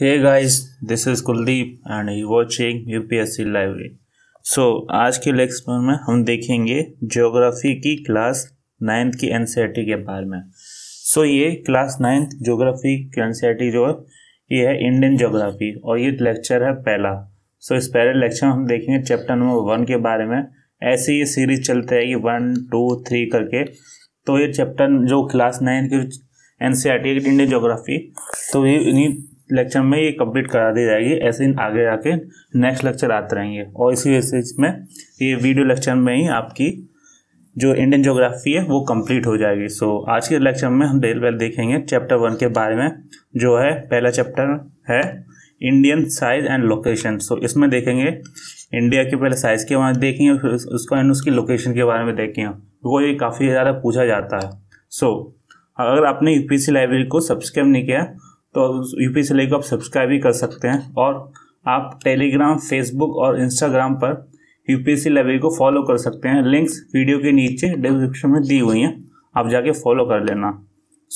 Hey guys this is Kuldeep and you watching UPSC library so आज के lecture में हम देखेंगे ज्योग्राफी की क्लास नाइन्थ की एन e के बारे में सो so, ये क्लास नाइन्थ ज्योग्राफी की एन e जो है ये है इंडियन ज्योग्राफी और ये लेक्चर है पहला सो so, इस पहले लेक्चर में हम देखेंगे चैप्टर नंबर वन के बारे में ऐसे ये सीरीज चलते रहेगी वन टू थ्री करके तो ये चैप्टर जो क्लास नाइन्थ की N C R T Indian geography तो ये इन्हीं लेक्चर में ये कंप्लीट करा दी जाएगी ऐसे ही आगे आके नेक्स्ट लेक्चर आते रहेंगे और इसी से में ये वीडियो लेक्चर में ही आपकी जो इंडियन जोग्राफी है वो कंप्लीट हो जाएगी सो so, आज के लेक्चर में हम डेल वेल देखेंगे चैप्टर वन के बारे में जो है पहला चैप्टर है Indian size and location so इसमें देखेंगे इंडिया के पहले साइज़ के बारे में देखेंगे फिर एंड उसकी लोकेशन के बारे में देखेंगे वो ये काफ़ी ज़्यादा पूछा जाता है सो so, अगर आपने यू लाइब्रेरी को सब्सक्राइब नहीं किया तो यूपी से लेकर आप सब्सक्राइब भी कर सकते हैं और आप टेलीग्राम फेसबुक और इंस्टाग्राम पर यूपीएससी लाइब्रेरी को फॉलो कर सकते हैं लिंक्स वीडियो के नीचे डिस्क्रिप्शन में दी हुई हैं आप जाके फॉलो कर लेना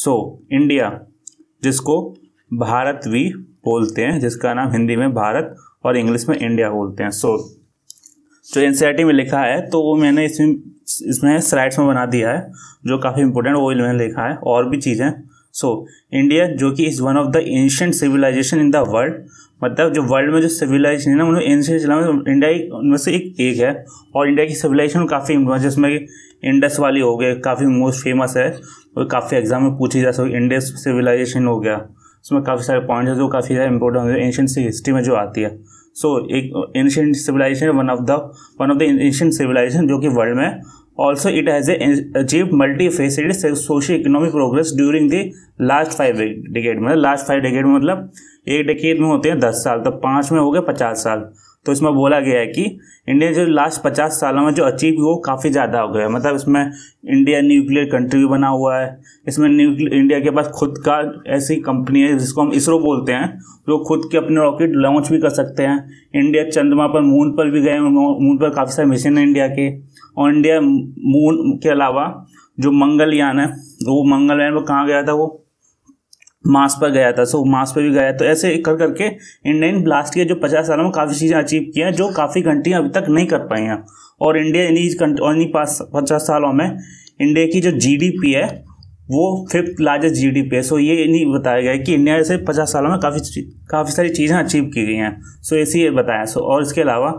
सो so, इंडिया जिसको भारत भी बोलते हैं जिसका नाम हिंदी में भारत और इंग्लिश में इंडिया बोलते हैं सो so, जो एन में लिखा है तो वो मैंने इसमें इसमें स्लाइड्स में बना दिया है जो काफ़ी इंपॉर्टेंट वो मैंने लिखा है और भी चीज़ें सो इंडिया जो कि is one of the ancient civilization in the world मतलब जो वर्ल्ड में जो सिविलाइजेशन है ना उन्होंने एंशियंट चला इंडिया उनमें से एक एक है और इंडिया की सिविलाइजेशन काफ़ी इम्पोर्टेंट जिसमें इंडस वाली हो गई काफ़ी मोस्ट फेमस है और काफ़ी एग्जाम में पूछी जा सकती इंडस सिविलाइजेशन हो गया उसमें काफ़ी सारे पॉइंट्स हैं जो काफ़ी ज़्यादा इंपॉर्टेंट है एंशियंट हिस्ट्री में जो आती है सो so, एक ancient civilization one of the one of the ancient civilization जो कि वर्ल्ड में Also, it has achieved multifaceted socio-economic progress during the last five decade मतलब लास्ट फाइव डिकेड में मतलब एक डिकेड में होते हैं दस साल तो पाँच में हो गए पचास साल तो इसमें बोला गया है कि इंडिया जो लास्ट पचास सालों में जो अचीव वो काफ़ी ज़्यादा हो गया है मतलब इसमें इंडिया न्यूक्लियर कंट्री भी बना हुआ है इसमें न्यूक्लियर इंडिया के पास खुद का ऐसी कंपनी है जिसको हम इसरो बोलते हैं जो खुद के अपने रॉकेट लॉन्च भी कर सकते हैं इंडिया चंद्रमा पर मून पर भी गए मून पर काफ़ी सारे मिशन हैं इंडिया के और इंडिया मून के अलावा जो मंगलयान है वो मंगलयान पर कहाँ गया था वो मास पर गया था सो मास पर भी गया तो ऐसे कर करके इंडियन ब्लास्ट के जो पचास सालों में काफ़ी चीज़ें अचीव किया जो काफ़ी कंट्रियाँ अभी तक नहीं कर पाई हैं और इंडिया इन्हीं इन्हीं पास पचास सालों में इंडिया की जो जीडीपी है वो फिफ्थ लार्जेस्ट जीडीपी है सो ये नहीं बताया गया कि इंडिया से पचास सालों में काफ़ी काफ़ी सारी चीज़ें अचीव की गई हैं सो ऐसे ये बताया सो और इसके अलावा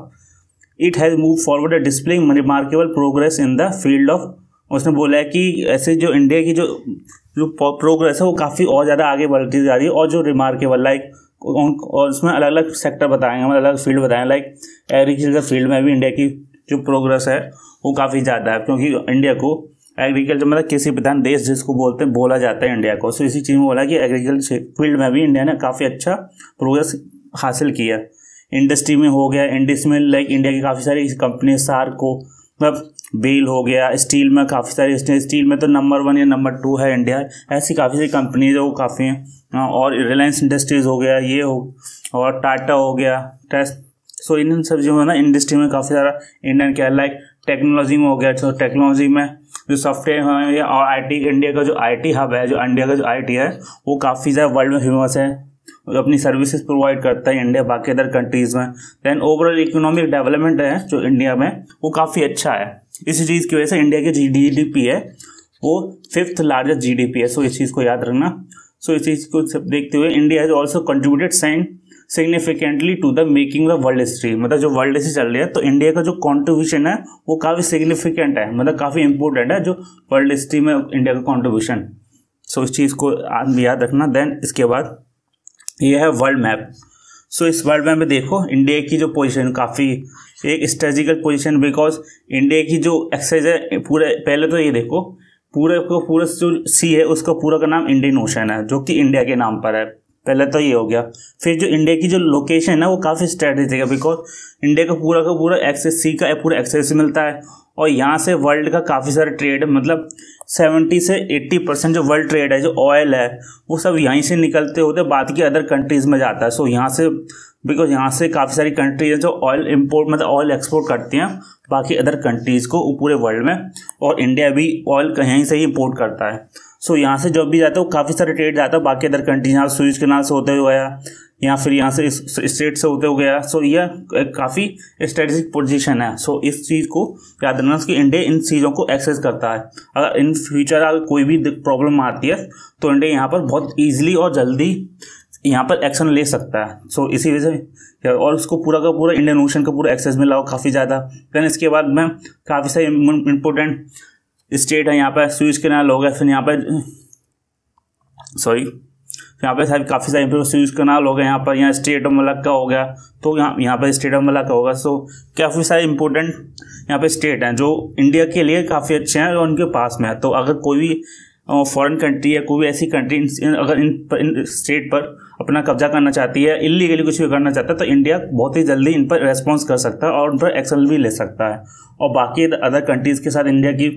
it has move forward uh displaying remarkable progress in the field of उसने बोला है कि ऐसे जो इंडिया की जो जो प्रोग्रेस है वो काफ़ी और ज़्यादा आगे बढ़ती जा रही है और जो रिमार्केबल लाइक और उसमें अलग अलग सेक्टर बताएंगे मतलब अलग फील्ड बताएं लाइक एग्रीकल्चर फील्ड में भी इंडिया की जो प्रोग्रेस है वो काफ़ी ज़्यादा है क्योंकि इंडिया को एग्रीकल्चर मतलब कृषि प्रधान देश जिसको बोलते हैं बोला जाता है इंडिया को सो इसी चीज़ में बोला कि एग्रीकल्चर फील्ड में भी इंडिया ने काफ़ी अच्छा प्रोग्रेस हासिल किया इंडस्ट्री में हो गया इंडस्ट्री में लाइक इंडिया की काफ़ी सारी कंपनी सार को मतलब बेल हो गया स्टील में काफ़ी सारी स्टील में तो नंबर वन या नंबर टू है इंडिया ऐसी काफ़ी सारी कंपनीज है वो काफ़ी हैं हाँ, और रिलायंस इंडस्ट्रीज हो गया ये हो और टाटा हो गया टेस्ट सो इन सब जो है ना इंडस्ट्री में काफ़ी सारा इंडियन क्या लाइक टेक्नोलॉजी में हो गया तो टेक्नोलॉजी में जो सॉफ्टवेयर है या और आईटी इंडिया का जो आईटी हब है जो इंडिया का जो आईटी है वो काफ़ी ज़्यादा वर्ल्ड में फेमस है अपनी सर्विसेज प्रोवाइड करता है इंडिया बाकी अदर कंट्रीज़ में दैन ओवरऑल इकोनॉमिक डेवलपमेंट है जो इंडिया में वो काफ़ी अच्छा है इस चीज़ की वजह से इंडिया की जी है वो फिफ्थ लार्जेस्ट जी है सो इस चीज़ को याद रखना सो इस चीज़ को देखते हुए India has also contributed sign significantly to the making the world history मतलब जो वर्ल्ड हिस्ट्री चल रही है तो इंडिया का जो कॉन्ट्रीब्यूशन है वो काफ़ी सिग्निफिकेंट है मतलब काफ़ी इंपॉर्टेंट है जो वर्ल्ड हिस्ट्री में इंडिया का कॉन्ट्रीब्यूशन सो so, इस चीज़ को याद रखना देन मतलब तो मतलब इसके बाद ये है वर्ल्ड मैप सो इस वर्ल्ड मैप में देखो इंडिया की जो पोजीशन काफ़ी एक स्ट्रेटिकल पोजीशन बिकॉज इंडिया की जो एक्सरसाइज है पूरे पहले तो ये देखो पूरे को पूरा जो सी है उसका पूरा का नाम इंडियन ओशन है जो कि इंडिया के नाम पर है पहले तो ये हो गया फिर जो इंडिया की जो लोकेशन है वो काफ़ी स्ट्रेटेजिक है बिकॉज इंडिया का पूरा का पूरा एक्सेस सी का पूरा एक्सेस मिलता है और यहाँ से वर्ल्ड का काफ़ी सारा ट्रेड मतलब 70 से 80 परसेंट जो वर्ल्ड ट्रेड है जो ऑयल है वो सब यहीं से निकलते होते बात की अदर कंट्रीज़ में जाता है सो यहाँ से बिकॉज यहाँ से काफ़ी सारी कंट्रीज हैं जो ऑयल इम्पोर्ट मतलब ऑयल एक्सपोर्ट करती हैं बाकी अदर कंट्रीज़ को पूरे वर्ल्ड में और इंडिया भी ऑयल यहीं से ही इम्पोर्ट करता है सो so, यहाँ से जब भी जाता है वो काफ़ी सारे ट्रेड जाता है बाकी अदर कंट्रीज यहाँ स्विच के नाल से होते हुए या फिर यहाँ से स्टेट से होते हो गया सो यह काफ़ी स्ट्रेटेजिक पोजीशन है सो इस चीज़ को याद रखना कि इंडिया इन चीज़ों को एक्सेस करता है अगर इन फ्यूचर अगर कोई भी प्रॉब्लम आती है तो इंडिया यहाँ पर बहुत ईजिली और जल्दी यहाँ पर एक्शन ले सकता है सो इसी वजह से और उसको पूरा का पूरा इंडियन ओशन का पूरा एक्सेस मिला हो काफ़ी ज़्यादा देन इसके बाद में काफ़ी सारे इम्पोर्टेंट स्टेट है यहाँ पर स्विच के नाल हो गया फिर यहाँ पर सॉरी यहाँ पे सारे काफ़ी सारे पे यूज करना हो गया यहाँ पर यहाँ स्टेट ऑफ का हो गया तो यहाँ यहाँ पर स्टेट ऑफ का होगा सो काफ़ी सारे इंपॉर्टेंट यहाँ पे स्टेट हैं जो इंडिया के लिए काफ़ी अच्छे हैं और उनके पास में है तो अगर कोई भी फॉरेन कंट्री या कोई भी ऐसी कंट्री अगर इन, इन स्टेट पर अपना कब्जा करना चाहती है इलीगली कुछ भी करना चाहता है तो इंडिया बहुत ही जल्दी इन पर रेस्पॉन्स कर सकता है और उन पर एक्शन भी ले सकता है और बाकी अदर कंट्रीज़ के साथ इंडिया की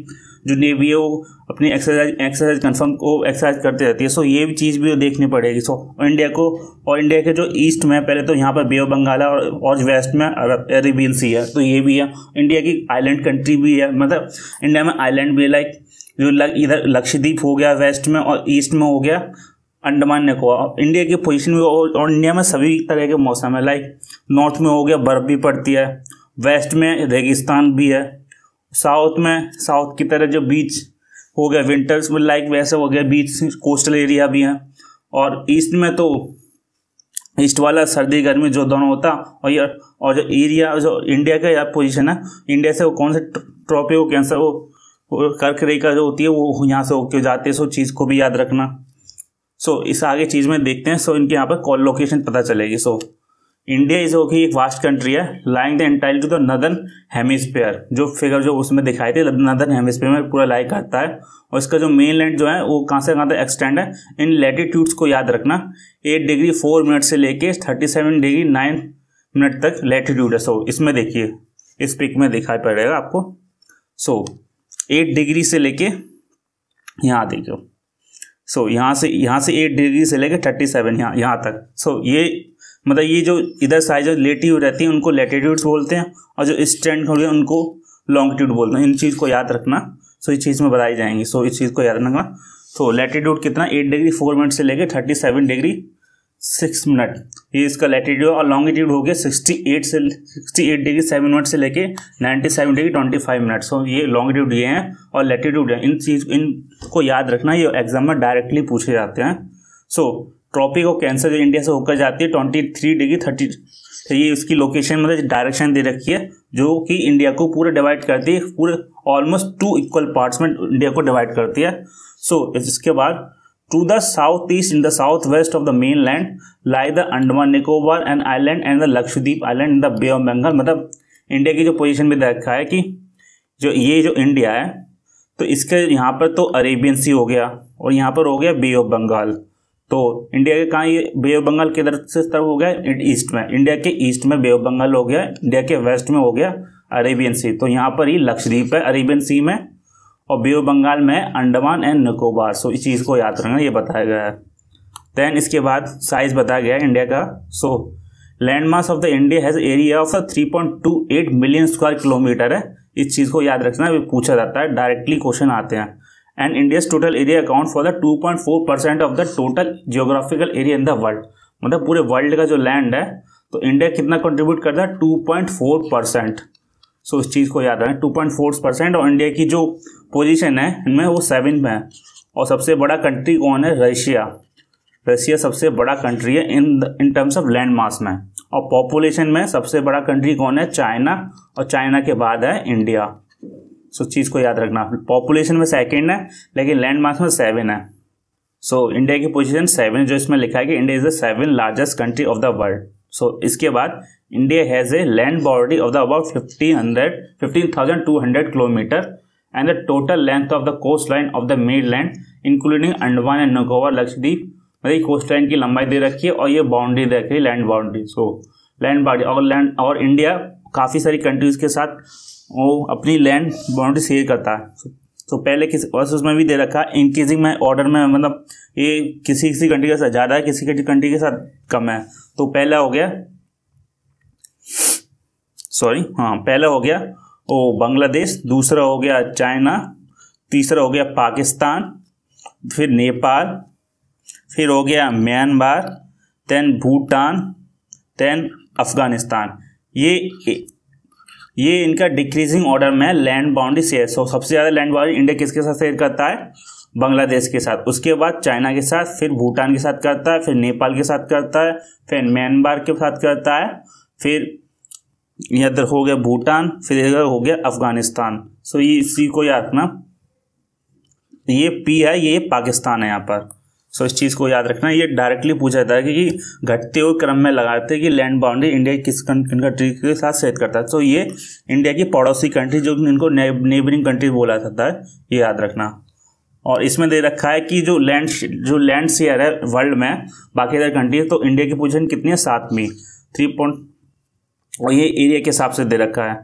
जो नेवी है वो अपनी एक्सरसाइज एक्सरसाइज कंफर्म को एक्सरसाइज करते रहती है सो ये भी चीज़ भी देखनी पड़ेगी सो इंडिया को और इंडिया के जो ईस्ट में पहले तो यहाँ पर बे ऑफ बंगाल है और, और वेस्ट में अरेबियन सी है तो ये भी है इंडिया की आइलैंड कंट्री भी है मतलब इंडिया में आइलैंड भी लाइक जो लग इधर लक्षद्वीप हो गया वेस्ट में और ईस्ट में हो गया अंडमान निकोबार इंडिया की पोजीशन और, और इंडिया में सभी तरह के मौसम है लाइक नॉर्थ में हो गया बर्फ़ भी पड़ती है वेस्ट में रेगिस्तान भी है साउथ में साउथ की तरह जो बीच हो गया विंटर्स में लाइक वैसे हो गया बीच कोस्टल एरिया भी हैं और ईस्ट में तो ईस्ट वाला सर्दी गर्मी जो दोनों होता और ये और जो एरिया जो इंडिया का यार पोजीशन है इंडिया से वो कौन से ट्रॉपिक कैंसर वो, वो कर्क रेखा जो होती है वो यहाँ से होके जाते हैं सो चीज़ को भी याद रखना सो इस आगे चीज़ में देखते हैं सो इनके यहाँ पर कॉल लोकेशन पता चलेगी सो इंडिया इज ओके एक वास्ट कंट्री है lying the entirely to the northern hemisphere जो फिगर जो उसमें दिखाई थी नदन हेमिस्फेयर में पूरा लाइक करता है और इसका जो मेन लैंड जो है वो कहाँ से कहाँ तक एक्सटेंड है इन लेटीट्यूड्स को याद रखना एट डिग्री फोर मिनट से लेके thirty seven degree nine minute तक लेटीट्यूड है सो so, इसमें देखिए इस पिक में दिखाई पड़ेगा आपको सो एट डिग्री से लेके यहाँ देखियो सो so, यहाँ से यहाँ से एट डिग्री से लेके थर्टी सेवन यहाँ यहाँ तक सो so, ये मतलब ये जो इधर साइज लेटी हुई रहती है उनको लेटीट्यूड्स बोलते हैं और जो स्टैंड हो गए उनको लॉन्गिट्यूड बोलते हैं इन चीज़ को याद रखना सो इस चीज़ में बताई जाएंगी सो इस चीज़ को याद रखना तो लेटीट्यूड कितना एट डिग्री फोर मिनट से लेके thirty seven degree six minute ये इसका लेटीट्यूड और लॉन्गिट्यूड हो गया सिक्सटी एट से sixty eight degree seven minute से लेके ninety seven degree twenty five minute so ये लॉन्गिट्यूड ये हैं और लेटीट्यूड है इन चीज इनको याद रखना ये एग्जाम में डायरेक्टली पूछे जाते हैं सो ट्रॉपिक ऑफ कैंसर जो इंडिया से होकर जाती है ट्वेंटी थ्री डिग्री थर्टी ये उसकी लोकेशन मतलब डायरेक्शन दे रखी है जो कि इंडिया को पूरा डिवाइड करती है पूरे ऑलमोस्ट टू इक्वल पार्ट्स में इंडिया को डिवाइड करती है सो so, इसके बाद to the south east in the south west of the main land lie the Andaman Nicobar and island and the Lakshadweep island in the bay of Bengal मतलब इंडिया की जो position में रखा है कि जो ये जो इंडिया है तो इसके यहाँ पर तो अरेबियन सी हो गया और यहाँ पर हो गया बे ऑफ बंगाल तो इंडिया के कहाँ ये बे ऑफ बंगाल किधर से तरफ हो गया ईस्ट में इंडिया के ईस्ट में बे ऑफ बंगाल हो गया इंडिया के वेस्ट में हो गया अरेबियन सी तो यहाँ पर ही लक्षद्वीप है अरेबियन सी में और बे ऑफ बंगाल में अंडमान एंड निकोबार सो इस चीज़ को याद रखना ये बताया गया है देन इसके बाद साइज बताया गया है इंडिया का so land marks of the India has area of three point two eight million square kilometer है इस चीज़ को याद रखना पूछा जाता है डायरेक्टली क्वेश्चन आते हैं total area account for the two point four percent of the total geographical area in the world मतलब पूरे वर्ल्ड का जो लैंड है तो इंडिया कितना कंट्रीब्यूट करता है फोर परसेंट सो इस चीज़ को याद रखें फोर परसेंट और इंडिया की जो पोजिशन है इनमें वो सेवन में है और सबसे बड़ा कंट्री कौन है रशिया रशिया सबसे बड़ा कंट्री है in in terms of land mass में और पॉपुलेशन में सबसे बड़ा कंट्री कौन है चाइना और चाइना के बाद है इंडिया सो चीज़ को याद रखना पॉपुलेशन में सेकेंड है लेकिन लैंड मार्क्स में सेवन है सो so, इंडिया की पोजीशन सेवन जो इसमें लिखा है कि India is the seven largest country of the world so इसके बाद India has a land body of the about fifteen hundred fifteen thousand two hundred kilometre and the total length of the coast line of the made land including Andaman and Nicobar Lakshadweep मतलब coast line की लंबाई दे रखी है और ये boundary दे रखी है land boundary so land body और लैंड और इंडिया काफ़ी सारी कंट्रीज़ के साथ वो अपनी लैंड बाउंड्री शेयर करता है तो पहले किसी बस उसमें भी दे रखा है इंक्रीजिंग में ऑर्डर में मतलब ये किसी किसी कंट्री के साथ ज़्यादा है किसी किसी कंट्री के साथ कम है तो पहला हो गया सॉरी हाँ पहला हो गया ओ बांग्लादेश दूसरा हो गया चाइना तीसरा हो गया पाकिस्तान फिर नेपाल फिर हो गया Myanmar then Bhutan then Afghanistan ये ये इनका डिक्रीजिंग ऑर्डर में लैंड बाउंड्री शेयर सो सबसे ज़्यादा लैंड बाउंड्री इंडिया किसके साथ शेयर करता है बांग्लादेश के साथ उसके बाद चाइना के साथ फिर भूटान के साथ करता है फिर नेपाल के साथ करता है फिर म्यांमार के साथ करता है फिर इधर हो गया भूटान फिर इधर हो गया अफगानिस्तान सो ये इसी को याद रखना ये पी है ये पाकिस्तान है यहाँ पर सो इस चीज़ को याद रखना ये डायरेक्टली पूछा जाता है कि घटते हुए क्रम में लगाते हैं कि लैंड बाउंड्री इंडिया किस कंट्री के साथ सेट करता है सो ये इंडिया की पड़ोसी कंट्री जो इनको नेबरिंग कंट्री बोला जाता है ये याद रखना और इसमें दे रखा है कि जो लैंड जो लैंड शेयर है वर्ल्ड में बाकी अदर कंट्री है तो इंडिया की पोजिशन कितनी है सातवीं थ्री पॉइंट और ये एरिया के हिसाब से दे रखा है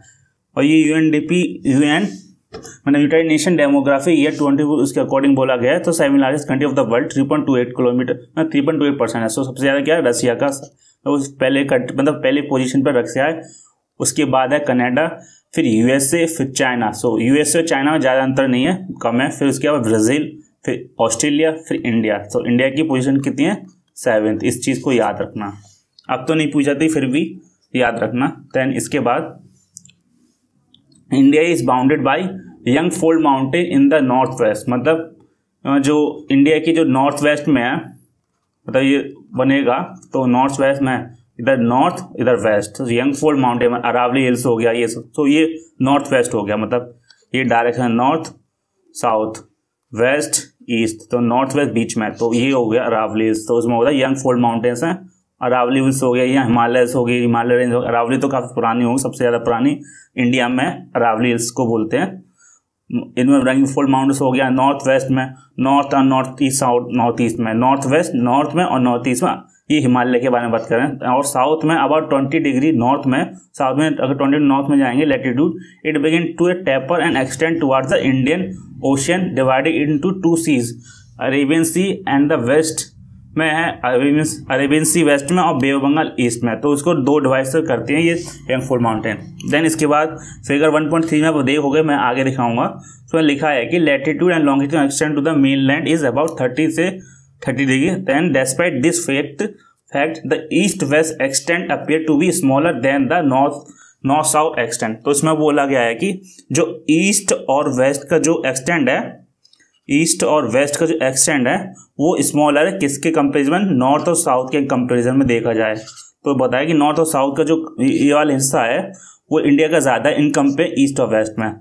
और ये U N D P U N मैंने united nation demography year twenty उसके अकॉर्डिंग बोला गया है तो seven largest country of the world three point two eight kilometer three point two eight percent है सो सबसे ज़्यादा क्या है रशिया का तो उस पहले कंट्री मतलब पहले पोजिशन पर रशिया है उसके बाद है कनाडा फिर यूएसए फिर चाइना सो यूएसए और चाइना में ज़्यादा अंतर नहीं है कम है फिर उसके बाद ब्राज़ील फिर ऑस्ट्रेलिया फिर इंडिया सो इंडिया की पोजिशन कितनी है सेवेंथ इस चीज़ को याद रखना अब तो नहीं पूछा थी फिर भी याद रखना देन इसके बाद India is bounded by young fold mountain in the north west मतलब जो इंडिया की जो नॉर्थ वेस्ट में है मतलब ये बनेगा तो नॉर्थ वेस्ट में इधर नॉर्थ इधर वेस्ट तो यंग फोल्ड माउंटेन मतलब अरावली हिल्स हो गया ये सब तो ये नॉर्थ वेस्ट हो गया मतलब ये direction north south west east तो नॉर्थ वेस्ट बीच में तो ये हो गया अरावली हिल्स तो उसमें होता है यंग फोल्ड माउंटेन्स हैं अरावली हिल्स हो गया या हिमालय हो गई हिमालय रेंज हो अरावली तो काफ़ी पुरानी होगी सबसे ज़्यादा पुरानी इंडिया में अरावली हिल्स को बोलते हैं इनमें रनिंग फोल्ड माउंटेन्स हो गया नॉर्थ वेस्ट में नॉर्थ और north east south north east में नॉर्थ वेस्ट नॉर्थ में और नॉर्थ ईस्ट में ये हिमालय के बारे में बात करें और साउथ में अबाउट ट्वेंटी डिग्री नॉर्थ में साउथ में अगर ट्वेंटी नॉर्थ में जाएंगे latitude it begin to a taper and extend towards the Indian ocean divided in to two seas Arabian sea and the west में है अरेबियन सी waste में और बे Bengal east में तो उसको दो डिवाइस करते हैं ये यंगफोर्ड माउंटेन देन इसके बाद फिगर 1.3 में आप देखोगे मैं आगे दिखाऊंगा तो मैं लिखा है कि latitude and longitude extend to the main land is about thirty से thirty degree then despite this fact fact the east west extend appear to be smaller than the north north south extend तो इसमें बोला गया है कि जो east और waste का जो एक्सटेंड है ईस्ट और वेस्ट का जो एक्सटेंड है वो स्मॉल है किसके कंपेरिजन नॉर्थ और साउथ के कंपेरिजन में देखा जाए तो बताया कि नॉर्थ और साउथ का जो ये वाला हिस्सा है वो इंडिया का ज़्यादा है इनकम पे ईस्ट और वेस्ट में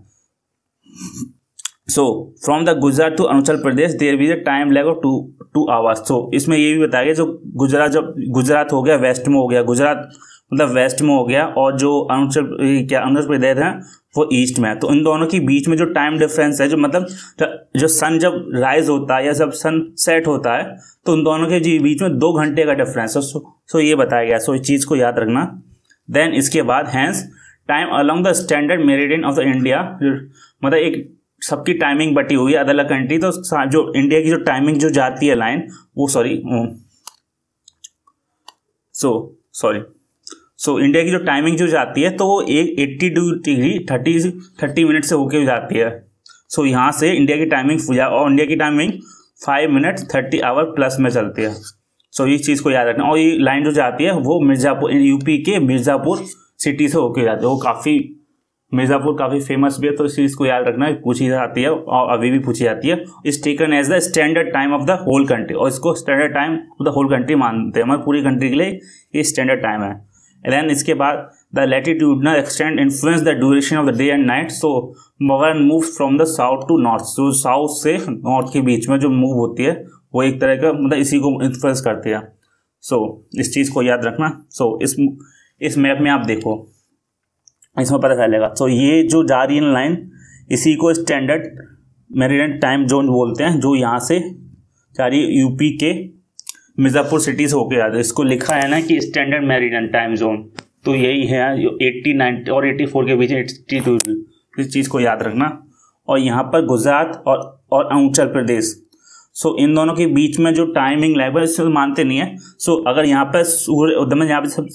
so from the Gujarat to Arunachal Pradesh there is a time lag of two two hours so इसमें ये भी बताया गया जो गुजरात जब गुजरात हो गया वेस्ट में हो गया गुजरात मतलब वेस्ट में हो गया और जो अरुणाचल क्या अरुणाचल प्रदेश है वो ईस्ट में है तो इन दोनों के बीच में जो टाइम डिफरेंस है जो मतलब जो सन जब राइज होता है या जब सन सेट होता है तो उन दोनों के बीच में दो घंटे का डिफरेंस है सो, सो ये बताया गया सो इस चीज़ को याद रखना देन इसके बाद hence time along the standard meridian of the India मतलब एक सबकी टाइमिंग बटी हुई है अलग अलग कंट्री तो जो इंडिया की जो टाइमिंग जो जाती है लाइन वो sorry so sorry so so, India की जो टाइमिंग जो जाती है तो वो एक eighty two degree thirty thirty minute से होके जाती है सो so, यहाँ से इंडिया की टाइमिंग और इंडिया की timing five minute thirty hour plus में चलती है सो so, इस चीज़ को याद रखना और ये लाइन जो जाती है वो मिर्ज़ापुर यूपी के मिर्ज़ापुर सिटी से होके जाती है वो काफ़ी मिर्ज़ापुर काफ़ी फेमस भी है तो इस चीज़ को याद रखना पूछी जाती है और अभी भी पूछी जाती है is taken as the standard time of the whole country और इसको standard time of the whole country मानते हैं हमारे मतलब पूरी कंट्री के लिए ये स्टैंडर्ड टाइम है then इसके बाद the latitudinal extend influence the duration of the day and night so मगर move from the south to north जो साउथ से नॉर्थ के बीच में जो मूव होती है वो एक तरह का मतलब इसी को इन्फ्लुएंस करती है सो so, इस चीज़ को याद रखना सो so, इस इस मैप में आप देखो इसमें पता चलेगा सो so, ये जो जा रही है लाइन इसी को स्टैंडर्ड मेरिडेंट टाइम जोन बोलते हैं जो यहाँ से जा रही यूपी के मिर्ज़ापुर सिटीज होके आ जाए इसको लिखा है ना कि स्टैंडर्ड मेरिडियन टाइम जोन तो यही है एट्टी नाइनटी और एट्टी फोर के बीच एट्टी टू तो इस चीज़ को याद रखना और यहाँ पर गुजरात और और अरुणाचल प्रदेश सो इन दोनों के बीच में जो टाइमिंग लाइव है इसको तो मानते नहीं है सो अगर यहाँ पर सूर्य यहाँ पर सब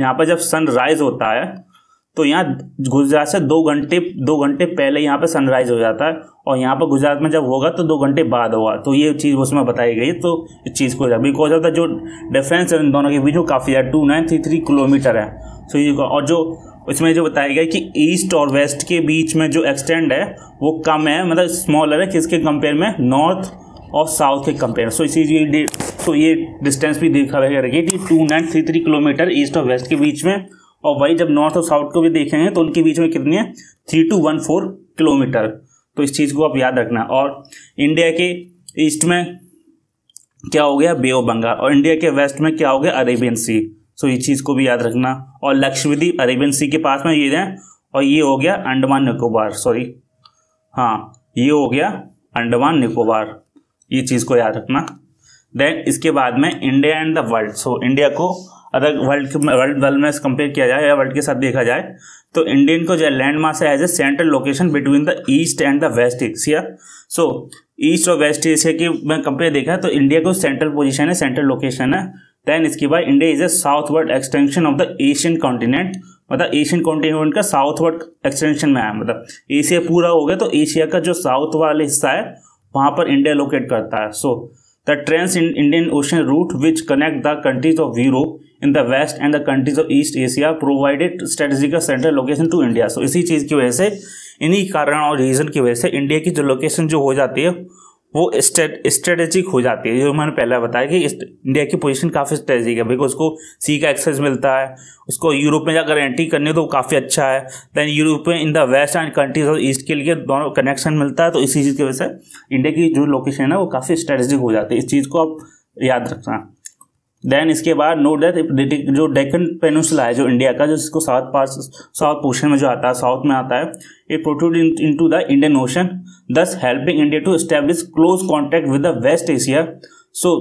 यहाँ पर जब सनराइज होता है तो यहाँ गुजरात से दो घंटे दो घंटे पहले यहाँ पे सनराइज हो जाता है और यहाँ पर गुजरात में जब होगा तो दो घंटे बाद होगा तो ये चीज़ उसमें बताई गई तो इस चीज़ को बिकॉज ऑफ द जो डिफरेंस है इन दोनों के बीच वो काफ़ी ज़्यादा two nine three three kilometer है तो ये और जो इसमें जो बताया गया कि ईस्ट और वेस्ट के बीच में जो एक्सटेंड है वो कम है मतलब स्मॉलर है किसके कंपेयर में नॉर्थ और साउथ के कंपेयर सो इसी तो ये डिस्टेंस भी देखा गया कि two nine three three kilometer east और वेस्ट के बीच में और वही जब नॉर्थ और साउथ को भी देखेंगे तो उनके बीच में कितनी है three two one four kilometer तो इस चीज़ को आप याद रखना और इंडिया के ईस्ट में क्या हो गया बे ऑफ बंगाल और इंडिया के वेस्ट में क्या हो गया अरेबियन सी सो इस चीज़ को भी याद रखना और लक्षद्वीप अरेबियन सी के पास में ये दें और ये हो गया अंडमान निकोबार सॉरी हाँ ये हो गया अंडमान निकोबार ये चीज़ को याद रखना देन इसके बाद में India and the world so India को अगर वर्ल्ड वर्ल्ड वर्ल्ड में कंपेयर किया जाए या वर्ल्ड के साथ देखा जाए तो इंडियन को जो लैंड लैंडमार्क है as a central location between the east and the west Asia so east और वेस्ट एशिया की मैं कंपेयर देखा तो इंडिया को सेंट्रल पोजिशन है सेंट्रल लोकेशन है देन इसके बाद India is a southward extension of the Asian continent मतलब एशियन कॉन्टिनेंट का साउथ वर्ड एक्सटेंशन में आया मतलब एशिया पूरा हो गया तो एशिया का जो साउथ वाला हिस्सा है वहाँ पर इंडिया लोकेट करता है so the trans in Indian ocean route which connect the countries of Europe in the west and the countries of east Asia provided strategical central location to India so इसी चीज़ की वजह से इन्हीं कारण और रीज़न की वजह से इंडिया की जो लोकेशन जो हो जाती है वो स्ट्रेटेजिक हो जाती है जो मैंने पहले बताया कि इंडिया की पोजीशन काफ़ी स्ट्रेटेजिक है बिकॉज उसको सी का एक्सेस मिलता है उसको यूरोप में जाकर एंट्री करनी हो तो काफ़ी अच्छा है देन यूरोप में in the west and countries of east के लिए दोनों कनेक्शन मिलता है तो इसी चीज़ की वजह से इंडिया की जो लोकेशन है वो काफ़ी स्ट्रेटेजिक हो जाती है इस चीज़ को आप याद रखना देन इसके बाद नो डेथ जो डेकन पेनुसला है जो इंडिया का जो इसको साउथ पार्ट साउथ पोर्शन में जो आता है साउथ में आता है it protrude in to the Indian ocean thus helping India to establish close contact with the west Asia so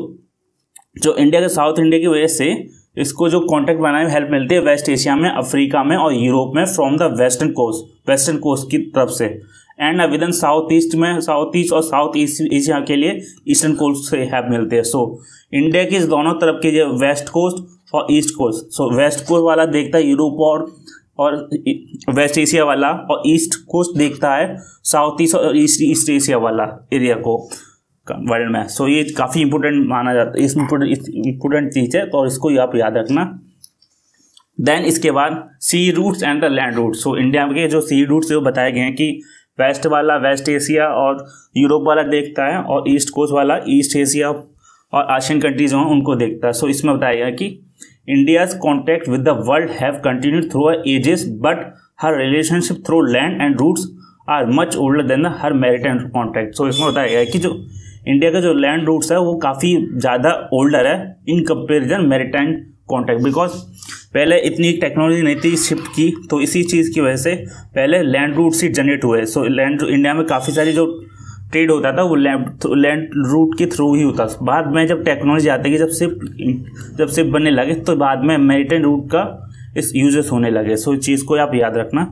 जो इंडिया के साउथ इंडिया की वजह से इसको जो कॉन्टैक्ट बनाने में हेल्प मिलती है वेस्ट एशिया में अफ्रीका में और यूरोप में from the western coast western coast की तरफ से and with in south east में साउथ ईस्ट और साउथ ईस्ट एशिया के लिए ईस्टर्न कोस्ट से हेल्प मिलते हैं सो इंडिया के इस दोनों तरफ के जो वेस्ट कोस्ट और east coast so west coast वाला देखता है यूरोप और और वेस्ट एशिया वाला और ईस्ट कोस्ट देखता है साउथ ईस्ट और ईस्ट ईस्ट एशिया वाला एरिया को वर्ल्ड में सो so, ये काफ़ी इंपोर्टेंट माना जाता है इस इंपॉर्टेंट चीज़ है तो इसको आप याद रखना देन इसके बाद sea routes and the land routes so India के जो सी रूट्स जो बताए गए हैं कि वेस्ट वाला वेस्ट एशिया और यूरोप वाला देखता है और ईस्ट कोस्ट वाला ईस्ट एशिया और आशियन कंट्रीज हैं उनको देखता है सो so, इसमें बताया गया कि India's contact with the world have continue through uh ages but her relationship through land and routes are much older than the her maritime contact so इसमें बताया गया कि जो इंडिया का जो लैंड रूट्स है वो काफ़ी ज़्यादा ओल्डर है in comparison maritime contact because पहले इतनी टेक्नोलॉजी नहीं थी शिफ्ट की तो इसी चीज़ की वजह से पहले लैंड रूट से जनरेट हुए सो लैंड इंडिया में काफ़ी सारी जो ट्रेड होता था वो लैंड लैंड रूट के थ्रू ही होता बाद में जब टेक्नोलॉजी आती है जब सिर्फ जब सिर्फ बनने लगे तो बाद में मेरिटेन रूट का इस यूजेस होने लगे सो इस चीज़ को आप याद रखना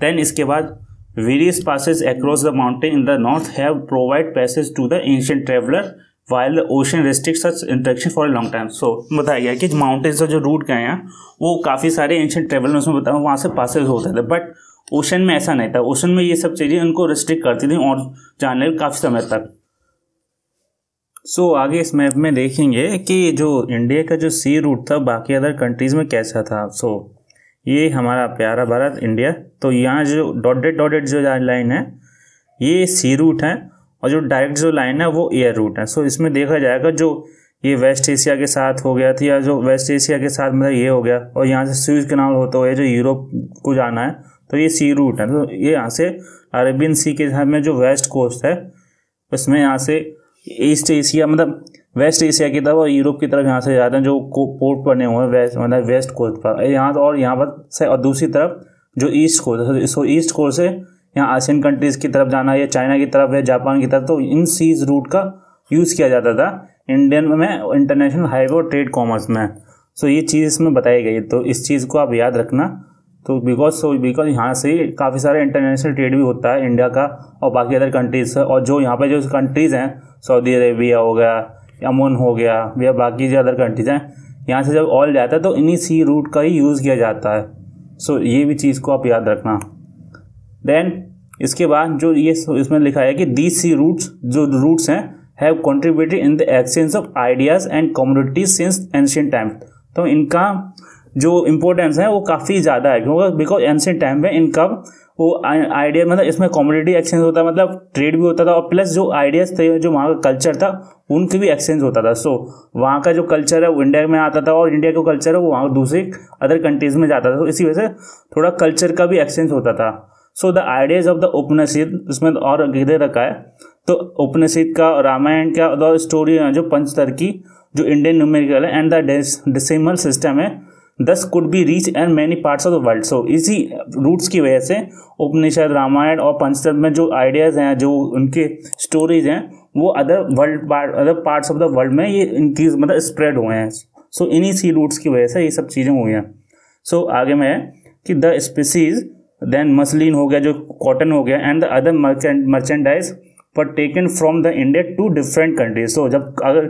देन इसके बाद various passes across the mountain in the north have provide passage to the ancient traveller while ocean restrict such interaction for a long time so बताया गया कि माउंटेन्स का जो रूट गए हैं वो काफ़ी सारे एंशियन ट्रेवल में बताया वहाँ से पासेज होते थे बट ओशन में ऐसा नहीं था ओशन में ये सब चीज़ें उनको रिस्ट्रिक्ट करती थी और जाने काफ़ी समय तक सो so, आगे इस मैप में देखेंगे कि जो इंडिया का जो सी रूट था बाकी अदर कंट्रीज़ में कैसा था सो so, ये हमारा प्यारा भारत इंडिया तो यहाँ जो डॉटेड डॉटेड जो लाइन है ये सी रूट है और जो डायरेक्ट जो लाइन है वो एयर रूट है सो इसमें देखा जाएगा जो ये वेस्ट एशिया के साथ हो गया था या जो वेस्ट एशिया के साथ मतलब ये हो गया और यहाँ से स्वीज कनाल होते हुए जो यूरोप को जाना है तो ये सी रूट है तो ये यहाँ से अरेबियन सी के साथ में जो वेस्ट कोस्ट है उसमें यहाँ से ईस्ट एशिया मतलब वेस्ट एशिया की तरफ और यूरोप की तरफ यहाँ से जाते हैं जो पोर्ट बने हुए हैं वेस्ट मतलब वेस्ट कोस्ट पर यहाँ और यहाँ पर से और दूसरी तरफ जो ईस्ट कोस्ट है सो ईस्ट कोस्ट से यहाँ आसियन कंट्रीज़ की तरफ जाना या चाइना की तरफ या जापान की तरफ तो इन सीज रूट का यूज़ किया जाता था इंडियन में इंटरनेशनल हाईवे और ट्रेड कॉमर्स में सो ये चीज़ इसमें बताई गई है तो इस चीज़ को आप याद रखना तो बिकॉज सो बिकॉज यहाँ से काफ़ी सारे इंटरनेशनल ट्रेड भी होता है इंडिया का और बाकी अदर कंट्रीज़ से और जो यहाँ पे जो कंट्रीज़ हैं सऊदी अरेबिया हो गया अमन हो गया या बाकी जो अदर कंट्रीज़ हैं यहाँ से जब ऑयल जाता है तो इन्हीं सी रूट का ही यूज़ किया जाता है सो ये भी चीज़ को आप याद रखना देन इसके बाद जो ये इसमें लिखा है कि दी सी रूट्स जो रूट्स हैं have contributed in the exchange of ideas and communities since ancient time तो इनका जो इम्पोर्टेंस है वो काफ़ी ज़्यादा है क्योंकि बिकॉज एंशियंट टाइम में इनका वो आइडिया मतलब इसमें कॉमोडिटी एक्सचेंज होता है मतलब ट्रेड भी होता था और प्लस जो आइडियाज़ थे जो वहाँ का कल्चर था उनके भी एक्सचेंज होता था सो so, वहाँ का जो कल्चर है वो इंडिया में आता था और इंडिया का कल्चर है वो वहाँ दूसरे अदर कंट्रीज़ में जाता था तो इसी वजह से थोड़ा कल्चर का भी एक्सचेंज होता था so the ideas of the Upanishad इसमें तो और गिरे रखा है तो उपनिषद का रामायण का और स्टोरी जो पंचतर की जो इंडियन न्यूमेरिकल है एंड द डेसिमल सिस्टम है this could be reach and many parts of the world so इसी रूट्स की वजह से उपनिषद रामायण और पंचतर में जो आइडियाज़ हैं जो उनके स्टोरीज हैं वो other world other parts of the world में ये इनक्रीज मतलब स्प्रेड हुए हैं सो so, इन्हीं सी रूट्स की वजह से ये सब चीज़ें हुई हैं सो so, आगे में है कि द स्पीसीज़ देन मसलिन हो गया जो कॉटन हो गया एंड द अदर मर्चेंडाइज पर taken from the India to different countries so जब अगर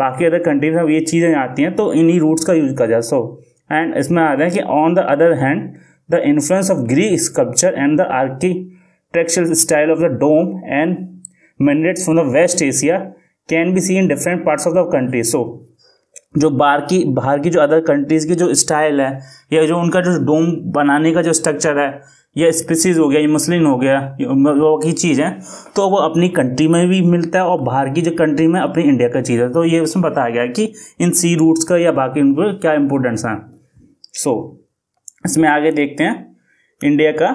बाकी अदर कंट्रीज में ये चीज़ें आती हैं तो इन्हीं रूट्स का यूज किया जाए सो एंड इसमें आ है कि on the other hand the influence of Greek sculpture and the architecture style of the dome and mandates from the west Asia can be see in different parts of the country so जो बाहर की बाहर की जो other countries की जो style है या जो उनका जो डोम बनाने का जो स्ट्रक्चर है या स्पीसीज हो गया या मुस्लिम हो गया वो की चीज़ है तो वो अपनी कंट्री में भी मिलता है और बाहर की जो कंट्री में अपनी इंडिया का चीज़ है तो ये उसमें बताया गया है कि इन सी रूट्स का या बाकी उनको क्या इंपोर्टेंस है सो so, इसमें आगे देखते हैं इंडिया का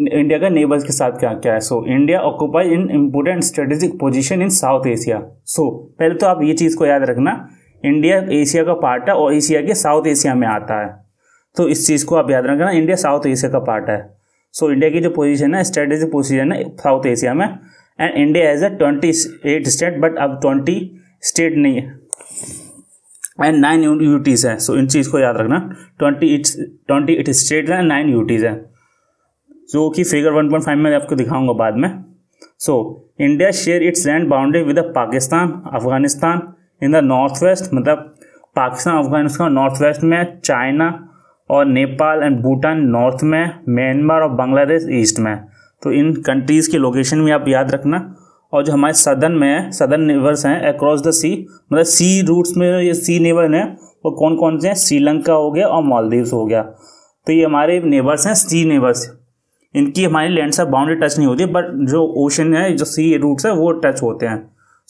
इंडिया का नेबर्स के साथ क्या क्या है so India occupy in important strategic position in south Asia so पहले तो आप ये चीज़ को याद रखना इंडिया एशिया का पार्ट है और एशिया के साउथ एशिया में आता है तो इस चीज़ को आप याद रखना इंडिया साउथ एशिया का पार्ट है सो so, इंडिया की जो पोजीशन है स्ट्रेटेजिक पोजीशन है साउथ एशिया में and India as a twenty eight state but अब ट्वेंटी स्टेट नहीं है एंड नाइन यूटीज़ है सो so, इन चीज़ को याद रखना twenty eight twenty eight state है नाइन यूटीज़ है जो कि फिगर वन पॉइंट फाइव में आपको दिखाऊंगा बाद में so India share its land boundary with Pakistan Afghanistan in the north west मतलब पाकिस्तान अफगानिस्तान नॉर्थ वेस्ट में चाइना और नेपाल एंड भूटान नॉर्थ में म्यांमार और बांग्लादेश ईस्ट में तो इन कंट्रीज़ की लोकेशन भी आप याद रखना और जो हमारे सदन में है सदन नेवर्स हैं अक्रॉस द सी मतलब सी रूट्स में ये सी नेवर हैं वो कौन कौन से हैं श्रीलंका हो गया और मालदीव्स हो गया तो ये हमारे नेबर्स हैं सी नेबर्स इनकी हमारी लैंड से बाउंड्री टच नहीं होती बट जो ओशन है जो सी रूट्स है वो टच होते हैं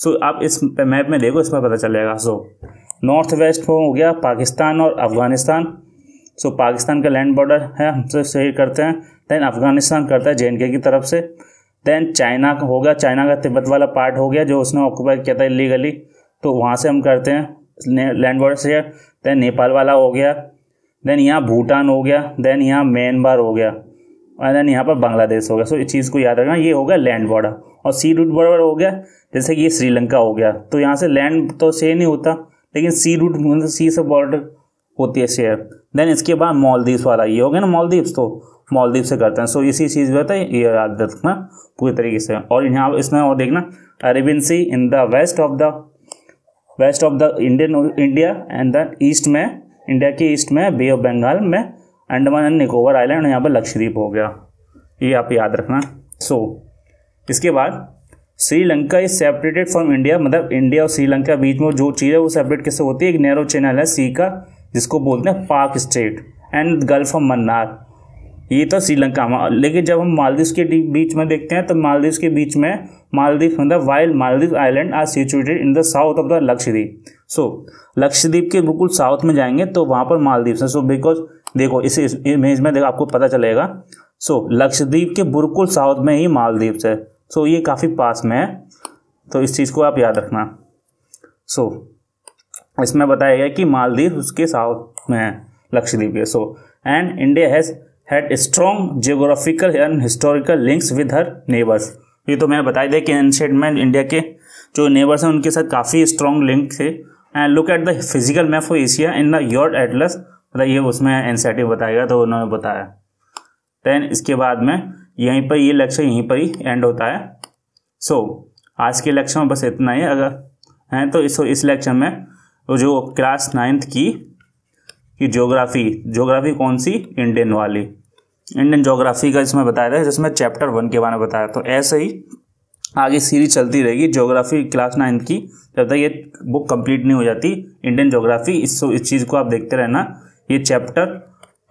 सो so, आप इस मैप में देखो इसमें पता चलेगा सो नॉर्थ वेस्ट हो गया पाकिस्तान और अफगानिस्तान सो so, पाकिस्तान का लैंड बॉर्डर है हमसे सही करते हैं देन अफगानिस्तान करता है जे की तरफ से देन चाइना का गया चाइना का तिब्बत वाला पार्ट हो गया जो उसने ऑक्यूपाई किया था इलीगली तो वहाँ से हम करते हैं लैंड बॉर्डर से देन नेपाल वाला हो गया देन यहाँ भूटान हो गया देन यहाँ म्यांमार हो गया और देन यहाँ पर बांग्लादेश हो गया सो इस चीज़ को याद रखना ये होगा लैंड बॉर्डर और सी रूट बराबर हो गया जैसे कि ये श्रीलंका हो गया तो यहाँ से लैंड तो से नहीं होता लेकिन सी रूट मतलब सी से बॉर्डर होती है शेयर देन इसके बाद मॉलदीव्स वाला ये हो गया ना मॉलदीव्स तो मॉलदीव से करते हैं सो इसी चीज़ में होता है ये याद रखना पूरी तरीके से और यहाँ इसमें और देखना Arabian sea in the west of the west of the Indian India and the east में इंडिया के ईस्ट में बे ऑफ बंगाल में अंडमान एंड निकोबर आइलैंड यहाँ पर लक्षद्वीप हो गया ये आप याद रखना सो so, इसके बाद Sri Lanka is separated from India मतलब इंडिया और श्रीलंका बीच में जो चीज़ है वो सेपरेट किससे होती है एक नैरो चैनल है सी का जिसको बोलते हैं Palk strait and gulf of Mannar ये तो श्रीलंका लेकिन जब हम मालदीव के बीच में देखते हैं तो मालदीव के बीच में मालदीव मतलब while Maldives island are situated in the south of the Lakshadweep so Lakshadweep के बिल्कुल साउथ में जाएंगे तो वहाँ पर मालदीव है सो बिकॉज देखो इस इमेज में देखो आपको पता चलेगा सो so, लक्षद्वीप के बिल्कुल साउथ में ही मालदीव्स है सो ये काफ़ी पास में है तो इस चीज़ को आप याद रखना सो इसमें बताया गया कि मालदीव उसके साउथ में है लक्षद्वीप के so and India has had strong geographical and historical links with her neighbours ये तो मैंने बताया दे कि एनशेड में इंडिया के जो नेबर्स हैं उनके साथ काफ़ी स्ट्रॉन्ग लिंक थे and look at the physical map of Asia in the your atlas मतलब ये उसमें एनसेटिव गया तो उन्होंने बताया देन इसके बाद में यहीं पर ये लेक्चर यहीं पर ही एंड होता है सो so, आज के लेक्चर में बस इतना ही अगर हैं तो इस इस लेक्चर में जो क्लास नाइन्थ की कि ज्योग्राफी ज्योग्राफी कौन सी इंडियन वाली इंडियन ज्योग्राफी का इसमें बताया था जिसमें चैप्टर वन के बारे में बताया तो ऐसे ही आगे सीरीज चलती रहेगी ज्योग्राफी क्लास नाइन्थ की जब तक ये बुक कंप्लीट नहीं हो जाती इंडियन ज्योग्राफी इस इस चीज़ को आप देखते रहना ये चैप्टर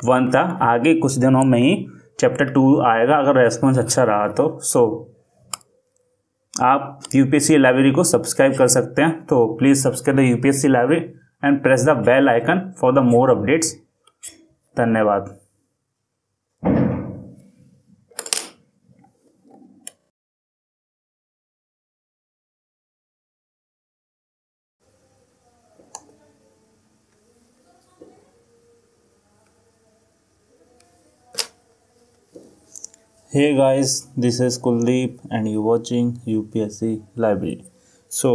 वन था आगे कुछ दिनों में ही चैप्टर टू आएगा अगर रेस्पॉन्स अच्छा रहा तो सो so, आप यूपीएससी लाइब्रेरी को सब्सक्राइब कर सकते हैं तो please subscribe the UPSC library and press the bell icon for the more updates धन्यवाद Hey guys, this is Kuldeep and you watching UPSC Library. So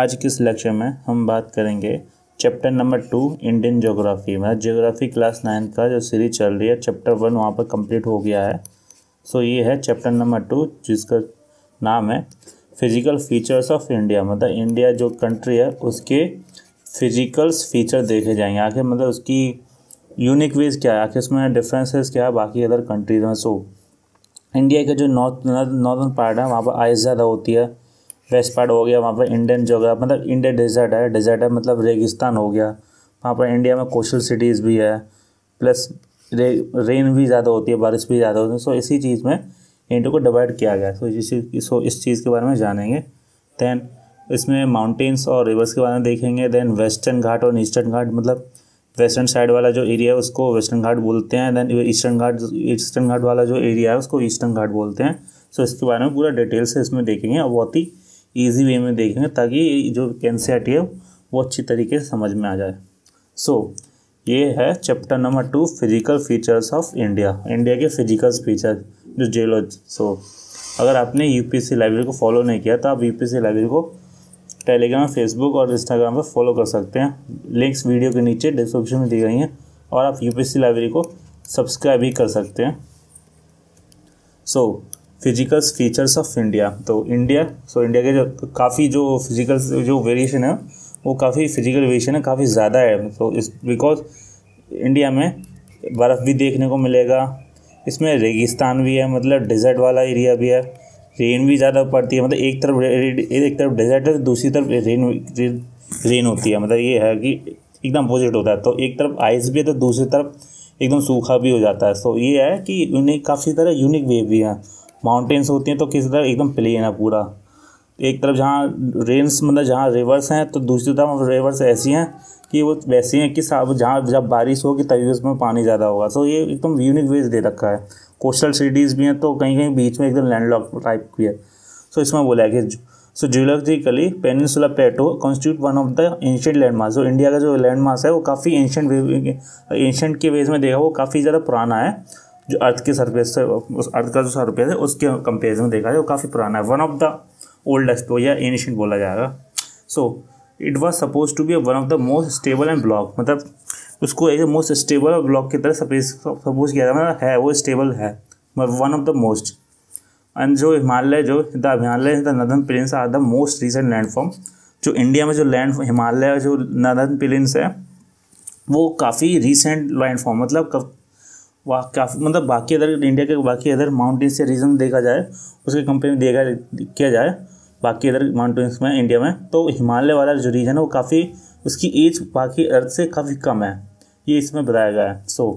आज के इस लेक्चर में हम बात करेंगे chapter number two Indian geography में geography class ninth का जो सीरीज चल रही है चैप्टर वन वहाँ पर कंप्लीट हो गया है सो so, ये है चैप्टर नंबर टू जिसका नाम है फिजिकल फीचर्स ऑफ इंडिया मतलब इंडिया जो कंट्री है उसके फिजिकल्स फीचर देखे जाएंगे आखिर मतलब उसकी यूनिक वेज क्या है आखिर उसमें डिफ्रेंसेस क्या है बाकी अदर कंट्रीज में सो so, इंडिया का जो नॉर्थ नॉर्दर्न पार्ट है वहाँ पर आइस ज़्यादा होती है वेस्ट पार्ट हो गया वहाँ पर इंडियन जो है मतलब इंडिया डेजर्ट है डेजर्ट है मतलब रेगिस्तान हो गया वहाँ पर इंडिया में कोस्टल सिटीज़ भी है प्लस रे रेन भी ज़्यादा होती है बारिश भी ज़्यादा होती है सो इसी चीज़ में इंडिया को डिवाइड किया गया सो इसी सो इस चीज़ के बारे में जानेंगे दैन इसमें माउंटेन्स और रिवर्स के बारे में देखेंगे दैन वेस्टर्न घाट और ईस्टर्न घाट मतलब वेस्टर्न साइड वाला जो एरिया है उसको वेस्टर्न घाट बोलते हैं then eastern Ghat eastern Ghat वाला जो एरिया है उसको ईस्टर्न घाट बोलते हैं सो इसके बारे में पूरा डिटेल से इसमें देखेंगे और बहुत ही ईजी वे में देखेंगे ताकि जो एन है वो अच्छी तरीके से समझ में आ जाए सो so, ये है chapter number two physical features of India India के फिजिकल फीचर जो जेलो सो so, अगर आपने यूपीएससी लाइब्रेरी को फॉलो नहीं किया तो आप यूपीएससी लाइब्रेरी को टेलीग्राम फेसबुक और इंस्टाग्राम पर फॉलो कर सकते हैं लिंक्स वीडियो के नीचे डिस्क्रिप्शन में दी गई हैं और आप यू लाइब्रेरी को सब्सक्राइब भी कर सकते हैं so physical features of India तो इंडिया सो इंडिया के जो काफ़ी जो फिजिकल जो वेरिएशन है वो काफ़ी फिजिकल वेरिएशन है काफ़ी ज़्यादा है तो इस बिकॉज इंडिया में बर्फ़ भी देखने को मिलेगा इसमें रेगिस्तान भी है मतलब डेजर्ट वाला एरिया भी है रेन भी ज़्यादा पड़ती है मतलब एक तरफ एक तरफ डेजर्ट है दूसरी तरफ रेन रेन होती है मतलब ये है कि एकदम अपोजिट होता है तो एक तरफ आइस भी है तो दूसरी तरफ एकदम सूखा भी हो जाता है तो ये है कि यूनिक काफ़ी तरह यूनिक वे भी हैं माउंटेन्स होती हैं तो किसी तरह एकदम प्लेन है पूरा एक तरफ जहाँ रेन्स मतलब जहाँ रिवर्स हैं तो दूसरी तरफ रिवर्स ऐसी हैं कि वो वैसी हैं कि जहाँ जब बारिश होगी तभी उसमें पानी ज़्यादा होगा सो तो ये एकदम यूनिक वेज दे रखा है कोस्टल सिटीज़ भी हैं तो कहीं कहीं बीच में एकदम लैंडलॉक टाइप की है सो so, इसमें बोला है कि so geologically peninsula plateau constitute one of the ancient land so India का जो लैंड है वो काफ़ी एंशियंट एंशियंट के वेज में देखा वो काफ़ी ज़्यादा पुराना है जो अर्थ के सरफेस से उस अर्थ का जो सरफेस है उसके कंपेरिजन में देखा जाए वो काफ़ी पुराना है वन ऑफ द ओल्डेस्ट या एंशियंट बोला जाएगा so it was suppose to be one of the most stable and block मतलब उसको एक मोस्ट स्टेबल ब्लॉक की तरह सपोज किया जाता है वो स्टेबल है one of the most and जो हिमालय जो the Himalaya the northern plains are the most recent landform जो इंडिया में जो लैंड हिमालय जो नदन प्लेन्स है वो काफ़ी रिसेंट लैंडफॉर्म मतलब काफ़ी मतलब बाकी अदर इंडिया के बाकी अदर माउंटेन्स या रीजन देखा जाए उसके कंपेयर में देखा किया जाए बाकी अदर माउंटेन्स में इंडिया में तो हिमालय वाला जो रीजन है वो काफ़ी उसकी एज बाकी अर्थ से काफ़ी कम है ये इसमें बताया गया है सो so,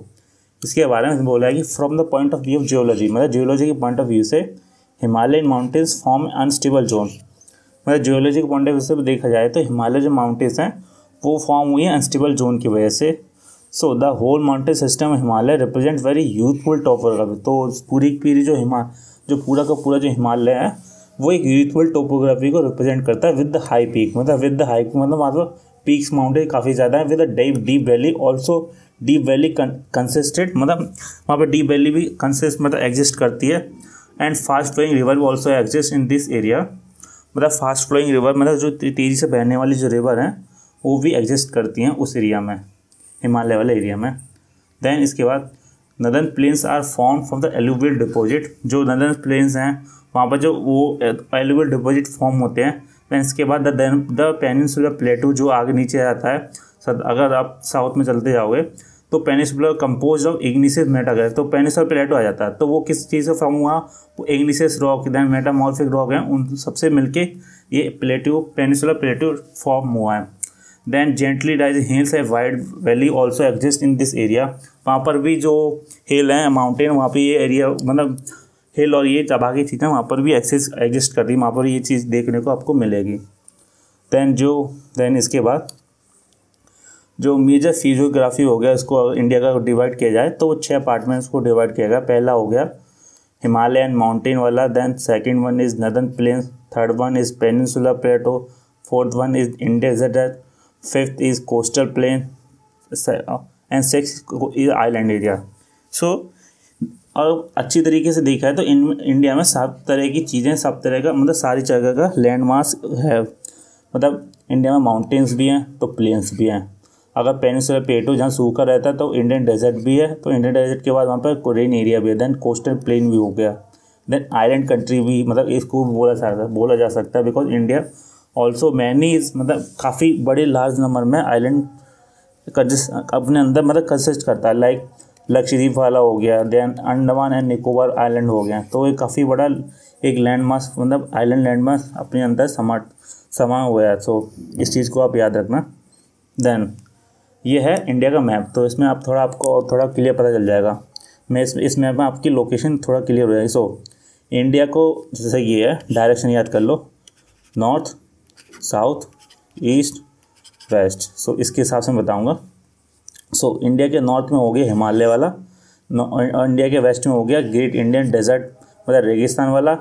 इसके बारे में बोला है कि from the point of view of geology मतलब जियोलॉजी के पॉइंट ऑफ व्यू से Himalayan mountains form unstable zone मतलब जियोलॉजी के पॉइंट ऑफ व्यू से देखा जाए तो हिमालय जो माउंटेन्स हैं वो फॉर्म हुई है अनस्टेबल जोन की वजह से so the whole mountain system Himalaya represent very youthful topography तो पूरी पूरी जो हिमा जो पूरा का पूरा जो हिमालय है वो एक यूथफुल टोपोग्राफी को रिप्रेजेंट करता है विद द हाई पीक मतलब विद द हाई मतलब मतलब पीक्स माउंटेन काफ़ी ज़्यादा है with deep deep valley also deep valley consisted मतलब वहाँ पर डीप वैली भी कंसिस्ट मतलब एग्जिस्ट करती है एंड फास्ट फ्लोइंग रिवर भी also exist in this area मतलब फास्ट फ्लोइंग रिवर मतलब जो तेज़ी से बहने वाली जो रिवर हैं वो भी एग्जिस्ट करती हैं उस एरिया में हिमालय वाले एरिया में देन इसके बाद northern plains are form from the alluvial deposit जो नदन प्लेन्स हैं वहाँ पर जो वो एलुवियल डिपोजिट फॉर्म होते हैं फ्रेंड्स इसके बाद द द पेनिनसुलर प्लेटो जो आगे नीचे आता है सर अगर आप साउथ में चलते जाओगे तो पेनिसुलर कंपोज ऑफ इग्निसिस मेटागैस तो पेनिसुलर प्लेटो आ जाता है तो वो किस चीज़ से फॉर्म हुआ वो igneous rock than metamorphic rock है उन सबसे मिलके ये प्लेटो पेनिसुलर प्लेटो फॉर्म हुआ है देन जेंटली डाइज हिल्स है wide valley also exist in this area वहाँ पर भी जो हिल हैं माउंटेन वहाँ पर ये एरिया मतलब हिल और ये जब आगे चीज़ें वहाँ पर भी एक्सेस एग्जिस्ट कर रही वहाँ पर ये चीज़ देखने को आपको मिलेगी दैन जो दैन इसके बाद जो मेजर फिजियोग्राफी हो गया इसको इंडिया का डिवाइड किया जाए तो वो छः पार्ट में इसको डिवाइड किया गया पहला हो गया हिमालयन माउंटेन वाला then second one is northern plains third one is peninsular plateau fourth one is Indian desert fifth is coastal plain and six is island area so और अच्छी तरीके से देखा है तो इन इंडिया में सब तरह की चीज़ें सब तरह का मतलब सारी जगह का लैंडमार्क है मतलब इंडिया में माउंटेन्स भी हैं तो प्लेन्स भी हैं अगर पेनिसुलर पेटो जहाँ सूखा रहता है तो इंडियन डेजर्ट भी है तो इंडियन डेजर्ट के बाद वहाँ पर कोरियन एरिया भी है देन कोस्टल प्लेन भी हो गया देन आइलैंड कंट्री भी मतलब इसको बोला जा बोला जा सकता है बिकॉज इंडिया ऑल्सो मैनी मतलब काफ़ी बड़े लार्ज नंबर में आइलैंड कंजस्ट अपने अंदर मतलब कंसिस्ट करता है लाइक like, लक्षद्वीप वाला हो गया then Andaman and Nicobar island हो गया तो ये काफ़ी बड़ा एक लैंडमार्क मतलब आइलैंड लैंडमार्क अपने अंदर समा समा हुआ है सो इस चीज़ को आप याद रखना देन ये है इंडिया का मैप तो इसमें आप थोड़ा आपको और थोड़ा क्लियर पता चल जाएगा मैं इस इस मैप में आपकी लोकेशन थोड़ा क्लियर हो जाएगी सो इंडिया को जैसे ये है डायरेक्शन याद कर लो north south east west so इसके हिसाब से मैं बताऊँगा सो so, इंडिया के नॉर्थ में हो गया हिमालय वाला इंडिया के वेस्ट में हो गया ग्रेट इंडियन डेजर्ट मतलब रेगिस्तान वाला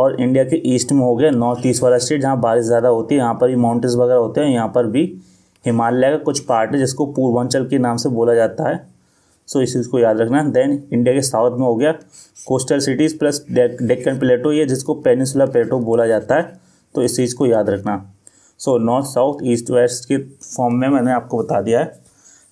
और इंडिया के ईस्ट में हो गया नॉर्थ ईस्ट वाला स्टेट जहाँ बारिश ज़्यादा होती है यहाँ पर भी माउंटेन्स वगैरह होते हैं यहाँ पर भी हिमालय का कुछ पार्ट है जिसको पूर्वांचल के नाम से बोला जाता है सो इस चीज़ को याद रखना देन इंडिया के साउथ में हो गया coastal cities plus Deccan plateau ये जिसको पेनिसुला प्लेटो बोला जाता है तो इस चीज़ को याद रखना so north south east west के फॉर्म में मैंने आपको बता दिया है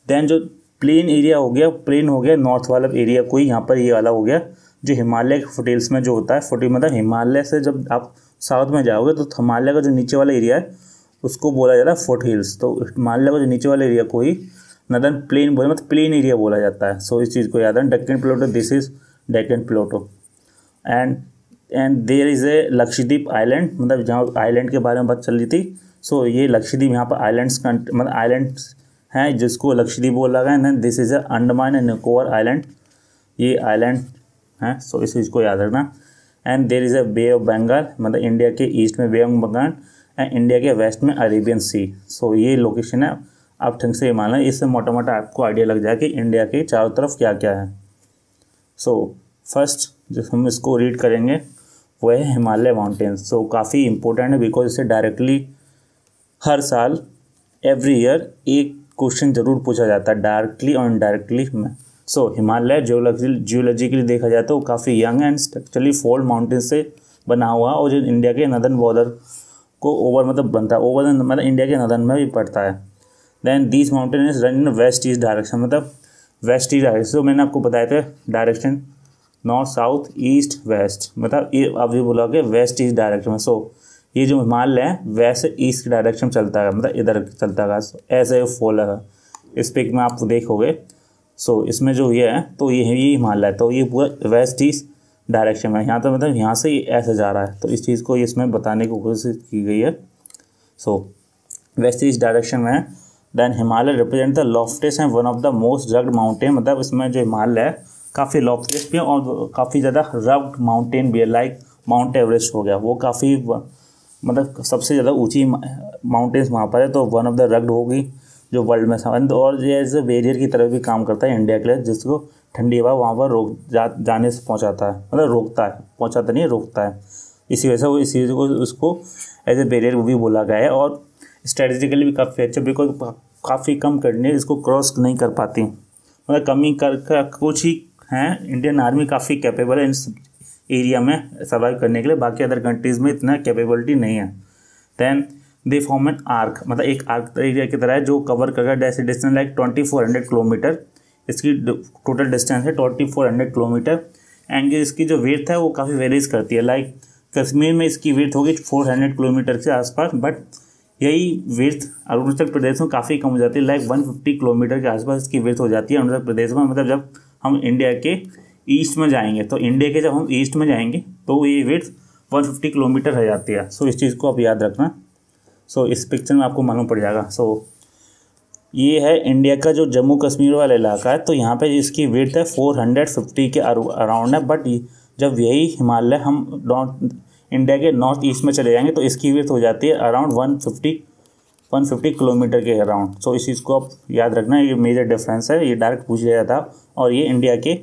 देन जो प्लेन एरिया हो गया प्लेन हो गया नॉर्थ वाला एरिया कोई यहाँ पर ये वाला हो गया जो हिमालय के फुटेल्स में जो होता है फुटेल मतलब हिमालय से जब आप साउथ में जाओगे तो हिमालय का जो नीचे वाला एरिया है उसको बोला जाता है फोर्ट हिल्स तो हिमालय का जो नीचे वाला एरिया को ही नदन प्लेन बोला मतलब प्लेन एरिया बोला जाता है सो so, इस चीज़ को याद है Deccan plateau this is Deccan plateau and and there is a Lakshadweep island मतलब जहाँ आइलैंड के बारे में बात चल रही थी सो so, ये लक्षद्वीप यहाँ पर आइलैंड्स मतलब आइलैंड्स है जिसको लक्षद्वीप बोला गया है this is a Andaman and Nicobar island ये आइलैंड है सो इस चीज़ को याद रखना and there is a bay of Bengal मतलब इंडिया के ईस्ट में bay of Bengal and India के वेस्ट में अरेबियन सी सो ये लोकेशन है आप ठंड से ये मान लें इससे मोटा मोटा आपको आइडिया लग जाए कि इंडिया के चारों तरफ क्या क्या है सो फर्स्ट जो हम इसको रीड करेंगे वो है हिमालय माउंटेन्स सो काफ़ी इंपॉर्टेंट है बिकॉज इसे डायरेक्टली हर साल एवरी ईयर एक क्वेश्चन जरूर पूछा जाता है डायरेक्टली और इनडायरेक्टली में सो हिमालय जियोलॉजी जियोलॉजिकली देखा जाए तो काफ़ी young and structurally fold mountain से बना हुआ और जो इंडिया के नदन बॉर्डर को ओवर मतलब बनता है ओवर मतलब इंडिया के नदन में भी पड़ता है then these mountain is run in west east direction मतलब वेस्ट ईस्ट डायरेक्शन तो मैंने आपको बताया था direction north south east west मतलब ये अभी बोला कि वेस्ट ईस्ट डायरेक्शन में सो so, ये जो हिमालय है वैसे ईस्ट डायरेक्शन चलता है मतलब इधर चलता है ऐसे फॉल है इस पिक में आप देखोगे सो so, इसमें जो ये है तो ये ये हिमालय तो ये पूरा वेस्ट ईस्ट डायरेक्शन में यहाँ तो मतलब यहाँ से ये ऐसे जा रहा है तो इस चीज़ को इसमें बताने की कोशिश की गई है सो वेस्ट ईस्ट डायरेक्शन में then Himalaya represent the loftiest and one of the most rugged mountain मतलब इसमें जो हिमालय है काफ़ी लॉफ्टेस्ट भी है और काफ़ी ज़्यादा रग्ड माउंटेन भी है लाइक माउंट एवरेस्ट हो गया वो काफ़ी मतलब सबसे ज़्यादा ऊंची माउंटेन्स वहाँ पर है तो वन ऑफ द रग्ड होगी जो वर्ल्ड में सामंत और ये एज ए वेरियर की तरह भी काम करता है इंडिया के लिए जिसको ठंडी हवा वहाँ पर रोक जा जाने से पहुँचाता है मतलब रोकता है पहुँचाता नहीं रोकता है इसी वजह से वो इसी को उसको एज ए बेरियर भी बोला गया है और स्ट्रेटेजिकली भी काफ़ी अच्छा बिकॉज काफ़ी कम करने इसको क्रॉस नहीं कर पाती मतलब कमी कर, कर कुछ ही हैं इंडियन आर्मी काफ़ी कैपेबल है इन एरिया में सर्वाइव करने के लिए बाकी अदर कंट्रीज़ में इतना कैपेबिलिटी नहीं है then they form an arc मतलब एक आर्क एरिया की तरह है जो कवर करेगा डैसे distance like twenty four hundred kilometre इसकी टोटल डिस्टेंस है twenty four hundred kilometre and इसकी जो वेथ है वो काफ़ी वेरीज करती है लाइक कश्मीर में इसकी वेथ होगी फोर हंड्रेड किलोमीटर के आसपास बट यही वेथ अरुणाचल प्रदेश में काफ़ी कम हो जाती है लाइक वन फिफ्टी किलोमीटर के आसपास इसकी वेथ हो जाती है अरुणाचल प्रदेश में मतलब जब हम इंडिया के ईस्ट में जाएंगे तो इंडिया के जब हम ईस्ट में जाएंगे तो ये विथ 150 किलोमीटर रह जाती है सो इस चीज़ को आप याद रखना सो इस पिक्चर में आपको मालूम पड़ जाएगा सो ये है इंडिया का जो जम्मू कश्मीर वाला इलाका है तो यहाँ पे इसकी विथ है 450 के अराउंड है बट जब यही हिमालय हम नॉर्थ इंडिया के नॉर्थ ईस्ट में चले जाएंगे तो इसकी विथ हो जाती है around one fifty one fifty kilometre के अराउंड सो इस चीज़ को आप याद रखना ये मेजर डिफरेंस है ये डायरेक्ट पूछ लिया था और ये इंडिया के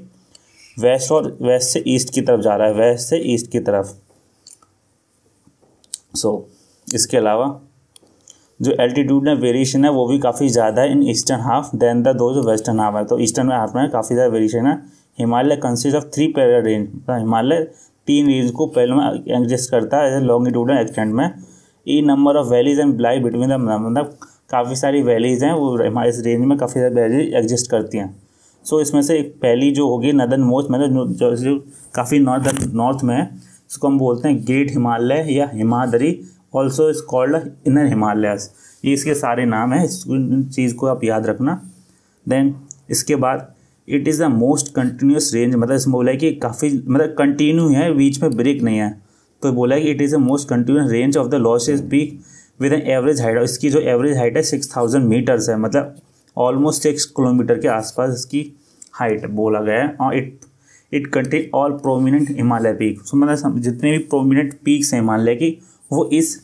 वेस्ट और वेस्ट से ईस्ट की तरफ जा रहा है वेस्ट से ईस्ट की तरफ सो so, इसके अलावा जो एल्टीट्यूड में वेरिएशन है वो भी काफ़ी ज़्यादा है in eastern half then the दो जो वेस्टर्न हाफ है तो ईस्टर्न हाफ में काफ़ी ज़्यादा वेरिएशन है Himalaya consist of three pair range Himalaya तीन रेंज को पहले में एडजस्ट करता है एंड एक्सटेंड में a number of valleys and ब्लाई बिटवीन द मतलब काफ़ी सारी वैलीज हैं वो इस रेंज में काफ़ी सारी वैलीज एग्जिस्ट करती हैं सो so, इसमें से एक पहली जो होगी नदन मोस्ट मतलब जो, जो काफ़ी नॉर्थ नॉर्थ में है इसको हम बोलते हैं ग्रेट हिमालय या Himadri also is called inner Himalayas ये इसके सारे नाम हैं इस चीज़ को आप याद रखना देन इसके बाद it is the most continuous range मतलब इसमें बोला है कि काफ़ी मतलब कंटिन्यू है बीच में ब्रेक नहीं है तो बोला है कि it is the most continuous range of the लॉसेज peak with an average height इसकी जो एवरेज हाइट है सिक्स थाउजेंड मीटर्स है मतलब ऑलमोस्ट सिक्स किलोमीटर के आसपास इसकी हाइट बोला गया है और it it contain all prominent Himalaya peak so मतलब जितने भी प्रोमिनेंट पीक्स हैं हिमालय की वो इस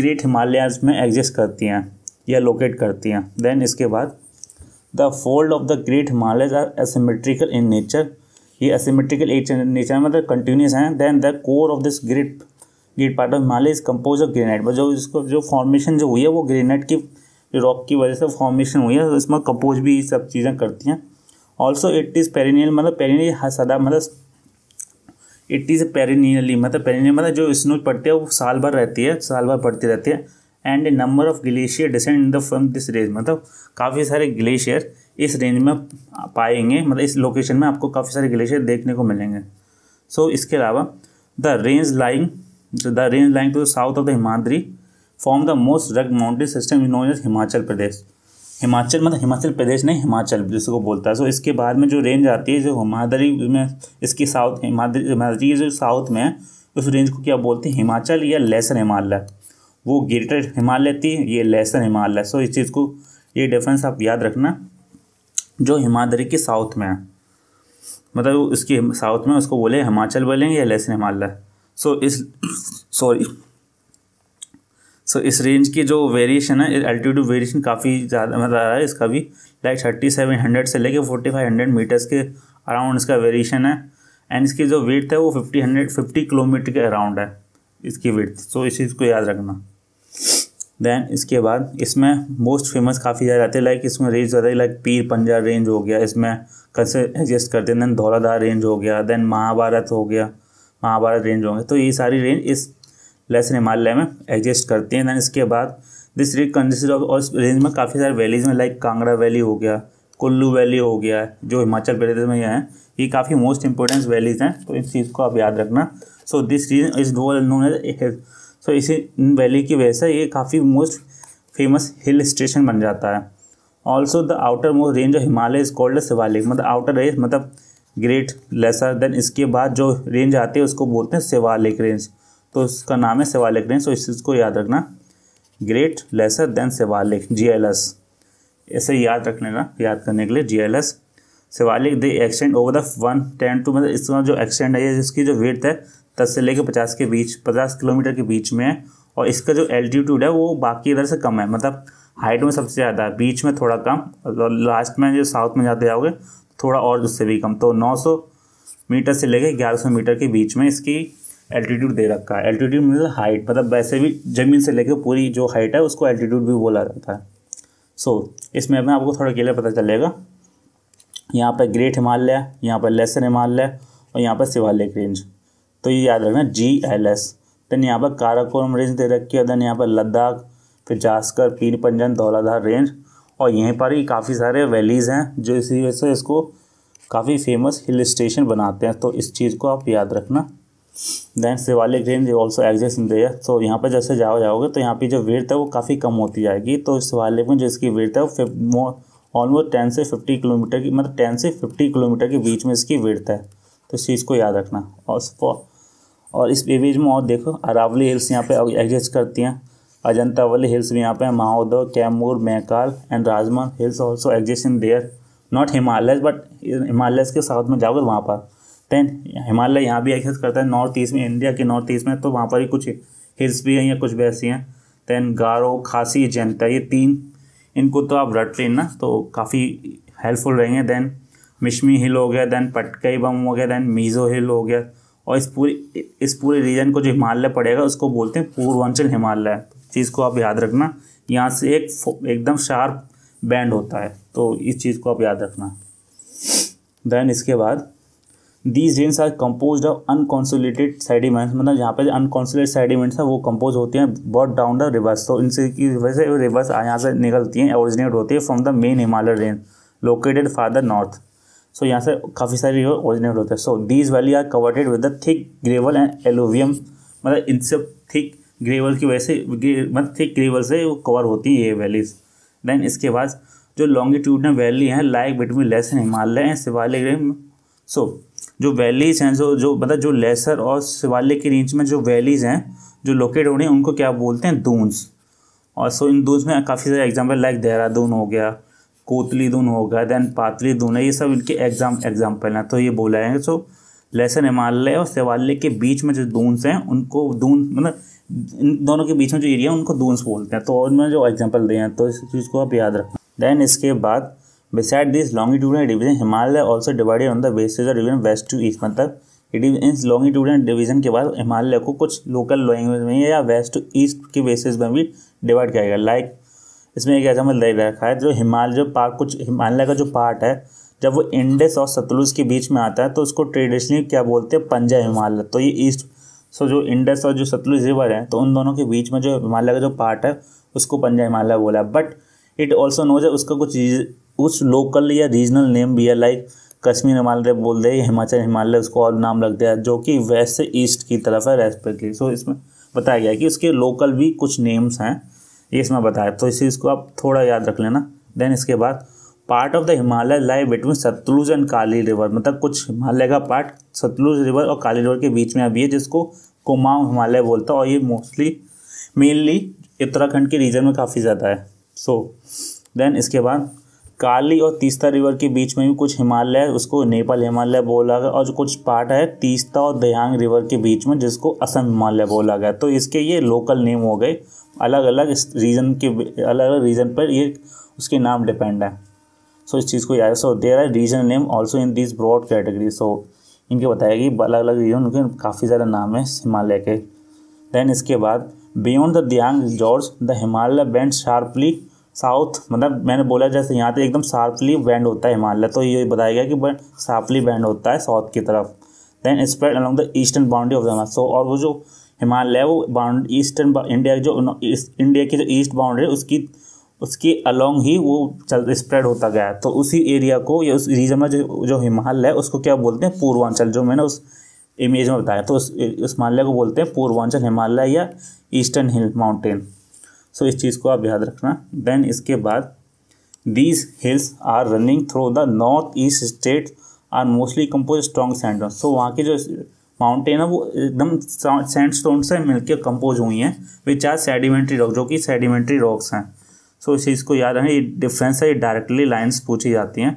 ग्रेट हिमालयाज में एग्जिस्ट करती हैं या लोकेट करती हैं देन इसके बाद the fold of the great Himalayas are asymmetrical in nature ये असीमेट्रिकल एच नेचर मतलब कंटिन्यूस हैं then the core of this great great part of Himalaya is compose of granite जो इसको जो फॉर्मेशन जो हुई है वो ग्रेनाइट की रॉक की वजह से फॉर्मेशन हुई है तो इसमें कंपोज भी सब चीज़ें करती हैं ऑल्सो इट इज़ पेरिनियल मतलब पेरिनियल हर सदा मतलब इट इज़ पेरिनियली मतलब पेरिनियल मतलब जो स्नो पड़ती है वो साल भर रहती है साल भर पड़ती रहती है and number of glacier descend in the from this range मतलब काफ़ी सारे ग्लेशियर इस रेंज में पाएंगे मतलब इस लोकेशन में आपको काफ़ी सारे ग्लेशियर देखने को मिलेंगे सो so, इसके अलावा the range lying the range lying to south of the Himadri form the most rugged mountain system in known Himachal Pradesh Himachal मतलब हिमाचल प्रदेश नहीं हिमाचल जिसको बोलता है सो so, इसके बाद में जो रेंज आती है जो हिमादरी में इसकी साउथ हिमादरी जो साउथ में है उस रेंज को क्या बोलते हैं हिमाचल या लेसर हिमालय वो ग्रेटर हिमालय थी ये लेसर हिमालय सो so, इस चीज़ को ये डिफरेंस आप याद रखना जो हिमादरी के साउथ में है मतलब इसके साउथ में उसको बोले हिमाचल बोलेंगे या लेसर हिमालय सो so, इस सॉरी सो इस रेंज की जो वेरिएशन है एल्टीट्यूड वेरिएशन काफ़ी ज़्यादा मतलब रहा है इसका भी लाइक थर्टी सेवन हंड्रेड से लेके फोर्टी फाइव हंड्रेड मीटर्स के अराउंड इसका वेरिएशन है एंड इसकी जो वेट है वो फिफ्टी हंड्रेड फिफ्टी किलोमीटर के अराउंड है इसकी वेट सो so, इस चीज़ को याद रखना देन इसके बाद इसमें मोस्ट फेमस काफ़ी ज़्यादा आते हैं लाइक इसमें रेंज ज़्यादा लाइक पीर पंजा रेंज हो गया इसमें कैसे एडजस्ट करते हैं देन धौलाधार रेंज हो गया देन महाभारत हो गया महाभारत रेंज हो गया तो ये सारी रेंज इस प्लस हिमालय में एग्जिस्ट करती हैं दैन इसके बाद दिस रीज कंसिस्ट ऑफ और रेंज में काफ़ी सारे वैलीज़ में लाइक कांगड़ा वैली हो गया कुल्लू वैली हो गया जो हिमाचल प्रदेश में हैं ये काफ़ी मोस्ट इंपॉर्टेंट वैलीज़ हैं तो इस चीज़ को आप याद रखना so this region is well known as so इसी वैली की वजह से ये काफ़ी मोस्ट फेमस हिल स्टेशन बन जाता है also the outer most range of Himalaya is called Shivalik मतलब आउटर रेंज मतलब ग्रेट लेसर देन इसके बाद जो रेंज आती है उसको बोलते हैं शिवालिक रेंज तो इसका नाम है सेवालिक रेंज तो इस चीज़ को याद रखना great lesser then Shivalik G L S ऐसे याद रख लेना याद करने के लिए G L S Shivalik they extend over the one ten two मतलब इसका जो एक्सटेंड है इसकी जो वेट है दस से लेकर पचास के बीच पचास किलोमीटर के बीच में है और इसका जो एल्टीट्यूड है वो बाकी इधर से कम है मतलब हाइट में सबसे ज़्यादा है बीच में थोड़ा कम और लास्ट में जो साउथ में जाते जाओगे थोड़ा और उससे भी कम तो 900 मीटर से लेकर 1100 मीटर के बीच में इसकी एल्टीट्यूड दे रखा है एल्टीट्यूड मतलब हाइट मतलब वैसे भी ज़मीन से लेकर पूरी जो हाइट है उसको एल्टीट्यूड भी बोला जाता है सो so, इसमें में आपको थोड़ा क्लियर पता चलेगा यहाँ पर ग्रेट हिमालय यहाँ पर लेसर हिमालय और यहाँ पर शिवालिक रेंज तो ये याद रखना जी एल एस देन यहाँ पर काराकोरम रेंज दे रखी है देन यहाँ पर लद्दाख फिर जास्कर पीर पंजन धौलाधार रेंज और यहीं पर ही काफ़ी सारे वैलीज़ हैं जो इसी वजह से इसको काफ़ी फेमस हिल स्टेशन बनाते हैं तो इस चीज़ को आप याद रखना then Shivalik range also exist in there तो यहाँ पर जैसे जाओ जाओगे तो यहाँ पर जो वेड़ है वो काफ़ी कम होती जाएगी तो सिवालिक में जो इसकी वेट है वो ऑलमोस्ट टेन से फिफ्टी किलोमीटर की मतलब टेन से फिफ्टी किलोमीटर के बीच में इसकी वेड़ है तो इस चीज़ को याद रखना और और इस एवेज में और देखो अरावली हिल्स यहाँ पे एग्जिस्ट करती हैं अजंता वाली हिल्स भी यहाँ पे महोदय कैमूर मैकाल एंड राजमा hills also exist in there not Himalaya but Himalaya के साउथ में जाओगे वहाँ पर देन हिमालय यहाँ भी एक्सेस करता है नॉर्थ ईस्ट में इंडिया के नॉर्थ ईस्ट में तो वहाँ पर ही कुछ हिल्स भी हैं या कुछ वैसी हैं देन गारो खासी जैनता ये तीन इनको तो आप रट ना तो काफ़ी हेल्पफुल रहेंगे देन मिशमी हिल हो गया देन पटकई बम हो गया देन मीज़ो हिल हो गया और इस पूरे इस पूरे रीजन को जो हिमालय पड़ेगा उसको बोलते हैं पूर्वांचल हिमालय चीज़ को आप याद रखना यहाँ से एक एकदम शार्प बैंड होता है तो इस चीज़ को आप याद रखना देन इसके बाद these ranges are compose of unconsolidated sediments मतलब जहाँ पे अनकॉन्सोलेटेड साइडिमेंट्स हैं वो कंपोज होते हैं बॉट डाउन द रिवर्स तो इनसे की वजह से रिवर्स यहाँ से निकलती हैं ओरिजिनेट होती है from the main Himalaya range located farther north so यहाँ से काफ़ी सारे रिवर ओरिजिनेट होते हैं so these valley are covered with the thick gravel and alluvium मतलब इनसे थिक ग्रेवल की वजह से मतलब थिक ग्रेवल से वो कवर होती है ये वैलीज देन इसके बाद जो लॉन्गिट्यूडनल वैली हैं like between lesser Himalaya and Shivalik so जो वैलीज़ हैं जो जो मतलब जो लेसर और शिवालिय के रेंज में जो वैलीज़ हैं जो लोकेट हो रही हैं उनको क्या बोलते हैं दूंस और सो इन दूंस में काफ़ी सारे एग्जाम्पल लाइक देहरादून हो गया कोतली दून हो गया दैन पातली दून है ये सब इनके एग्जाम एग्जाम्पल हैं तो ये बोला है सो लेसर हिमालय और शिवालय के बीच में जो दूंस हैं उनको दून मतलब इन दोनों के बीच में जो एरिया है उनको दूंस बोलते हैं तो और उनमें जो एग्जाम्पल दिए हैं तो इस चीज़ को आप याद रखें देन इसके बाद this this longitudinal division Himalaya also divided on the basis of division west to east मतलब इन लॉन्गिट्यूडनल डिवीजन के बाद हिमालय को कुछ लोकल लैंग्वेज में या वेस्ट टू ईस्ट के बेसिस में भी डिवाइड किया गया लाइक इसमें एक एग्जाम्पल दे रखा है जो हिमालय जो पार्ट कुछ हिमालय का जो पार्ट है जब वो इंडस और सतलुज के बीच में आता है तो उसको ट्रेडिशनली क्या बोलते हैं पंजा हिमालय तो ये ईस्ट सो जो इंडस और जो सतलुज रिवर है तो उन दोनों के बीच में जो हिमालय का जो पार्ट है उसको पंजा हिमालय बोला बट इट ऑल्सो नोज उसका कुछ उस लोकल या रीजनल नेम भी है लाइक कश्मीर हिमालय बोल दे हिमाचल हिमालय उसको और नाम रख दिया जो कि वेस्ट से ईस्ट की तरफ है रेस्पेक्टली सो इसमें बताया गया कि इसके लोकल भी कुछ नेम्स हैं ये इसमें बताया तो इस चीज़ को आप थोड़ा याद रख लेना देन इसके बाद part of the Himalaya lie between Satluj and Kali river मतलब कुछ हिमालय का पार्ट सतलुज रिवर और काली रिवर के बीच में अभी है जिसको कुमाऊं हिमालय बोलता है और ये मोस्टली मेनली उत्तराखंड के रीजन में काफ़ी ज़्यादा है सो so, देन इसके बाद काली और तीस्ता रिवर के बीच में भी कुछ हिमालय उसको नेपाल हिमालय बोला गया और कुछ पार्ट है तीस्ता और दयांग रिवर के बीच में जिसको असम हिमालय बोला गया तो इसके ये लोकल नेम हो गए अलग अलग रीजन के अलग अलग रीजन पर ये उसके नाम डिपेंड है सो so, इस चीज़ को याद so there are region name also in this broad category so इनके बताया कि अलग अलग रीजन उनके काफ़ी ज़्यादा नाम है हिमालय के देन इसके बाद beyond the Dihang gorge the Himalaya bend sharply south मतलब मैंने बोला जैसे यहाँ तो एकदम शार्पली बैंड होता है हिमालय तो ये बताया गया कि बट शार्पली बैंड होता है साउथ की तरफ then spread along the eastern boundary of the Himalaya so और वो जो हिमालय है वो बाउंड ईस्टर्न इंडिया जो इंडिया की जो ईस्ट बाउंड्री है उसकी उसकी अलोंग ही वो चल स्प्रेड होता गया तो उसी एरिया को या उस रीजन में जो जो हिमालय है उसको क्या बोलते हैं पूर्वांचल जो मैंने उस इमेज में बताया तो उस उस हिमालय को बोलते हैं पूर्वांचल हिमालय या ईस्टर्न हिल माउंटेन सो इस चीज़ को आप याद रखना देन इसके बाद these hills are running through the north east state are mostly compose strong sand so वहाँ के जो माउंटेन है वो एकदम सैंड स्टोन से मिलकर कंपोज हुई हैं विच आर सेडिमेंट्री रॉक जो कि सेडिमेंट्री रॉक्स हैं सो so, इस चीज़ को याद रखें ये डिफरेंस है ये डायरेक्टली लाइन्स पूछी जाती हैं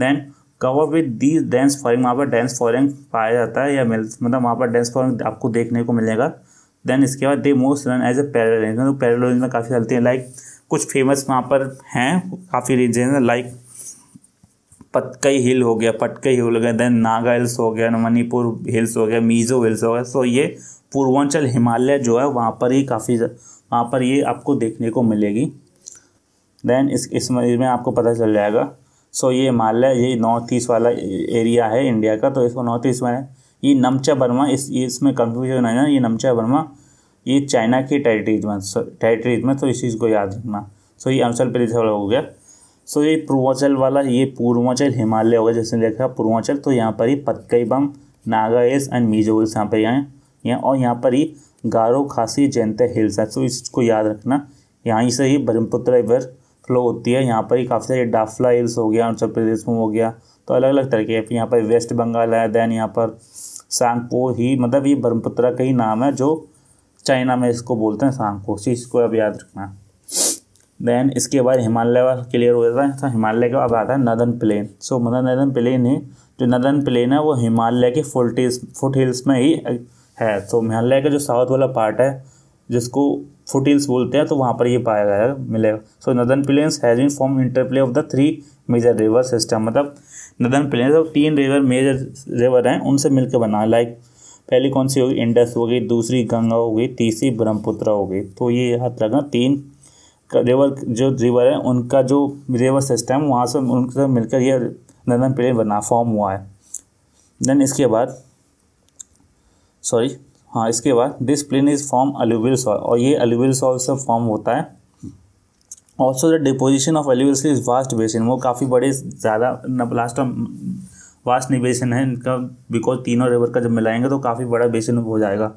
then cover with these dense forest वहाँ पर डेंस फॉरिंग पाया जाता है या मिल मतलब वहाँ पर डेंस फॉरिंग आपको देखने को मिलेगा देन इसके बाद they most run as a parallel range मतलब पैरल रेंज में काफ़ी चलती हैं लाइक कुछ फेमस वहाँ पर हैं काफ़ी रेंज हैं लाइक पटकई हिल हो गया पटकई हिल हो गया देन नागा हिल्स हो गया मणिपुर हिल्स हो गया मीजो हिल्स हो गया सो ये पूर्वांचल हिमालय जो है वहाँ पर ही काफ़ी वहाँ पर ये आपको देखने को मिलेगी देन इस इसमें में आपको पता चल जाएगा सो ये हिमालय ये नॉर्थ ईस्ट वाला एरिया है इंडिया का तो इसको नॉर्थ ईस्ट में ये नमचा वर्मा इस इसमें कन्फ्यूजन है ना ये नमचा बर्मा ये चाइना की टेरिटरीज में टेरिटरीज में तो इस चीज़ को याद रखना सो ये अरुणाचल प्रदेश वाला हो गया सो ये पूर्वांचल वाला ये पूर्वांचल हिमालय होगा जैसे देखा पूर्वांचल तो यहाँ पर ही Patkai Bum Naga hills and Mizo hills यहाँ पर आए यहाँ और यहाँ पर ही गारो खासी जयंत हिल्स है सो तो इसको याद रखना यहाँ से ही ब्रह्मपुत्र रिवर फ्लो होती है यहाँ पर ही काफ़ी सारे डाफला हिल्स हो गया अरुणाचल प्रदेश में हो गया तो अलग अलग तरीके यहाँ पर वेस्ट बंगाल है देन यहाँ पर सांगपो ही मतलब ये ब्रह्मपुत्रा का ही नाम है जो चाइना में इसको बोलते हैं सांगपो चीज़ को अब याद रखना देन इसके बाद हिमालय क्लियर हो जाता है तो हिमालय के बाद आता है नदन प्लेन सो so, मतलब नदन प्लेन है जो नदन प्लेन है वो हिमालय के फुलटेज फुट हिल्स में ही है तो so, हिमालय का जो साउथ वाला पार्ट है जिसको फुट हिल्स बोलते हैं तो वहाँ पर ये पाया जाएगा मिलेगा so so, northern plains has in form interplay of the three major river system मतलब नदन प्लेन तो तीन रिवर मेजर रिवर हैं उनसे मिलकर बना लाइक पहली कौन सी होगी इंडस हो गई दूसरी गंगा हो गई तीसरी ब्रह्मपुत्र हो गई तो ये याद रखना तीन रिवर जो रिवर है उनका जो रिवर सिस्टम वहाँ से उनसे मिलकर यह नंदन प्लेन बना फॉर्म हुआ है देन इसके बाद सॉरी हाँ इसके बाद this plain is form alluvial soil और ये अलूविल सॉल से फॉर्म होता है also the deposition of alluvium is vast basin वो काफ़ी बड़े ज़्यादा नपलास्ट वास्ट बेसिन है इनका बिकॉज तीनों रिवर का जब मिलाएंगे तो काफ़ी बड़ा बेसिन हो जाएगा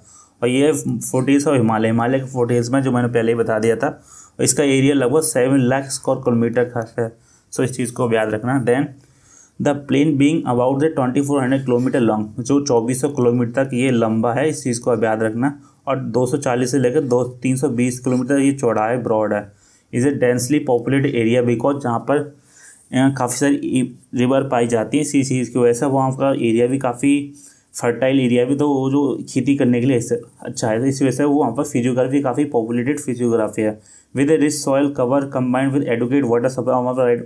और ये फोर्टीज और हिमालय हिमालय के फोर्टीज में जो मैंने पहले ही बता दिया था इसका एरिया लगभग सेवन लाख स्क्वायर किलोमीटर का है सो इस चीज़ को याद रखना then the plain being about the twenty four hundred kilometre long जो चौबीस सौ किलोमीटर तक ये लंबा है इस चीज़ को अब याद रखना और दो सौ चालीस से लेकर दो तीन सौ बीस किलोमीटर ये चौड़ा है ब्रॉड है is a densely populated area because जहाँ पर काफ़ी सारी रिवर पाई जाती है इसी चीज़ की वजह से वहाँ का एरिया भी काफ़ी फर्टाइल एरिया भी तो वो जो खेती करने के लिए अच्छा है तो इस वजह से वो वहाँ पर फिजियोग्राफी काफ़ी पॉपुलेटेड फिजियोग्राफी है with rich soil cover combined with adequate water supply वहाँ पर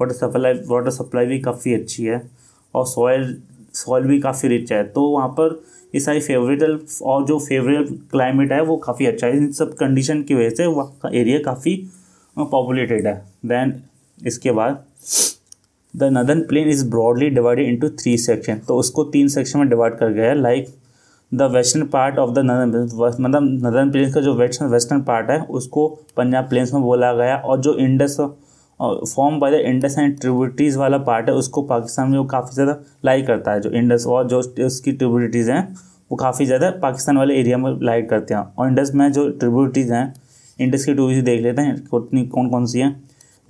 वाटर सप्लाई वाटर सप्लाई भी काफ़ी अच्छी है और सॉयल सॉयल भी काफ़ी रिच है तो वहाँ पर ये सारी फेवरेटल और जो फेवरेट क्लाइमेट है वो काफ़ी अच्छा है इन सब कंडीशन की वजह से वहाँ का एरिया काफ़ी पॉपुलेटेड हाँ, है देन इसके बाद the northern plain is broadly divided into three section तो उसको तीन सेक्शन में डिवाइड कर गया है like the western part of the northern मतलब नदन प्लेन का जो वेस्टर्न वेस्टर्न पार्ट है उसको पंजाब प्लेन्स में बोला गया और जो Indus form by the Indus and tributaries वाला पार्ट है उसको पाकिस्तान में वो काफ़ी ज़्यादा लाइक करता है जो इंडस और जो उसकी ट्रिब्यूटीज हैं वो काफ़ी ज़्यादा पाकिस्तान वाले एरिया में लाइक करते हैं और इंडस में जो ट्रिब्यूटीज हैं इंडस की टू सी देख लेते हैं कौन कौन सी हैं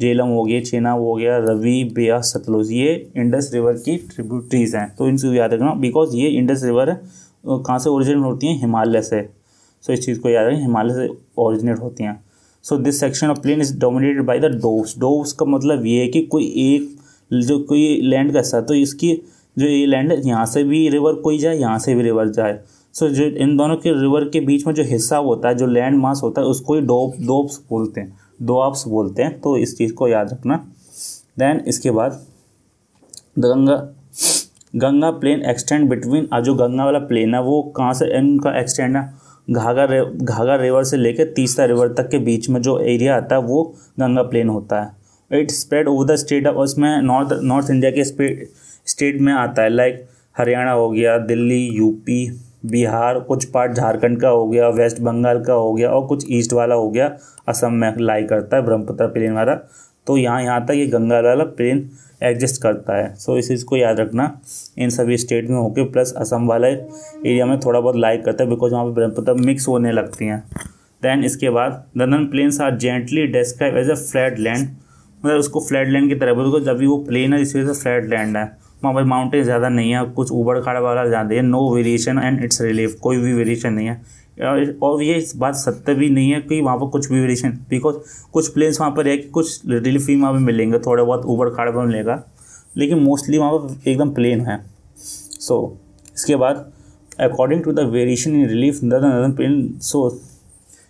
जेलम हो गया चेना हो गया रवि बेया सतलुज ये इंडस रिवर की ट्रिब्यूटरीज हैं तो इनसे याद रखना बिकॉज ये इंडस रिवर कहाँ से ओरिजिनेट होती हैं हिमालय से सो so, इस चीज़ को याद रखें हिमालय से ओरिजिनेट होती हैं so this section of plain is dominated by the doabs doabs का मतलब ये है कि कोई एक जो कोई लैंड का हिस्सा तो इसकी जो ये लैंड है यहाँ से भी रिवर कोई जाए यहाँ से भी रिवर जाए सो जो इन दोनों के रिवर के बीच में जो हिस्सा होता है जो लैंड मास होता है उसको ही डोप डोप्स बोलते हैं दोआप्स बोलते हैं तो इस चीज़ को याद रखना देन इसके बाद the Ganga Ganga plain extend between जो गंगा वाला प्लेन है वो कहाँ से इनका एक्सटेंड है घाघा रे घाघा रिवर से लेकर तीसरा रिवर तक के बीच में जो एरिया आता है वो गंगा प्लेन होता है it spread over the state of उसमें नॉर्थ नॉर्थ इंडिया के स्टेट में आता है लाइक हरियाणा हो गया दिल्ली यूपी बिहार कुछ पार्ट झारखंड का हो गया वेस्ट बंगाल का हो गया और कुछ ईस्ट वाला हो गया असम में लाई करता है ब्रह्मपुत्र प्लेन वाला तो यहाँ यहाँ तक ये गंगा वाला प्लेन एडजस्ट करता है सो इस चीज़ को याद रखना इन सभी स्टेट में होके प्लस असम वाला एरिया में थोड़ा बहुत लाइक करता है बिकॉज वहाँ पर ब्रह्मपुत्र मिक्स होने लगती हैं दैन इसके बाद the northern plains are gently describe as a flat land मतलब उसको फ्लैट लैंड की तरह जब भी वो प्लेन है इस वजह से फ्लैट लैंड है वहाँ पर माउंटेन ज़्यादा नहीं है कुछ उबड़ खाड़ वाला ज़्यादा है no variation and its relief कोई भी वेरिएशन नहीं है और ये इस बात सत्य भी नहीं है कि वहाँ पर कुछ भी वेरिएशन बिकॉज कुछ प्लेन्स वहाँ पर है कि कुछ रिलीफ भी वहाँ पर मिलेंगे थोड़ा बहुत उबड़ खाड़ पर मिलेगा लेकिन मोस्टली वहाँ पर एकदम प्लेन है सो so, इसके बाद according to the variation in relief northern plain so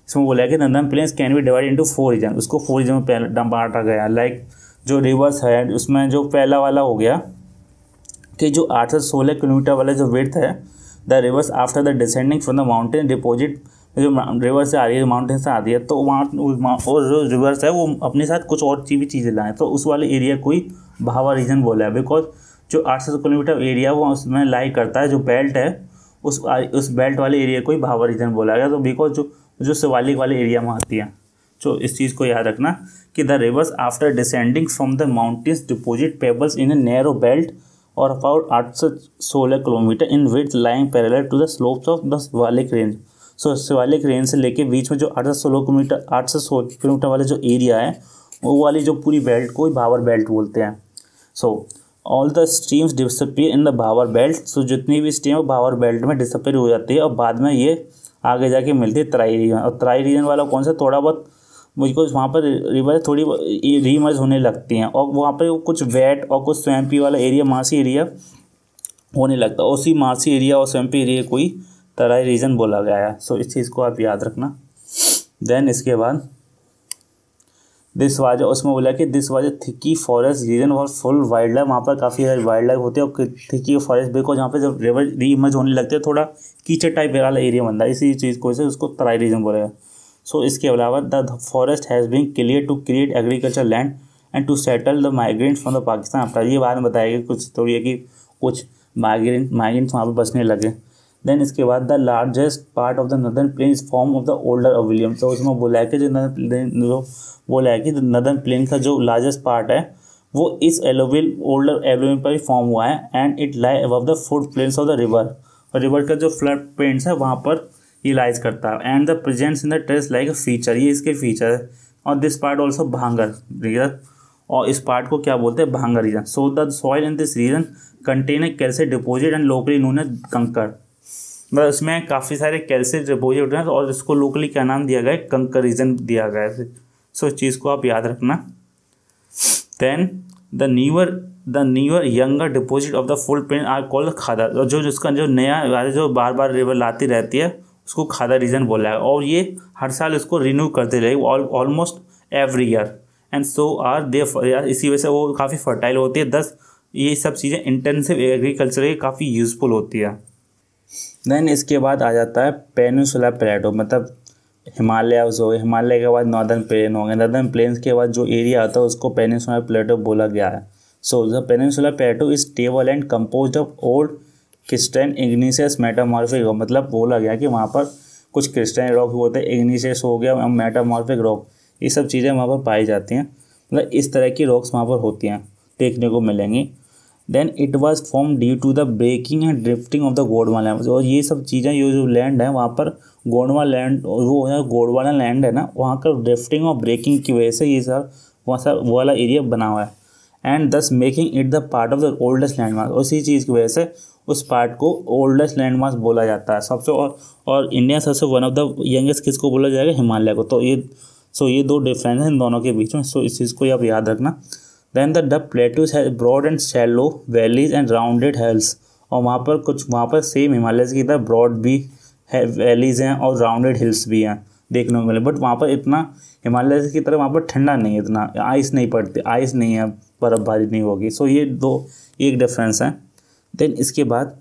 इसमें बोला कि northern plains can be divide into four region उसको फोर रीजन में बांटा गया लाइक like, जो रिवर्स है उसमें जो पहला वाला हो गया कि जो आठ से सोलह किलोमीटर वाला जो वेथ है the rivers after the descending from the mountain deposit जो रिवर से आ रही है माउंटेन से आ रही है तो वहाँ और जो रिवर्स है वो अपने साथ कुछ और भी चीज़ें लाएँ तो उस वाले एरिया को ही भावा रीजन बोला है बिकॉज जो आठ सौ किलोमीटर एरिया वो उसमें लाई करता है जो बेल्ट है उस उस बेल्ट वाले एरिया को ही भावा रीजन बोला गया तो बिकॉज जो जो शिवालिक वाले एरिया में आती है तो इस चीज़ को याद रखना कि the rivers after descending from the mountains deposit pebbles in a narrow belt और अबाउट आठ से सोलह kilometre in width lying parallel to the slopes of the Shivalik range so Shivalik range से लेके बीच में जो आठ सौ सोलह किलोमीटर आठ से सोलह किलोमीटर वाले जो एरिया है वो वाली जो पूरी बेल्ट को भावर बेल्ट बोलते हैं so all the streams disappear in the Bhabar belt so जितनी भी स्ट्रीम भावर बेल्ट में डिसअपेयर हो जाती है और बाद में ये आगे जाके मिलती है तराई रीजन और तराई रीजन वाला कौन सा थोड़ा बहुत मुझको वहाँ पर रिवर थोड़ी रीमर्ज होने लगती हैं और वहाँ पर कुछ वेट और कुछ स्वैम्पी वाला एरिया मासी एरिया होने लगता है उसी मासी एरिया और स्वैम्पी एरिया कोई तरह रीज़न बोला गया है सो इस चीज़ को आप याद रखना देन इसके बाद दिस वाज उसमें बोला कि this was thickly forest region और फुल वाइल्ड लाइफ वहाँ पर काफ़ी सारी वाइल्ड लाइफ होती है और थिकी फॉरेस्ट बिकॉज जहाँ पर जब रिवर री इमर्ज होने लगते हैं थोड़ा कीचड़ टाइप वाला एरिया बनता है इसी चीज़ को इसे उसको तराई रीजन बोला गया सो इसके अलावा the forest has been clear to create agriculture land and to settle the migrants from the Pakistan after ये बाद में बताएगी कुछ तो ये कि कुछ माइग्रेंट माइग्रेंट्स वहाँ पर बसने लगे देन इसके बाद the largest part of the northern plain is form of the older alluvium तो उसमें बोला है कि जो नदर्न जो बोला है कि नदन प्लेन का जो लार्जेस्ट पार्ट है वो इस एलोविल ओल्डर एलोविल पर ही फॉर्म हुआ है and it lie up the flood plains of the river और रिवर का जो फ्लड प्लेन्स है वहाँ पर रियलाइज करता है and the presents in the terrace like feature ये इसके फीचर है और this part also Bhangar region और इस पार्ट को क्या बोलते हैं Bhangar region so the soil in this region contain a deposit and locally इन्होंने कंकर मतलब इसमें काफ़ी सारे कैल्से डिपोजिट हैं और इसको लोकली क्या नाम दिया गया है कंकर रीजन दिया गया है सो इस चीज़ को आप याद रखना then the newer the newer younger deposit of the flood plain are called Khadar और जो जिसका जो नया जो बार बार रिवर लाती रहती है उसको खादा रीजन बोला है और ये हर साल इसको रिन्यू करते रहे almost every year and so are they इसी वजह से वो काफ़ी फर्टाइल होती है दस ये सब चीज़ें इंटेंसिव एग्रीकल्चर के काफ़ी यूज़फुल होती है देन इसके बाद आ जाता है पेनिसुला प्लेटो मतलब हिमालय हो गए हिमालय के बाद नॉर्दर्न प्लेन हो गए नॉर्दर्न प्लेन्स के बाद जो एरिया आता है उसको पेनिसुला प्लेटो बोला गया है so the peninsula plateau is table and compose of old crystalline igneous metamorphic rock मतलब बोला गया कि वहाँ पर कुछ क्रिस्टन रॉक होते हैं इग्निशियस हो गया मेटामॉर्फिक रॉक ये सब चीज़ें वहाँ पर पाई जाती हैं मतलब इस तरह की रॉक्स वहाँ पर होती हैं देखने को मिलेंगी then it was form due to the breaking and drifting of the Gondwana और ये सब चीज़ें ये जो लैंड है वहाँ पर गोडवा लैंड वो है गोडवाला लैंड है ना वहाँ का ड्रिफ्टिंग और ब्रेकिंग की वजह से ये सर वहाँ सर वो वाला एरिया बना हुआ है and thus making it the part of the oldest landmark और इसी चीज़ की वजह से उस पार्ट को ओल्डेस्ट लैंडमार्क बोला जाता है सबसे और, और इंडिया सबसे वन ऑफ द यंगेस्ट किसको बोला जाएगा हिमालय को तो ये सो ये दो डिफरेंस हैं इन दोनों के बीच में सो इस चीज़ को आप याद रखना देन द डब प्लेटूज है broad and shallow valleys and rounded hills और वहाँ पर कुछ वहाँ पर सेम हिमालय की तरह ब्रॉड भी है वैलीज हैं और राउंडेड हिल्स भी हैं देखने को मिले बट वहाँ पर इतना हिमालय की तरह वहाँ पर ठंडा नहीं है इतना आइस नहीं पड़ती आइस नहीं है बर्फ़बारी नहीं होगी सो ये दो एक डिफरेंस है देन इसके बाद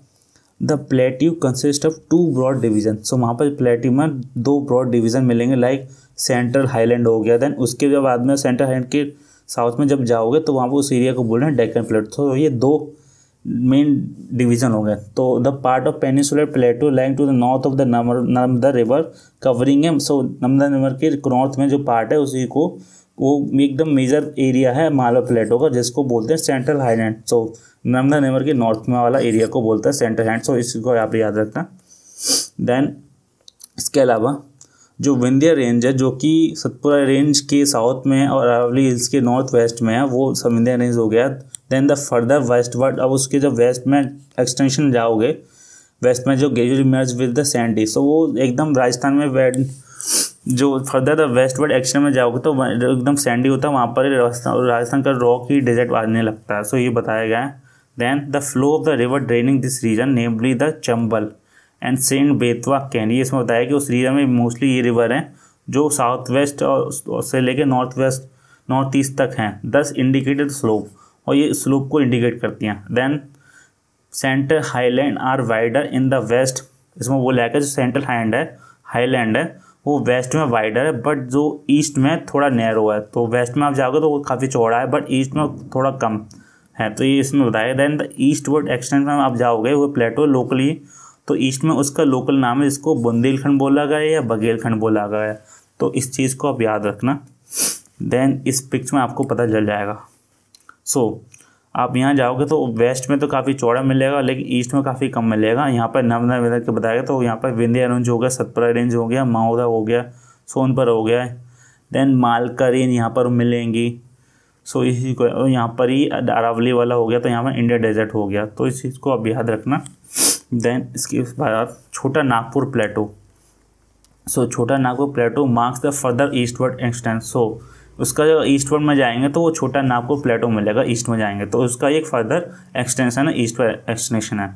the plateau consist of two broad division so वहाँ पर प्लेट्यू में दो ब्रॉड डिवीजन मिलेंगे लाइक सेंट्रल हाईलैंड हो गया देन उसके जब बाद में सेंट्रल हाईलैंड के साउथ में जब जाओगे तो वहाँ पर उस एरिया को बोल रहे हैं डेकन प्लेट तो ये दो मेन डिवीजन हो गए तो the part of peninsular plateau lying to the north of the Narmada river covering है सो नर्मदा रिवर के नॉर्थ में जो पार्ट है उसी को वो एकदम मेजर एरिया है मालवा प्लेटो का जिसको बोलते हैं central highland so Narmada river के नॉर्थ में वाला एरिया को बोलता है सेंट्रल हैंड सो इसको यहाँ पे याद रखना देन इसके अलावा जो विंध्या रेंज है जो कि सतपुरा रेंज के साउथ में और अरावली हिल्स के नॉर्थ वेस्ट में है वो विंध्या रेंज हो गया then the further westward अब उसके जब वेस्ट में एक्सटेंशन जाओगे वेस्ट में जो गेजरी merge with the sandy so वो एकदम राजस्थान में जो फर्दर वेस्टवर्ड एक्शन में जाओगे तो एकदम सैंडी होता है वहाँ पर राजस्थान का रॉक ही डेजर्ट आने लगता है सो ये बताया गया है then the flow of the river draining this region namely the Chambal and Sind Betwa Ken ये इसमें बताया कि उस रीजन में मोस्टली ये रिवर हैं जो साउथ वेस्ट और से लेके नॉर्थ वेस्ट नॉर्थ ईस्ट तक हैं दस इंडिकेटेड स्लोप और ये स्लोप को इंडिकेट करती हैं then central highland are wider in the west इसमें वो लैक है जो सेंट्रल हाईलैंड है हाईलैंड है वो वेस्ट में वाइडर है बट जो ईस्ट में थोड़ा नैरो है तो वेस्ट में आप जाओगे तो वो काफ़ी चौड़ा है बट ईस्ट में थोड़ा कम है तो ये इसमें बताया then the eastward extend में आप जाओगे वो प्लेटो लोकली तो ईस्ट में उसका लोकल नाम है जिसको बुंदेलखंड बोला गया है या बघेलखंड बोला गया है तो इस चीज़ को आप याद रखना देन इस पिक्चर में आपको पता चल जाएगा सो so, आप यहाँ जाओगे तो वेस्ट में तो काफ़ी चौड़ा मिलेगा लेकिन ईस्ट में काफ़ी कम मिलेगा यहाँ पर नव वेदर के बताएगा तो यहाँ पर विंध्या रेंज हो गया सतपुरा रेंज हो गया माओदा हो गया सोनपुर हो गया देन मालका रेंज यहाँ पर मिलेंगी सो इसी इस को यहाँ पर ही अरावली वाला हो गया तो यहाँ पर इंडिया डेजर्ट हो गया तो इस चीज़ को आप याद रखना देन इसके बाद छोटा नागपुर प्लेटो so so, Chota Nagpur plateau marks the further eastward extension so उसका जब वर्ड में जाएंगे तो वो छोटा नाप को प्लेटो मिलेगा ईस्ट में जाएंगे तो उसका एक फर्दर एक्सटेंशन है ईस्ट एक्सटेंशन है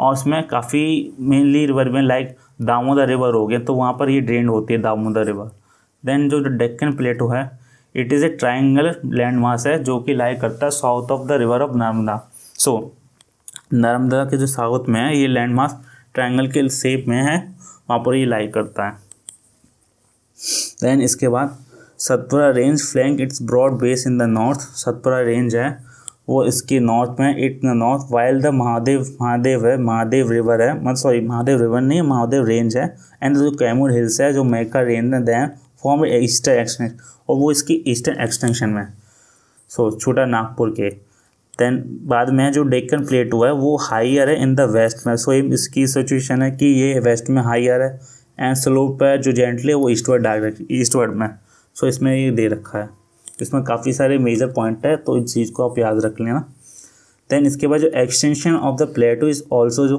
और उसमें काफ़ी मेनली रिवर में लाइक दामोदर रिवर हो गया तो वहाँ पर ये ड्रेन होती है दामोदर रिवर देन जो डेक्कन प्लेटो है it is a triangle land mass है जो कि लाइक करता है south of the river of Narmada so Narmada के जो साउथ में है ये लैंड मास ट्राइंगल के शेप में है वहाँ पर ये लाइक करता है देन इसके बाद Satpura range flank its broad base in the north Satpura range है वो इसके नॉर्थ में it the north while the Mahadev Mahadev है महादेव रिवर है मतलब सॉरी महादेव रिवर नहीं महादेव रेंज है एंड जो कैमूर हिल्स है जो मेका रेंज में है फॉर्म ईस्टर्न एक्सटेंशन और वो इसकी ईस्टर्न एक्सटेंशन में सो so, छोटा नागपुर के देन बाद में जो डेक्कन प्लेट हुआ है वो हाइयर है इन द वेस्ट में सो so, इसकी सिचुएशन है कि ये वेस्ट में हाइयर है एंड स्लोप है जो जेंटली है वो ईस्टवर्ड डायरेक्ट ईस्टवर्ड में सो इसमें ये दे रखा है इसमें काफ़ी सारे मेजर पॉइंट है तो इस चीज़ को आप याद रख लेना देन इसके बाद जो extension of the plateau is also जो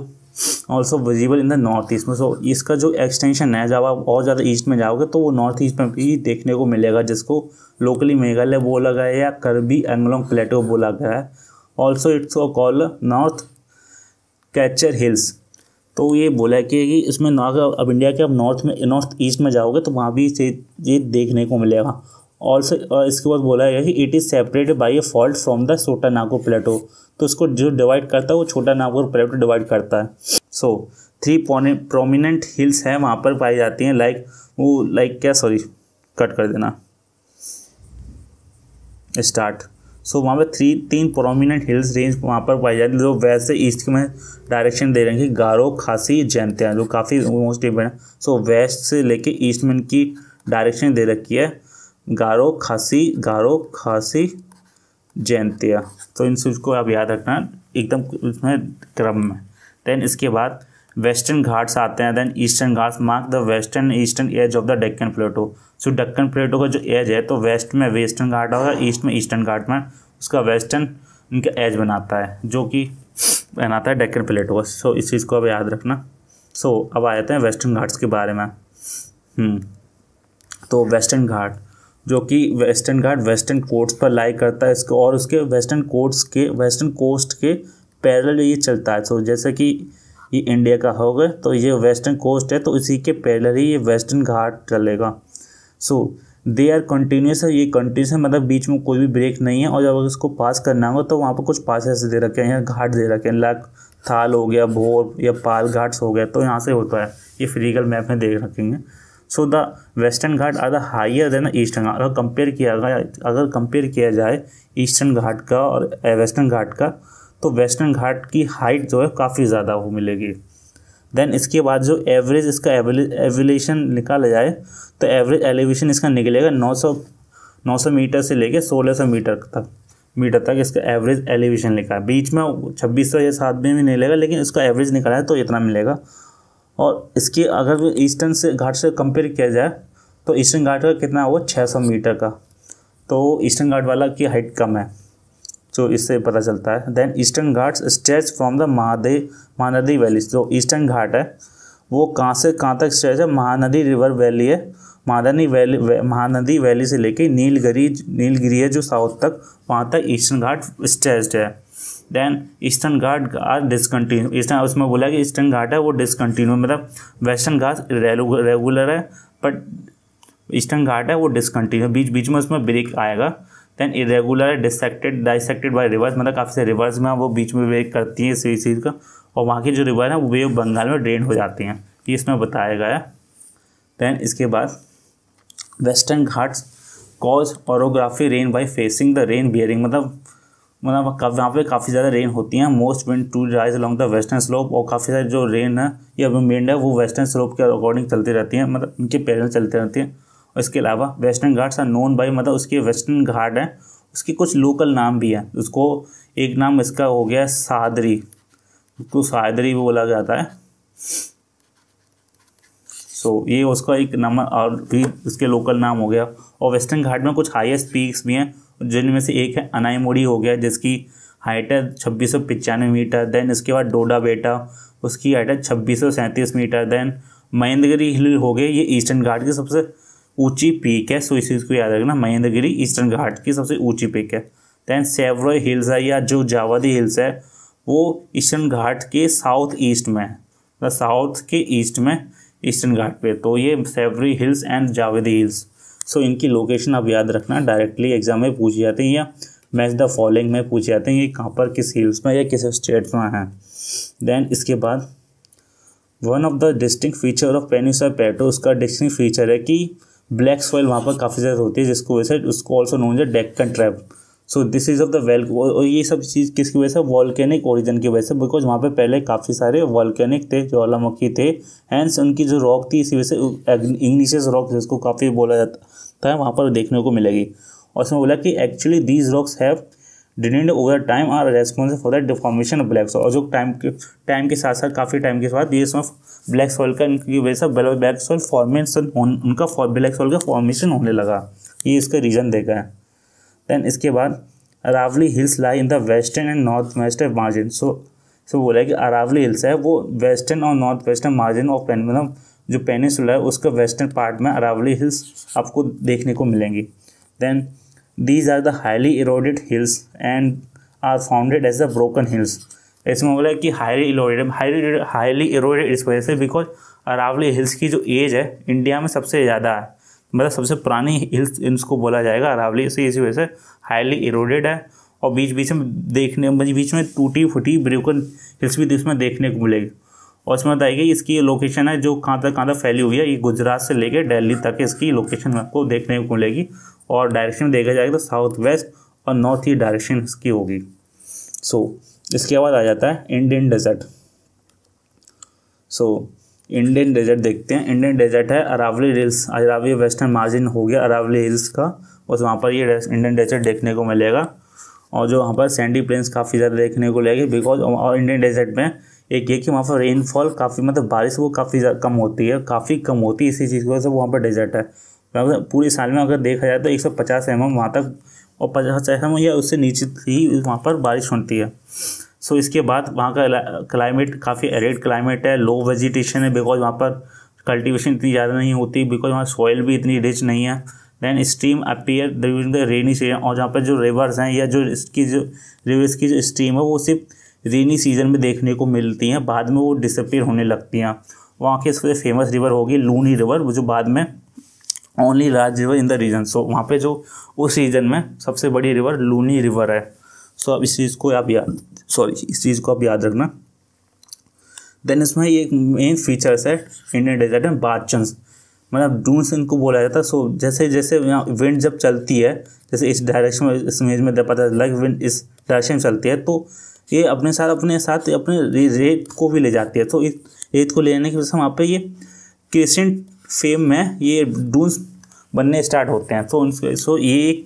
also visible in the north east में सो इसका जो एक्सटेंशन है जब आप और ज़्यादा ईस्ट में जाओगे तो वो नॉर्थ ईस्ट में भी देखने को मिलेगा जिसको लोकली मेघालय बोला गया है या करबी एंगलोंग प्लेटो बोला गया है also its call north Cachar hills तो ये बोला है कि इसमें नॉर्थ अब इंडिया के अब नॉर्थ में नॉर्थ ईस्ट में जाओगे तो वहाँ भी इसे ये देखने को मिलेगा ऑल्सो इसके बाद बोला गया कि it is separated by a fault from the Chota Nagpur प्लेटो तो इसको जो डिवाइड करता है वो छोटा नागपुर प्लेटो डिवाइड करता है सो थ्री प्रोमिनेंट हिल्स हैं वहाँ पर पाई जाती हैं लाइक वो लाइक क्या सॉरी कट कर देना स्टार्ट सो वहाँ पर थ्री तीन प्रोमिनेंट हिल्स रेंज वहाँ पर पाई जाती है जो वेस्ट से ईस्ट में डायरेक्शन दे रहे हैं गारो खासी जैनतिया जो काफ़ी मोस्ट इम्पोर्टेंट है सो वेस्ट से लेके ईस्ट में इनकी डायरेक्शन दे रखी है गारो खासी गारो खासी जैनतिया तो इन को आप याद रखना एकदम उसमें क्रम में देन इसके बाद वेस्टर्न घाट्स आते हैं then eastern Ghats mark the western eastern edge of the Deccan plateau so Deccan plateau का जो एज है तो वेस्ट में वेस्टर्न घाट होगा ईस्ट में ईस्टर्न घाट में उसका वेस्टर्न इनका एज बनाता है जो कि बनाता है डेक्कन प्लेटो का सो इस चीज़ को अब याद रखना सो so, अब आ जाते हैं वेस्टर्न घाट्स के बारे में हम्म। तो वेस्टर्न घाट जो कि वेस्टर्न घाट वेस्टर्न कोर्ट्स पर लाई करता है इसको और उसके वेस्टर्न कोर्ट्स के वेस्टर्न कोस्ट के पैरल ये चलता है सो so, जैसे कि ये इंडिया का होगा तो ये वेस्टर्न कोस्ट है तो इसी के पहले ही ये वेस्टर्न घाट चलेगा सो दे आर कंटिन्यूस है ये कंटिन्यूस है मतलब बीच में कोई भी ब्रेक नहीं है और जब इसको पास करना होगा तो वहाँ पर कुछ पास ऐसे दे रखे हैं या घाट दे रखे हैं लाख थाल हो गया भोर या पाल घाट्स हो गया तो यहाँ से होता है ये फिजिकल मैप में देख रखेंगे so the western Ghat are the higher than eastern Ghat अगर कंपेयर किया अगर कंपेयर किया जाए ईस्टर्न घाट का और वेस्टर्न घाट का तो वेस्टर्न घाट की हाइट जो है काफ़ी ज़्यादा वो मिलेगी देन इसके बाद जो एवरेज इसका एविलेशन निकाला जाए तो एवरेज एलिवेशन इसका निकलेगा 900 900 मीटर से लेके 1600 मीटर तक मीटर तक इसका एवरेज एलिवेशन निकाला बीच में छब्बीस सौ या सात में नहीं लेगा लेकिन इसका एवरेज निकाला है तो इतना मिलेगा और इसके अगर ईस्टर्न से घाट से कंपेयर किया जाए तो ईस्टर्न घाट का कितना होगा छः मीटर का तो ईस्टर्न घाट वाला की हाइट कम है जो इससे पता चलता है then eastern Ghats stretch from the Mahadev Mahanadi valley जो ईस्टर्न घाट है वो कहाँ से कहाँ तक स्ट्रेच है महानदी रिवर वैली है महानदी वैली वे, महानदी वैली से लेके नीलगिरी नीलगिरी है जो साउथ तक वहाँ तक ईस्टर्न घाट स्ट्रेच है then eastern Ghat are discontinue eastern उसमें बोला कि ईस्टर्न घाट है वो डिसकन्टिन्यू मतलब वेस्टर्न घाट रेगुलर है बट ईस्टर्न घाट है वो डिसकन्टिन्यू बीच बीच में उसमें ब्रेक आएगा then irregular dissected dissected by rivers मतलब काफ़ी से रिवर्स में वो बीच में ब्रेक करती हैं इसी चीज़ का और वहाँ की जो रिवर है वो वे ऑफ बंगाल में ड्रेन हो जाती हैं ये इसमें बताया गया देन इसके बाद western Ghats cause orographic rain by facing the rain bearing मतलब मतलब वहाँ पे काफ़ी ज़्यादा रेन होती हैं moist wind to rise along the western slope और काफ़ी सारे जो रेन है या विंड है वो वेस्टर्न स्लोप के अकॉर्डिंग चलती रहती हैं मतलब उनके पैरल चलते रहती हैं और इसके अलावा western Ghats are known by मतलब उसके वेस्टर्न घाट हैं उसके कुछ लोकल नाम भी हैं उसको एक नाम इसका हो गया सादरी तो सादरी भी बोला जाता है सो so, ये उसका एक नाम और भी उसके लोकल नाम हो गया और वेस्टर्न घाट में कुछ हाइस्ट पीक्स भी हैं जिनमें से एक है अनाईमोड़ी हो गया जिसकी हाइट है छब्बीस सौ पचानवे मीटर देन इसके बाद डोडा बेटा उसकी हाइट है छब्बीस सौ सैंतीस मीटर देन महेंद्रगिरी हिल हो गए ये ईस्टर्न घाट की सबसे ऊंची पीक है सो इस चीज़ को याद रखना महेंद्रगिरी ईस्टर्न घाट की सबसे ऊंची पीक है दैन सेवरो हिल्स है या जो जावादी हिल्स है वो ईस्टर्न घाट के साउथ ईस्ट में है साउथ के ईस्ट में ईस्टर्न घाट पे तो ये Shevaroy hills and Javadi hills so इनकी लोकेशन आप याद रखना डायरेक्टली एग्जाम में पूछे जाते हैं या मैच द फॉलोइंग में पूछे जाते हैं ये कहाँ पर किस हिल्स में या किस स्टेट में है देन इसके बाद one of the distinct feature of peninsular plateau उसका डिस्टिंग फीचर है कि ब्लैक सॉइल वहाँ पर काफ़ी ज़्यादा होती है जिसको वजह से उसको ऑल्सो नोन है Deccan trap so this is of the well और ये सब चीज़ किसकी वजह से वॉल्केनिक ओरिजन की वजह से बिकॉज वहाँ पे पहले काफ़ी सारे वॉल्केनिक थे ज्वालामुखी थे हैंस उनकी जो रॉक थी इसी वजह से इग्निशियस रॉक जिसको काफ़ी बोला जाता है वहाँ पर देखने को मिलेगी और उसमें बोला कि actually these rocks have denuded over time are responsible for the deformation of black और जो टाइम के टाइम के साथ साथ काफ़ी टाइम के बाद ये इसमें ब्लैक सॉइल का इनकी वजह से ब्लैक सॉइल फॉर्मेशन उनका ब्लैक सॉइल का फॉर्मेशन होने लगा ये इसका रीज़न देखा है देन इसके बाद Aravali hills lie in the western and north western margin so so बोला है कि अरावली हिल्स है वो वेस्टर्न और north western margin of pen मतलब जो पेनिसुला है उसका वेस्टर्न पार्ट में अरावली हिल्स आपको देखने को मिलेंगी then these are the highly eroded hills and are founded as the broken hills इसमें बोला कि highly eroded highly highly eroded इस वजह से बिकॉज अरावली हिल्स की जो एज है इंडिया में सबसे ज़्यादा है मतलब सबसे पुरानी हिल्स इनको बोला जाएगा अरावली से इसी वजह से हाईली इरोडेड है और बीच बीच में देखने मतलब बीच में टूटी फूटी ब्रोकन हिल्स भी इसमें देखने को मिलेगी और इसमें गई इसकी लोकेशन है जो कहाँ तक कहाँ तक फैली हुई है ये गुजरात से लेकर दिल्ली तक इसकी लोकेशन आपको देखने को मिलेगी और डायरेक्शन देखा जाएगा तो साउथ वेस्ट और नॉर्थ ईस्ट डायरेक्शन इसकी होगी सो so, इसके बाद आ जाता है Indian desert so Indian desert देखते हैं इंडियन डेजर्ट है Aravali hills Aravali western margin हो गया अरावली हिल्स का बस वहाँ पर ये इंडियन डेजर्ट देखने को मिलेगा और जो वहाँ पर सैंडी प्लेन्स काफ़ी ज़्यादा देखने को मिलेगी बिकॉज और इंडियन डेजर्ट में एक ये कि वहाँ पर रेनफॉल काफ़ी मतलब बारिश वो काफ़ी कम होती है काफ़ी कम होती है इसी चीज़ की वजह से वहाँ पर डेजर्ट है मतलब पूरे साल में अगर देखा जाए तो एक सौ पचास एम एम वहाँ तक और पचास एम एम या उससे नीचे ही वहाँ पर बारिश होती है सो इसके बाद वहाँ का क्लाइमेट काफ़ी एरिड क्लाइमेट है लो वेजिटेशन है बिकॉज वहाँ पर कल्टीवेशन इतनी ज़्यादा नहीं होती बिकॉज वहाँ सॉइल भी इतनी रिच नहीं है then stream appear during the rainy season और जहाँ पर जो रिवर्स हैं या जो इसकी जो रिवर्स की जो स्ट्रीम है वो सिर्फ रेनी सीजन में देखने को मिलती हैं बाद में वो डिसअपियर होने लगती हैं वहाँ की सबसे फेमस रिवर होगी लूनी रिवर वो जो बाद में only large river in the region so वहाँ पे जो उस रीजन में सबसे बड़ी रिवर लूनी रिवर है सो so, अब इस चीज़ को आप याद सॉरी इस चीज़ को आप याद रखना देन इसमें ये एक मेन फीचर्स है इंडियन डेजर्ट में बादचंस मतलब डून्स इनको बोला जाता है सो जैसे जैसे यहाँ विंड जब चलती है जैसे इस डायरेक्शन में इस इमेज में पता चला विंड इस डायरेक्शन में चलती है तो ये अपने साथ अपने साथ अपने रेत को भी ले जाती है तो इस रेत को ले जाने की वजह से वहाँ पर ये क्रिसेंट फेम में ये डून्स बनने स्टार्ट होते हैं तो उनके सो ये एक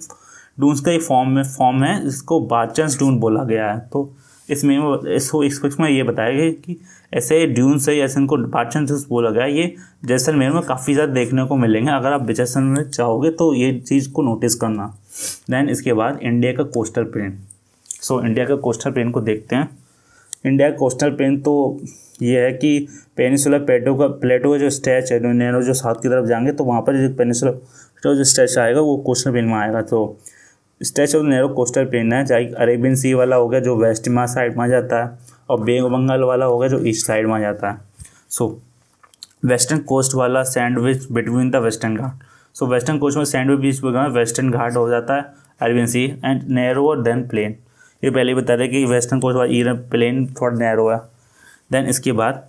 डून्स का ही फॉर्म में फॉर्म है जिसको बाचंस डून बोला गया है तो इसमें इसको इसको इसमें ये बताया गया कि ऐसे ड्यून से ऐसे इनको डिपार्चन से बोला गया ये जैसलमेर में काफ़ी ज़्यादा देखने को मिलेंगे अगर आप जैसलमेर चाहोगे तो ये चीज़ को नोटिस करना देन इसके बाद इंडिया का coastal plain so so, India का कोस्टल प्लेन को देखते हैं इंडिया का कोस्टल प्लेन तो ये है कि पेनिसुलर प्लेटो का प्लेटो का जो स्टैच है जो साउथ की तरफ जाएंगे तो वहाँ पर जो पेनिसुलर जो स्टैच आएगा वो कोस्टल प्लेन में आएगा तो stretch of narrow coastal plain है चाहे अरेबियन सी वाला हो गया जो वेस्ट मा साइड में जाता है और बे बंगाल वाला हो गया जो ईस्ट साइड में जाता है सो वेस्टर्न कोस्ट वाला sandwich between the western Ghat so western coast में सैंडविच बीच में वेस्टर्न घाट हो जाता है Arabian sea and narrower than plain ये पहले ही बता दें कि वेस्टर्न कोस्ट वाला ईरन प्लेन थोड़ा नैरो है देन इसके बाद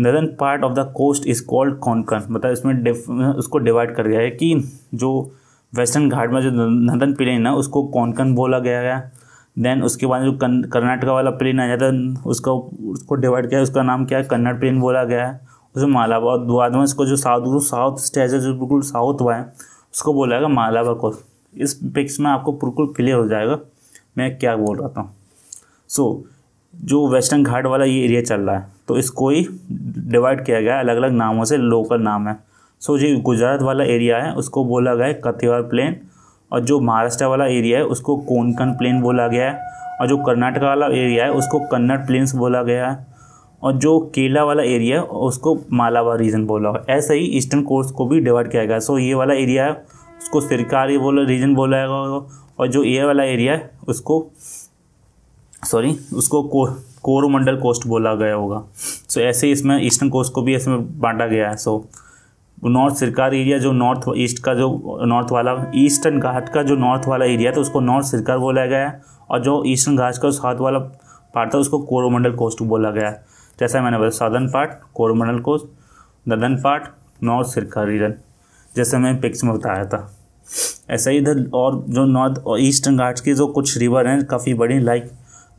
northern part of the coast is called Konkan मतलब इसमें उसको डिवाइड कर गया है कि जो वेस्टर्न घाट में जो नंदन प्लेन है उसको कौनकन बोला गया है देन उसके बाद जो कर्नाटका वाला प्लेन आ जाता है उसका उसको डिवाइड किया उसका नाम क्या है कन्नड़ प्लेन बोला गया है उसमें मालावा और बाद में इसको जो साउथ साउथ स्टेज है जो बिल्कुल साउथ हुआ है उसको बोला गया मालावा को इस पिक्स में आपको बिल्कुल क्लियर हो जाएगा मैं क्या बोल रहा था सो so, जो वेस्टर्न घाट वाला ये एरिया चल रहा है तो इसको ही डिवाइड किया गया अलग अलग नामों से लोकल नाम है सो जो गुजरात वाला एरिया है उसको बोला गया है कथिवार प्लेन और जो महाराष्ट्र वाला एरिया है उसको कोनकन प्लेन बोला गया है और जो कर्नाटक वाला एरिया है उसको कन्नड़ प्लेन्स बोला गया है और जो केला वाला एरिया है उसको मालाबार रीजन बोला गया ऐसे ही ईस्टर्न कोर्स को भी डिवाइड किया गया सो ये वाला एरिया है उसको सिरकारी बोला रीजन बोला गया और जो ये वाला एरिया है उसको सॉरी उसको को, कोरोमंडल कोस्ट बोला गया होगा सो so, ऐसे ही इसमें ईस्टर्न कोस्ट को भी इसमें बांटा गया है सो so, नॉर्थ सिरकार एरिया जो नॉर्थ ईस्ट का जो नॉर्थ वाला ईस्टर्न घाट का जो नॉर्थ वाला एरिया था तो उसको नॉर्थ सिरकार बोला गया है और जो ईस्टर्न घाट का साउथ वाला पार्ट था उसको कोरोमंडल कोस्ट बोला गया है जैसा मैंने बताया साधन पार्ट कोरोमंडल कोस्ट ददन पार्ट नॉर्थ सिरकार रीजन जैसे मैं पिक्स में बताया था ऐसा ही इधर और जो नॉर्थ और ईस्टर्न घाट के जो कुछ रिवर हैं काफ़ी बड़ी लाइक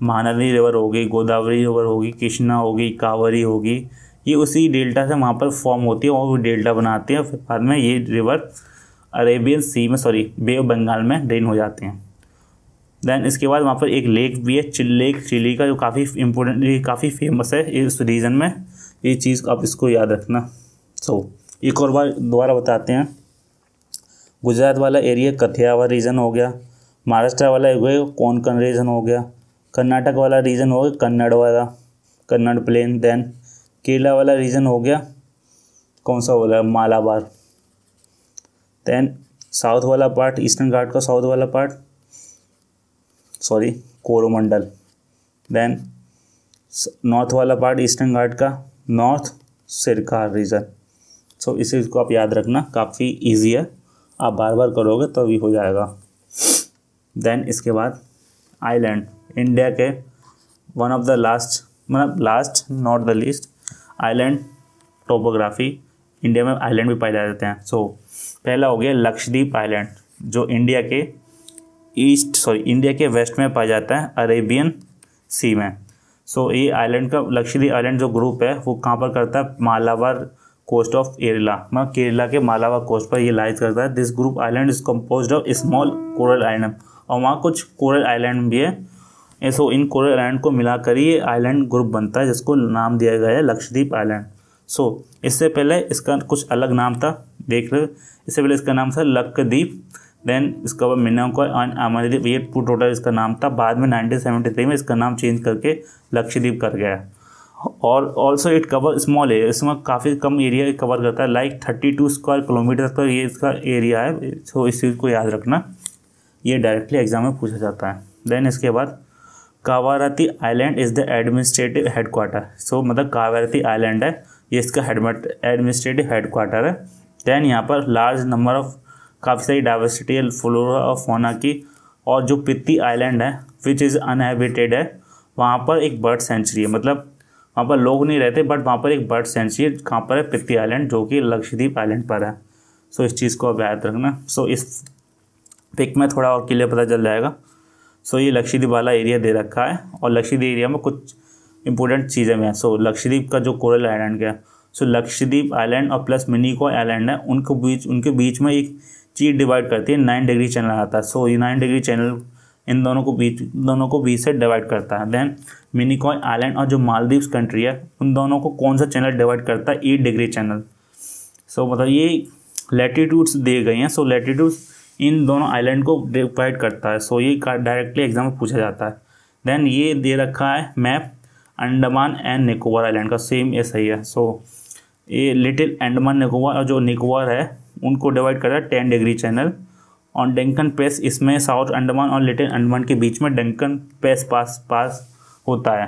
महानदी रिवर होगी गोदावरी रिवर होगी कृष्णा होगी कावरी होगी ये उसी डेल्टा से वहाँ पर फॉर्म होती है और वो डेल्टा बनाते हैं फिर बाद में ये रिवर अरेबियन सी में सॉरी बे ऑफ बंगाल में ड्रेन हो जाते हैं देन इसके बाद वहाँ पर एक लेक भी है चिल लेक चिली का जो काफ़ी इम्पोर्टेंट काफ़ी फेमस है इस रीजन में ये चीज़ आप इसको याद रखना सो so, एक और बार दोबारा बताते हैं गुजरात वाला एरिया कथियावा रीजन हो गया महाराष्ट्र वाला हो कौन कोंकण रीजन हो गया कर्नाटक वाला रीजन हो गया कन्नड़ वाला कन्नड़ प्लेन देन केरला वाला रीजन हो गया कौन सा हो मालाबार देन साउथ वाला पार्ट ईस्टर्न घाट का साउथ वाला part sorry Coromandel then north वाला पार्ट ईस्टर्न घाट का north Circar region so so, इसे इसको आप याद रखना काफ़ी इजी है आप बार बार करोगे तभी भी हो जाएगा देन इसके बाद आइलैंड इंडिया के वन ऑफ द लास्ट मतलब last not the least island topography India में आइलैंड भी पाए जा जाते हैं सो so, पहला हो गया लक्षद्वीप आइलैंड जो इंडिया के ईस्ट सॉरी इंडिया के वेस्ट में पाया जाता है अरेबियन सी में सो so, ये आइलैंड का लक्षद्वीप आइलैंड जो ग्रुप है वो कहाँ पर करता है मालावार कोस्ट ऑफ केरला मतलब केरला के मालावा कोस्ट पर ये लाइज करता है this group island is compose of small coral island और वहाँ कुछ कोरल आइलैंड भी है सो इन कोरल आइलैंड को मिलाकर ही आइलैंड ग्रुप बनता है जिसको नाम दिया गया है लक्षद्वीप आइलैंड सो so, इससे पहले इसका कुछ अलग नाम था देख रहे इससे पहले इसका नाम था लक्षद्वीप देन इसका बाद मिनाको एंड अमरद्वीप ये टोटल इसका नाम था बाद में 1973 में इसका नाम चेंज करके लक्षद्वीप कर गया और also it cover small area इसमें काफ़ी कम एरिया कवर करता है like thirty two square kilometre का ये इसका एरिया है सो इस चीज़ को याद रखना ये डायरेक्टली एग्जाम में पूछा जाता है देन इसके बाद Kavaratti island is the administrative headquarter so मतलब कावाराती आइलैंड है ये इसका एडमिनिस्ट्रेटिव हेडक्वार्टर है दैन यहाँ पर लार्ज नंबर ऑफ काफ़ी सारी डाइवर्सिटी है फ्लोरा और फोना की और जो पित्ती आइलैंड है विच इज़ अनहेबिटेड है वहाँ पर एक बर्ड सेंचुरी है मतलब वहाँ पर लोग नहीं रहते बट वहाँ पर एक बर्ड सेंचुरी है कहाँ पर है पित्ती आइलैंड जो कि लक्षद्वीप आइलैंड पर है सो so, इस चीज़ को अब याद रखना सो so, इस पिक में थोड़ा और क्लियर पता चल जाएगा सो ये लक्षद्वीप वाला एरिया दे रखा है और लक्षद्वीप एरिया में कुछ इंपॉर्टेंट चीज़ें भी हैं सो लक्षद्वीप का जो कोरल आइलैंड है सो लक्षद्वीप आइलैंड और प्लस मिनीको आइलैंड है उनको बीच उनके बीच में एक चीज डिवाइड करती है नाइन डिग्री चैनल आता है सो ये नाइन डिग्री चैनल इन दोनों को बीच दोनों को बीच से डिवाइड करता है देन मिनिकॉय आइलैंड और जो मालदीव्स कंट्री है उन दोनों को कौन सा चैनल डिवाइड करता है eight degree channel so so, मतलब ये लेटीट्यूड्स दिए गए हैं सो लेटीट्यूड्स इन दोनों आइलैंड को डिवाइड करता है सो ये डायरेक्टली एग्जाम में पूछा जाता है देन ये दे रखा है map Andaman and Nicobar island का सेम ये सही है सो ये लिटिल अंडमान निकोबार और जो निकोबार है उनको डिवाइड करता है टेन डिग्री चैनल और डेंकन पेस इसमें साउथ अंडमान और लिटिल अंडमान के बीच में डेंकन पेस पास पास होता है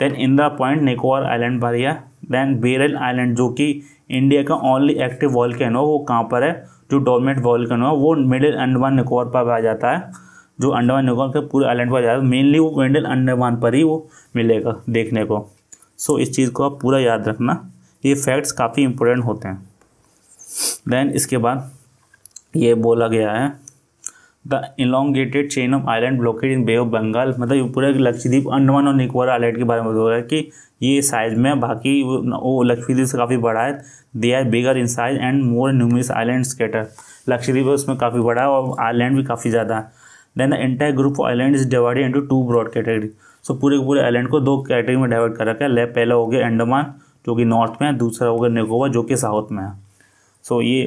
then Indira point Nicobar island पर है देन बेरल आइलैंड जो कि इंडिया का ओनली एक्टिव वॉल्केन हो वो कहाँ पर है जो डोमेट वॉल्कनो है वो मिडिल अंडमान निकोबार पर आ जाता है जो अंडमान निकोबार के पूरे आइलैंड पर आ जाता है मेनली वो मिडिल अंडमान पर ही वो मिलेगा देखने को सो इस चीज़ को आप पूरा याद रखना ये फैक्ट्स काफ़ी इंपॉर्टेंट होते हैं देन इसके बाद ये बोला गया है the elongated chain of island located in bay of Bengal मतलब ये पूरा लक्षद्वीप अंडमान और निकोबार आइलैंड के बारे में बोल रहा है कि ये साइज में बाकी वो लक्षद्वीप से काफ़ी बड़ा है they are bigger in size and more numerous island scatter Lakshadweep उसमें काफ़ी बड़ा है और आइलैंड भी काफ़ी ज़्यादा है then the entire group of island is divided into two broad category so पूरे पूरे आइलैंड को दो कैटेगरी में डिवाइड कर रखा है लेफ्ट पहला हो गया अंडमान जो कि नॉर्थ में है दूसरा हो गया निकोबार जो कि साउथ में है सो so, ये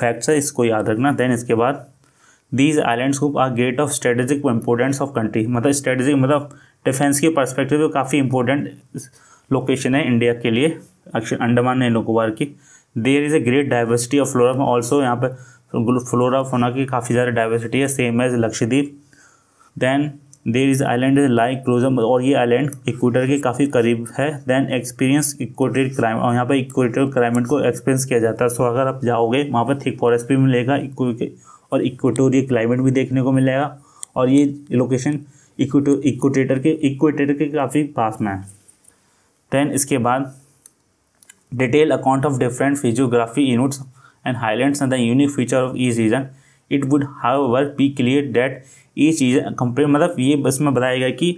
फैक्ट्स है इसको याद रखना देन इसके बाद these island group are great of strategic importance of country मतलब स्ट्रेटेजिक मतलब डिफेंस के परस्पेक्टिव तो काफ़ी इंपॉर्टेंट लोकेशन है इंडिया के लिए अंडमान एंड निकोबार की there is a great diversity of flora also यहाँ पर फ्लोरा फोना की काफ़ी ज़्यादा डाइवर्सिटी है same as Lakshadweep then there is island is like क्लोजम और ये आइलैंड इक्वेटर के काफ़ी करीब है देन एक्सपीरियंस इक्वेटर क्लाइम और यहाँ पर इक्वेटर क्लाइमेट को एक्सपीरियंस किया जाता है सो अगर आप जाओगे वहाँ पर थिक फॉरेस्ट भी मिलेगा और इक्वेटोरियल क्लाइमेट भी देखने को मिलेगा और ये लोकेशन इक्वेटो इक्वेटेटर के इक्वेटेटर के काफ़ी पास में है देन इसके बाद detail account of different physiography units and highland and the unique feature of ई region it would have work be clear that ई चीज कंपेयर मतलब ये बस में बताया गया कि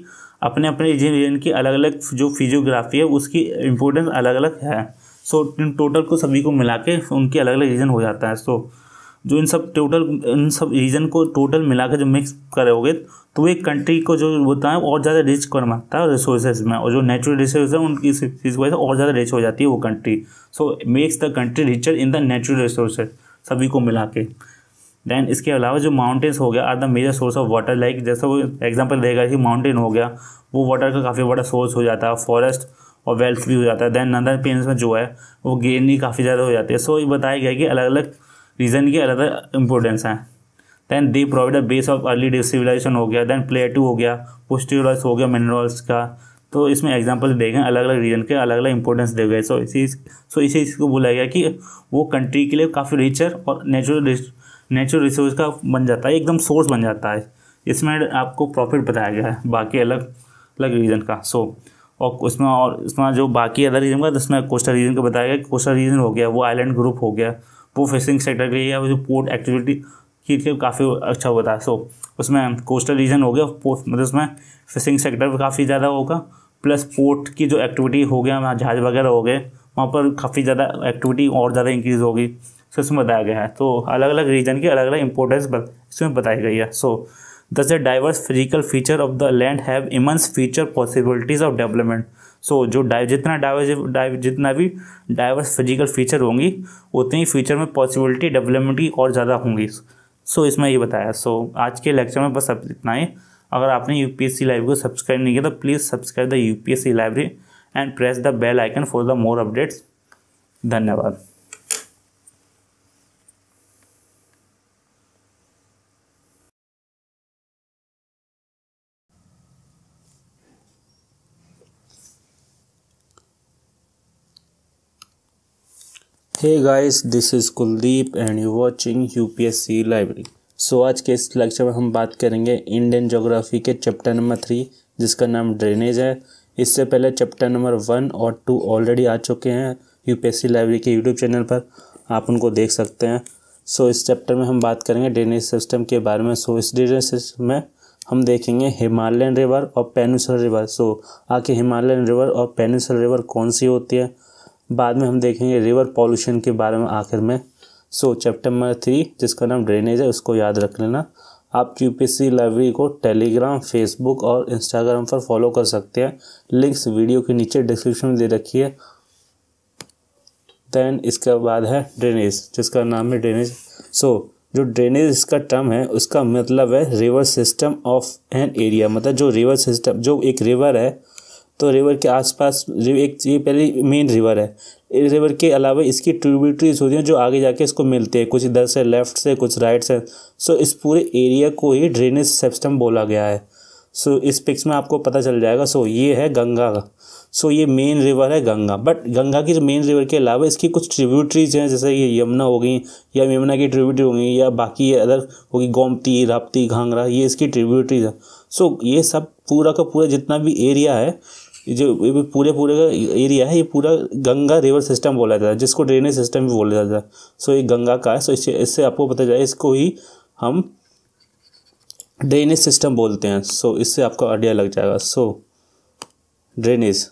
अपने अपने रीजन की अलग अलग जो फिजियोग्राफी है उसकी इंपोर्टेंस अलग अलग है सो so, टोटल को सभी को मिला के उनकी अलग अलग रीजन हो जाता है सो so, जो इन सब टोटल इन सब रीजन को टोटल मिला के जो मिक्स करोगे तो एक कंट्री को जो होता है और ज़्यादा रिच कर मांगता है रिसोर्सेज में और जो नेचुरल रिसोर्स है उनकी चीज़ की वजह से और ज़्यादा रिच हो जाती है वो country so makes the country richer in the natural resources सभी को मिला के दैन इसके अलावा जो माउंटेन्स हो गया are the major source of water like जैसा वो एग्जाम्पल देगा कि माउंटेन हो गया वो वाटर का काफ़ी बड़ा सोर्स हो जाता है फॉरेस्ट और वेल्थ भी हो जाता है दैन नंदर पेन्स में जो है वो गेन ही काफ़ी ज़्यादा हो जाती है सो ये बताया गया कि अलग अलग रीज़न के अलग इंपॉर्टेंस हैं then they provide a base of early day civilisation हो गया देन प्लेटू हो गया पोस्टिवलाइज हो गया मिनरल्स का तो इसमें एग्जाम्पल देखें अलग अलग रीजन के अलग अलग इंपॉर्टेंस दे गए सो इसी सो इसी इसको बोला गया कि वो कंट्री के लिए काफ़ी रिचर और नेचुरल नेचुरल रिसोर्स का बन जाता है एकदम सोर्स बन जाता है इसमें आपको प्रॉफिट बताया गया है बाकी अलग अलग रीजन का सो और उसमें और उसमें जो बाकी अदर रीजन का उसमें कोस्टल रीजन का बताया गया कोस्टा रीजन हो गया वो आइलैंड ग्रुप हो गया वो फिशिंग सेक्टर के लिए जो पोर्ट एक्टिविटी के लिए काफ़ी अच्छा होता है सो उसमें कोस्टल रीजन हो गया पोर्ट मतलब उसमें फिशिंग सेक्टर भी काफ़ी ज़्यादा होगा प्लस पोर्ट की जो एक्टिविटी हो गया वहाँ जहाज़ वगैरह हो गए वहाँ पर काफ़ी ज़्यादा एक्टिविटी और ज़्यादा इंक्रीज़ होगी सो इसमें बताया गया है तो अलग अलग रीजन की अलग अलग इंपॉर्टेंस इसमें बताई गई है so thus a diverse physical feature of the land have immense feature possibilities of development so जो डाइव जितना डाइवर्स डाइव जितना भी डाइवर्स फिजिकल फीचर होंगी उतनी फ्यूचर में पॉसिबिलिटी डेवलपमेंट की और ज़्यादा होंगी सो इसमें ये बताया सो आज के लेक्चर में बस अब इतना ही अगर आपने U P S C live को सब्सक्राइब नहीं किया तो please subscribe the U P S C library and press the bell icon for the more updates धन्यवाद hey guys this is Kuldeep and you watching UPSC library so आज के इस lecture में हम बात करेंगे इंडियन जोग्राफी के चैप्टर नंबर थ्री जिसका नाम ड्रेनेज है इससे पहले चैप्टर नंबर वन और टू ऑलरेडी आ चुके हैं यूपीएससी लाइब्रेरी के यूट्यूब चैनल पर आप उनको देख सकते हैं सो so, इस चैप्टर में हम बात करेंगे ड्रेनेज सिस्टम के बारे में सो so, इस ड्रेनेज सिस्टम में हम देखेंगे हिमालयन रिवर और पेनिसुलर रिवर सो so, आखिर हिमालयन रिवर और पेनिसुलर रिवर कौन सी होती है बाद में हम देखेंगे रिवर पॉल्यूशन के बारे में आखिर में सो चैप्टर नंबर थ्री जिसका नाम ड्रेनेज है उसको याद रख लेना आप यू लाइब्रेरी को टेलीग्राम फेसबुक और इंस्टाग्राम पर फॉलो कर सकते हैं लिंक्स वीडियो के नीचे डिस्क्रिप्शन में दे रखी है देन इसके बाद है ड्रेनेज जिसका नाम है ड्रेनेज सो so, जो ड्रेनेज इसका टर्म है उसका मतलब है river system of an area मतलब जो रिवर सिस्टम जो एक रिवर है तो रिवर के आसपास एक ये पहले मेन रिवर है रिवर के अलावा इसकी ट्रिब्यूटरीज होती हैं जो आगे जाके इसको मिलते हैं कुछ इधर से लेफ्ट से कुछ राइट से सो इस पूरे एरिया को ही ड्रेनेज सिस्टम बोला गया है सो इस पिक्स में आपको पता चल जाएगा सो ये है गंगा का सो ये मेन रिवर है गंगा बट गंगा की मेन रिवर के अलावा इसकी कुछ ट्रिब्यूटरीज हैं जैसे ये यमुना हो गई या यमुना की ट्रिब्यूटरी हो गई या बाकी अदर होगी गोमती राप्ती घांगरा ये इसकी ट्रिब्यूटरीज हैं सो ये सब पूरा का पूरा जितना भी एरिया है जो ये पूरे पूरे का एरिया है ये पूरा गंगा रिवर सिस्टम बोला जाता है जिसको ड्रेनेज सिस्टम भी बोला जाता है सो ये गंगा का है सो इससे इससे आपको पता जाए इसको ही हम ड्रेनेज सिस्टम बोलते हैं सो इससे आपका आइडिया लग जाएगा सो ड्रेनेज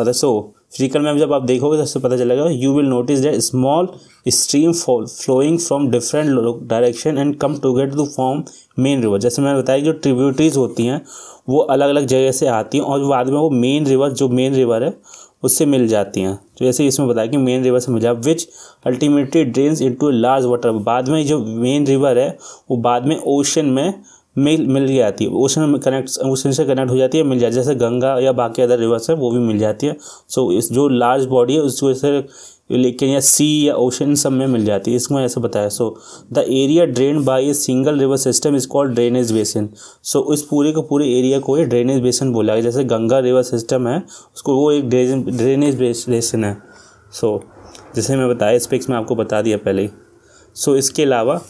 मतलब सो फ्रीकल में जब आप देखोगे तो सबसे पता चलेगा you will notice that small stream fall flowing from different direction and come together to form main river जैसे मैंने बताया जो ट्रिब्यूटरीज होती हैं वो अलग अलग जगह से आती हैं और बाद में वो मेन रिवर जो मेन रिवर है उससे मिल जाती हैं तो जैसे इसमें बताया कि मेन रिवर से मिल जाए which ultimately drains into large water बाद में जो मेन रिवर है वो बाद में ओशन में मिल मिल जाती है ओशन में कनेक्ट ओशन से कनेक्ट हो जाती है मिल जाती है जैसे गंगा या बाकी अदर रिवर्स है वो भी मिल जाती है सो इस जो लार्ज बॉडी है उसको से लेकिन या सी या ओशन सब में मिल जाती है इसमें ऐसे बताया so the area drain by a single river system is called drainage basin so इस पूरे के पूरे एरिया को ये ड्रेनेज बेसिन बोला गया जैसे गंगा रिवर सिस्टम है उसको वो एक ड्रेनेज बेसिन है सो so, जैसे मैं बताया स्पेक्स में आपको बता दिया पहले ही so, सो इसके अलावा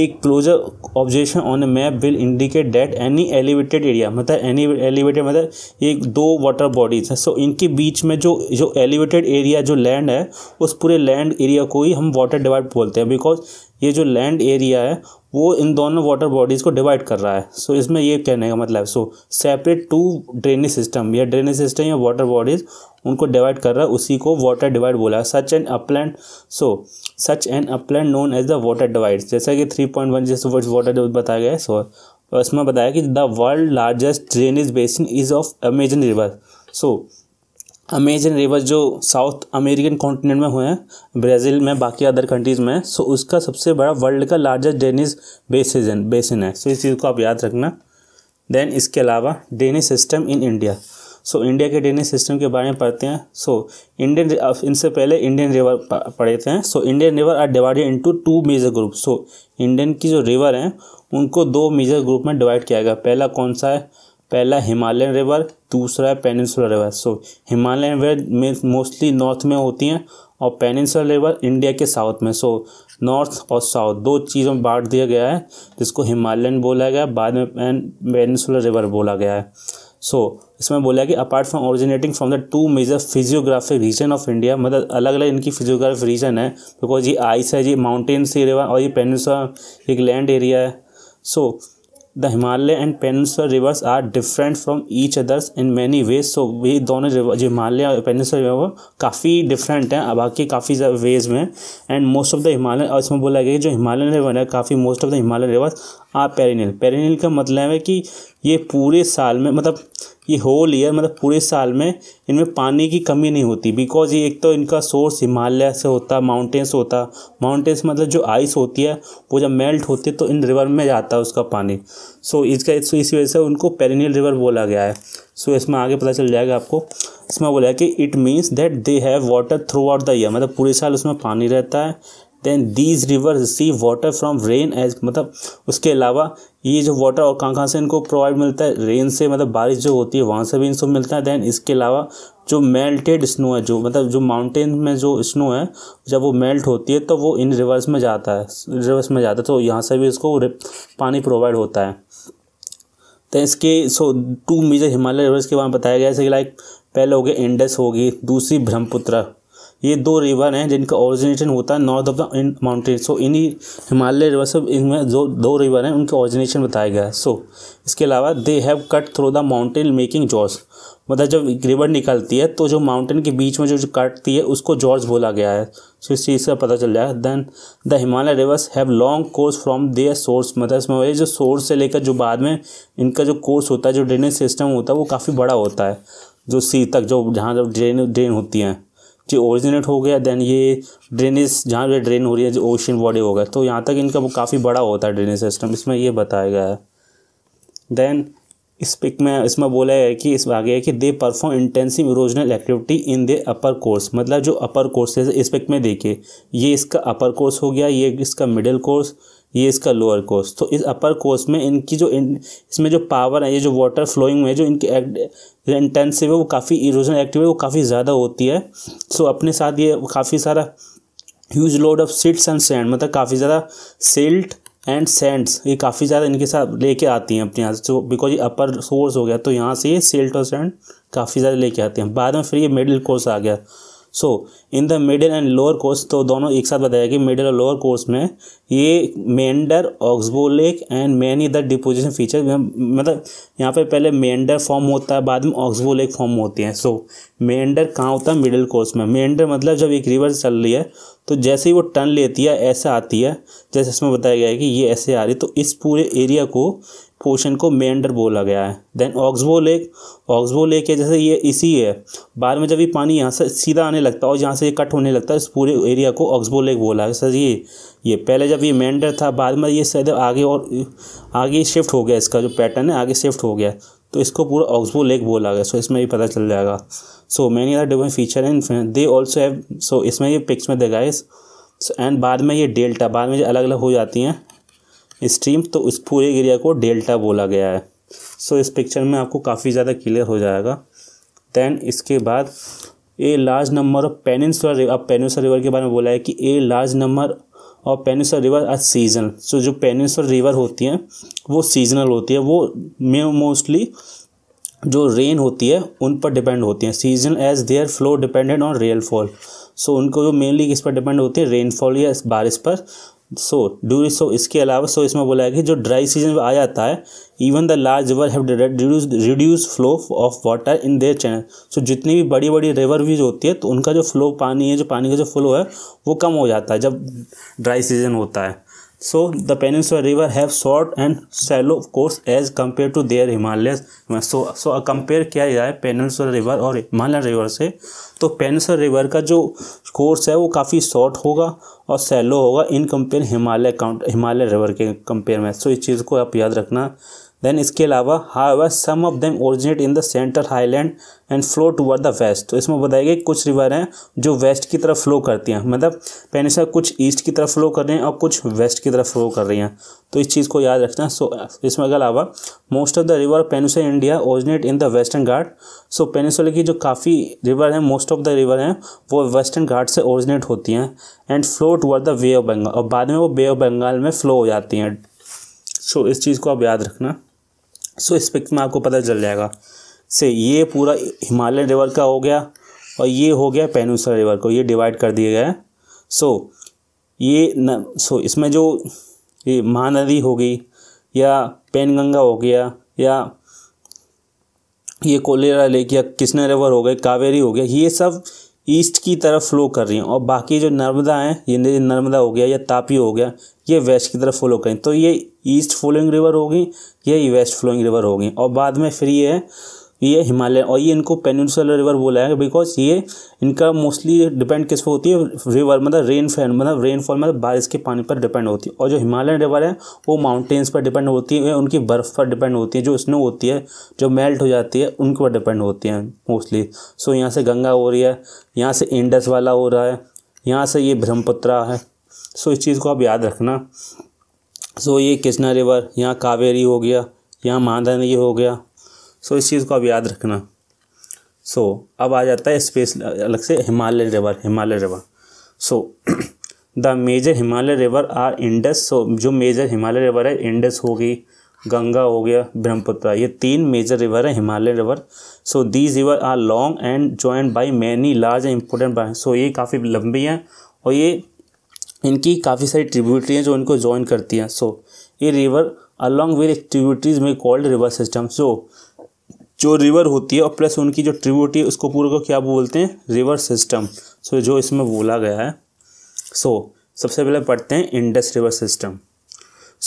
एक closer objection on a map will indicate that any elevated area मतलब एनी एलिवेटेड मतलब एक दो वाटर बॉडीज हैं सो इनके बीच में जो जो एलिवेटेड एरिया जो लैंड है उस पूरे लैंड एरिया को ही हम वाटर डिवाइड बोलते हैं बिकॉज ये जो लैंड एरिया है वो इन दोनों वाटर बॉडीज़ को डिवाइड कर रहा है सो so, इसमें ये कहने का मतलब so separate two drainage system या ड्रेनेज सिस्टम या वाटर बॉडीज़ उनको डिवाइड कर रहा है उसी को वाटर डिवाइड बोला है such and upland so such and upland known as the water divide जैसा कि थ्री पॉइंट वन जैसे वाटर डिवाइड बताया गया है सो इसमें बताया कि the world largest drainage basin is of Amazon river so Amazon rivers जो साउथ अमेरिकन कॉन्टिनेंट में हुए हैं ब्राज़ील में बाकी अदर कंट्रीज़ में सो उसका सबसे बड़ा वर्ल्ड का लार्जेस्ट डेनिस बेसिजन बेसिन है सो इस चीज़ को आप याद रखना देन इसके अलावा drainage system in India so India के डेनिस सिस्टम के बारे में पढ़ते हैं सो इंडियन इनसे पहले इंडियन रिवर पढ़े थे so Indian river are divided into two major group so Indian की जो रिवर हैं उनको दो मेजर ग्रुप में डिवाइड किया गया पहला कौन सा है पहला हिमालयन रिवर दूसरा है peninsular river so Himalayan river में मोस्टली नॉर्थ में होती हैं और पेनिनसुलर रिवर इंडिया के साउथ में सो नॉर्थ और साउथ दो चीज़ों में बांट दिया गया है जिसको हिमालयन बोला गया बाद में पेनिनसुलर रिवर बोला गया है सो so, इसमें बोला कि apart from originating from the two major physiographic region of India मतलब अलग अलग इनकी फिजियोग्राफिक रीजन है बिकॉज ये आइस है जी माउंटेन्स एरिया और ये पेनिसुलर एक लैंड एरिया है सो so, the Himalaya and peninsular rivers are different from each others in many ways so वे दोनों जो हिमालय और पेनसर रिवर काफ़ी डिफरेंट हैं बाकी काफ़ी वेज में and most of the Himalaya और इसमें बोला गया कि जो हिमालयन रिवर है काफ़ी most of the Himalaya rivers आप पेरिनल पेरिनल का मतलब है कि ये पूरे साल में मतलब ये होल ईयर मतलब पूरे साल में इनमें पानी की कमी नहीं होती बिकॉज ये एक तो इनका सोर्स हिमालय से होता है माउंटेंस होता माउंटेन्स मतलब जो आइस होती है वो जब मेल्ट होती है तो इन रिवर में जाता है उसका पानी सो इसका सो इसी वजह से उनको पेरिनियल रिवर बोला गया है सो इसमें आगे पता चल जाएगा आपको इसमें बोला है कि it means that they have water throughout the year मतलब पूरे साल उसमें पानी रहता है then these river receive water from rain as मतलब उसके अलावा ये जो वाटर और कहाँ कहाँ से इनको प्रोवाइड मिलता है रेन से मतलब बारिश जो होती है वहाँ से भी इनको मिलता है देन इसके अलावा जो मेल्टेड स्नो है जो मतलब जो माउंटेन में जो स्नो है जब वो मेल्ट होती है तो वो इन रिवर्स में जाता है रिवर्स में जाता है तो यहाँ से भी इसको पानी प्रोवाइड होता है तो इसके so two major Himalaya rivers के बारे में बताया गया जैसे लाइक पहले हो गए इंडस होगी दूसरी ब्रह्मपुत्र ये दो रिवर हैं जिनका ओरिजिनेशन होता है north of the mountain so इन्हीं हिमालय रिवर से इनमें जो दो रिवर हैं उनके ओरिजिनेशन बताया गया है सो इसके अलावा they have cut through the mountain making gorge मतलब जब रिवर निकलती है तो जो माउंटेन के बीच में जो, जो काटती है उसको जॉर्ज बोला गया है सो इस चीज़ का पता चल जाए then the Himalaya rivers have long course from their source मतलब इसमें वही जो सोर्स से लेकर जो बाद में इनका जो कोर्स होता है जो ड्रेनेज सिस्टम होता है वो काफ़ी बड़ा होता है जो सी तक जो जहाँ जब ड्रेन ड्रेन होती हैं जो ओरिजिनेट हो गया देन ये ड्रेनेज जहाँ पे ड्रेन हो रही है जो ओशन बॉडी हो गया तो यहाँ तक इनका वो काफ़ी बड़ा होता है ड्रेनेज सिस्टम इसमें ये बताया गया है देन इस पिक में इसमें बोला है कि इस आगे है कि they perform intensive erosional activity in the upper course मतलब जो अपर कोर्स है इस पिक में देखिए ये इसका अपर कोर्स हो गया ये इसका मिडिल कोर्स ये इसका लोअर कोर्स तो इस अपर कोर्स में इनकी जो इन इसमें जो पावर है ये जो वाटर फ्लोइंग में जो इनकी जो इंटेंसिव है वो काफ़ी इरोजन एक्टिव है वो काफ़ी ज़्यादा होती है सो अपने साथ ये काफ़ी सारा huge load of silts and sand मतलब काफ़ी ज़्यादा सिल्ट एंड सैंड्स ये काफ़ी ज़्यादा इनके साथ लेके आती हैं अपने यहाँ से बिकॉज ये अपर सोर्स हो गया तो यहाँ से ये सिल्ट और सैंड काफ़ी ज़्यादा लेके आते हैं बाद में फिर ये मिडिल कोर्स आ गया so in the middle and lower course तो दोनों एक साथ बताया कि मिडिल और लोअर कोर्स में ये meander oxbow lake and many the deposition feature मतलब यहाँ पे पहले मेंडर फॉर्म होता है बाद में ऑक्सबोलिक फॉर्म होती हैं सो मेंडर कहाँ होता है मिडिल कोर्स में मेंडर मतलब जब एक रिवर्स चल रही है तो जैसे ही वो टर्न लेती है ऐसे आती है जैसे इसमें बताया गया है कि ये ऐसे आ रही है तो इस पूरे एरिया को पोर्शन को मेंडर बोला गया है then oxbow lake oxbow lake है जैसे ये इसी है बाद में जब ये पानी यहाँ से सीधा आने लगता है और यहाँ से ये कट होने लगता है इस पूरे एरिया को ऑक्सबो लेक बोला है सर ये ये पहले जब ये मेंडर था बाद में ये शायद आगे और आगे शिफ्ट हो गया इसका जो पैटर्न है आगे शिफ्ट हो गया तो इसको पूरा ऑक्सबो लेक बोला गया सो इसमें भी पता चल जाएगा so many other different feature in they also have so इसमें ये पिक्स में देगा इस एंड बाद में ये डेल्टा बाद में ये अलग अलग हो जाती हैं स्ट्रीम तो इस पूरे एरिया को डेल्टा बोला गया है सो so, इस पिक्चर में आपको काफ़ी ज़्यादा क्लियर हो जाएगा दैन इसके बाद a large number of river अब पेनिनसुलर रिवर के बारे में बोला है कि a large number of peninsular river as season so जो पेनिनसुलर रिवर होती हैं वो सीजनल होती है वो मे मोस्टली जो रेन होती है उन पर डिपेंड होती हैं season as their flow dependent on rainfall so उनको जो मेनली किस पर डिपेंड होती है रेनफॉल या बारिश पर सो डू सो इसके अलावा सो so इसमें बोला है कि जो ड्राई सीजन आ जाता है even the large river have reduce reduce flow of water in their channel so जितनी भी बड़ी बड़ी रिवर भी होती है तो उनका जो फ्लो पानी है जो पानी का जो फ्लो है वो कम हो जाता है जब ड्राई सीजन होता है so the peninsular river have short and shallow course as compare to their Himalaya so so compare किया जाए पेनिसुलर रिवर और हिमालय रिवर से तो पेनिसुलर रिवर का जो कोर्स है वो काफ़ी शॉर्ट होगा और सैलो होगा in compare Himalaya count Himalaya river के कंपेयर में सो so, इस चीज़ को आप याद रखना देन इसके अलावा however some of them originate in the central highland and flow toward the west तो इसमें बताएगा कुछ रिवर हैं जो वेस्ट की तरफ फ्लो करती हैं मतलब पेनिसा कुछ ईस्ट की तरफ फ्लो कर रहे हैं और कुछ वेस्ट की तरफ फ्लो कर रही हैं तो इस चीज़ को याद रखना सो so, इसमें के अलावा most of the river peninsular India originate in the western Ghat so peninsula की जो काफ़ी रिवर हैं मोस्ट ऑफ द रिवर हैं वो वेस्टर्न घाट से ओरिजिनेट होती हैं and flow toward the bay of Bengal और बाद में वो बे ऑफ बंगाल में फ्लो हो जाती हैं सो so, इस चीज़ को आप याद रखना सो इस पिक्स में आपको पता चल जाएगा से ये पूरा हिमालय रिवर का हो गया और ये हो गया पेनूसरा रिवर को ये डिवाइड कर दिया गया है सो ये न सो इसमें जो ये महानदी हो गई या पेनगंगा हो गया या ये कोलेरा लेक या कृष्णा रिवर हो गए कावेरी हो गया ये सब ईस्ट की तरफ फ्लो कर रही हैं और बाकी जो नर्मदा हैं ये नर्मदा हो गया या तापी हो गया ये वेस्ट की तरफ फ्लो करें तो ये ईस्ट फ्लोइंग रिवर होगी ये वेस्ट फ्लोइंग रिवर होगी और बाद में फिर ये है ये हिमालय और ये इनको पेनसुलर रिवर बोला है बिकॉज ये इनका मोस्टली डिपेंड किस पर होती है रिवर मतलब रेनफॉल मतलब रेनफॉल मतलब बारिश के पानी पर डिपेंड होती है और जो हिमालयन रिवर है वो माउंटेन्स पर डिपेंड होती है उनकी बर्फ़ पर डिपेंड होती है जो स्नो होती है जो मेल्ट हो जाती है उनके पर डिपेंड होती है मोस्टली सो यहाँ से गंगा हो रही है यहाँ से इंडस वाला हो रहा है यहाँ से ये ब्रह्मपुत्रा है सो इस चीज़ को आप याद रखना सो ये कृष्णा रिवर यहाँ कावेरी हो गया यहाँ नदी हो गया सो इस चीज़ को आप याद रखना सो अब आ जाता है स्पेस अलग से Himalaya river Himalaya river so the major Himalaya river are Indus so जो मेजर हिमालय रिवर है इंडस हो गई गंगा हो गया ब्रह्मपुत्र ये तीन मेजर रिवर है Himalaya river so these river are long and join by many large and important by so ये काफ़ी लंबी हैं और ये इनकी काफ़ी सारी ट्रिब्यूटरी हैं जो इनको ज्वाइन करती हैं सो ये रिवर अलॉन्ग विद ट्रिब्यूटरीज में कॉल्ड रिवर सिस्टम सो जो रिवर होती है और प्लस उनकी जो ट्रिब्यूटरी उसको पूरे को क्या बोलते हैं रिवर सिस्टम सो जो इसमें बोला गया है सो so, सबसे पहले पढ़ते हैं Indus river system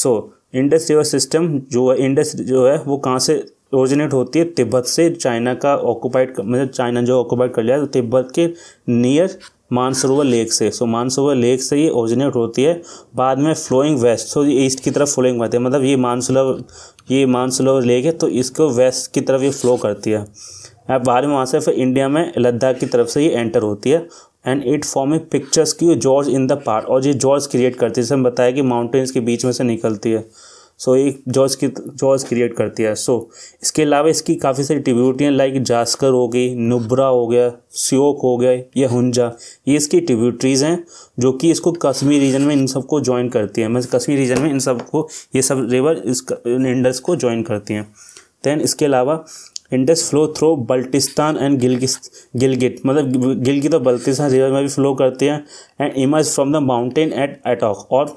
so Indus river system जो है इंडस जो है वो कहाँ से ओरिजिनेट होती है तिब्बत से चाइना का ऑक्यूपाइड मतलब चाइना जो ऑक्यूपाइड कर लिया तो तिब्बत के नियर मानसरोवर लेक से सो मानसरोवर लेक से ये ओरिजिनेट होती है बाद में फ्लोइंग वेस्ट सो ये ईस्ट की तरफ फ्लोइंग होती है मतलब ये मानसरोवर ये मानसरोवर लेक है तो इसको वेस्ट की तरफ ये फ्लो करती है अब बाद में वहाँ से फिर इंडिया में लद्दाख की तरफ से ये एंटर होती है एंड इट फॉर्मिंग पिक्चर्स की जॉर्ज इन द पार्ट और ये जॉर्ज क्रिएट करती है जिसमें बताया कि माउंटेन्स के बीच में से निकलती है सो एक जॉज की जॉज क्रिएट करती है सो इसके अलावा इसकी काफ़ी सारी ट्रिब्यूटियाँ लाइक जास्कर हो गई नुब्रा हो गया सियोक हो गया या हुंजा ये इसकी ट्रिब्यूटरीज़ हैं जो कि इसको कश्मीर रीजन में इन सबको ज्वाइन करती है मतलब कश्मीर रीजन में इन सबको ये सब रिवर इस इंडस को ज्वाइन करती हैं दैन इसके अलावा Indus flow through Baltistan and Gilgit Gilgit मतलब गिलगित और बल्तिस्तान रिवर में भी फ्लो करती हैं and emerge from the mountain at Attock और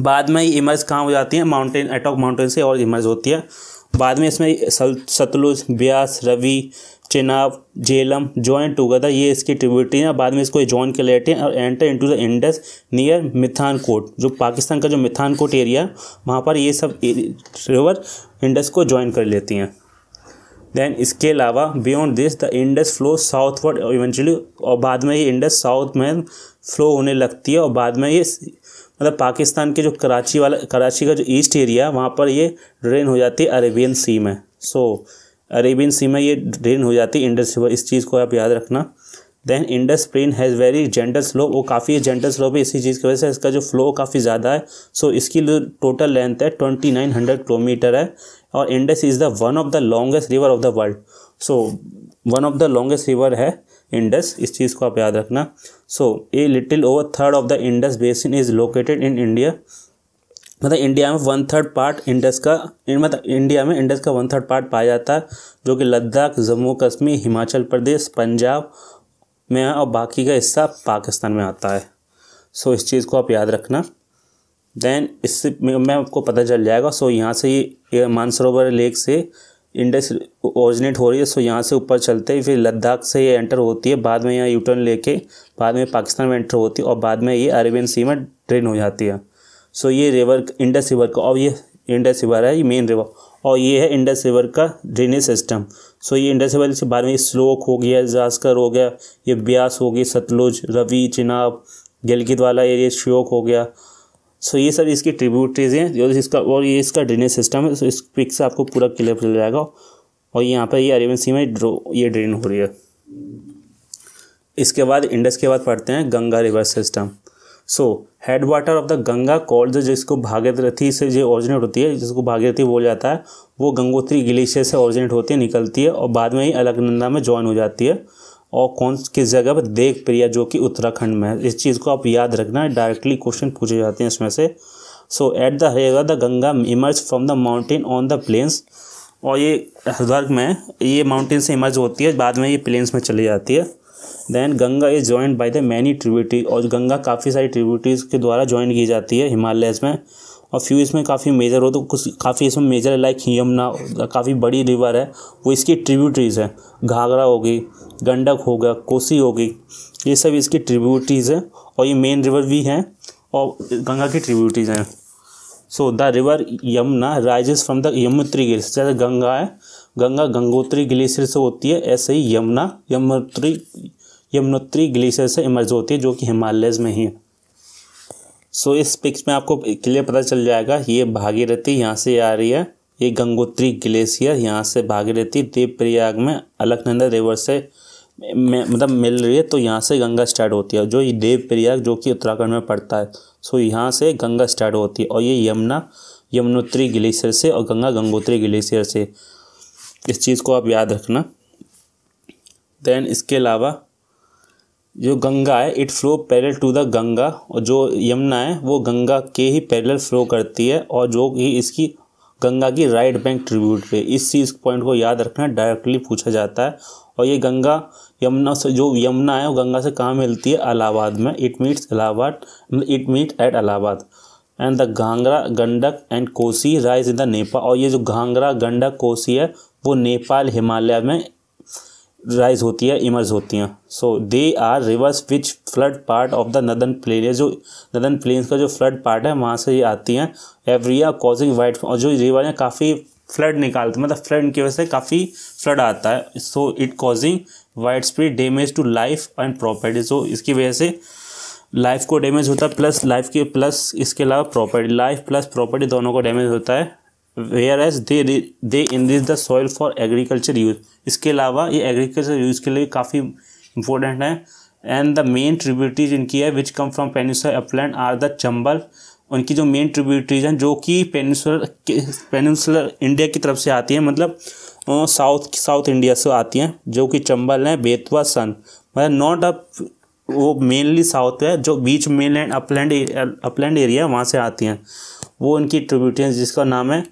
बाद में इमर्ज कहाँ हो जाती है माउंटेन एटॉक माउंटेन से और इमर्ज होती है बाद में इसमें सतलुज ब्यास रवि चिनाब झेलम ज्वाइन टुगेदर ये इसकी ट्रिब्यूटी है बाद में इसको ज्वाइन कर लेते हैं और enter into the Indus near Mithankot जो पाकिस्तान का जो मिथानकोट एरिया वहाँ पर ये सब रिवर इंडस को ज्वाइन कर लेती हैं देन इसके अलावा beyond this the Indus flow southward eventually और बाद में ये इंडस साउथ में फ्लो होने लगती है और बाद में ये मतलब पाकिस्तान के जो कराची वाला कराची का जो ईस्ट एरिया वहाँ पर ये ड्रेन हो जाती है अरेबियन सी में सो so, अरेबियन सी में ये ड्रेन हो जाती है इंडस रिवर इस चीज़ को आप याद रखना then Indus plain has very gentle slope वो काफ़ी जेंटल स्लोप है इसी चीज़ की वजह से इसका जो फ्लो काफ़ी ज़्यादा है सो so, इसकी जो टोटल लेंथ है ट्वेंटी नाइन हंड्रेड किलोमीटर है और Indus is the one of the longest river of the world so one of the longest river है इंडस इस चीज़ को आप याद रखना so a little over third of the Indus basin is located in India मतलब India में one third part Indus का मतलब इंडिया में इंडस का वन थर्ड पार्ट पाया जाता है जो कि लद्दाख जम्मू कश्मीर हिमाचल प्रदेश पंजाब में है और बाकी का हिस्सा पाकिस्तान में आता है सो so, इस चीज़ को आप याद रखना देन इससे मैं आपको पता चल जाएगा सो so, यहाँ से ये मानसरोवर लेक से इंडस ओरिजिनेट हो रही है सो यहाँ से ऊपर चलते ही फिर लद्दाख से ये एंटर होती है बाद में यहाँ यूटर्न लेके बाद में पाकिस्तान में एंटर होती है और बाद में ये अरेबियन सी में ड्रेन हो जाती है सो ये रिवर इंडस रिवर का और ये इंडस रिवर है ये मेन रिवर और ये है इंडस रिवर का ड्रेनेज सिस्टम सो ये इंडस रिवर से बाद में स्लोक हो गया जास्कर हो गया ये ब्यास हो गई सतलुज रवि चिनाब गिलगित वाला एरिया श्योक हो गया सो ये सब इसकी ट्रिब्यूटरीज हैं जो इसका और ये इसका ड्रेनेज सिस्टम है सो इस पिक से आपको पूरा क्लियर चल जाएगा और यहाँ पर ये अरेबियन सी में ड्रो ये ड्रेन हो रही है इसके बाद इंडस के बाद पढ़ते हैं Ganga river system so head water of the Ganga called जिसको भागीरथी से जो ऑरिजिनेट होती है जिसको भागीरथी बोला जाता है वो गंगोत्री ग्लेशियर से ऑरिजिनेट होती है निकलती है और बाद में ही अलकनंदा में ज्वाइन हो जाती है और कौन किस जगह पर देख प्रिया जो कि उत्तराखंड में है इस चीज़ को आप याद रखना डायरेक्टली क्वेश्चन पूछे जाते हैं इसमें से so at the river the Ganga emerge from the mountain on the plains और ये हरिद्वार में ये माउंटेन से इमर्ज होती है बाद में ये प्लेन्स में चली जाती है then Ganga is joined by the many tributary और गंगा काफ़ी सारी ट्रिब्यूटीज़ के द्वारा ज्वाइन की जाती है हिमालयस में और फ्यू इसमें काफ़ी मेजर हो तो कुछ काफ़ी इसमें मेजर है लाइक यमुना काफ़ी बड़ी रिवर है वो इसकी ट्रिब्यूटरीज़ हैं घाघरा हो गई गंडक हो गया कोसी हो गई ये सब इसकी ट्रिब्यूटरीज़ हैं और ये मेन रिवर भी हैं और गंगा की ट्रिब्यूटरीज़ हैं so the river Yamuna rises from the Yamunotri glacier जैसे गंगा है गंगा गंगोत्री ग्लेशियर से होती है ऐसे ही यमुना यमुत्री यमुनोत्री ग्लेशियर से इमर्ज होती है जो कि हिमालयज में ही है सो इस पिक्स में आपको क्लियर पता चल जाएगा ये भागीरथी यहाँ से आ रही है ये गंगोत्री ग्लेशियर यहाँ से भागीरथी देव प्रयाग में अलकनंदा रिवर से मतलब मिल रही है तो यहाँ से गंगा स्टार्ट होती है जो ये देव प्रयाग जो कि उत्तराखंड में पड़ता है सो यहाँ से गंगा स्टार्ट होती है और ये यमुना यमुनोत्री ग्लेशियर से और गंगा गंगोत्री ग्लेशियर से इस चीज़ को आप याद रखना देन इसके अलावा जो गंगा है it flow parallel to the Ganga और जो यमुना है वो गंगा के ही पैरल फ्लो करती है और जो कि इसकी गंगा की राइट बैंक ट्रिब्यूट पे इस चीज़ पॉइंट को याद रखना डायरेक्टली पूछा जाता है और ये गंगा यमुना से जो यमुना है वो गंगा से कहाँ मिलती है अलाहाबाद में it meets Allahabad it meet at Allahabad and the घांगरा Gandak and Kosi rise in the Nepal और ये जो घाघरा गंडक कोसी है वो नेपाल हिमालय में राइज होती है इमर्ज होती हैं so they are rivers which flood part of the northern plain जो नदन प्लेन्स का जो फ्लड पार्ट है वहाँ से ये आती हैं एवरिया कॉजिंग वाइट और जो रिवर हैं काफ़ी फ्लड निकालते मतलब फ्लड की वजह से काफ़ी फ्लड आता है so it causing wide spread damage to life and property so इसकी वजह से लाइफ को डैमेज होता है प्लस लाइफ के प्लस इसके अलावा प्रॉपर्टी लाइफ प्लस प्रॉपर्टी दोनों को डैमेज होता है whereas they they enrich the soil for agriculture use इसके अलावा ये एग्रीकल्चर यूज के लिए काफ़ी इंपॉर्टेंट है एंड द मेन ट्रिब्यूटरीज इनकी है which come from peninsular upland are the Chambal उनकी जो मेन ट्रिब्यूटरीज हैं जो कि पेनिसर पेनिसुलर इंडिया की तरफ से आती हैं मतलब साउथ साउथ इंडिया से आती हैं जो कि चंबल हैं बेतवा सन मतलब नॉट अप वो मेनली साउथ है जो बीच mainland upland upland area है वहाँ से आती हैं वो इनकी ट्रिब्यूटेंस जिसका नाम है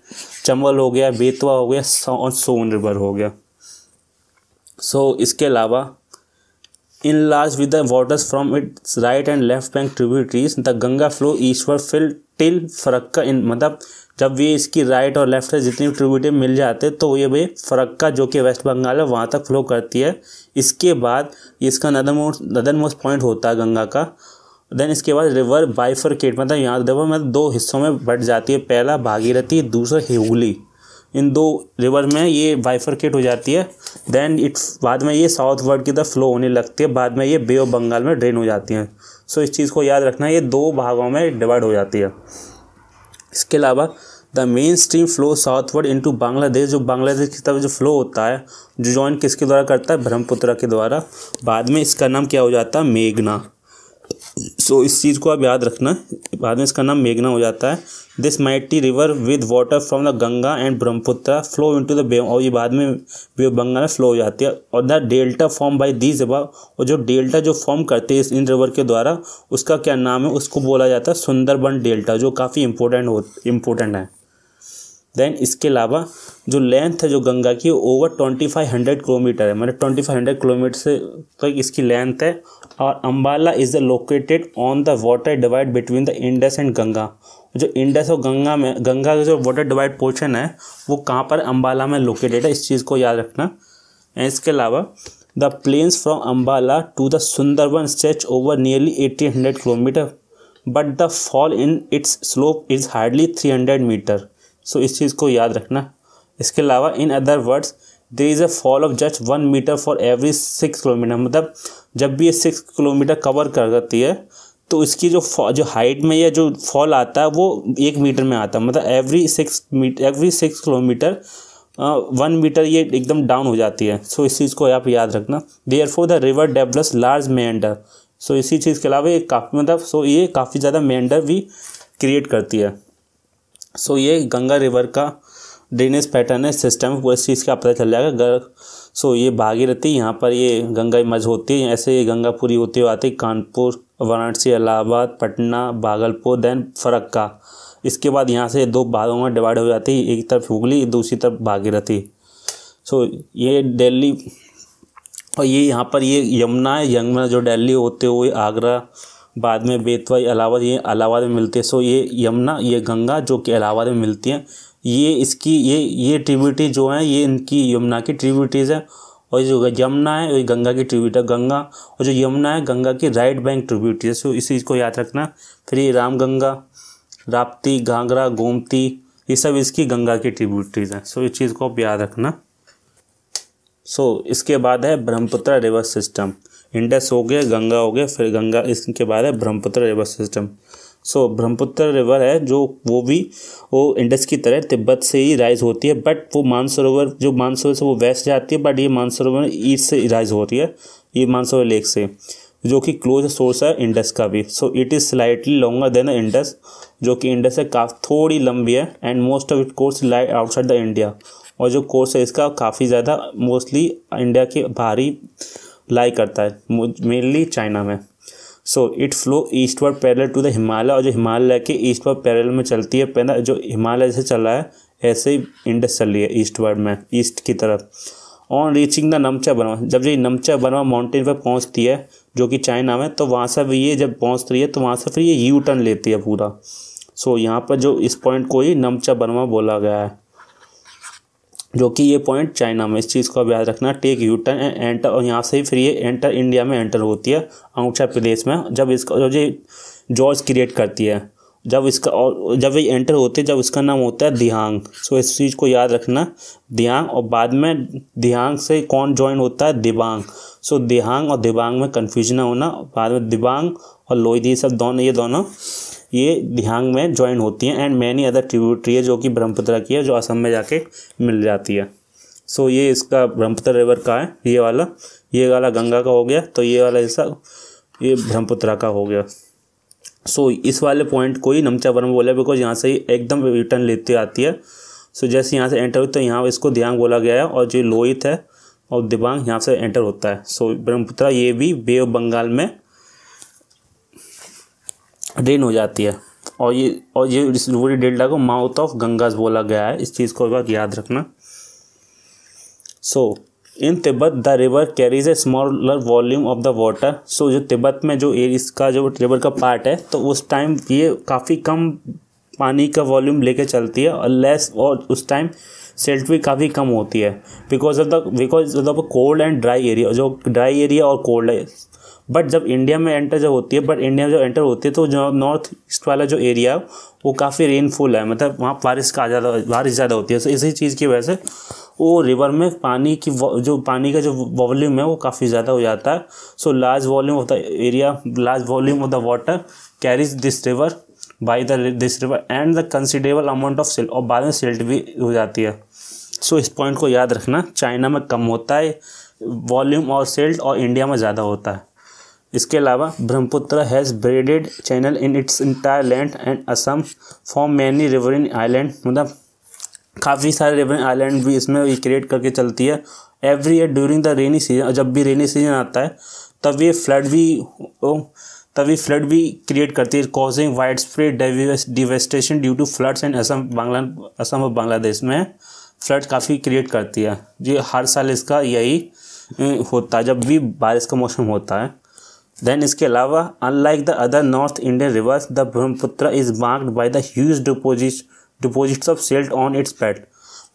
चंबल हो गया बेतवा हो गया और सोन रिवर हो गया सो इसके अलावा enlarged with the waters from its right and left bank tributaries the Ganga flow ईश्वर फिल टिल फरक्का इन मतलब जब ये इसकी राइट और लेफ्ट है जितनी ट्रिब्यूटरी मिल जाते तो ये भाई फरक्का जो कि वेस्ट बंगाल है वहाँ तक फ्लो करती है इसके बाद इसका northern most northern most point होता है गंगा का देन इसके बाद रिवर बाइफरकेट मतलब यहाँ देखो मतलब दो हिस्सों में बट जाती है पहला भागीरथी दूसरा हिगली इन दो रिवर में ये बाइफरकेट हो जाती है देन इट बाद में ये साउथ वर्ड की तरफ फ्लो होने लगती है बाद में ये बे ऑफ बंगाल में ड्रेन हो जाती हैं सो इस चीज़ को याद रखना ये दो भागों में डिवाइड हो जाती है इसके अलावा the main stream flow southward to Bangladesh जो बांग्लादेश की तरफ जो फ्लो होता है जो ज्वाइन किसके द्वारा करता है ब्रह्मपुत्रा के द्वारा बाद में इसका नाम क्या हो जाता है मेघना सो इस चीज़ को आप याद रखना बाद में इसका नाम मेघना हो जाता है this mighty river with water from the Ganga and Brahmaputra flow in to the bay और ये बाद में बे ऑफ बंगाल में फ्लो हो जाती है और the delta form by these अब और जो डेल्टा जो फॉर्म करते हैं इन रिवर के द्वारा उसका क्या नाम है उसको बोला जाता है सुंदरबन डेल्टा जो काफ़ी इंपॉर्टेंट हो इम्पोर्टेंट है देन इसके अलावा जो लेंथ है जो गंगा की over twenty five hundred kilometre है मतलब ट्वेंटी फाइव हंड्रेड किलोमीटर से तक इसकी लेंथ है और Ambala is located on the water divide between the Indus and Ganga जो इंडस और गंगा में गंगा का जो वाटर डिवाइड पोर्शन है वो कहाँ पर अम्बाला में लोकेटेड है इस चीज़ को याद रखना एंड इसके अलावा the plains from Ambala to the Sundarban stretch over nearly eighteen hundred kilometre but the fall in its slope is hardly three hundred metre so इस चीज़ को याद रखना इसके अलावा in other words there is a fall of just one metre for every six kilometre मतलब जब भी ये सिक्स किलोमीटर कवर कर करती है तो इसकी जो जो हाइट में या जो फॉल आता है वो एक मीटर में आता है मतलब every six metre every six kilometre one metre ये एकदम डाउन हो जाती है सो so, इस चीज़ को आप याद रखना therefore the river develops large meander so इसी चीज़ के अलावा ये काफ़ी मतलब सो so, ये काफ़ी ज़्यादा मेंडर भी क्रिएट करती है सो so, ये गंगा रिवर का ड्रेनेज पैटर्न है सिस्टम वो इस चीज़ का पता चल जाएगा सो ये भागीरथी यहाँ पर ये गंगा मज होती है ऐसे ये गंगा पूरी होती हुई आती कानपुर वाराणसी इलाहाबाद पटना भागलपुर देन फरक्का इसके बाद यहाँ से दो भागों में डिवाइड हो जाती है एक तरफ हुगली दूसरी तरफ भागीरथी सो ये दिल्ली और ये यहाँ पर ये यमुना है यमुना जो दिल्ली होते हुए आगरा बाद में बेतवा इलाहाबाद ये इलाहाबाद में मिलती है सो ये यमुना ये गंगा जो कि इलाहाबाद में मिलती है ये इसकी ये ये ट्रिब्यूटी जो है ये इनकी यमुना की ट्रिब्यूटीज़ है और जो यमुना है ये गंगा की ट्रिब्यूटी गंगा और जो यमुना है गंगा की राइट बैंक ट्रिब्यूटी है सो इस चीज़ को याद रखना फिर ये राम गंगा राप्ती घाघरा गोमती ये सब इसकी गंगा की ट्रिब्यूटीज़ हैं सो इस चीज़ को आप याद रखना सो इसके बाद है ब्रह्मपुत्र रिवर सिस्टम इंडस हो गया गंगा हो गया फिर गंगा इसके बाद है Brahmaputra river system so so, Brahmaputra river है जो वो भी वो इंडस की तरह तिब्बत से ही राइज होती है बट वो मानसरोवर जो मानसरोवर से वो वेस्ट जाती है बट ये मानसरोवर ईस्ट से राइज होती है ये मानसरोवर लेक से जो कि क्लोज सोर्स है इंडस का भी so it is slightly longer than Indus जो कि इंडस से काफ़ी थोड़ी लंबी है and most of it course lie outside the India और जो कोर्स है इसका काफ़ी ज़्यादा मोस्टली इंडिया के बाहर ही लाई करता है मेनली चाइना में so it flow eastward parallel to the Himalaya और जो हिमालय के ईस्टवर्ड पैरल में चलती है पैदा जो हिमालय से रहा है ऐसे ही इंडस चल रही है ईस्टवर्ड में ईस्ट की तरफ ऑन रीचिंग द नमचा बनवा जब ये नमचा बनवा माउंटेन पर पहुंचती है जो कि चाइना में तो वहाँ से ये जब पहुँच रही है तो वहाँ से फिर ये यू टर्न लेती है पूरा सो so, यहाँ पर जो इस पॉइंट को ही नमचा बनवा बोला गया है जो कि ये पॉइंट चाइना में इस चीज़ अब याद रखना take U turn and enter और यहाँ से ही फिर ये एंटर इंडिया में एंटर होती है अंगूठा प्रदेश में जब इसका जो जॉर्ज क्रिएट करती है जब इसका और जब ये एंटर होते जब इसका नाम होता है दिहांग सो इस चीज़ को याद रखना दिहांग और बाद में दिहांग से कौन ज्वाइन होता है दिबांग सो दिहांग और दिबांग में कन्फ्यूजन होना बाद में दिबांग और लोहिदी सब दोनों ये दोनों ये ध्यांग में ज्वाइन होती हैं एंड मैनी अदर ट्रिब्यूटरी है जो कि ब्रह्मपुत्रा की है जो असम में जाके मिल जाती है सो so, ये इसका ब्रह्मपुत्र रिवर का है ये वाला ये वाला गंगा का हो गया तो ये वाला हिस्सा ये ब्रह्मपुत्रा का हो गया सो so, इस वाले पॉइंट को ही नमचा वर्म बोला बिकॉज यहाँ से ही एकदम रिटर्न लेती आती है सो so, जैसे यहाँ से एंटर हुई तो यहाँ इसको ध्यांग बोला गया है और जो लोहित है और दिबांग यहाँ से एंटर होता है सो so, ब्रह्मपुत्रा ये भी बे ऑफ बंगाल में ड्रेन हो जाती है और ये और ये इस डेल्टा को माउथ ऑफ गंगाज बोला गया है इस चीज़ को एक बार याद रखना so in Tibet the river carries a smaller volume of the water so जो तिब्बत में जो इसका जो रिवर का पार्ट है तो उस टाइम ये काफ़ी कम पानी का वॉल्यूम लेके चलती है और लेस और उस टाइम सेल्ट भी काफ़ी कम होती है because of the because of the cold and dry area जो ड्राई एरिया और कोल्ड है बट जब इंडिया में एंटर जब होती है बट इंडिया में जब एंटर होती है तो जो नॉर्थ ईस्ट वाला जो एरिया वो काफ़ी रेनफुल है मतलब वहाँ बारिश का ज़्यादा बारिश ज़्यादा होती है तो इसी चीज़ की वजह से वो रिवर में पानी की जो पानी का जो वॉल्यूम है वो काफ़ी ज़्यादा हो जाता है so large volume of the area large volume of the water carries this river by the this river and the considerable amount of silt और बाद में सिल्ट भी हो जाती है सो so, इस पॉइंट को याद रखना चाइना में कम होता है वॉल्यूम और सिल्ट और इंडिया में ज़्यादा होता है इसके अलावा Brahmaputra has braided channel in its entire land and Assam form many river in island मतलब काफ़ी सारे रिवर आइलैंड भी इसमें क्रिएट करके चलती है every year during the rainy season जब भी रेनी सीजन आता है तब ये फ्लड भी तभी फ्लड भी क्रिएट करती है causing wide spread devastation due to floods and Assam Bangla Assam और बांग्लादेश में फ्लड काफ़ी क्रिएट करती है ये हर साल इसका यही होता है जब भी बारिश का मौसम होता है देन इसके अलावा unlike the other north Indian rivers the Brahmaputra is marked by the huge deposit deposits of silt on its bed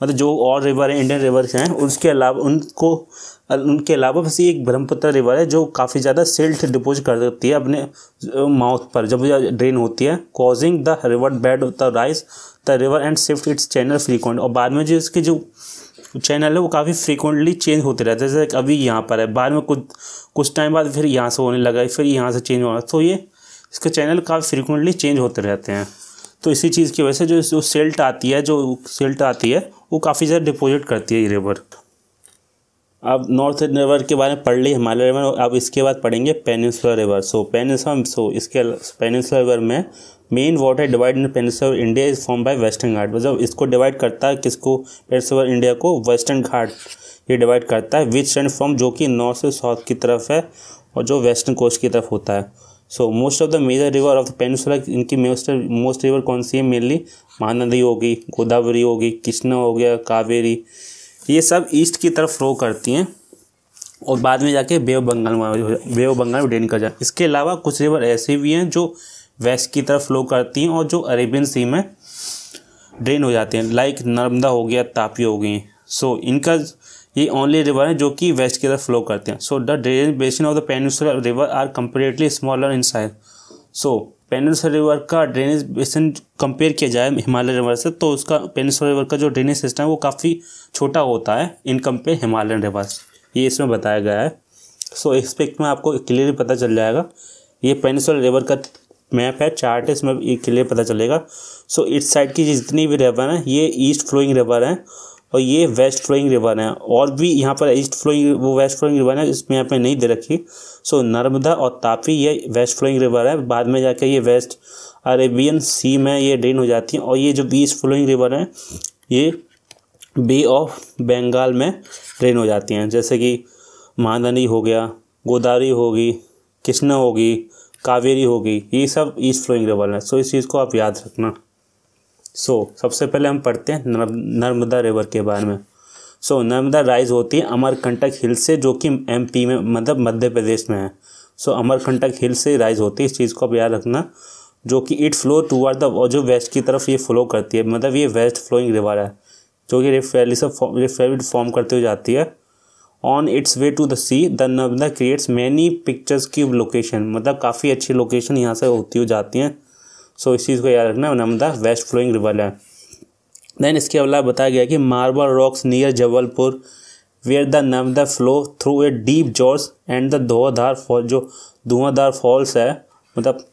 मतलब जो और रिवर है इंडियन रिवर्स हैं उसके अलावा उनको उनके अलावा बस ये एक ब्रह्मपुत्र रिवर है जो काफ़ी ज़्यादा सिल्ट डिपोजिट कर देती है अपने माउथ पर जब ड्रेन होती है causing the river bed the rise the river and shift its channel frequent और बाद में जो इसके जो चैनल है वो काफ़ी फ्रीक्वेंटली चेंज होते रहते हैं जैसे अभी यहाँ पर है बाद में कुछ कुछ टाइम बाद फिर यहाँ से होने लगा फिर यहाँ से चेंज होना तो ये इसके चैनल काफ़ी फ्रिक्वेंटली चेंज होते रहते हैं तो इसी चीज़ की वजह से जो जो सेल्ट आती है जो सेल्ट आती है वो काफ़ी ज़्यादा डिपोजिट करती है ये रिवर आप नॉर्थ रिवर के बारे में पढ़ ली हिमालय रिवर अब इसके बाद पढ़ेंगे पेनिसुलर रिवर सो पेनिसम सो इसके पेनिसुलर रिवर में main water divide in peninsular India is form by western Ghat मतलब इसको डिवाइड करता है किसको पेनिसुलर इंडिया को वेस्टर्न घाट ये डिवाइड करता है विच एंड फ्रॉम जो कि नॉर्थ से साउथ की तरफ है और जो वेस्टर्न कोस्ट की तरफ होता है so most of the major river of the peninsula इनकी मोस्ट मोस्ट रिवर कौन सी है मेनली महानदी होगी गोदावरी होगी कृष्णा हो गया कावेरी ये सब ईस्ट की तरफ फ्लो करती हैं और बाद में जाके बेव बंगाल में बेव बंगाल में डेन कर जाए इसके अलावा कुछ रिवर ऐसे भी हैं जो वेस्ट की तरफ फ्लो करती हैं और जो अरेबियन सी में ड्रेन हो जाते हैं लाइक नर्मदा हो गया तापी हो गई सो so, इनका ये ओनली रिवर हैं जो कि वेस्ट की तरफ फ्लो करते हैं so the drainage basin of the peninsular river are comparatively smaller in size so peninsular river का ड्रेनेज बेसिन कंपेयर किया जाए हिमालय रिवर से तो उसका पेनिसुलर रिवर का जो ड्रेनेज सिस्टम है वो काफ़ी छोटा होता है इन कंपेयर हिमालयन रिवर ये इसमें बताया गया है सो so, एक्सपेक्ट में आपको क्लियर पता चल जाएगा ये पेनिसुलर रिवर का मैप है चार्ट है इसमें क्लियर पता चलेगा सो so, इस साइड की जितनी भी रिवर हैं ये ईस्ट फ्लोइंग रिवर हैं और ये वेस्ट फ्लोइंग रिवर है और भी यहाँ पर ईस्ट फ्लोइंग वो वेस्ट फ्लोइंग रिवर है इसमें यहाँ पे नहीं दे रखी सो नर्मदा और तापी ये वेस्ट फ्लोइंग रिवर है बाद में जाकर ये वेस्ट अरेबियन सी में ये ड्रेन हो जाती है और ये जो ईस्ट फ्लोइंग रिवर है ये बे ऑफ बंगाल में ड्रेन हो जाती हैं जैसे कि महानदी हो गया गोदावरी होगी कृष्णा होगी कावेरी होगी ये सब ईस्ट फ्लोइंग रिवर है सो इस चीज़ को आप याद रखना सो so, सबसे पहले हम पढ़ते हैं नर्मदा रिवर के बारे में सो so, नर्मदा राइज होती है अमरकंटक हिल से जो कि एमपी में मतलब मध्य प्रदेश में है सो so, अमरकंटक हिल से राइज होती है इस चीज़ को आप याद रखना जो कि इट फ्लो टूवर्ड द और जो वेस्ट की तरफ ये फ्लो करती है मतलब ये वेस्ट फ्लोइंग रिवर है जो कि रिफ से रिफ फॉर्म करते हुए जाती है on its way to the sea the Narmada creates many picturesque location मतलब काफ़ी अच्छी लोकेशन यहाँ से होती हुई जाती हैं सो इस चीज़ को याद रखना नम द वेस्ट फ्लोइंग रिवर है देन इसके अलावा बताया गया कि marble rocks near Jabalpur where the नम the flow through a deep gorges and the Dhuandhar fall जो धुआंधार फॉल्स है मतलब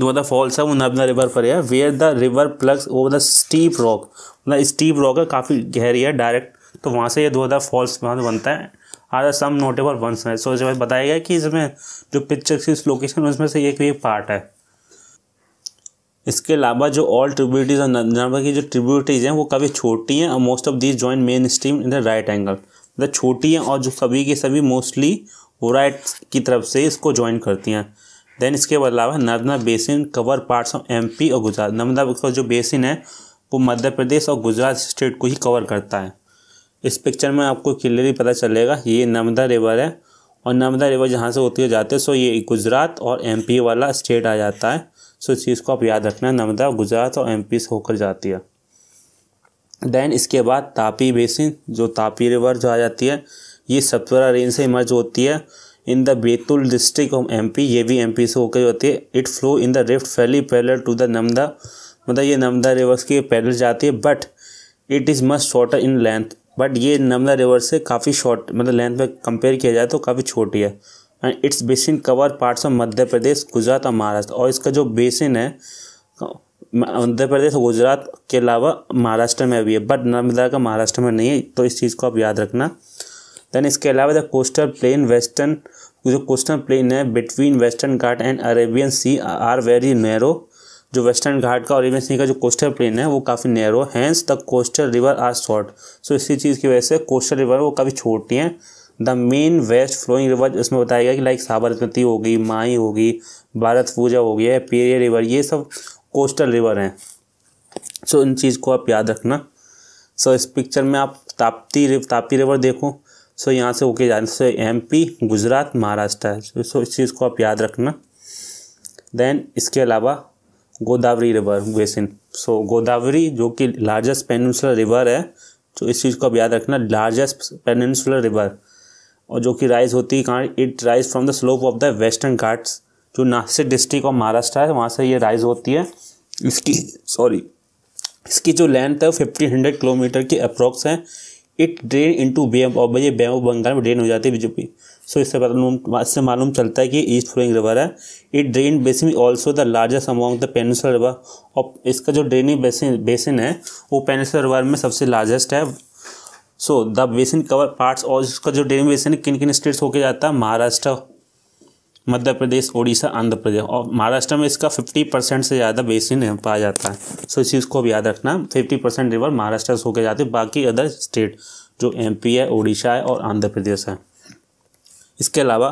धुआंधार फॉल्स है वो नर्मदा रिवर पर है where the river plunges over the steep rock मतलब स्टीप रॉक है काफ़ी गहरी है डायरेक्ट तो वहाँ से ये धुआंधार फॉल्स वहाँ बनता है आर सम नोटेबल वंस है सो so, जो बताया गया कि इसमें जो पिक्चर की लोकेशन उसमें से एक भी पार्ट है इसके अलावा जो ऑल ट्रिब्यूटीज और नर्मदा की जो ट्रिब्यूटीज हैं वो कभी छोटी हैं और most of these join main stream in the right angle मतलब छोटी हैं और जो सभी के सभी मोस्टली वो राइट की तरफ से इसको ज्वाइन करती हैं देन इसके अलावा Narmada basin cover parts of P और गुजरात नर्मदा का जो बेसिन है वो मध्य प्रदेश और गुजरात स्टेट को ही कवर करता है इस पिक्चर में आपको क्लियरली पता चलेगा ये नर्मदा रिवर है और नर्मदा रिवर जहाँ से होती है जाते हैं सो ये गुजरात और एमपी वाला स्टेट आ जाता है सो इस चीज़ को आप याद रखना नर्मदा गुजरात और एम से होकर जाती है देन इसके बाद तापी बेसिन जो तापी रिवर जो आ जाती है ये सतपुरा रेंज से इमर्ज होती है in the Betul district of P ये भी पी से होकर होती है it flow in the rift valley parallel to the Narmada मतलब ये नर्मदा रिवर्स के पैरल जाती है but it is much shorter in length but ये नर्मदा रिवर से काफ़ी शॉर्ट मतलब लेंथ में कंपेयर किया जाए तो काफ़ी छोटी है and its basin cover parts of Madhya Pradesh Gujarat और महाराष्ट्र और इसका जो बेसिन है मध्य प्रदेश और गुजरात के अलावा महाराष्ट्र में भी है बट नर्मदा का महाराष्ट्र में नहीं है तो इस चीज़ को आप याद रखना देन इसके अलावा द कोस्टल प्लेन वेस्टर्न जो कोस्टल प्लेन है between western Ghat and Arabian sea are very narrow जो वेस्टर्न घाट का अरेबियन सी का जो कोस्टल प्लेन है वो काफ़ी narrow hence the coastal river are short so इसी चीज़ की वजह से कोस्टल रिवर वो काफ़ी छोटी हैं the main west flowing river इसमें बताया गया कि लाइक साबरमती होगी माई होगी भारत पूजा हो गया पेरिया रिवर ये सब कोस्टल रिवर हैं सो इन चीज़ को आप याद रखना सो इस पिक्चर में आप ताप्ती रिव, ताप्ती रिवर देखो सो यहाँ से होके जाने से पी गुजरात महाराष्ट्र है सो इस चीज़ को आप याद रखना देन इसके अलावा Godavari river basin so Godavari जो कि लार्जेस्ट पेनसुलर रिवर है तो इस चीज़ को आप याद रखना लार्जेस्ट पेनसुलर रिवर और जो कि राइज होती है कहाँ it rise from the slope of the western Ghats जो नासिक डिस्ट्रिक्ट ऑफ महाराष्ट्र है वहाँ से ये राइज होती है इसकी सॉरी इसकी जो लेंथ है फिफ्टीन हंड्रेड किलोमीटर की अप्रोक्स है इट ड्रेन टू बे और ये बे ऑफ बंगाल में ड्रेन हो जाती है बीजेपी सो इससे मालूम इससे मालूम चलता है कि ईस्ट फ्लोइंग रिवर है it drain basin also the largest among the peninsular river और इसका जो ड्रेनिंग बेसिन बेसिन है वो पेनिसुलर रिवर में सबसे लार्जेस्ट है so the basin cover parts और इसका जो डेरिवेशन है किन किन स्टेट्स होके जाता है महाराष्ट्र मध्य प्रदेश उड़ीसा आंध्र प्रदेश और महाराष्ट्र में इसका फिफ्टी परसेंट से ज़्यादा बेसिन पाया जाता है सो इस चीज़ को भी याद रखना फिफ्टी परसेंट रिवर महाराष्ट्र से होकर जाते हैं बाकी अदर स्टेट जो पी है उड़ीसा है और आंध्र प्रदेश है इसके अलावा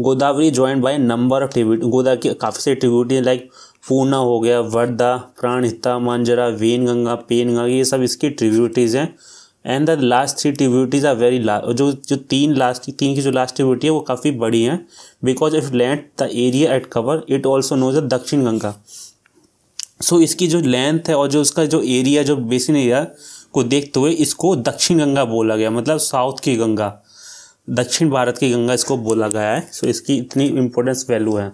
Godavari joint by number of tribute Godavari की काफ़ी सारी ट्रिब्यूटी लाइक पूना हो गया वर्धा प्राणहिता मांजरा वेन गंगा पेन गंगा ये सब इसकी ट्रिब्यूटीज़ हैं and the last three tributaries are very last जो जो तीन लास्ट तीन की जो लास्ट ट्रिब्यूटी है वो काफ़ी बड़ी हैं because if land the area at cover it also knows the Dakshin Ganga so so, इसकी जो लेंथ है और जो उसका जो एरिया जो बेसिन एरिया को देखते हुए इसको दक्षिण गंगा बोला गया मतलब साउथ की गंगा दक्षिण भारत की गंगा इसको बोला गया है सो so, इसकी इतनी इम्पोर्टेंस वैल्यू है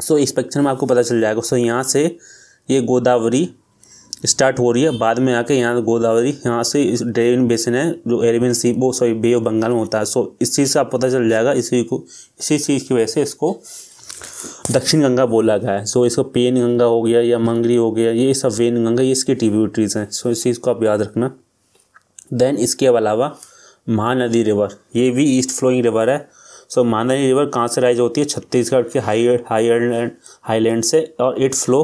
सो so, इस पिक्चर में आपको पता चल जाएगा सो so, यहाँ से ये गोदावरी स्टार्ट हो रही है बाद में आके यहाँ गोदावरी यहाँ से ड्रेन बेसिन है जो एरेबियन सी वो सॉरी बे ऑफ बंगाल में होता है सो इस चीज़ से आप पता चल जाएगा इसी को इसी चीज़ की वजह से इसको दक्षिण गंगा बोला गया है सो इसको पेन गंगा हो गया या मंगरी हो गया ये सब वेन गंगा ये इसकी टिब्यूटरीज हैं सो इस चीज़ को आप याद रखना देन इसके अलावा महानदी रिवर ये भी ईस्ट फ्लोइंग रिवर है सो महानदी रिवर कहाँ से राइज होती है छत्तीसगढ़ के हाई हाई हाईलैंड से और it flow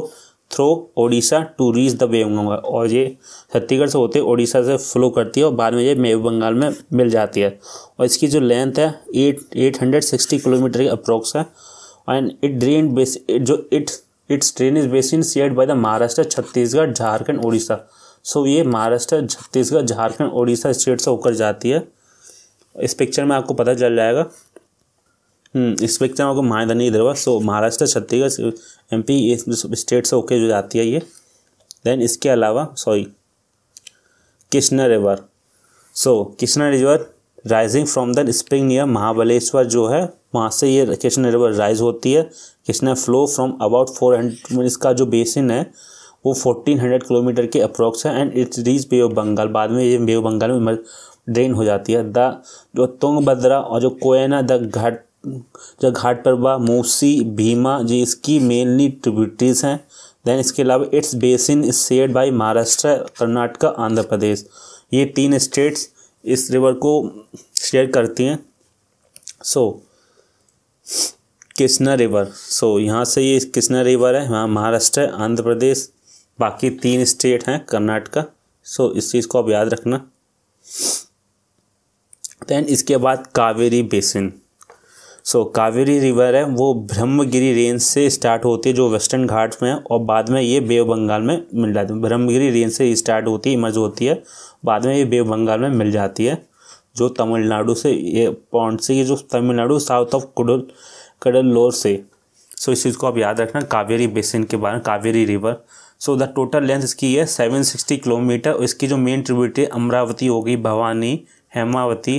through Odisha to reach the wave Ganga और ये छत्तीसगढ़ से होते ओडिशा से फ्लो करती है और बाद में ये मेव बंगाल में मिल जाती है और इसकी जो लेंथ है eight eight hundred sixty kilometre की अप्रोक्स है एंड इट ड्रेन बेस जो it it's train is base in share by the Maharashtra Chhattisgarh Jharkhand Orissa so ये महाराष्ट्र छत्तीसगढ़ झारखंड उड़ीसा स्टेट से होकर जाती है इस पिक्चर में आपको पता चल जाएगा हम्म, इस पिक्चर में आपको मायाधनी इधर हुआ so Maharashtra Chhattisgarh M P state से होके जो जाती है ये देन इसके अलावा sorry Krishna river so Krishna river rising from the spring near Mahabaleshwar जो है वहाँ से ये कृष्णा रिवर राइज होती है Krishna flow from about four hundred इसका जो बेसिन है वो फोर्टीन हंड्रेड किलोमीटर के अप्रॉक्स है and it's reach bay of Bengal बाद में ये बे ऑफ बंगाल में ड्रेन हो जाती है द जो तुंगभद्रा और जो कोयना द घाट घाट पर व मूसी भीमा जी इसकी मेनली ट्रिब्यूटरीज हैं देन इसके अलावा its basin is shed by Maharashtra Karnataka Andhra Pradesh ये तीन स्टेट्स इस रिवर को शेयर करती हैं so so, Krishna river so so, यहाँ से ये कृष्णा रिवर है वहाँ महाराष्ट्र आंध्र प्रदेश बाकी तीन स्टेट हैं कर्नाटका सो so, इस चीज़ को आप याद रखना देन इसके बाद Kaveri basin so so, Kaveri river है वो ब्रह्मगिरी रेंज से स्टार्ट होती है जो वेस्टर्न घाट में है और बाद में ये बेव बंगाल में मिल जाती है ब्रह्मगिरी रेंज से स्टार्ट होती है इमर्ज होती है बाद में ये बेव बंगाल में मिल जाती है जो तमिलनाडु से ये पॉइंट से ये जो तमिलनाडु साउथ ऑफ कुडल कडल्लोर से सो so, इस चीज़ को आप याद रखना कावेरी बेसिन के बारे में Kaveri river so the total length इसकी है सेवन सिक्सटी किलोमीटर इसकी जो मेन ट्रिब्यूटरी अमरावती हो गई भवानी हेमावती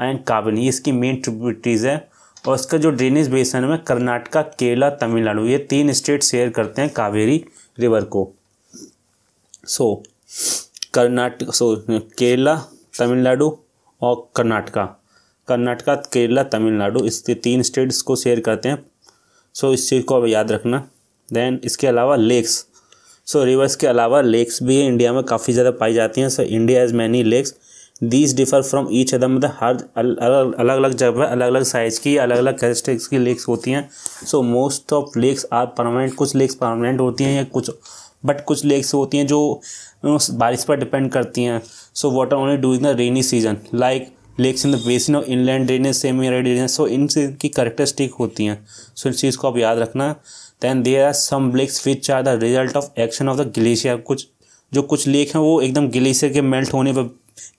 एंड कावेरी इसकी मेन ट्रिब्यूटरीज है और इसका जो ड्रेनेज बेसन है कर्नाटका केरला तमिलनाडु ये तीन स्टेट शेयर करते हैं कावेरी रिवर को सो कर्नाटक सो केरला तमिलनाडु और कर्नाटका कर्नाटका केरला तमिलनाडु इस तीन स्टेट्स को शेयर करते हैं सो इस चीज़ को अब याद रखना देन इसके अलावा लेक्स सो रिवर्स के अलावा लेक्स भी इंडिया में काफ़ी ज़्यादा पाई जाती हैं so India has many lakes these differ from each other मतलब हर अलग अलग अलग जगह अलग अलग साइज़ की अलग अलग कैरेस्टिक्स की लेक्स होती हैं so most of lakes are permanent कुछ लेक्स परमानेंट होती हैं या कुछ बट कुछ लेक्स होती हैं जो बारिश पर डिपेंड करती हैं so water only during the rainy season like lakes in the basin of inland drainage semi drainage so इन की करेक्टरिस्टिक होती हैं सो इस चीज़ को आप याद रखना then there are some lakes which are the result of action of the glacier कुछ जो कुछ लेक हैं वो एकदम ग्लेशियर के मेल्ट होने पर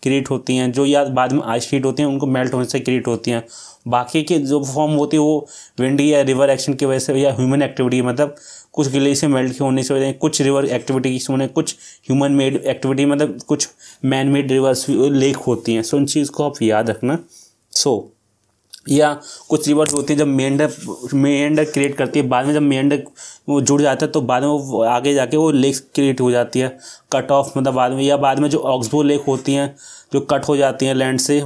क्रिएट होती हैं जो या बाद में आइस शीट होती हैं उनको मेल्ट होने से क्रिएट होती हैं बाकी के जो फॉर्म होते हैं वो विंड या रिवर एक्शन की वजह से या ह्यूमन एक्टिविटी मतलब कुछ गिले से मेल्ट होने से वजह कुछ रिवर एक्टिविटीज होने कुछ ह्यूमन मेड एक्टिविटी मतलब कुछ मैन मेड रिवर्स लेक होती हैं सो उन चीज़ को आप याद रखना सो so, या कुछ रिवर्स होती है जब मेंढक मेंढक क्रिएट करती है बाद में जब मेंढक वो जुड़ जाता है तो बाद में वो आगे जाके वो लेक्स क्रिएट हो जाती है कट ऑफ मतलब बाद में या बाद में जो ऑक्सबो लेक होती हैं जो कट हो जाती हैं लैंड से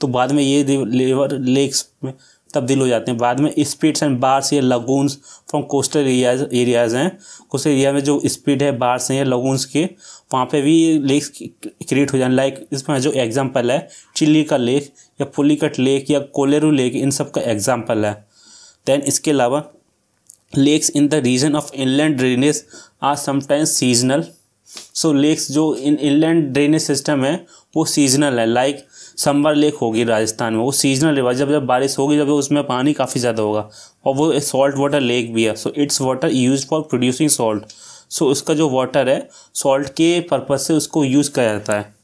तो बाद में ये रिवर लेक्स में तब्दील हो जाते हैं बाद में स्पीड्स एंड बार्स या lagoons from coastal areas areas हैं कोस्टल एरिया में जो स्पीड है बार्स हैं या लगूनस के वहाँ पे भी लेक्स क्रिएट हो जाने लाइक इसमें जो एग्जाम्पल है चिल्ली का लेक या पुलिकट लेक या कोलेरू लेक इन सब का एग्जाम्पल है देन इसके अलावा lakes in the region of inland drainage are sometimes seasonal so lakes जो इन इनलैंड ड्रेनेज सिस्टम है वो सीजनल है लाइक like, संबर लेक होगी राजस्थान में वो सीजनल है जब जब बारिश होगी जब उसमें पानी काफ़ी ज़्यादा होगा और वो सॉल्ट वाटर लेक भी है so its water use for producing salt so उसका जो वाटर है सॉल्ट के पर्पज़ से उसको यूज़ किया जाता है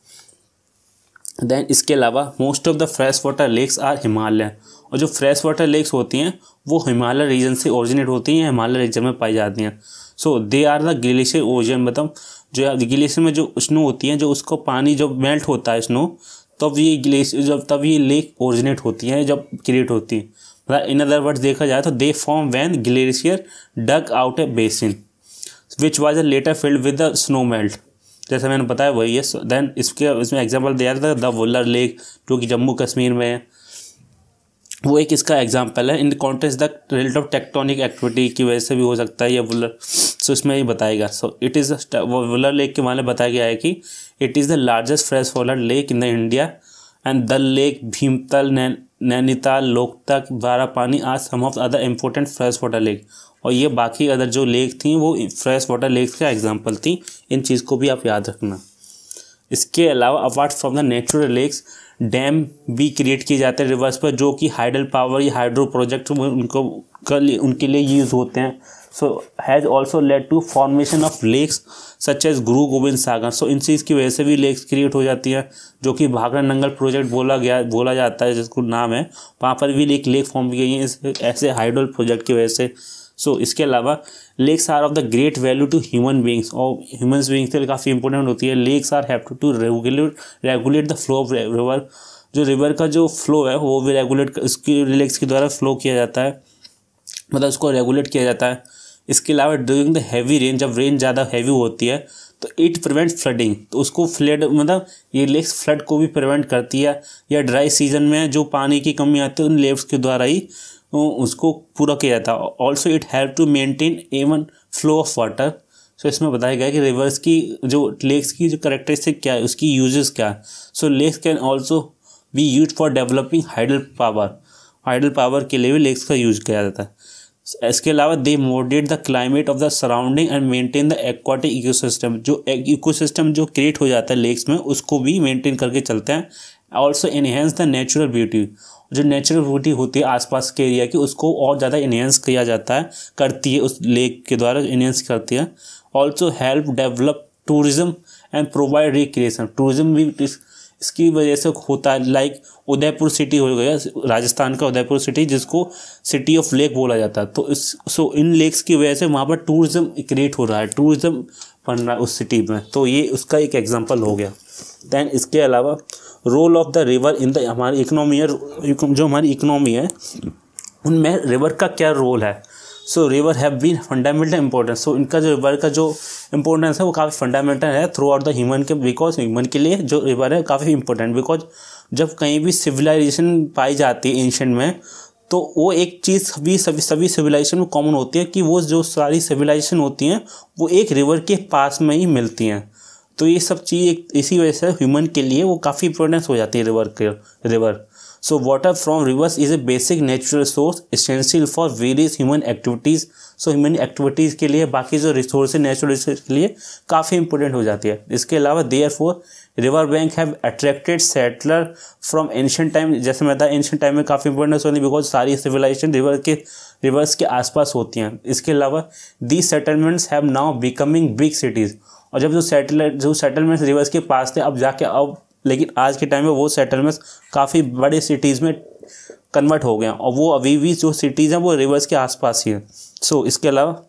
देन इसके अलावा most of the fresh water lakes are Himalaya और जो फ्रेश वाटर लेक्स होती हैं वो हिमालय रीजन से ओरिजिनेट होती हैं हिमालय रीजन में पाई जाती हैं so they are the glacier origin मतलब जो ग्लेशियर में जो स्नो होती हैं जो उसको पानी जब मेल्ट होता है स्नो तब ये ग्लेशियर जब तब ये लेक ओरिजिनेट होती हैं जब क्रिएट होती हैं मतलब इन अदर वर्ड्स देखा जाए तो they form when glacier dug out a basin which was a later field with the snow melt जैसे मैंने बताया वही है देन इसके इसमें एग्जाम्पल दिया था द वुलर लेक जो कि जम्मू कश्मीर में है वो एक इसका एग्जाम्पल है in contest the relate of tectonic activity की वजह से भी हो सकता है या वुलर सो इसमें ही बताएगा so it is Wular lake के वाले बताया गया है कि it is the largest fresh water lake in the India and the lake Bhimtal Nainital Loktak Barapani are some of other important fresh water lake और ये बाकी अदर जो लेक थी वो फ्रेश वाटर लेक्स का एग्जाम्पल थी इन चीज़ को भी आप याद रखना इसके अलावा apart from the natural lakes dam भी क्रिएट किए जाते हैं रिवर्स पर जो कि हाइडल पावर या हाइड्रो प्रोजेक्ट उनको उनके लिए यूज़ होते हैं so has also led to formation of lakes such as Guru Gobind सागर सो इन चीज़ की वजह से भी लेक्स क्रिएट हो जाती हैं जो कि भाखड़ा नंगल प्रोजेक्ट बोला गया बोला जाता है जिसको नाम है वहाँ पर भी एक लेक फॉर्म की गई है ऐसे हाइड्रल प्रोजेक्ट की वजह से सो इसके अलावा lakes are of the great value to human beings और ह्यूमन बींग्स के लिए काफ़ी इंपॉर्टेंट होती है lakes are have to regulate regulate the flow of river जो रिवर का जो फ्लो है वो भी रेगुलेट उसकी लेक्स के द्वारा फ्लो किया जाता है मतलब उसको रेगुलेट किया जाता है इसके अलावा ड्यूरिंग द हैवी रेन जब रेन ज़्यादा हैवी होती है तो इट प्रिवेंट फ्लडिंग तो उसको फ्लड मतलब ये लेक्स फ्लड को भी प्रिवेंट करती है या ड्राई सीजन में जो पानी की कमी आती है उन लेक्स के द्वारा ही उसको पूरा किया जाता है also it have to maintain even flow of water so इसमें बताया गया कि रिवर्स की जो लेक्स की जो करेक्टरिस्टिक क्या है उसकी यूजेस क्या है so lakes can also be use for developing hydel power hydel power के लिए भी लेक्स का यूज किया जाता है इसके अलावा they moderate the climate of the surrounding and maintain the aquatic ecosystem जो इको सिस्टम जो क्रिएट हो जाता है लेक्स में उसको भी मेनटेन करके चलते हैं also enhance the natural beauty जो नेचुरल ब्यूटी होती है आसपास के एरिया की उसको और ज़्यादा इन्हेंस किया जाता है करती है उस लेक के द्वारा इन्हेंस करती है also help develop tourism and provide recreation tourism भी इस, इसकी वजह से होता है लाइक उदयपुर सिटी हो गया राजस्थान का उदयपुर सिटी जिसको सिटी ऑफ लेक बोला जाता है तो इस सो इन लेक्स की वजह से वहाँ पर टूरिज़्म क्रिएट हो रहा है टूरिज़्म बन रहा है उस सिटी में तो ये उसका एक एग्जाम्पल हो गया दैन इसके अलावा role of the river in the हमारी इकनॉमी है जो हमारी इकनॉमी है उनमें रिवर का क्या रोल है so river have been fundamental importance so इनका जो रिवर का जो इंपॉर्टेंस है वो काफ़ी फंडामेंटल है थ्रू आउट द ह्यूमन के बिकॉज ह्यूमन के लिए जो रिवर है काफ़ी इंपॉर्टेंट बिकॉज जब कहीं भी सिविलाइजेशन पाई जाती है एंशेंट में तो वो एक चीज़ सभी सभी सभी सिविलाइजेशन में कॉमन होती है कि वो जो सारी सिविलाइजेशन होती हैं वो एक रिवर के पास में ही मिलती हैं तो ये सब चीज़ एक इसी वजह से ह्यूमन के लिए वो काफ़ी इंपॉर्टेंस हो जाती है रिवर के river so water from rivers is a basic natural resource essential for various human activities so human activities के लिए बाकी जो रिसोर्स नेचुरल रिसोर्स के लिए काफ़ी इंपॉर्टेंट हो जाती है इसके अलावा therefore river bank have attracted settler from ancient time जैसे मैं था एंशियंट टाइम में काफ़ी इंपॉर्टेंस होती है बिकॉज सारी सिविलाइजेशन रिवर के रिवर्स के आसपास होती हैं इसके अलावा the settlements have now becoming big cities और जब जो सेटल जो सेटलमेंट्स रिवर्स के पास थे अब जाके अब लेकिन आज के टाइम में वो सेटलमेंट्स काफ़ी बड़े सिटीज़ में कन्वर्ट हो गए हैं और वो अभी भी जो सिटीज़ हैं वो रिवर्स के आसपास ही हैं सो so, इसके अलावा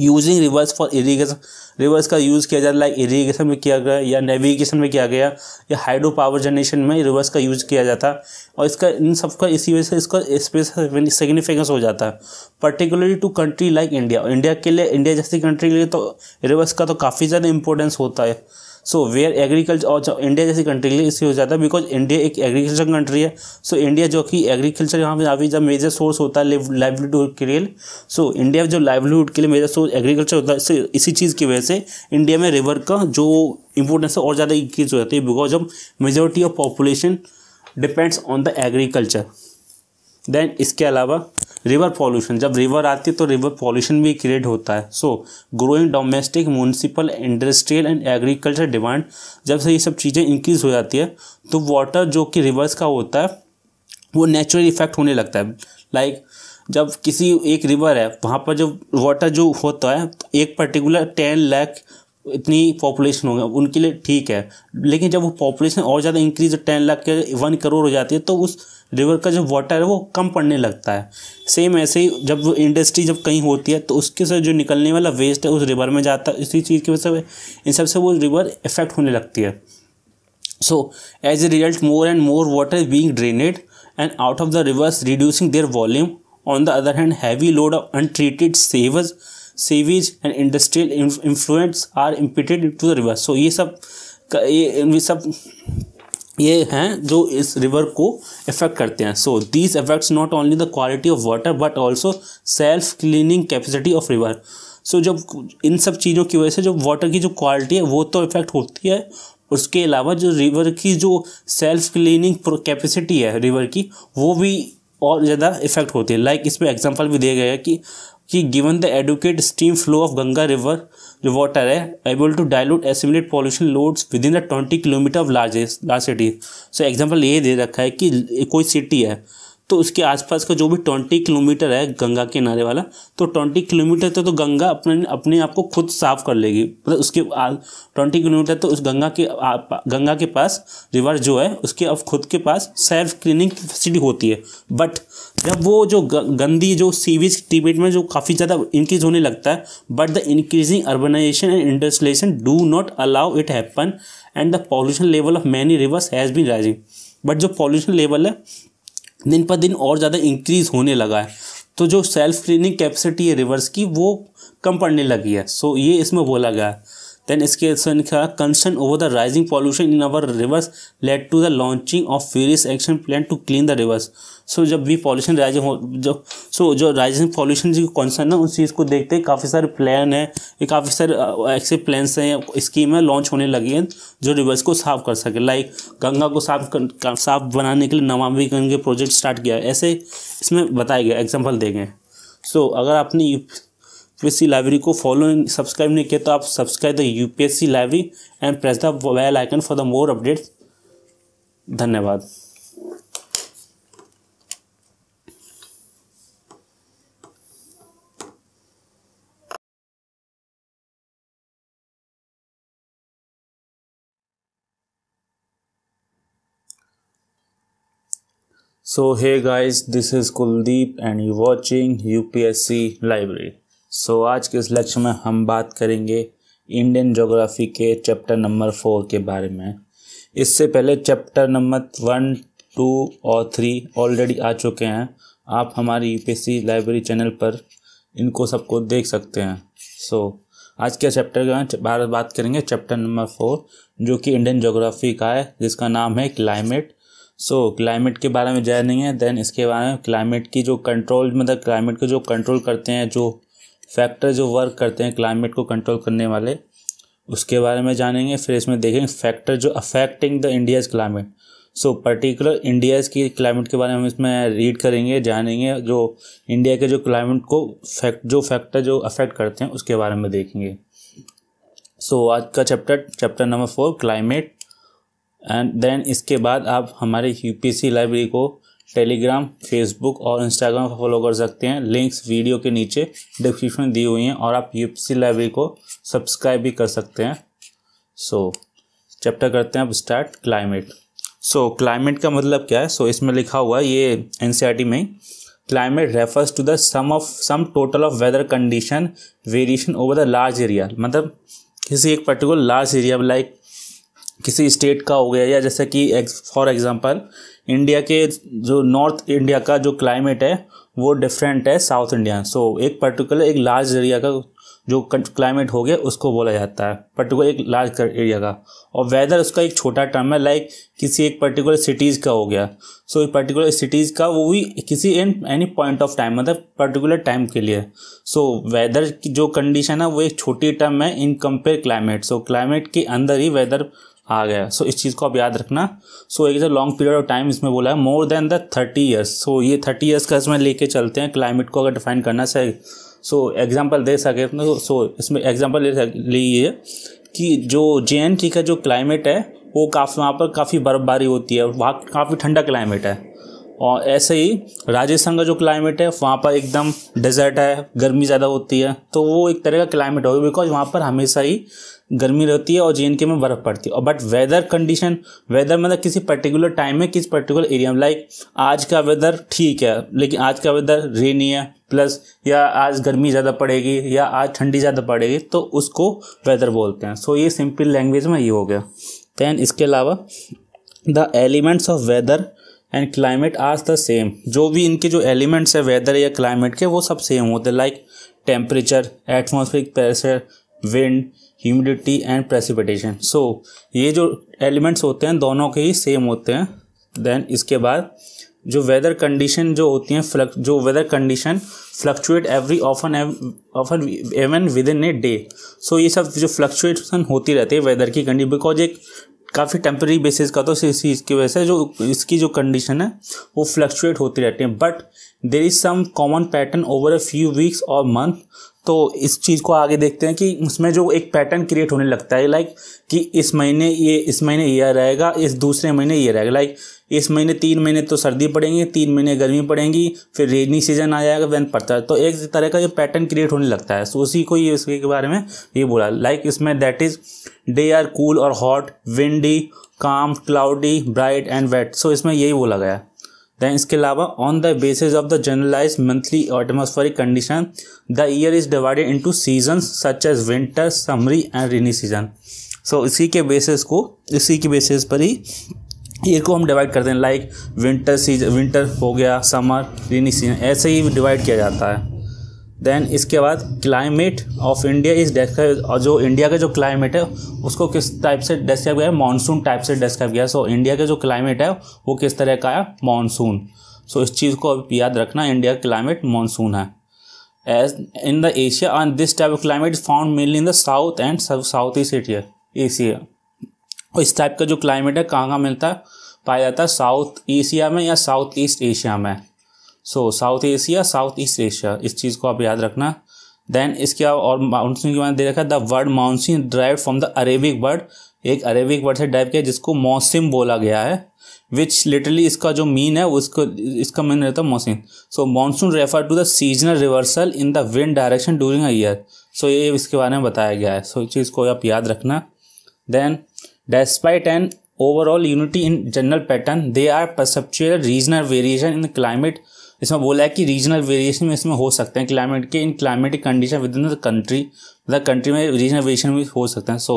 using rivers for irrigation rivers का यूज़ किया जाता है लाइक इरीगेशन में किया गया या नेविगेशन में किया गया या हाइड्रो पावर जनरेशन में रिवर्स का यूज़ किया जाता और इसका इन सब का इसी वजह से इसका स्पेस सिग्निफिकेंस हो जाता है particularly to country like India India के लिए इंडिया जैसी कंट्री के लिए तो रिवर्स का तो काफ़ी ज़्यादा इंपॉर्टेंस होता है सो वेयर एग्रीकल्चर और इंडिया जैसी कंट्री के लिए इससे हो जाता है बिकॉज इंडिया एक एग्रीकल्चर कंट्री है सो so, इंडिया जो कि एग्रीकल्चर यहाँ पे अभी जब मेजर सोर्स होता है लाइवलीहुड के लिए सो so, इंडिया जो लाइवलीहुड के लिए मेजर सोर्स एग्रीकल्चर होता है इसी चीज़ की वजह से इंडिया में रिवर का जो इंपोर्टेंस है और ज़्यादा इंक्रीज हो जाती है because of majority of population depends on the agriculture then इसके अलावा रिवर पॉल्यूशन जब रिवर आती है तो रिवर पॉल्यूशन भी क्रिएट होता है so growing domestic municipal industrial and agriculture demand जब से ये सब चीज़ें इंक्रीज हो जाती है तो वाटर जो कि रिवर्स का होता है वो नेचुरल इफेक्ट होने लगता है लाइक like, जब किसी एक रिवर है वहाँ पर जो वाटर जो होता है तो एक पर्टिकुलर टेन लाख इतनी पॉपुलेशन होगा उनके लिए ठीक है लेकिन जब वो पॉपुलेशन और ज़्यादा इंक्रीज टेन लाख के वन करोड़ हो जाती है तो उस रिवर का जो वाटर है वो कम पड़ने लगता है सेम ऐसे ही जब इंडस्ट्री जब कहीं होती है तो उसके से जो निकलने वाला वेस्ट है उस रिवर में जाता है इसी चीज़ की वजह से इन सब से वो रिवर इफेक्ट होने लगती है so as a result more and more water is being drained and out of the rivers reducing their volume on the other hand heavy load of untreated sewage sewage and industrial influence are impeded to the rivers so ये सब ये सब ये हैं जो इस river को effect करते हैं so these effects not only the quality of water but also self cleaning capacity of river so जब इन सब चीज़ों की वजह से जो वाटर की जो क्वालिटी है वो तो इफेक्ट होती है उसके अलावा जो रिवर की जो सेल्फ क्लीनिंग कैपेसिटी है रिवर की वो भी और ज़्यादा इफेक्ट होती है लाइक like इसमें एग्जाम्पल भी दिया गया है कि कि given the adequate steam flow of Ganga river जो water is able to dilute assimilate pollution loads within the twenty kilometre of largest large city so example ये दे रखा है कि कोई सिटी है तो उसके आसपास का जो भी ट्वेंटी किलोमीटर है गंगा किनारे वाला तो ट्वेंटी किलोमीटर तो, तो गंगा अपने अपने आप को खुद साफ कर लेगी मतलब उसके ट्वेंटी किलोमीटर तो उस गंगा के गंगा के पास रिवर जो है उसके अब खुद के पास सेल्फ क्लीनिंग फैसिलिटी होती है बट जब वो जो गंदी जो सीवेज ट्रीटमेंट में जो काफ़ी ज़्यादा इंक्रीज होने लगता है but the increasing urbanisation and industrialisation do not allow it happen and the pollution level of many rivers has been rising but जो पॉल्यूशन लेवल है दिन पर दिन और ज़्यादा इंक्रीज़ होने लगा है तो जो सेल्फ क्लीनिंग कैपेसिटी है रिवर्स की वो कम पड़ने लगी है सो ये इसमें बोला गया है देन इसके लिखा concern over the rising pollution in our rivers led to the launching of various action plan to clean the rivers so जब भी पॉल्यूशन राइज हो जो सो so, जो राइजिंग पॉल्यूशन की कंसर्न है उस चीज़ को देखते हैं काफ़ी सारे प्लान है काफ़ी सारे ऐसे प्लान्स हैं स्कीम है लॉन्च होने लगी हैं जो रिवर्स को साफ कर सके लाइक गंगा को साफ कर, साफ बनाने के लिए नवामि गंगे प्रोजेक्ट स्टार्ट किया ऐसे इसमें बताया गया एग्जाम्पल देंगे सो so, अगर आपने यूपीएससी लाइब्रेरी को फॉलो सब्सक्राइब नहीं किया तो आप subscribe the UPSC library and press the bell icon for the more updates धन्यवाद So hey guys, this is Kuldeep and you're watching UPSC Library. So so, आज के इस लेक्चर में हम बात करेंगे इंडियन जोग्राफी के चैप्टर नंबर फोर के बारे में इससे पहले चैप्टर नंबर वन टू और थ्री ऑलरेडी आ चुके हैं आप हमारी यू लाइब्रेरी चैनल पर इनको सबको देख सकते हैं सो so, आज के चैप्टर के बारे में बात करेंगे चैप्टर नंबर फोर जो कि इंडियन जोग्राफी का है जिसका नाम है क्लाइमेट सो so, क्लाइमेट के बारे में जानेंगे देन इसके बारे में क्लाइमेट की जो कंट्रोल मतलब क्लाइमेट को जो कंट्रोल करते हैं जो फैक्टर जो वर्क करते हैं क्लाइमेट को कंट्रोल करने वाले उसके बारे में जानेंगे फिर इसमें देखेंगे फैक्टर जो affecting the India's climate so particular India's की क्लाइमेट के बारे में हम इसमें रीड करेंगे जानेंगे जो इंडिया के जो क्लाइमेट को फैक्ट जो फैक्टर जो अफेक्ट करते हैं उसके बारे में देखेंगे सो so, आज का chapter chapter number four climate and then इसके बाद आप हमारे यूपीसी लाइब्रेरी को टेलीग्राम फेसबुक और इंस्टाग्राम पर फॉलो कर सकते हैं लिंक्स वीडियो के नीचे डिस्क्रिप्शन में दी हुई हैं और आप यू लाइब्रेरी को सब्सक्राइब भी कर सकते हैं सो so, चैप्टर करते हैं अब स्टार्ट क्लाइमेट सो क्लाइमेट का मतलब क्या है सो so, इसमें लिखा हुआ है ये एन e में climate refers to the some of sum total of weather condition variation over the large area मतलब किसी एक पर्टिकुलर लार्ज एरिया लाइक किसी स्टेट का हो गया या जैसे कि फॉर एग्जांपल इंडिया के जो नॉर्थ इंडिया का जो क्लाइमेट है वो डिफरेंट है साउथ इंडिया सो so, एक पर्टिकुलर एक लार्ज एरिया का जो क्लाइमेट हो गया उसको बोला जाता है पर्टिकुलर एक लार्ज एरिया का और वेदर उसका एक छोटा टर्म है लाइक किसी एक पर्टिकुलर सिटीज़ का हो गया सो so, पर्टिकुलर सिटीज़ का वो भी किसी in any point of time मतलब पर्टिकुलर टाइम के लिए सो so, वेदर की जो कंडीशन है वो एक छोटी टर्म है in compare climate so climate के अंदर ही वेदर आ गया सो so, इस चीज़ को आप याद रखना सो एक जो लॉन्ग पीरियड ऑफ टाइम इसमें बोला है more than the thirty years so ये थर्टी ईयर्स का इसमें लेके चलते हैं क्लाइमेट को अगर डिफाइन करना चाहिए सो एग्ज़ाम्पल दे सके सो इसमें एग्जाम्पल ले लीजिए कि जो जे का जो क्लाइमेट है वो काफ़ी वहाँ पर काफ़ी बर्फबारी होती है वहाँ काफ़ी ठंडा क्लाइमेट है और ऐसे ही राजस्थान का जो क्लाइमेट है वहाँ पर एकदम डेजर्ट है गर्मी ज़्यादा होती है तो वो एक तरह का क्लाइमेट होगा बिकॉज वहाँ पर हमेशा ही गर्मी रहती है और जे में बर्फ़ पड़ती है और बट वेदर कंडीशन वेदर मतलब किसी पर्टिकुलर टाइम में किस पर्टिकुलर एरिया में लाइक आज का वेदर ठीक है लेकिन आज का वेदर रेनी है प्लस या आज गर्मी ज़्यादा पड़ेगी या आज ठंडी ज़्यादा पड़ेगी तो उसको वेदर बोलते हैं सो so, ये सिंपल लैंग्वेज में ये हो गया दैन इसके अलावा the elements of weather and climate आज द सेम जो भी इनके जो एलिमेंट्स है वेदर या क्लाइमेट के वो सब सेम होते हैं like temperature atmospheric pressure wind humidity and precipitation so ये जो एलिमेंट्स होते हैं दोनों के ही सेम होते हैं देन इसके बाद जो वेदर कंडीशन जो होती हैं जो weather condition fluctuate every often often even within a day so ये सब जो फ्लक्चुएशन होती रहती है वेदर की कंडीशन बिकॉज एक काफ़ी टेम्प्रेरी बेसिस का तो इस चीज़ की वजह से जो इसकी जो कंडीशन है वो फ्लक्चुएट होती रहती है but there is some common pattern over a few weeks और मंथ तो इस चीज़ को आगे देखते हैं कि उसमें जो एक पैटर्न क्रिएट होने लगता है लाइक कि इस महीने ये इस महीने ये रहेगा इस दूसरे महीने ये रहेगा लाइक इस महीने तीन महीने तो सर्दी पड़ेंगी तीन महीने गर्मी पड़ेंगी फिर रेनी सीजन आ जाएगा वैन पड़ता है तो एक तरह का ये पैटर्न क्रिएट होने लगता है सो उसी को ये इसके बारे में ये बोला लाइक इसमें that is day are cool और hot windy calm cloudy bright and wet so इसमें यही बोला गया है दैन इसके अलावा on the basis of the generalise monthly atmospheric condition the year is divided into season such as winter summery and rainy season so इसी के basis को इसी के बेसिस पर ही ईयर को हम डिवाइड करते हैं लाइक विंटर सीजन विंटर हो गया समर रेनी सीजन ऐसे ही डिवाइड किया जाता है देन इसके बाद climate of India is describe और जो इंडिया का जो क्लाइमेट है उसको किस टाइप से डिस्क्राइब किया है मानसून टाइप से डिस्क्राइब किया सो इंडिया का जो क्लाइमेट है वो किस तरह का है मानसून सो इस चीज़ को अभी याद रखना इंडिया का क्लाइमेट मानसून है as in the Asia and this type of climate is found mainly in the south and south east Asia Asia और इस टाइप का जो क्लाइमेट है कहाँ कहाँ मिलता है पाया जाता है साउथ एशिया में या साउथ ईस्ट एशिया में so south Asia south east Asia इस चीज़ को आप याद रखना देन इसके और मानसून के बारे दे रखा है the word monsoon drive from the Arabic word एक अरेबिक वर्ड से ड्राइव किया जिसको मौसम बोला गया है विच लिटरली इसका जो मीन है उसको इसका मीन रहता है मौसम so monsoon refer to the seasonal reversal in the wind direction during a year so ये इसके बारे में बताया गया है सो so, चीज़ को आप याद रखना then despite an overall unity in general pattern they are perceptual regional variation in the climate इसमें बोला है कि रीजनल वेरिएशन में इसमें हो सकते हैं क्लाइमेट के in climatic condition within the country मतलब कंट्री में रीजनल वेरिएशन भी हो सकते हैं so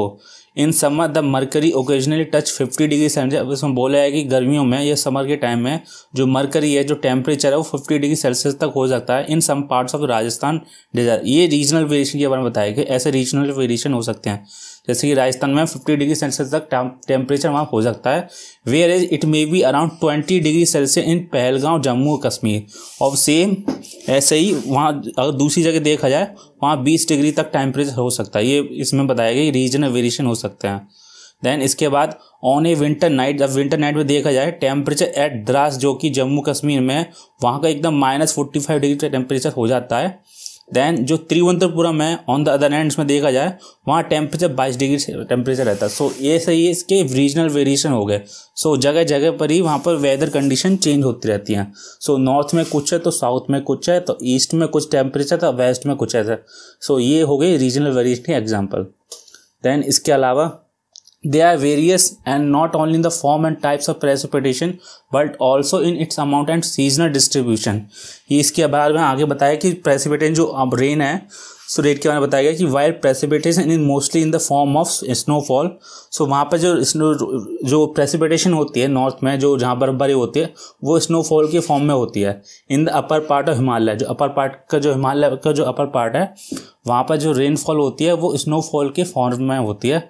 in summer the mercury occasionally touch fifty degree Celsius अब इसमें बोला है कि गर्मियों में या समर के टाइम में जो मरकरी है जो टेम्परेचर है वो फिफ्टी डिग्री सेल्सियस तक हो सकता है in some parts of Rajasthan desert ये रीजनल वेरिएशन के बारे में बताया कि ऐसे रीजनल वेरिएशन हो सकते हैं जैसे कि राजस्थान में फिफ्टी डिग्री सेल्सियस तक टेम्परेचर वहाँ हो सकता है where is it may be around twenty degree Celsius in Pahalgam Jammu Kashmir और सेम ऐसे ही वहाँ अगर दूसरी जगह देखा जाए वहाँ बीस डिग्री तक टेम्परेचर हो सकता है ये इसमें बताया गया रीजनल वेरिएशन हो सकते हैं देन इसके बाद ऑन ए विंटर नाइट जब विंटर नाइट में देखा जाए टेम्परेचर एट द्रास जो कि जम्मू कश्मीर में वहाँ का एकदम minus forty five degree temperature हो जाता है दैन जो तिरुवनंतपुरम है ऑन द अदर एंड में देखा जाए वहाँ टेम्परेचर 22 डिग्री टेम्परेचर रहता है सो ये सही है इसके रीजनल वेरिएशन हो गए सो जगह जगह पर ही वहाँ पर वेदर कंडीशन चेंज होती रहती हैं सो नॉर्थ में कुछ है तो साउथ में कुछ है तो ईस्ट में कुछ टेम्परेचर था वेस्ट में कुछ ऐसा सो so, ये हो गई रीजनल वेरिएशन एग्जाम्पल देन इसके अलावा they are various and not only in the form and types of precipitation but also in its amount and seasonal distribution ये इसके बारे में आगे बताया कि precipitation जो rain है सो रेट के बारे में बताया गया कि where precipitation in mostly in the form of snowfall so वहाँ पर जो स्नो जो प्रेसिपिटेशन होती है नॉर्थ में जो जहाँ बर्फबारी होती है वो स्नोफॉल के फॉर्म में होती है in the upper part of Himalaya जो अपर पार्ट का जो हिमालय का जो अपर पार्ट है वहाँ पर जो रेनफॉल होती है वो स्नोफॉल के फॉर्म में होती है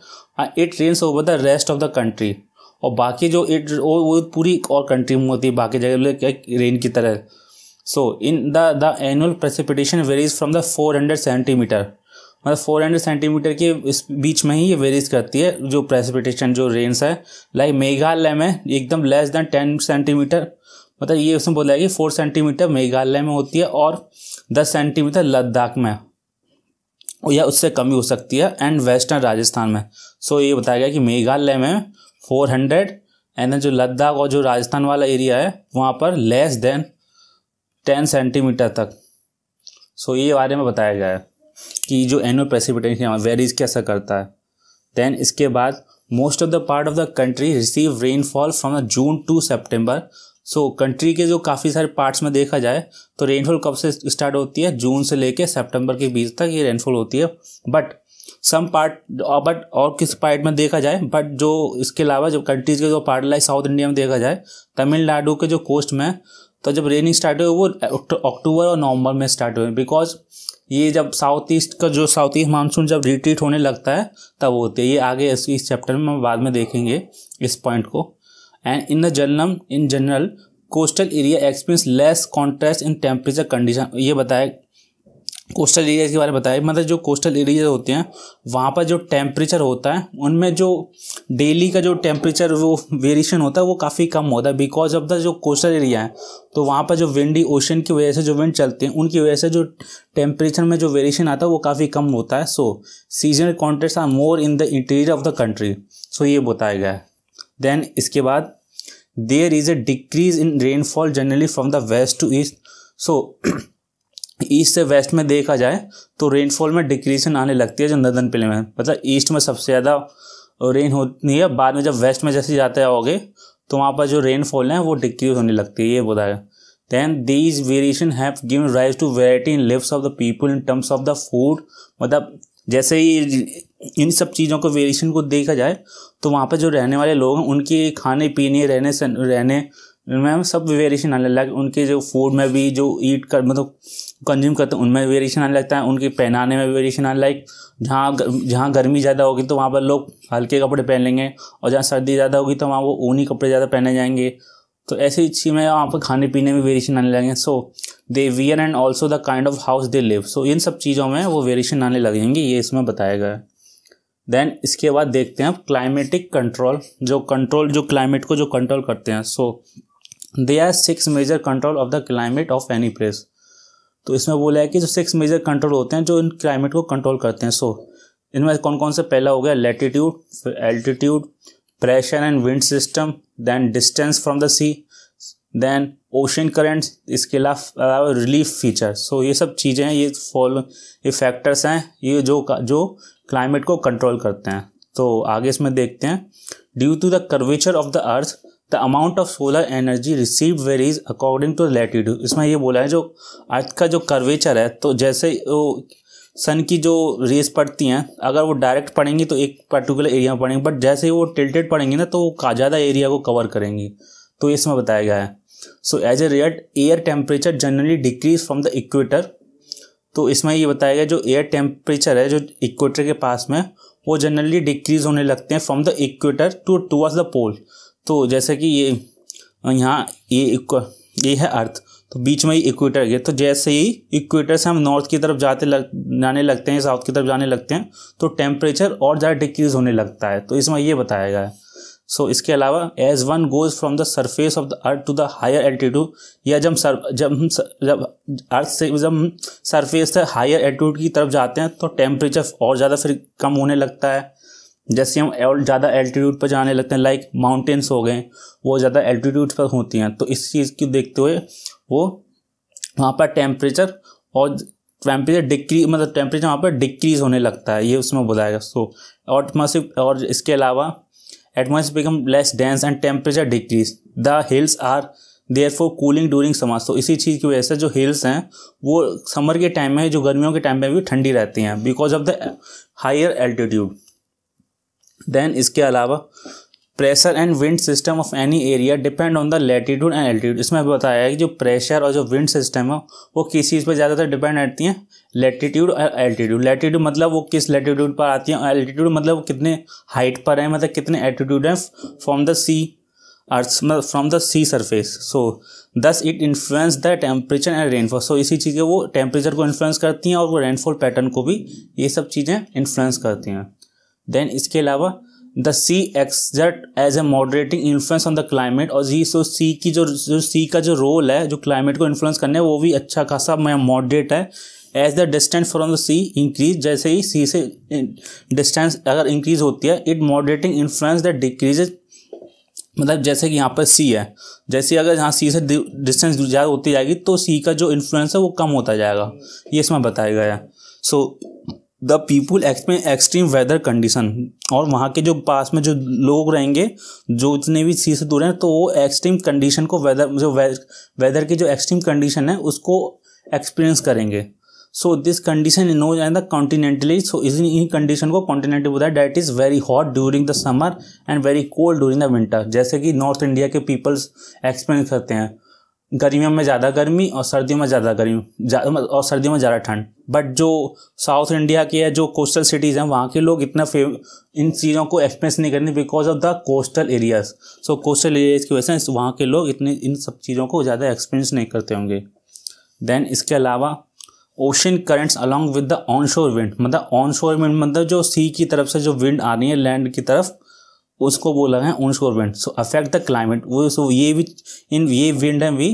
it rains over the rest of the country और बाकी जो इट वो पूरी और कंट्री में होती है बाकी जगह रेन की तरह so in the annual annual varies from the four 400 centimetre मतलब 400 सेंटीमीटर के इस बीच में ही ये वेरीज करती है जो प्रेसिपिटेशन जो रेन्स है लाइक मेघालय में एकदम लेस देन 10 सेंटीमीटर मतलब ये उसमें बोला है कि 4 सेंटीमीटर मेघालय में होती है और 10 सेंटीमीटर लद्दाख में या उससे कमी हो सकती है एंड वेस्टर्न राजस्थान में सो so, ये बताया गया कि मेघालय में 400 एंड जो लद्दाख और जो राजस्थान वाला एरिया है वहाँ पर लेस देन टेन सेंटीमीटर तक सो ये बारे में बताया गया है कि जो एनुअल प्रेसिपिटेशन वेरीज कैसा करता है देन इसके बाद most of the part of the country receive rainfall from June to September so कंट्री के जो काफ़ी सारे पार्ट्स में देखा जाए तो रेनफॉल कब से स्टार्ट होती है जून से लेके सितंबर के बीच तक ये रेनफॉल होती है बट सम पार्ट बट और किस पार्ट में देखा जाए बट जो इसके अलावा जो कंट्रीज के जो पार्ट लाइक साउथ इंडिया में देखा जाए तमिलनाडु के जो कोस्ट में तो जब रेनिंग स्टार्ट हुई वो अक्टूबर और नवंबर में स्टार्ट हुए बिकॉज ये जब साउथ ईस्ट का जो साउथ ईस्ट मानसून जब रिट्रीट होने लगता है तब होते हैं ये आगे इस, चैप्टर में हम बाद में देखेंगे इस पॉइंट को and in the general in general coastal area experience less contrast in temperature condition ये बताया कोस्टल एरियाज़ के बारे में बताया मतलब जो कोस्टल एरियाज होते हैं वहाँ पर जो टेम्परेचर होता है उनमें जो डेली का जो टेम्परेचर वो वेरिएशन होता है वो काफ़ी कम होता है बिकॉज ऑफ द जो कोस्टल एरिया है तो वहाँ पर जो विंडी ओशन की वजह से जो विंड चलते हैं उनकी वजह से जो टेम्परेचर में जो वेरिएशन आता है वो काफ़ी कम होता है so seasonal contact are more in the interior of the country so ये बताया गया है देन इसके बाद there is a decrease in rainfall generally from the west to east so east से वेस्ट में देखा जाए तो रेनफॉल में डिक्रीसन आने लगती है जो नदन पिले में मतलब ईस्ट में सबसे ज़्यादा रेन होती है बाद में जब वेस्ट में जैसे जाते आओगे तो वहाँ पर जो रेनफॉल है वो डिक्रीज होने लगती है ये बताया then these variation have given rise to variety in lives of the people in terms of the food मतलब जैसे ही इन सब चीज़ों को वेरिएशन को देखा जाए तो वहाँ पर जो रहने वाले लोग हैं उनके खाने पीने रहने रहने मैम सब वेरिएशन आने लगा उनके जो फूड में भी जो ईट कर मतलब कंज्यूम करते हैं उनमें वेरिएशन आने लगता है उनके पहनाने में वेरिएशन आने लाइक जहाँ जहाँ गर्मी ज़्यादा होगी तो वहाँ पर लोग हल्के कपड़े पहन लेंगे और जहाँ सर्दी ज़्यादा होगी तो वहाँ वो ऊनी कपड़े ज़्यादा पहने जाएंगे तो ऐसी चीज़ में वहाँ पर खाने पीने में वेरिएशन आने लगेंगे so they wear and also the kind of house they live so इन सब चीज़ों में वो वेरिएशन आने लगेंगे ये इसमें बताया गया है देन इसके बाद देखते हैं क्लाइमेटिक कंट्रोल जो कंट्रोल जो क्लाइमेट को जो कंट्रोल करते हैं so so, they are six major control of the climate of any place तो इसमें बोला है कि जो सिक्स मेजर कंट्रोल होते हैं जो इन क्लाइमेट को कंट्रोल करते हैं सो so, इनमें कौन कौन से पहला हो गया latitude altitude pressure and wind system then distance from the sea then ocean currents इसके अलावा रिलीफ फीचर सो ये सब चीज़ें हैं ये फॉलो ये फैक्टर्स हैं ये जो जो क्लाइमेट को कंट्रोल करते हैं तो आगे इसमें देखते हैं due to the curvature of the earth the amount of solar energy receive varies according to latitude इसमें ये बोला है जो अर्थ का जो कर्वेचर है तो जैसे वो सन की जो रेस पड़ती हैं अगर वो डायरेक्ट पड़ेंगी तो एक पर्टिकुलर एरिया में पड़ेंगी बट जैसे ही वो टिल्टेड पड़ेंगी ना तो वो ज़्यादा एरिया को कवर करेंगी तो इसमें बताया गया है so as a result air temperature generally decrease from the equator तो इसमें ये बताया गया जो एयर टेम्परेचर है जो इक्वेटर के पास में वो जनरली डिक्रीज होने लगते हैं from the equator to towards the pole तो जैसे कि ये यहाँ ये ये है अर्थ तो बीच में ही इक्वेटर गया तो जैसे ही इक्वेटर से हम नॉर्थ की तरफ जाते लग जाने लगते हैं साउथ की तरफ जाने लगते हैं तो टेम्परेचर और ज़्यादा डिक्रीज होने लगता है तो इसमें ये बताया गया है सो so, इसके अलावा as one goes from the surface of the earth to the higher altitude या जब सर जब हम जब अर्थ से जब सरफेस से हायर एल्टीट्यूड की तरफ जाते हैं तो टेम्परेचर और ज़्यादा फिर कम होने लगता है जैसे हम ज़्यादा एल्टीट्यूड पर जाने लगते हैं लाइक माउंटेन्स हो गए वो ज़्यादा एल्टीट्यूड पर होती हैं तो इस चीज़ को देखते हुए वो वहाँ पर टेम्परेचर और टेम्परेचर डिक्री मतलब टेम्परेचर वहाँ पर डिक्रीज होने लगता है ये उसमें बताएगा सो एटमोस्फिक और इसके अलावा atmosphere become less dense and temperature decrease the hills are therefore cooling during summer तो इसी चीज़ की वजह से जो हिल्स हैं वो समर के टाइम में जो गर्मियों के टाइम में भी ठंडी रहती हैं because of the higher altitude then इसके अलावा pressure and wind system of any area depend on the latitude and altitude इसमें भी बताया है कि जो प्रेशर और जो विंड सिस्टम है वो किस चीज़ पर ज़्यादातर डिपेंड रहती हैं लेटीट्यूड और एल्टीट्यूड लेटीट्यूड मतलब वो किस लेटीट्यूड पर आती हैं एल्टीट्यूड मतलब वो कितने हाइट पर हैं मतलब कितने एल्टीट्यूड हैं from the sea earth from the sea surface so thus it influence the temperature and rainfall so इसी चीज़ें वो टेम्परेचर को इन्फ्लुएंस करती हैं और वो रेनफॉल पैटर्न को भी ये सब चीज़ें इन्फ्लुएंस करती हैं देन इसके अलावा the sea exerts as a moderating influence on the climate और जी सो सी की जो जो सी का जो रोल है जो क्लाइमेट को इन्फ्लुएंस करने है वो भी अच्छा खासा मॉडरेट है as the distance from the sea increase जैसे ही सी से डिस्टेंस अगर इंक्रीज होती है it moderating influence the decrease मतलब जैसे कि यहाँ पर सी है जैसे अगर यहाँ सी से डिस्टेंस ज़्यादा होती जाएगी तो सी का जो इन्फ्लुएंस है वो कम होता जाएगा ये इसमें बताया गया है सो so, the people extreme weather condition और वहाँ के जो पास में जो लोग रहेंगे जो इतने भी सी से दूर हैं तो वो एक्सट्रीम कंडीशन को वेदर जो वेदर की जो एक्सट्रीम कंडीशन है उसको एक्सपीरियंस करेंगे so this condition knows and the continentality so इस इन कंडीशन को कॉन्टिनेंटल बोला that is very hot during the summer and very cold during the winter जैसे कि नॉर्थ इंडिया के पीपल्स एक्सपीरियंस करते हैं गर्मियों में ज़्यादा गर्मी और सर्दियों में ज़्यादा गर्मी मतलब, और सर्दियों में ज़्यादा ठंड बट जो साउथ इंडिया की है जो कोस्टल सिटीज़ हैं वहाँ के लोग इतना फेम इन चीज़ों को एक्सपीरियंस नहीं करते because of the coastal areas so coastal areas की वजह से वहाँ के लोग इतने इन सब चीज़ों को ज़्यादा एक्सपीरियंस नहीं करते होंगे देन इसके अलावा ocean currents along with the onshore wind मतलब ऑन शोर विंड मतलब जो सी की तरफ से जो विंड आ रही है लैंड की तरफ उसको बोला है उन wind so affect the climate वो सो ये भी इन ये विंड है भी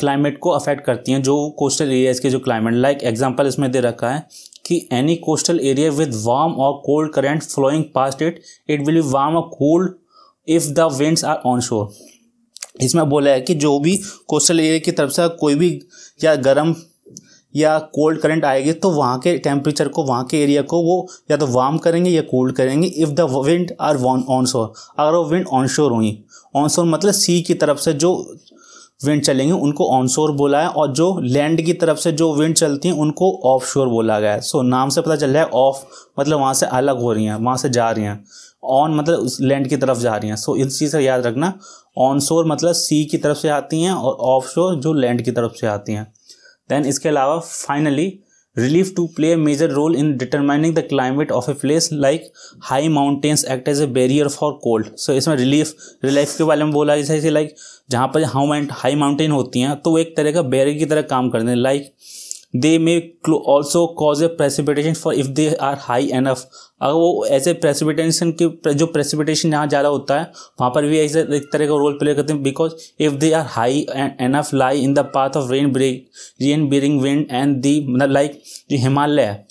क्लाइमेट को अफेक्ट करती हैं जो कोस्टल एरियाज़ के जो क्लाइमेट लाइक एग्जाम्पल इसमें दे रखा है कि any coastal area with warm और cold current flowing past it it will be warm और cold if the winds are onshore इसमें बोला है कि जो भी कोस्टल एरिया की तरफ से कोई भी या गर्म या कोल्ड करंट आएगी तो वहाँ के टेम्परेचर को वहाँ के एरिया को वो या तो वार्म करेंगे या कोल्ड करेंगे if the wind are warm onshore अगर वो विंड ऑन शोर हुई ऑन शोर मतलब सी की तरफ से जो विंड चलेंगे उनको ऑन शोर बोला है और जो लैंड की तरफ से जो विंड चलती हैं उनको ऑफ शोर बोला गया है सो नाम से पता चल रहा है ऑफ मतलब वहाँ से अलग हो रही हैं वहाँ से जा रही हैं ऑन मतलब उस लैंड की तरफ जा रही हैं सो इस चीज़ का याद रखना ऑन शोर मतलब सी की तरफ से आती हैं और ऑफ शोर जो लैंड की तरफ से आती हैं देन इसके अलावा finally relief too play major role in determining the climate of a place like high mountains act as a barrier for cold so इसमें रिलीफ रिलीफ के बारे में बोला जैसे लाइक जहाँ पर हाउ हाई माउंटेन होती हैं तो वो एक तरह का बैरियर की तरह काम करते हैं like they may also cause a precipitation for if they are high enough अगर वो ऐसे प्रेसिपिटेशन की जो प्रेसिपिटेशन यहाँ ज़्यादा होता है वहाँ पर भी ऐसे एक तरह का रोल प्ले करते हैं because if they are high enough lie in the path of rain break rain bearing wind and the मतलब लाइक जो हिमालय है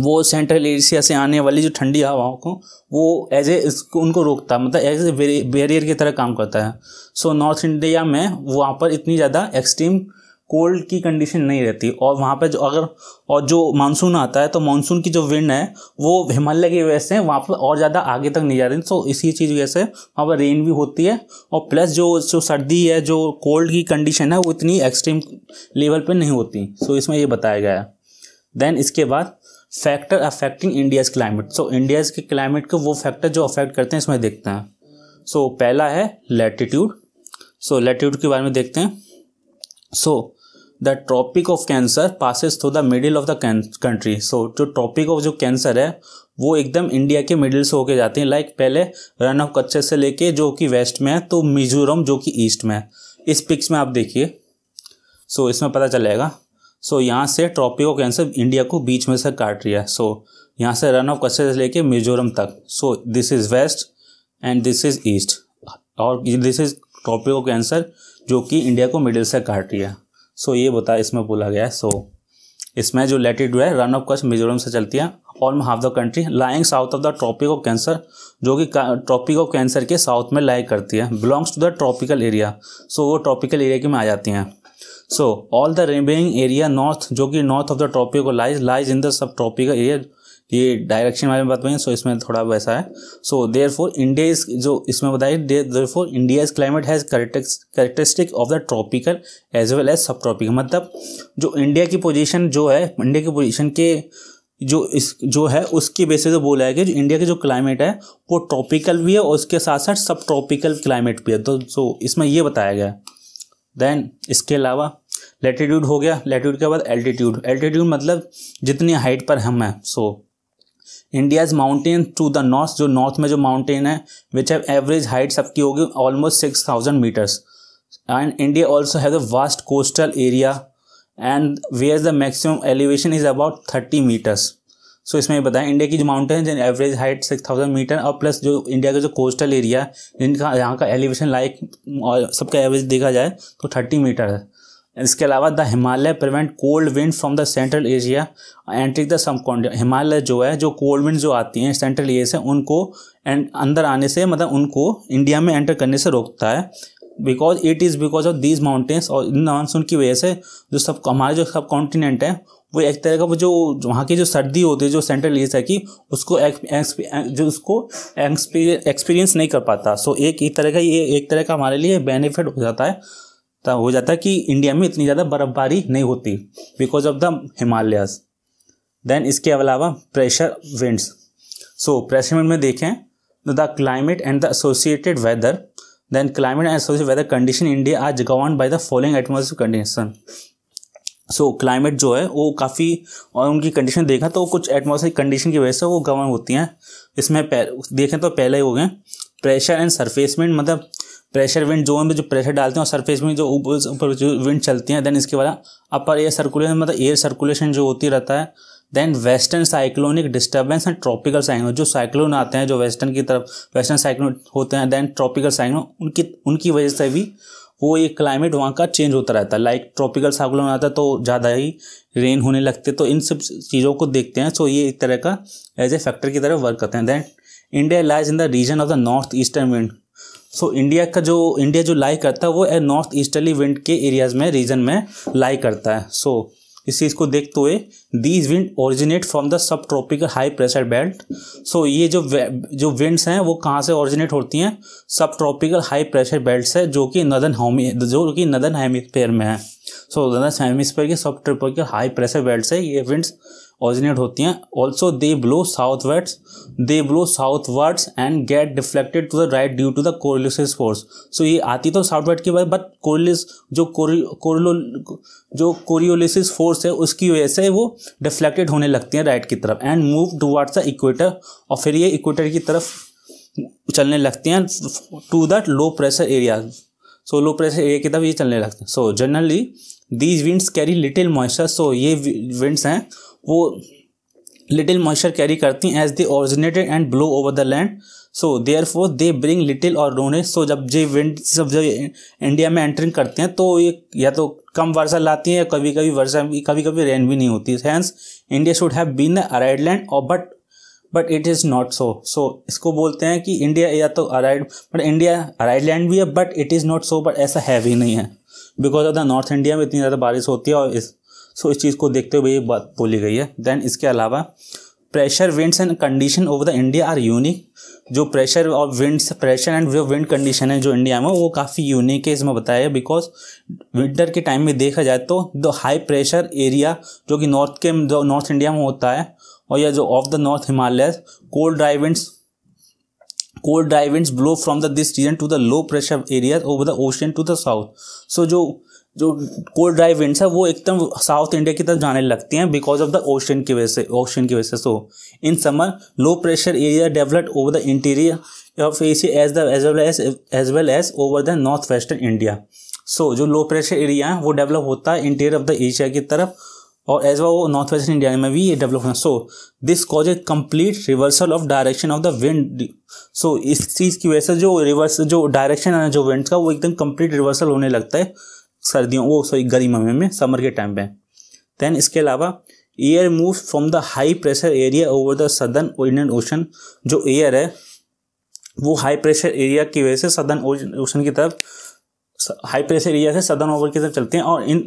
वो सेंट्रल एशिया से आने वाली जो ठंडी हवाओं को वो एज ए उनको रोकता मतलब एज ए बैरियर की तरह काम करता है सो नॉर्थ इंडिया में वहाँ पर इतनी ज़्यादा एक्सट्रीम कोल्ड की कंडीशन नहीं रहती और वहाँ पर जो अगर और जो मानसून आता है तो मानसून की जो विंड है वो हिमालय की वजह से वहाँ पर और ज़्यादा आगे तक नहीं जा रही तो इसी चीज़ वजह से वहाँ पर रेन भी होती है और प्लस जो जो सर्दी है जो कोल्ड की कंडीशन है वो इतनी एक्सट्रीम लेवल पर नहीं होती सो तो इसमें ये बताया गया है देन इसके बाद factor affecting India's climate so India's के क्लाइमेट को वो फैक्टर जो अफेक्ट करते हैं इसमें देखते हैं सो so, पहला है लेटीट्यूड सो लेटीट्यूड के बारे में देखते हैं so the tropic of cancer passes through the middle of the country so जो ट्रॉपिक ऑफ जो कैंसर है वो एकदम इंडिया के मिडिल से होके जाते हैं लाइक पहले रन ऑफ कच्चे से लेके जो कि वेस्ट में है तो मिजोरम जो कि ईस्ट में है इस पिक्स में आप देखिए सो इसमें पता चलेगा सो यहाँ से ट्रॉपिक ऑफ कैंसर इंडिया को बीच में से काट रही है सो यहाँ से रन ऑफ कच्चे से लेके मिजोरम तक so this is west and this is east और this is tropic of cancer जो कि इंडिया को मिडिल से काट रही है सो ये बता इसमें बोला गया है सो इसमें जो लेटिट्यूड है रन ऑफ कच्छ मिजोरम से चलती है all half the country lying south of the tropic of cancer जो कि ट्रॉपिक ऑफ कैंसर के साउथ में लाइक करती है belongs to the tropical area so वो ट्रॉपिकल एरिया के में आ जाती हैं so all the remaining area north जो कि north of the tropic lies lies in the subtropical area ये डायरेक्शन वाले में बात हुई सो इसमें थोड़ा वैसा है सो देयर फोर इंडिया इज जो इसमें बताइए therefore India's climate has characteristic of the tropical as well as subtropical मतलब जो इंडिया की पोजीशन जो है इंडिया की पोजीशन के जो इस जो है उसके बेसिस पे बोला है कि जो इंडिया के जो क्लाइमेट है वो ट्रॉपिकल भी है और उसके साथ साथ सब ट्रॉपिकल क्लाइमेट भी है तो सो इसमें ये बताया गया है देन इसके अलावा लेटीट्यूड हो गया लेटीट्यूड के बाद एल्टीट्यूड एल्टीट्यूड मतलब जितनी हाइट पर हम हैं so India's mountain to the north जो नॉर्थ में जो माउंटेन है विच हैव एवरेज हाइट सबकी होगी almost six thousand metres and India also has a vast coastal area and where the maximum elevation is about thirty metres so इसमें बताएं India की जो माउंटेन है average height six thousand metre और plus जो India का जो coastal area जिनका यहाँ का एलिवेशन लाइक सबका एवरेज देखा जाए तो थर्टी मीटर है इसके अलावा the Himalaya prevent cold wind from the central Asia entering the some Himalaya जो है जो कोल्ड विंड जो आती हैं सेंट्रल एरिया से उनको एंड अंदर आने से मतलब उनको इंडिया में एंटर करने से रोकता है because it is because of these mountains और इन मानसून की वजह से जो सब हमारे जो सब कॉन्टिनेंट है वो एक तरह का वो जो वहाँ की जो सर्दी होती है जो सेंट्रल एशिया की उसको एक, एक, जो उसको एक्सपीरियंस नहीं कर पाता सो so, एक एक तरह का ये एक तरह का हमारे लिए बेनिफिट हो जाता है हो जाता कि इंडिया में इतनी ज़्यादा बर्फबारी नहीं होती because of the Himalayas then इसके अलावा pressure winds so pressure wind में देखें the climate and the associated weather then climate and associated weather condition India आज govern by the following atmosphere condition so climate जो है वो काफ़ी और उनकी कंडीशन देखा तो कुछ एटमोसफियर कंडीशन की वजह से वो गवर्न होती हैं इसमें देखें तो पहले ही हो गए प्रेशर एंड सरफेसमेंट मतलब प्रेशर विंड जोन में जो प्रेशर डालते हैं और सरफेस में जो ऊपर जो विंड चलती हैं देन इसके बाद अपर एयर सर्कुलेशन मतलब एयर सर्कुलेशन जो होती रहता है then western cyclonic disturbance and tropical cyclone जो साइक्लोन आते हैं जो वेस्टर्न की तरफ वेस्टर्न साइक्लोन होते हैं देन ट्रॉपिकल साइक्लोन उनकी उनकी वजह से भी वो ये क्लाइमेट वहाँ का चेंज होता रहता है लाइक ट्रॉपिकल साइक्लोन आता है तो ज़्यादा ही रेन होने लगते तो इन सब चीज़ों को देखते हैं सो ये एक तरह का एज ए फैक्टर की तरह वर्क करते हैं then India lies in the region of the north eastern wind so India का जो इंडिया जो लाई करता है वो ए नॉर्थ ईस्टर्ली विंड के एरियाज में रीजन में लाई करता है सो so, इस चीज़ को देखते हुए these wind originate from the subtropical high pressure belt so ये जो जो विंड्स हैं वो कहाँ से ओरिजिनेट होती हैं सब ट्रॉपिकल हाई प्रेशर बेल्ट से जो कि नदन होमी जो कि नदन हेमिस्फेयर में है सो नदन हेमिस्फेयर के सब ट्रॉपिकल हाई प्रेशर बेल्ट से ये विंड्स ऑरिजिनेट होती हैं also they blow southwards they blow southwards and get deflected to the right due to the Coriolis force so ये आती तो साउथ वर्ड की वजह बट कोरिलिस जो कोरिलो जो कोरियोलिसिस फोर्स है उसकी वजह से वो डिफ्लेक्टेड होने लगती हैं राइट की तरफ and move towards the equator और फिर ये इक्वेटर की तरफ चलने लगती हैं to that low pressure area so low pressure area की तरफ ये चलने लगते हैं so generally these winds carry little moisture so ये विंड्स हैं वो लिटिल मॉइस्चर कैरी करती हैं as they and and over the land so so therefore for they bring little और रोने सो जब जे विंड सब जब इंडिया में एंटरिंग करते हैं तो ये या तो कम वर्षा लाती है या कभी कभी वर्षा भी कभी कभी रेन भी नहीं होती हैंस India should have been arid land और but but it is not so so इसको बोलते हैं कि इंडिया या तो arid but India arid land भी है but it is not so but ऐसा है भी नहीं है because of the north India में इतनी ज़्यादा बारिश होती है और इस सो इस चीज़ को देखते हुए ये बात बोली गई है देन इसके अलावा pressure winds and condition over the India are unique जो प्रेशर और winds pressure and wind condition है जो इंडिया में वो काफ़ी यूनिक है इसमें बताया बिकॉज विंटर के टाइम में देखा जाए तो द हाई प्रेशर एरिया जो कि नॉर्थ के जो नॉर्थ इंडिया में होता है और या जो of the north Himalaya cold dry winds cold dry winds blow from the this region to the low pressure areas over the ocean to the south so जो जो कोल्ड ड्राइव विंड्स है वो एकदम साउथ इंडिया की तरफ जाने लगती हैं बिकॉज ऑफ द ओशन की वजह से ओशन की वजह से so in summer low pressure area developed over the interior of Asia as the as well as as well as over the north western India so जो low pressure area है वो develop होता है interior of the Asia की तरफ और as वो north western India में भी ये डेवलप होना so this cause a complete reversal of direction of the wind so इस चीज़ की वजह से जो रिवर्स जो डायरेक्शन है जो विंड का वो एकदम कंप्लीट रिवर्सल होने लगता है सर्दियों वो सॉरी गर्मी में, में समर के टाइम पे दैन इसके अलावा air move from the high pressure area over the southern Indian ocean जो एयर है वो हाई प्रेशर एरिया की वजह से सदर्न ओशन की तरफ हाई प्रेशर एरिया से सदर्न ओवर की तरफ चलते हैं और इन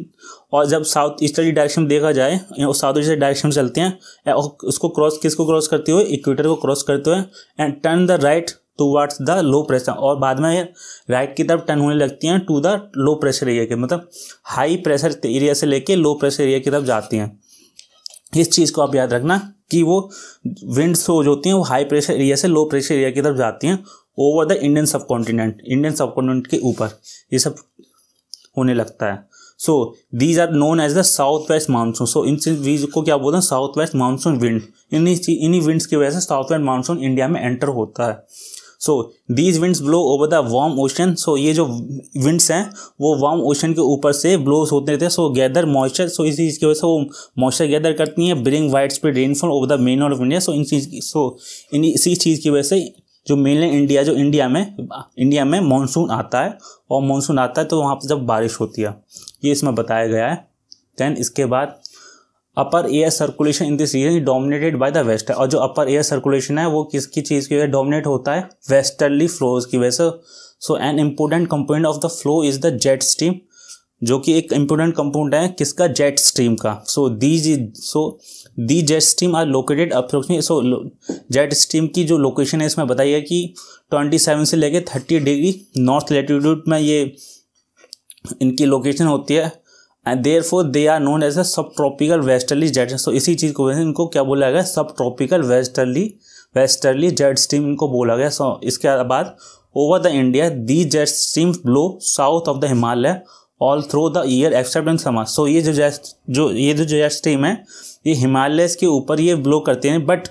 और जब साउथ ईस्टर्न डायरेक्शन देखा जाए साउथ ईस्टर्न डायरेक्शन चलते हैं और उसको क्रॉस किसको क्रॉस करते हुए इक्वेटर को क्रॉस करते हुए and turn the right towards the low pressure और बाद में राइट की तरफ टर्न होने लगती हैं to the low pressure area के मतलब हाई प्रेशर एरिया से लेके लो प्रेशर एरिया की तरफ जाती हैं इस चीज़ को आप याद रखना कि वो विंड सोज होती हैं वो हाई प्रेशर एरिया से लो प्रेशर एरिया की तरफ जाती हैं over the Indian subcontinent Indian subcontinent के ऊपर ये सब होने लगता है so these are known as the south west monsoon so इन चीज को क्या बोलते हैं साउथ वेस्ट मानसून विंड इन्हीं इन्हीं विंड्स की वजह से साउथ वेस्ट मानसून इंडिया में एंटर होता है so these winds blow over the warm ocean so ये जो विंड्स हैं वो वार्म ओशन के ऊपर से ब्लोस होते रहते हैं सो गैदर मॉइस्चर सो इस चीज़ की वजह से वो मॉइस्चर गैदर करती हैं bring widespread rainfall over the main of India so इन चीज़ की सो इन इसी चीज़ की वजह से जो मेनलैंड इंडिया जो इंडिया में इंडिया में मानसून आता है और मानसून आता है तो वहाँ पर जब बारिश होती है ये इसमें बताया गया है देन इसके बाद upper air circulation in this region dominated by the west और जो अपर एयर सर्कुलेशन है वो किसकी चीज़ की वजह डोमिनेट होता है वेस्टर्ली फ्लोज की वजह से so an important component of the flow is the jet stream जो कि एक इम्पोर्टेंट कंपोनेंट है किसका जेट स्ट्रीम का so the so the jet stream are located approximate so jet stream की जो लोकेशन है इसमें बताइए कि ट्वेंटी सेवन से लेके थर्टी डिग्री नॉर्थ लेटीट्यूड में ये इनकी लोकेशन होती है and therefore they are known as a subtropical westerly jet सो इसी चीज़ को इनको क्या बोला गया subtropical westerly westerly jet stream इनको बोला गया सो इसके बाद over the India the jet stream blow south of the Himalaya all through the year except in summer so ये जो जेट जो ये जो जेट स्ट्रीम है ये हिमालय के ऊपर ये ब्लो करते हैं बट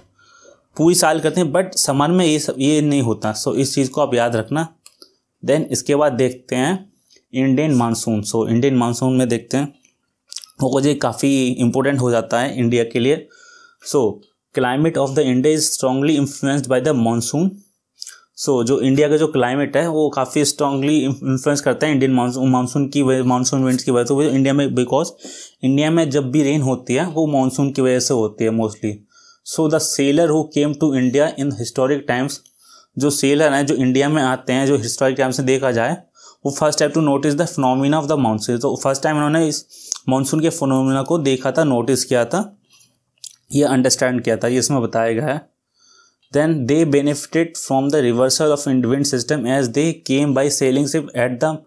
पूरी साल करते हैं बट समर में ये सब ये नहीं होता सो so, इस चीज़ को आप याद रखना देन इसके बाद देखते हैं Indian monsoon so Indian monsoon में देखते हैं वो जी काफ़ी इंपॉर्टेंट हो जाता है इंडिया के लिए so climate of the India is strongly influenced by the monsoon so जो इंडिया का जो क्लाइमेट है वो काफ़ी स्ट्रांगली इन्फ्लुएंस करता है इंडियन मानसून मानसून की वजह मानसून विंड्स की वजह से वो इंडिया में बिकॉज इंडिया में जब भी रेन होती है वो मानसून की वजह से होती है mostly so the sailor who came to India in historic times जो सेलर हैं जो इंडिया में आते हैं जो हिस्टोरिक टाइम्स से देखा जाए वो first time to notice the phenomena of the monsoon तो फर्स्ट टाइम उन्होंने इस मानसून के फिनोमिना को देखा था नोटिस किया था ये अंडरस्टैंड किया था ये इसमें बताया गया है then they benefited from the reversal of wind system as they came by sailing ship at the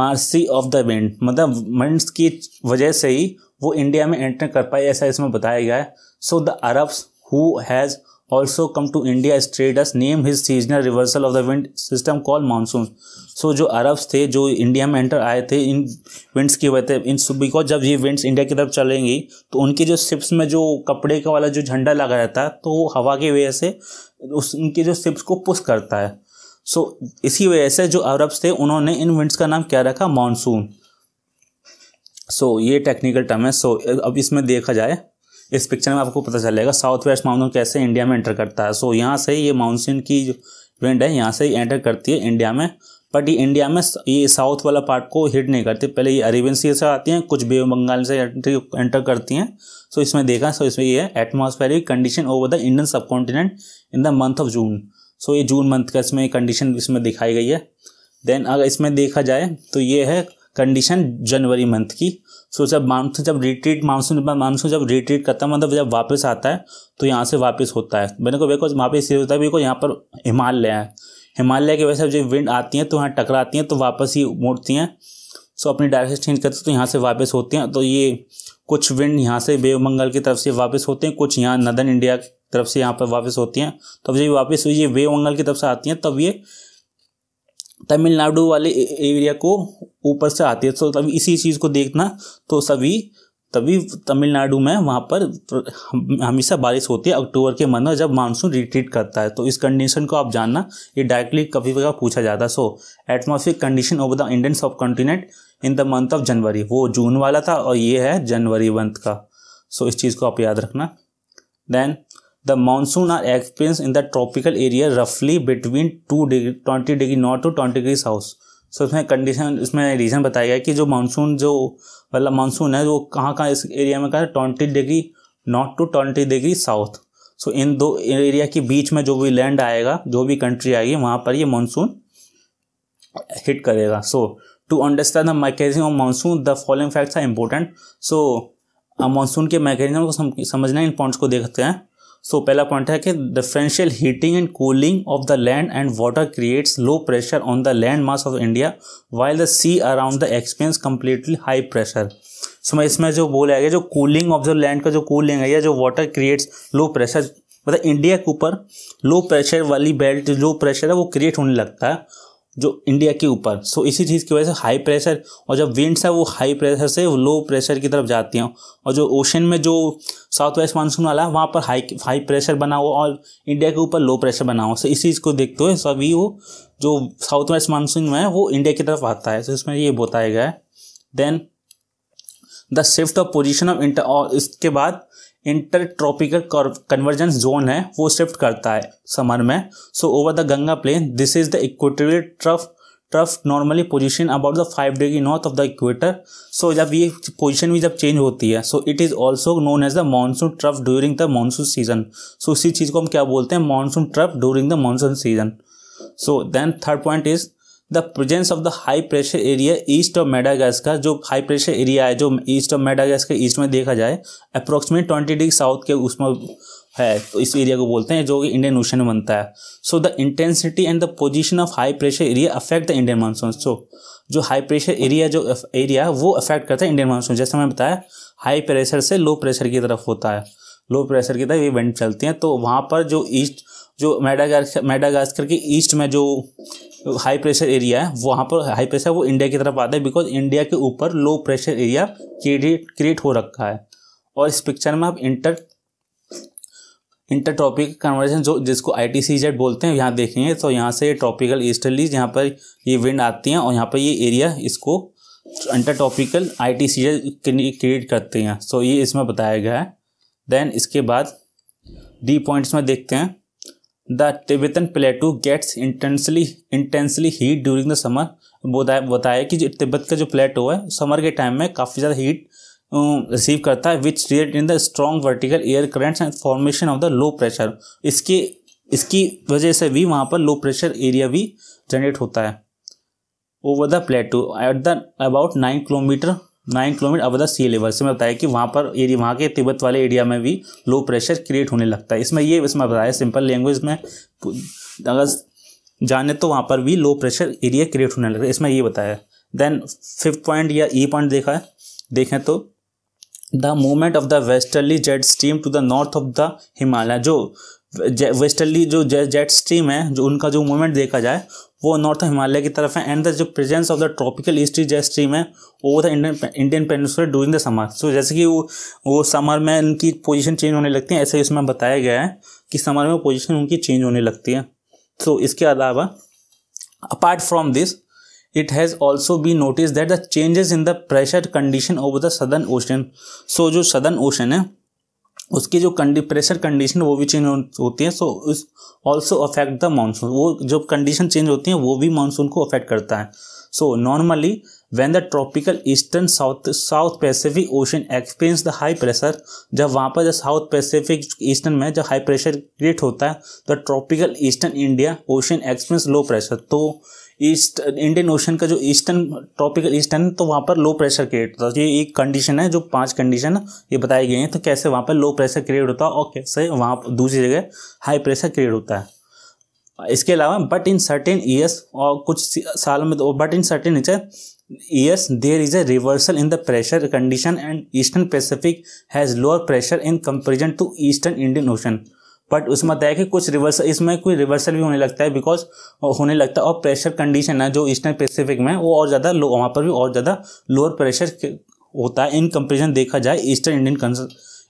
mercy of the wind मतलब विंड्स की वजह से ही वो इंडिया में एंटर कर पाए ऐसा इसमें बताया गया है so the Arabs who has also come to India as name his seasonal reversal of the wind system call monsoon so जो अरब्स थे जो इंडिया में एंटर आए थे इन विंड्स की वजह से इन बिकॉज जब ये विंड्स इंडिया की तरफ चलेंगी तो उनके जो सिप्स में जो कपड़े का वाला जो झंडा लगा रहता है तो वो हवा की वजह से उस उनके जो सिप्स को पुश करता है सो so, इसी वजह से जो अरब्स थे उन्होंने इन विंड्स का नाम क्या रखा मानसून सो so, ये टेक्निकल टर्म है सो so, अब इसमें देखा जाए इस पिक्चर में आपको पता चलेगा साउथ वेस्ट मानसून कैसे इंडिया में एंटर करता है सो यहाँ से ये मानसून की जो विंड है यहाँ से ही एंटर करती है इंडिया में बट ये इंडिया में ये साउथ वाला पार्ट को हिट नहीं करती पहले ये अरेबियन सी से आती हैं कुछ बेव बंगाल से एंटर करती हैं सो इसमें देखा सो इसमें ये है atmospheric condition over the Indian subcontinent in the month of June so ये जून मंथ का इसमें कंडीशन इसमें दिखाई गई है देन अगर इसमें देखा जाए तो ये है कंडीशन जनवरी मंथ की सो जब मानसून जब रिट्रीट मानसून मानसून जब रिट्रीट करता है मतलब जब वापस आता है तो यहाँ से वापस होता है मैंने को बिकॉज वहाँ पे इसलिए होता है बिकॉज यहाँ पर हिमालय है हिमालय की वजह से जो विंड आती है तो यहाँ टकराती हैं तो वापस ही मोड़ती हैं सो अपनी डायरेक्शन चेंज करती तो यहाँ से वापस होती हैं तो ये कुछ विंड यहाँ से वेव मंगल की तरफ से वापस होते हैं कुछ यहाँ नदन इंडिया की तरफ से यहाँ पर वापस होती हैं तब तो जब वापस ये वेव मंगल की तरफ से आती हैं तब ये तमिलनाडु वाले एरिया को ऊपर से आती है तो तभी इसी चीज़ को देखना तो सभी तभी तमिलनाडु में वहाँ पर हमेशा बारिश होती है अक्टूबर के में जब मानसून रिट्रीट करता है तो इस कंडीशन को आप जानना ये डायरेक्टली कभी कभी पूछा जाता है so atmosphere condition of the Indian subcontinent in the month of January वो जून वाला था और ये है जनवरी मंथ का सो so, इस चीज़ को आप याद रखना then the monsoon are experience in the tropical area रफली between two degree twenty degree north to twenty degree south so इसमें कंडीशन इसमें रीज़न बताया गया कि जो मानसून जो मतलब मानसून है वो कहाँ कहाँ इस एरिया में कहा twenty degree north to twenty degree south so इन दो एरिया के बीच में जो भी लैंड आएगा जो भी कंट्री आएगी वहाँ पर ये मानसून हिट करेगा सो टू अंडरस्टैंड द मैकेजिंग of monsoon the following facts are important so monsoon के मैकेजम को समझना इन पॉइंट्स को देखते हैं सो so, पहला पॉइंट है कि differential heating and cooling of the land and water creates low pressure on the land mass of India while the sea around the experience completely high pressure so मैं इसमें जो बोला गया जो cooling of the land का जो cooling है या जो वाटर क्रिएट्स लो प्रेशर मतलब इंडिया के ऊपर लो प्रेशर वाली बेल्ट लो प्रेशर है वो क्रिएट होने लगता है जो इंडिया के ऊपर सो इसी चीज़ की वजह से हाई प्रेशर और जब विंड्स है वो हाई प्रेशर से लो प्रेशर की तरफ जाती हैं और जो ओशन में जो साउथ वेस्ट मानसून वाला है वहाँ पर हाई हाई प्रेशर बना हुआ और इंडिया के ऊपर लो प्रेशर बना हुआ सो इस चीज़ को देखते हुए सभी वो जो साउथ वेस्ट मानसून में है वो इंडिया की तरफ आता है सो इसमें ये बताया गया है then the shift of position of inter और इसके बाद इंटर ट्रॉपिकल कन्वर्जेंस जोन है वो शिफ्ट करता है समर में so over the Ganga plain this is the equatorial trough trough normally position about the five degree north of the equator so जब ये पोजिशन भी जब चेंज होती है so it is also known as the monsoon trough during the monsoon season so इसी चीज़ को हम क्या बोलते हैं monsoon trough during the monsoon season so then third point is the presence of the high pressure area east of Madagascar जो high pressure area है जो ईस्ट ऑफ मेडागास्कर ईस्ट में देखा जाए अप्रोक्सीमेट ट्वेंटी डिग्री साउथ के उसमें है तो इस एरिया को बोलते हैं जो कि इंडियन ओशन में बनता है so the intensity and the position of high pressure area affect the Indian monsoon so जो हाई प्रेशर एरिया जो एरिया वो अफेक्ट करता है इंडियन मानसून जैसे मैंने बताया हाई प्रेशर से लो प्रेशर की तरफ होता है लो प्रेशर की तरफ ये वेंट चलती हैं तो वहाँ पर जो ईस्ट जो मेडागास्कर मेडागास्कर के ईस्ट में जो हाई प्रेशर एरिया है वहाँ पर हाई प्रेशर वो इंडिया की तरफ आता है बिकॉज इंडिया के ऊपर लो प्रेशर एरिया क्रिएट हो रखा है और इस पिक्चर में आप इंटर इंटर ट्रॉपिक कन्वर्जेशन जो जिसको आई टी सी जेड बोलते हैं यहाँ देखेंगे तो यहाँ से ट्रॉपिकल ईस्टर्लीज यहाँ पर ये विंड आती हैं और यहाँ पर ये एरिया इसको inter tropical I T C Z create करते हैं सो ये इसमें बताया गया है देन इसके बाद डी पॉइंट्स में देखते हैं the Tibetan plateau gets intensely intensely heat during the summer बताया बताया कि जो तिब्बत का जो प्लेटो है समर के टाइम में काफ़ी ज़्यादा हीट रिसीव करता है which react in the strong vertical air currents and formation of the low pressure इसके इसकी वजह से भी वहाँ पर लो प्रेशर एरिया भी जनरेट होता है over the plateau at the about nine kilometre nine kilometre the sea level से मैं बताया कि वहाँ पर एरिया वहाँ के तिब्बत वाले एरिया में भी लो प्रेशर क्रिएट होने लगता है इसमें ये इसमें बताया सिंपल लैंग्वेज में अगर जाने तो वहाँ पर भी लो प्रेशर एरिया क्रिएट होने लगता है इसमें ये बताया देन फिफ्थ पॉइंट या ई e पॉइंट देखा है देखें तो the movement of the westerly jet stream to the north of the Himalaya जो वेस्टर्ली जो जेट स्ट्रीम है जो उनका जो मूवमेंट देखा जाए वो नॉर्थ हिमालय की तरफ है एंड द जो presence of the tropical easterly जो स्ट्रीम है over the Indian Indian peninsular during the summer so जैसे कि वो वो समर में उनकी पोजीशन चेंज होने लगती है ऐसे इसमें बताया गया है कि समर में पोजीशन उनकी चेंज होने लगती है सो so, इसके अलावा apart from this it has also be notice that the changes in the pressure condition over the southern ocean so जो सदर्न ओशन है उसकी जो कंडी प्रेशर कंडीशन वो भी चेंज होती है सो इस ऑल्सो अफेक्ट द मानसून वो जो कंडीशन चेंज होती है वो भी मानसून को अफेक्ट करता है so normally when the tropical eastern south south Pacific ocean experience the high pressure जब वहाँ पर जब साउथ पैसिफिक ईस्टर्न में जब हाई प्रेशर क्रिएट होता है तो tropical eastern India ocean experience low pressure तो ईस्ट इंडियन ओशन का जो ईस्टर्न ट्रॉपिकल ईस्टर्न तो वहाँ पर लो प्रेशर क्रिएट होता है तो ये एक कंडीशन है जो पांच कंडीशन ये बताए गए हैं तो कैसे वहाँ पर लो प्रेशर क्रिएट होता है और कैसे वहाँ पर दूसरी जगह हाई प्रेशर क्रिएट होता है इसके अलावा बट इन सर्टेन ईयर्स और कुछ सालों में तो but in certain either years there is a reversal in the pressure condition and eastern Pacific has lower pressure in comparison to eastern Indian ocean but उसमें बताया कि कुछ रिवर्सल इसमें कोई रिवर्सल भी होने लगता है बिकॉज होने लगता है और प्रेशर कंडीशन है जो ईस्टर्न पैसिफिक में वो और ज़्यादा लो वहाँ पर भी और ज़्यादा लोअर प्रेशर होता है इन कंपेरिजन देखा जाए eastern Indian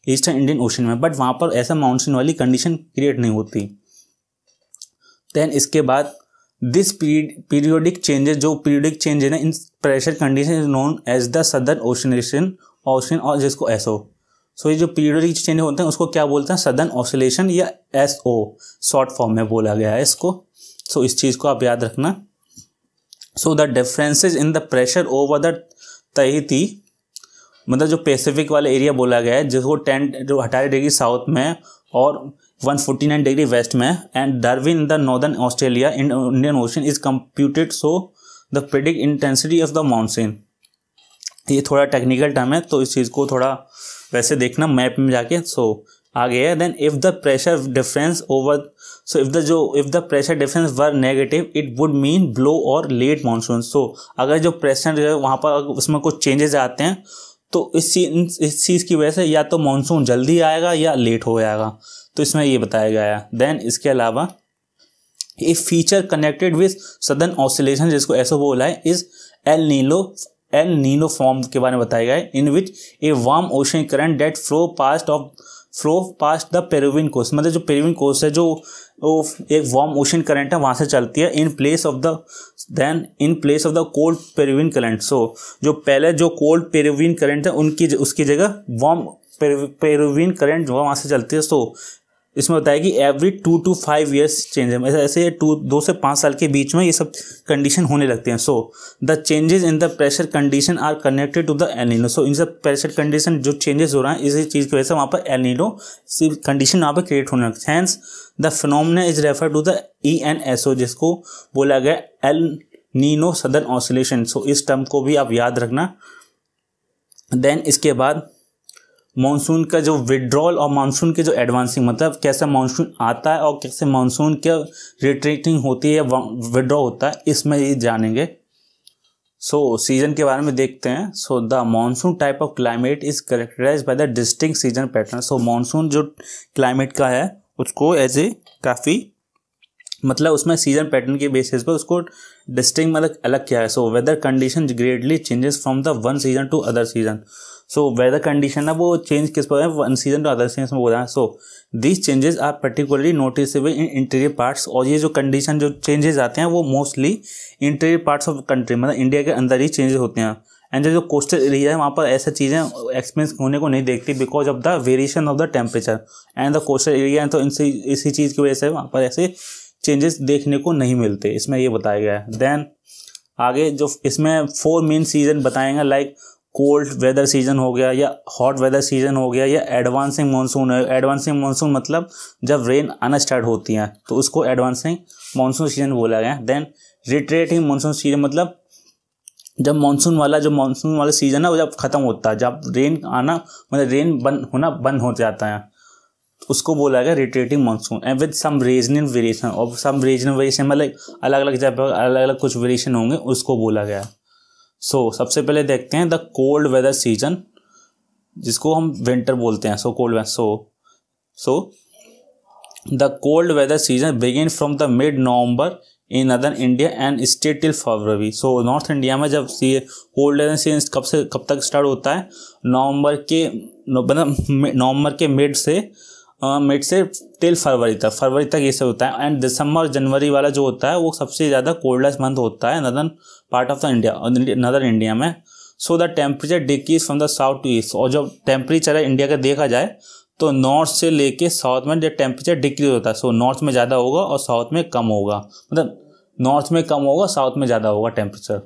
eastern Indian ocean में बट वहाँ पर ऐसा माउंटेन वाली कंडीशन क्रिएट नहीं होती देन इसके बाद दिस पीरियोडिक चेंजेस जो पीरियोडिक चेंज है ना in pressure condition is known as the southern oscillation ocean और जिसको एसओ सो ये जो पीरियोडिक चेंज होते हैं उसको क्या बोलते हैं सदन ऑसिलेशन या एस ओ शॉर्ट फॉर्म में बोला गया है इसको सो इस चीज़ को आप याद रखना so the differences in the pressure over the Tahiti मतलब जो पैसिफिक वाला एरिया बोला गया है जिसको टेन जो अठारह डिग्री साउथ में और 149 डिग्री वेस्ट में and Darwin in the northern Australia in Indian ocean is computed so the predict intensity of the monsoon ये थोड़ा टेक्निकल टर्म है तो इस चीज़ को थोड़ा वैसे देखना मैप में जाके सो आ गया है then if the pressure difference over so if the जो if the pressure difference were negative it would mean below और लेट मानसून सो अगर जो प्रेशर है वहाँ पर उसमें कुछ चेंजेस आते हैं तो इस चीज इस चीज़ की वजह से या तो मानसून जल्दी आएगा या लेट हो जाएगा तो इसमें ये बताया गया है देन इसके अलावा a feature connected with southern oscillation जिसको ऐसा बोला है is El Nino El Nino form के बारे में बताया गया है in which a warm ocean current that flow past of flow past the Peruvian कोर्स मतलब जो पेरुविन कोर्स है जो वो एक वार्म ओशन करंट है वहाँ से चलती है in place of the then in place of the cold Peruvian current so जो पहले जो कोल्ड पेरुविन करंट है उनकी उसकी जगह वार्म पेरोविन करंट वहाँ से चलती है सो इसमें बताया कि every two to five years change है ऐसे टू दो से पाँच साल के बीच में ये सब कंडीशन होने लगते हैं so the changes in the pressure condition are connected to the El Nino so इन सब प्रेशर कंडीशन जो चेंजेस हो रहा है इसी चीज़ की वजह से वहाँ पर एलिनो कंडीशन वहाँ पर क्रिएट होने लगते हैं the phenomena is refer to the E N S O जिसको बोला गया El Nino southern oscillation so इस टर्म को भी आप याद रखना देन इसके बाद मानसून का जो विड्रॉल और मानसून के जो एडवांसिंग मतलब कैसे मानसून आता है और कैसे मानसून के रिट्रीटिंग होती है विड्रॉ होता है इसमें ये जानेंगे सो so, सीजन के बारे में देखते हैं so the monsoon type of climate is characterise by the distinct season pattern so monsoon जो क्लाइमेट का है उसको एज ए काफ़ी मतलब उसमें सीजन पैटर्न के बेसिस पर उसको डिस्टिंग मतलब अलग किया है so weather condition greatly changes from the one season to other season so weather condition ना वो चेंज किस पर है season season other season season में हो रहा है so these changes are particularly noticeable in interior और ये जो कंडीशन जो चेंजेस आते हैं वो mostly interior parts of country मतलब इंडिया के अंदर ही चेंजेस होते हैं एंड जो कोस्टल एरिया है वहाँ पर ऐसा चीज़ें एक्सपीरियंस होने को नहीं देखती because of the variation of the temperature and the coastal area तो इनसे इसी चीज़ की वजह से वहाँ पर ऐसे चेंजेस देखने को नहीं मिलते इसमें ये बताया गया है देन आगे जो इसमें फोर मेन सीज़न बताएंगे लाइक कोल्ड वेदर सीजन हो गया या हॉट वेदर सीजन हो गया या एडवांसिंग मानसून है एडवांसिंग मानसून मतलब जब रेन आना स्टार्ट होती हैं तो उसको एडवांसिंग मानसून सीजन बोला गया देन रिट्रेटिंग मानसून सीजन मतलब जब मानसून वाला जो मानसून वाला सीजन है वो जब ख़त्म होता है जब रेन आना मतलब रेन बंद होना बंद हो जाता है तो उसको बोला गया retreating monsoon and with some regional variation और सम रीजनल वेरिएशन मतलब अलग अलग जगह अलग अलग कुछ वेरिएशन होंगे उसको बोला गया सो so, सबसे पहले देखते हैं द कोल्ड वेदर सीजन जिसको हम विंटर बोलते हैं so cold so so the cold weather season begin from the mid November in northern India and stays till February so north India में जब सी कोल्ड वेदर सीजन कब से कब तक स्टार्ट होता है नवंबर के मतलब नवंबर के मिड से मिड से टिल फरवरी तक फरवरी तक ये सब होता है एंड दिसंबर जनवरी वाला जो होता है वो सबसे ज़्यादा कोल्डेस्ट मंथ होता है northern part of the India northern India में so the temperature decrease from the south to east और जब टेम्परेचर है इंडिया का देखा जाए तो नॉर्थ से लेके साउथ में जब टेम्परेचर डिक्रीज होता है सो नॉर्थ में ज़्यादा होगा और साउथ में कम होगा मतलब नॉर्थ में कम होगा साउथ में ज़्यादा होगा temperature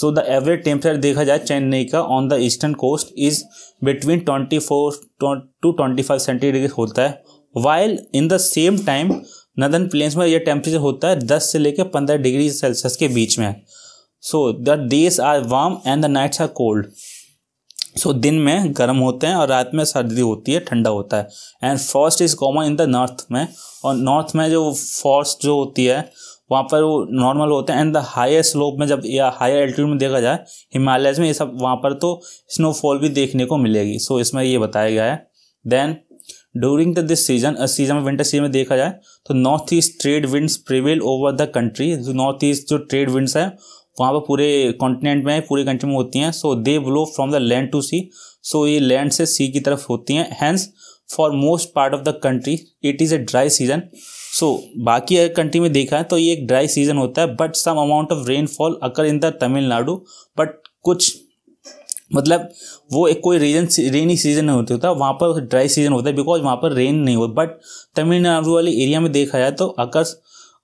so the average temperature देखा जाए चेन्नई का on the eastern coast is between twenty four to twenty five centigrade होता है while in the same time northern plains में यह टेम्परेचर होता है दस से लेकर पंद्रह डिग्री सेल्सियस के बीच में so the days are warm and the nights are cold so दिन में गर्म होते हैं और रात में सर्दी होती है ठंडा होता है and frost is common in the north में और नॉर्थ में जो फॉस्ट जो होती है वहाँ पर वो नॉर्मल होते हैं एंड द हायर स्लोप में जब या हायर एल्टीट्यूड में देखा जाए हिमालयस में ये सब वहाँ पर तो स्नोफॉल भी देखने को मिलेगी सो so, इसमें ये बताया गया है then during the this season season में विंटर सीजन में देखा जाए तो north east trade winds prevail over the country north east जो ट्रेड विंड्स हैं वहाँ पर पूरे कॉन्टिनेंट में पूरे कंट्री में होती हैं so they blow from the land to sea so ये लैंड से सी की तरफ होती हैं hence for most part of the country it is a dry season so बाकी अगर कंट्री में देखा है तो ये एक ड्राई सीजन होता है but some amount of rainfall occur in the Tamil Nadu but कुछ मतलब वो एक कोई रीजन रेनी सीजन नहीं होती होता वहाँ पर ड्राई सीजन होता है बिकॉज वहाँ पर रेन नहीं होता बट तमिलनाडु वाले एरिया में देखा जाए तो अकर्स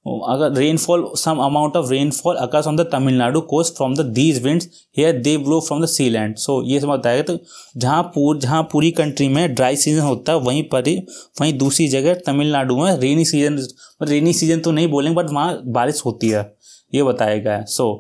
अगर rainfall some amount of rainfall occurs on the Tamil Nadu coast from the these winds here they blow from the sea land so ये सब बताया गया तो जहाँ पूर, जहाँ पूरी कंट्री में ड्राई सीजन होता है वहीं पर ही वहीं दूसरी जगह तमिलनाडु में रेनी सीजन रेनी सीजन तो नहीं बोलेंगे बट वहाँ बारिश होती है ये बताया गया है so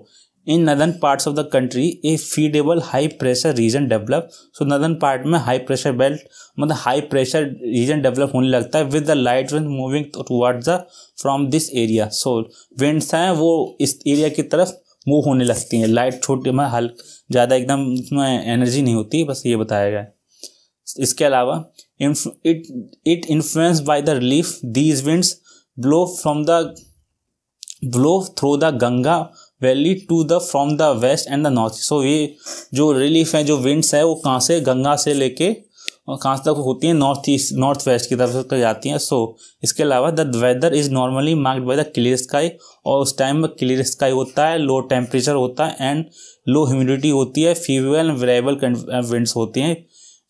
in northern parts of the country a feeble high pressure region develop so northern part में हाई प्रेशर बेल्ट मतलब हाई प्रेशर रीजन डेवलप होने लगता है with the light wind moving toward the from this area so winds हैं वो इस area की तरफ मूव होने लगती हैं लाइट छोटी में मतलब हल्क ज़्यादा एकदम उसमें एनर्जी नहीं होती बस ये बताया गया इसके अलावा it it influence by the relief these winds blow from the blow through the Ganga valley to the from the west and the north so ये जो रिलीफ है जो विंड्स है वो कहाँ से गंगा से लेके और कहाँ तक होती है नॉर्थ ईस्ट नॉर्थ वेस्ट की तरफ तक जाती हैं सो इसके अलावा the weather is normally marked by the clear sky और उस टाइम में क्लियर स्काई होता है लो टेम्परेचर होता है एंड लो ह्यूमिडिटी होती है एंड वेरेबल विंड्स होती हैं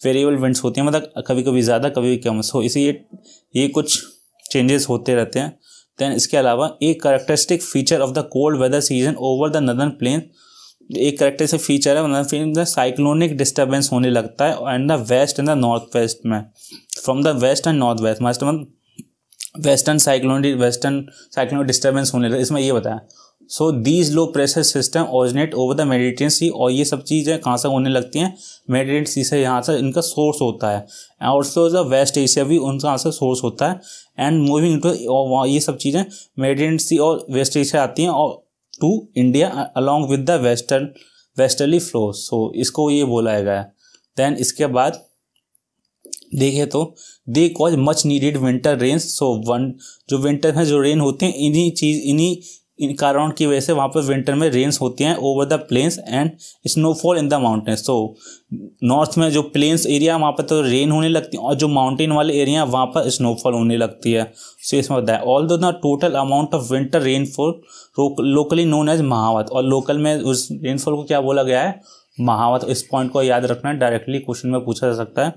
वेरिएबल विंड्स होती हैं मतलब कभी कभी ज़्यादा कभी कम सो इसी ये ये कुछ चेंजेस होते रहते हैं देन इसके अलावा एक characteristic feature of the cold weather season over the northern plain एक करेक्टर से फीचर है नदन प्लेन साइक्लोनिक डिस्टर्बेंस होने लगता है and the west and the north west में from the west and north west मतलब western cyclonic western cyclonic disturbance होने लगता है इसमें ये बताया so these low pressure system originate over the Mediterranean sea और ये सब चीज़ें कहाँ से होने लगती हैं मेडिटेन सी से यहाँ से इनका सोर्स होता है ऑल्सो द वेस्ट एशिया भी उनका यहाँ से सोर्स होता है एंड मूविंग टू ये सब चीज़ें मेडियन सी और वेस्ट एशिया आती हैं और to India along with the western westerly flow so इसको ये बोला गया है देन इसके बाद देखें तो they cause much needed winter rain so वन जो विंटर में जो रेन होते हैं इन्हीं चीज़ इन्हीं इन कारणों की वजह से वहाँ पर विंटर में रेन्स होती हैं over the plains and snowfall in the mountains तो नॉर्थ में जो प्लेन्स एरिया वहाँ पर तो रेन होने लगती है और जो माउंटेन वाले एरिया वहाँ पर स्नोफॉल होने लगती है सो इसमें है all the total amount of winter rainfall locally known as mahawat और लोकल में उस रेनफॉल को क्या बोला गया है महावत इस पॉइंट को याद रखना डायरेक्टली क्वेश्चन में पूछा जा सकता है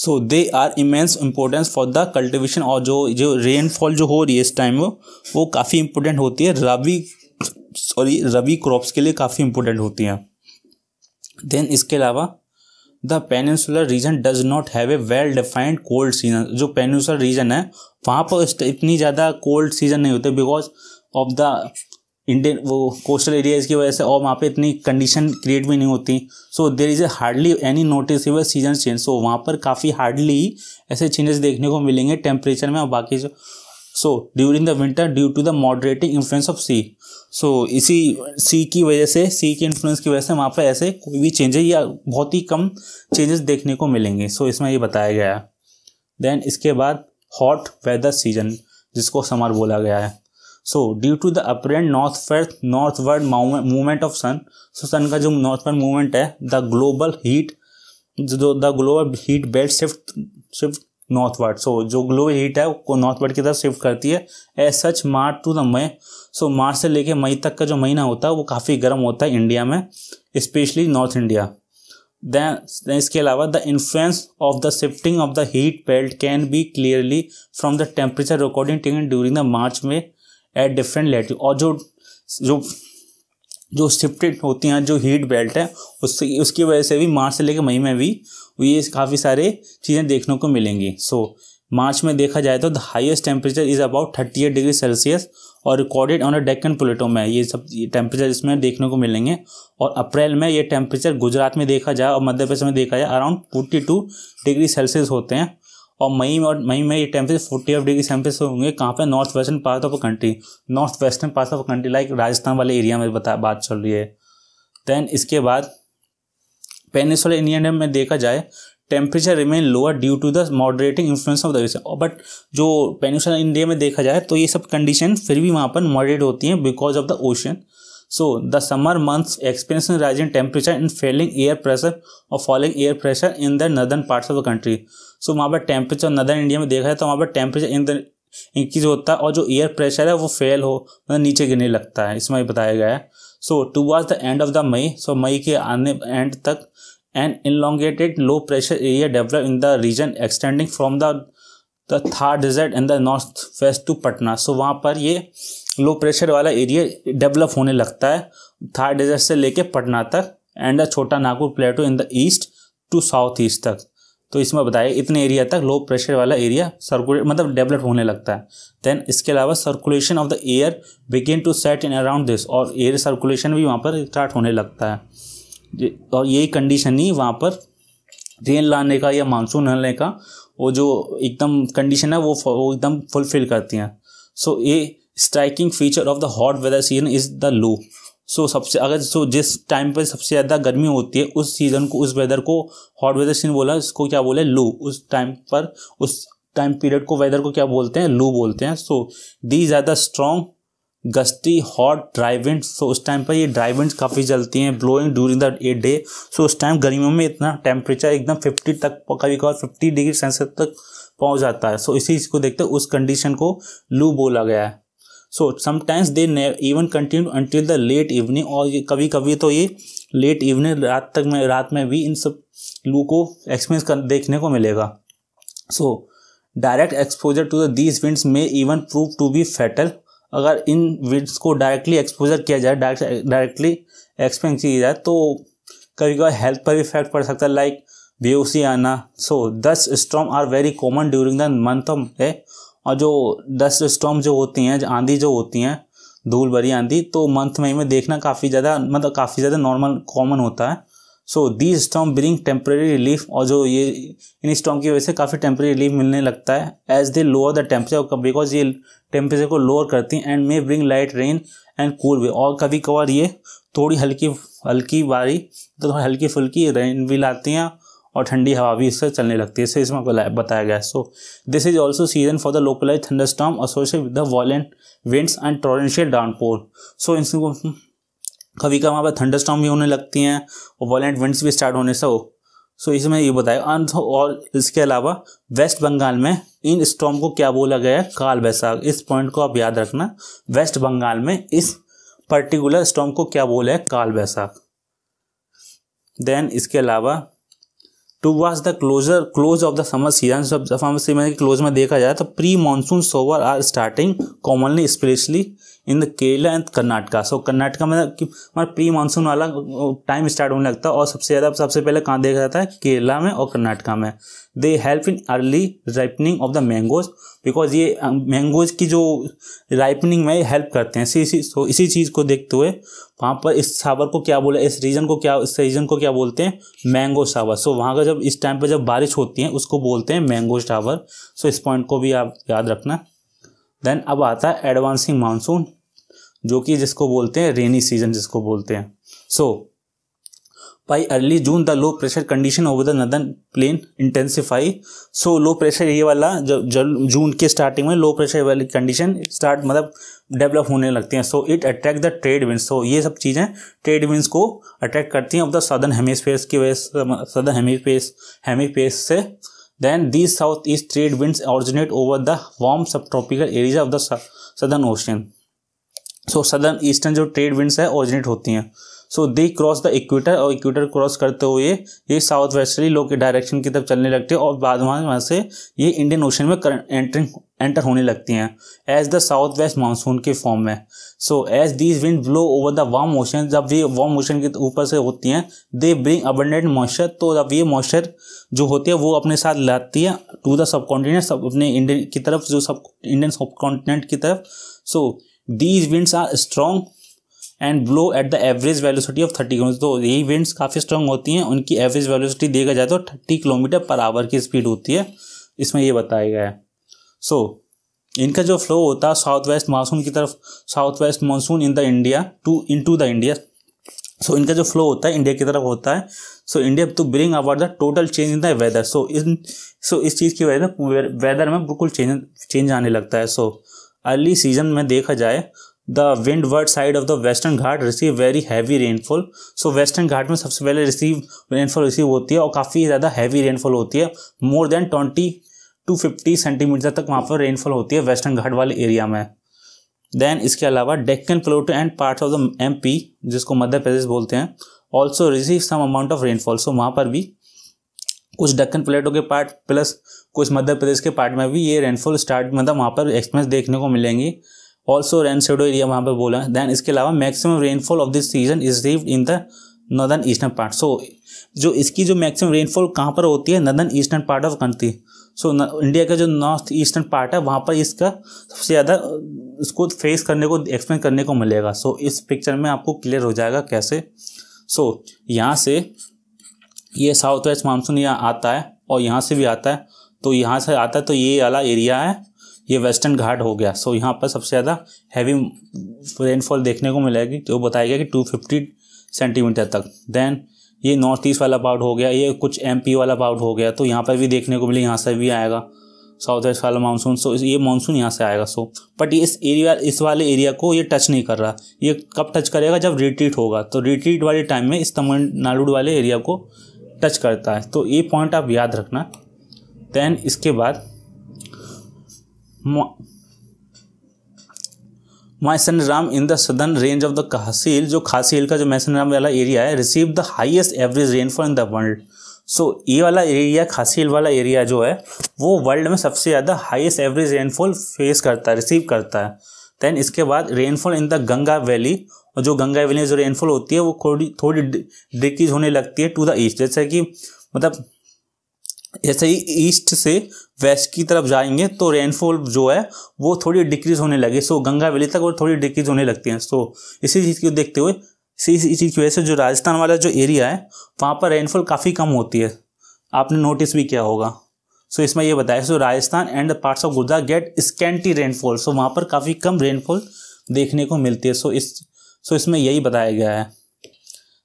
so they are immense importance for the cultivation और जो जो रेनफॉल जो हो रही है इस टाइम वो वो काफ़ी इम्पोर्टेंट होती है रबी सॉरी रबी क्रॉप्स के लिए काफ़ी इम्पोर्टेंट होती हैं देन इसके अलावा the peninsular region does not have a well defined cold season जो पेनसुलर रीजन है वहाँ पर इतनी ज़्यादा कोल्ड सीजन नहीं होते बिकॉज ऑफ द इंडियन वो कोस्टल एरियाज़ की वजह से और वहाँ पे इतनी कंडीशन क्रिएट भी नहीं होती so there is a hardly any notice season change so वहाँ पर काफ़ी हार्डली ऐसे चेंजेस देखने को मिलेंगे टेम्परेचर में और बाकी जो so during the winter due to the moderating influence of sea so इसी सी की वजह से सी की इन्फ्लुएंस की वजह से वहाँ पर ऐसे कोई भी चेंजेस या बहुत ही कम चेंजेस देखने को मिलेंगे सो so, इसमें ये बताया गया है देन इसके बाद हॉट वेदर सीजन जिसको समर बोला गया है so due to the apparent north first northward movement of sun so sun का जो नॉर्थ नॉर्थवर्ड मूवमेंट है द ग्लोबल हीट जो the global heat belt shift shift northward so जो global heat है वो नॉर्थवर्ड की तरफ शिफ्ट करती है as such March to the May so मार्च से लेके मई तक का जो महीना होता है वो काफ़ी गर्म होता है इंडिया में स्पेशली नॉर्थ इंडिया दैन इसके अलावा the influence of the shifting of the heat belt can be clearly from the temperature recording taken during the March में एट डिफरेंट लेटी और जो जो जो शिफ्टेड होती हैं जो हीट बेल्ट है उससे उसकी वजह से भी मार्च से लेकर मई में भी ये काफ़ी सारे चीज़ें देखने को मिलेंगी सो so, मार्च में देखा जाए तो the highest temperature is about thirty eight degree Celsius और recorded on a Deccan plateau में ये सब टेम्परेचर इसमें देखने को मिलेंगे और अप्रैल में ये टेम्परेचर गुजरात में देखा जाए और मध्य प्रदेश में देखा जाए around forty two degree Celsius होते हैं और मई और मई में ये temperature forty five degree Celsius होंगे कहाँ पे north western part of country north western part of country like Rajasthan वाले एरिया में बता बात चल रही है देन इसके बाद पेनिसुलर इंडियन में देखा जाए temperature remain lower due to the moderating influence of the but जो पेनिस इंडिया में देखा जाए तो ये सब कंडीशन फिर भी वहाँ पर मॉडरेट होती हैं because of the ocean so the summer months experience rising temperature in falling air pressure और falling air pressure in the northern parts of the country so वहाँ पर टेम्परेचर नदर इंडिया में देखा जाए तो वहाँ पर टेम्परेचर इन इंक्रीज होता है और जो एयर प्रेशर है वो फेल हो मतलब नीचे गिरने लगता है इसमें बताया गया है so towards the end of the May so मई के आने एंड तक an elongated low pressure area develop in the region extending from the the Thar desert in the north west to Patna so वहाँ पर ये लो प्रेशर वाला area develop होने लगता है थार डिजर्ट से लेके पटना तक and the Chota Nagpur plateau in the east to south east तक तो इसमें बताया इतने एरिया तक लो प्रेशर वाला एरिया सर्कुलेट मतलब डेवलप होने लगता है देन इसके अलावा circulation of the air begin to set in around this और एयर सर्कुलेशन भी वहाँ पर स्टार्ट होने लगता है और यही कंडीशन ही वहाँ पर रेन लाने का या मानसून आने का वो जो एकदम कंडीशन है वो वो एकदम फुलफिल करती हैं सो so, ये striking feature of the hot weather season is the loo so सबसे अगर सो जिस टाइम पर सबसे ज़्यादा गर्मी होती है उस सीज़न को उस वेदर को हॉट वेदर सीजन बोला इसको क्या बोले लू उस टाइम पर उस टाइम पीरियड को वेदर को क्या बोलते हैं लू बोलते हैं so these are the strong gusty hot dry wind so उस टाइम पर ये ड्राई विंड काफ़ी चलती हैं blowing during the a day so उस टाइम गर्मियों में इतना टेम्परेचर एकदम फिफ्टी तक कभी कभार फिफ्टी डिग्री सेल्सियस तक पहुंच जाता है सो so, इसी को देखते उस कंडीशन को लू बोला गया है so sometimes they even continue until the late evening और ये कभी कभी तो ये लेट इवनिंग रात तक में रात में भी इन सब लू को एक्सपीरियंस कर देखने को मिलेगा so direct exposure to the these winds में even prove to be fatal अगर इन विंड्स को डायरेक्टली एक्सपोजर किया जाए डायरेक्टली एक्सपेंस किया जाए तो कभी कभी हेल्थ पर भी इफेक्ट पड़ सकता है लाइक बेहोशी आना so dust storm are very common during the month of और जो डस्ट स्टॉम जो होती हैं आंधी जो होती हैं धूल भरी आंधी तो मंथ मई में देखना काफ़ी ज़्यादा मतलब काफ़ी ज़्यादा नॉर्मल कॉमन होता है so the storm bring temporary relief और जो ये इन स्टॉम की वजह से काफ़ी टेम्प्रेरी रिलीफ मिलने लगता है as they lower the temperature because ये टेम्परेचर को लोअर करती हैं and may bring light rain and cool way और कभी कभार ये थोड़ी हल्की हल्की बारी तो थोड़ी हल्की फुल्की रेन भी लाती हैं और ठंडी हवा भी इससे चलने लगती है इसमें बताया गया है so this is also season for the localise storm associate with the violent winds and torrential downpour so इसको कभी कभी वहाँ पर स्टॉम भी होने लगती हैं और वॉलेंट विंड्स भी स्टार्ट होने से हो सो so, इसमें ये बताया और इसके अलावा वेस्ट बंगाल में इन स्टॉम को क्या बोला गया है काल बैसाख इस पॉइंट को आप याद रखना वेस्ट बंगाल में इस पर्टिकुलर स्टॉम को क्या बोला है काल बैसाख देन इसके अलावा towards the closure close of the summer season summer season close में देखा जाए तो pre monsoon shower are starting commonly specially in the Kerala and Karnataka so Karnataka में हमारा प्री मानसून वाला टाइम स्टार्ट होने लगता है और सबसे ज़्यादा सबसे पहले कहाँ देखा जाता है केरला में और कर्नाटका में they help in early ripening of the mangoes because ये मैंगोज की जो राइपनिंग में हेल्प करते हैं इसी इसी तो इसी चीज़ को देखते हुए वहाँ पर इस सावर को क्या बोले इस रीजन को क्या इस रीजन को क्या बोलते हैं मैंगो सावर सो वहाँ का जब इस टाइम पर जब बारिश होती है उसको बोलते हैं मैंगो सावर सो इस पॉइंट को भी आप याद रखना देन अब आता है एडवांसिंग मानसून जो कि जिसको बोलते हैं रेनी सीजन जिसको बोलते हैं so by early June the low pressure condition over the northern plain intensify so low pressure ये वाला जब जून के स्टार्टिंग में लो प्रेशर वाली कंडीशन स्टार्ट मतलब डेवलप होने लगती हैं so it attract the trade wind so ये सब चीज़ें ट्रेड विंड्स को अट्रैक्ट करती हैं ऑफ द सदर्न हेमिस्फेयर की वजह से सदर्न हेमी हेमिस्फेयर से Then these southeast trade winds originate over the warm subtropical areas of the southern ocean. So southern eastern जो ट्रेड विंड्स है ओरिजिनेट होती हैं so they cross the equator और equator cross करते हुए ये south westerly लो के डायरेक्शन की तरफ चलने लगते हैं और बाद में वहाँ से ये इंडियन ओशन में एंटरिंग एंटर होने लगती हैं as the south west monsoon के फॉर्म में so as these wind blow over the warm ocean जब ये वार्म मोशन के ऊपर से होती हैं दे ब्रिंग अबंडेंट मॉइस्चर तो जब ये मॉइस्चर जो होती है वो अपने साथ लाती है टू द सब कॉन्टिनेंट सब अपने इंडियन की तरफ जो सब इंडियन सब कॉन्टिनेंट की तरफ so these winds are strong and blow at the average velocity of thirty kilometre तो यही विंड्स काफ़ी स्ट्रॉन्ग होती हैं उनकी एवरेज वेलोसिटी देखा जाए तो थर्टी किलोमीटर पर आवर की स्पीड होती है इसमें ये बताया गया है सो so, इनका जो फ्लो होता है साउथ वेस्ट मानसून की तरफ south west monsoon in the India to in to the India so इनका जो फ्लो होता है इंडिया की तरफ होता है so India to bring about the total change in the weather so in so इस चीज़ की वजह से वेदर में बिल्कुल चेंज चेंज आने लगता है सो अर्ली सीजन में देखा जाए the windward side of the western Ghat receive very heavy rainfall so western Ghat में सबसे पहले रिसीव रेनफॉल रिसीव होती है और काफ़ी ज़्यादा हैवी रेनफॉल होती है मोर देन ट्वेंटी 250 सेंटीमीटर तक वहाँ पर रेनफॉल होती है वेस्टर्न घाट वाले एरिया में देन इसके अलावा Deccan plateau and part of the M P जिसको मध्य प्रदेश बोलते हैं also receive some amount of rainfall so वहाँ पर भी कुछ डक्कन प्लेटो के पार्ट प्लस कुछ मध्य प्रदेश के पार्ट में भी ये रेनफॉल स्टार्ट मतलब वहाँ पर एक्सपेंस देखने को मिलेंगी ऑल्सो रेन सेडो एरिया वहाँ पर बोला है देन इसके अलावा maximum rainfall of this season is रिव in the northern eastern part so जो इसकी जो मैक्सिमम रेनफॉल कहाँ पर होती है northern eastern part of country so so, India का जो नॉर्थ ईस्टर्न पार्ट है वहाँ पर इसका सबसे ज़्यादा इसको फेस करने को एक्सप्लेन करने को मिलेगा सो so, इस पिक्चर में आपको क्लियर हो जाएगा कैसे सो so, यहाँ से ये साउथ वेस्ट मानसून यहाँ आता है और यहाँ से भी आता है तो यहाँ से आता है तो ये वाला एरिया है ये वेस्टर्न घाट हो गया सो so, यहाँ पर सबसे ज़्यादा हैवी रेनफॉल देखने को मिलेगी जो तो बताया गया कि टू सेंटीमीटर तक देन ये नॉर्थ ईस्ट वाला पार्ट हो गया ये कुछ एम वाला पार्ट हो गया तो यहाँ पर भी देखने को मिले यहाँ से भी आएगा साउथ वेस्ट वाला मानसून सो ये मानसून यहाँ से आएगा सो बट इस एरिया इस वाले एरिया को ये टच नहीं कर रहा ये कब टच करेगा जब रिट्रीट होगा तो रिट्रीट वाले टाइम में इस तमिलनाडु वाले एरिया को टच करता है तो ये पॉइंट आप याद रखना देन इसके बाद Mawsynram in the southern range of the Khasi hills जो खासील का जो मैसन राम वाला एरिया है receive the highest average rainfall in the world so ये वाला एरिया खासील वाला एरिया जो है वो वर्ल्ड में सबसे ज़्यादा हाइएस्ट एवरेज रेनफॉल फेस करता है रिसीव करता है देन इसके बाद rainfall in the Ganga valley और जो गंगा वैली में जो रेनफॉल होती है वो थोड़ी थोड़ी डिक्रीज होने लगती है टू द ईस्ट जैसे कि मतलब जैसे ही ईस्ट से वेस्ट की तरफ जाएंगे तो रेनफॉल जो है वो थोड़ी डिक्रीज होने लगे सो गंगा वैली तक और थोड़ी डिक्रीज होने लगती हैं सो इसी चीज़ को देखते हुए इसी चीज़ की वजह से जो राजस्थान वाला जो एरिया है वहाँ पर रेनफॉल काफ़ी कम होती है आपने नोटिस भी किया होगा सो इसमें यह बताया so Rajasthan and parts of Gujarat get scanty rainfall so वहाँ पर काफ़ी कम रेनफॉल देखने को मिलती है सो इस सो इसमें यही बताया गया है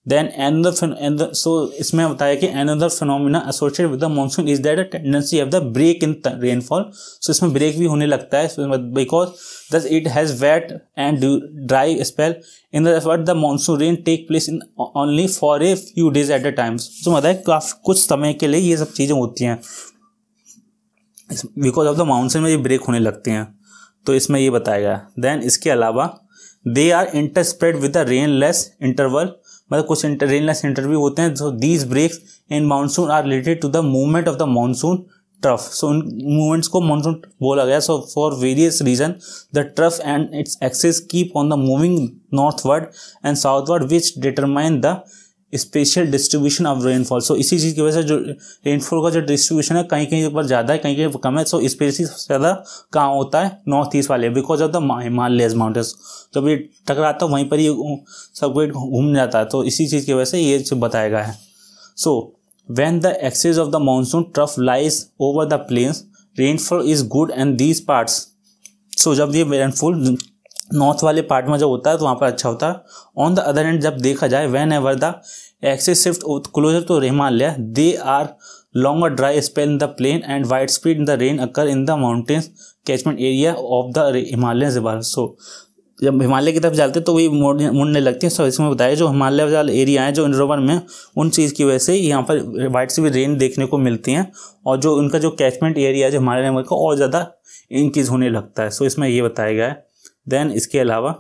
देन एनदर सो इसमें बताया कि another phenomena associate with the monsoon is that tendency of the break in rainfall so इसमें ब्रेक भी होने लगता है because thus it has wet and dry spell in that the monsoon rain take place in only for a few days at a time so मतलब कुछ समय के लिए ये सब चीज़ें होती हैं बिकॉज ऑफ द मानसून में ये ब्रेक होने लगते हैं तो इसमें ये बताया गया देन इसके अलावा they are interspread with the rain less interval मतलब कुछ रेनलेस इंटरव्यू होते हैं so these breaks in monsoon are related to the movement of the monsoon trough so उन मूवमेंट्स को मानसून बोला गया so for various region the trough and its axis keep on the moving northward and southward which determine the spatial distribution of rainfall so इसी चीज़ की वजह से जो रेनफॉल का जो डिस्ट्रीब्यूशन है कहीं कहीं पर ज़्यादा है कहीं कहीं कम है सो स्पेशली सबसे ज़्यादा कहाँ होता है नॉर्थ ईस्ट वाले because of the Himalayas mountains जब ये टकराता है वहीं पर ही सब वेट घूम जाता है तो इसी चीज़ की वजह से ये बताया गया है so when the axis of the monsoon trough lies over the plains rainfall is good and these parts so जब ये रेनफॉल नॉर्थ वाले पार्ट में जब होता है तो वहाँ पर अच्छा होता है ऑन द अदर एंड जब देखा जाए whenever the axis shift closer to Himalaya they are longer dry spell in the plain and widespread in the rain occur in the mountains catchment area of the Himalaya river so जब हिमालय की तरफ जाते हैं तो वही मुड़ने लगती है सो इसमें बताया जो हिमालय वाले एरिया हैं जो रोवर में उन चीज़ की वजह से यहाँ पर वाइट से भी रेन देखने को मिलती हैं और जो उनका जो कैचमेंट एरिया है जो हिमालय रिवर का और ज़्यादा इंक्रीज होने लगता है सो इसमें ये बताया गया है देन इसके अलावा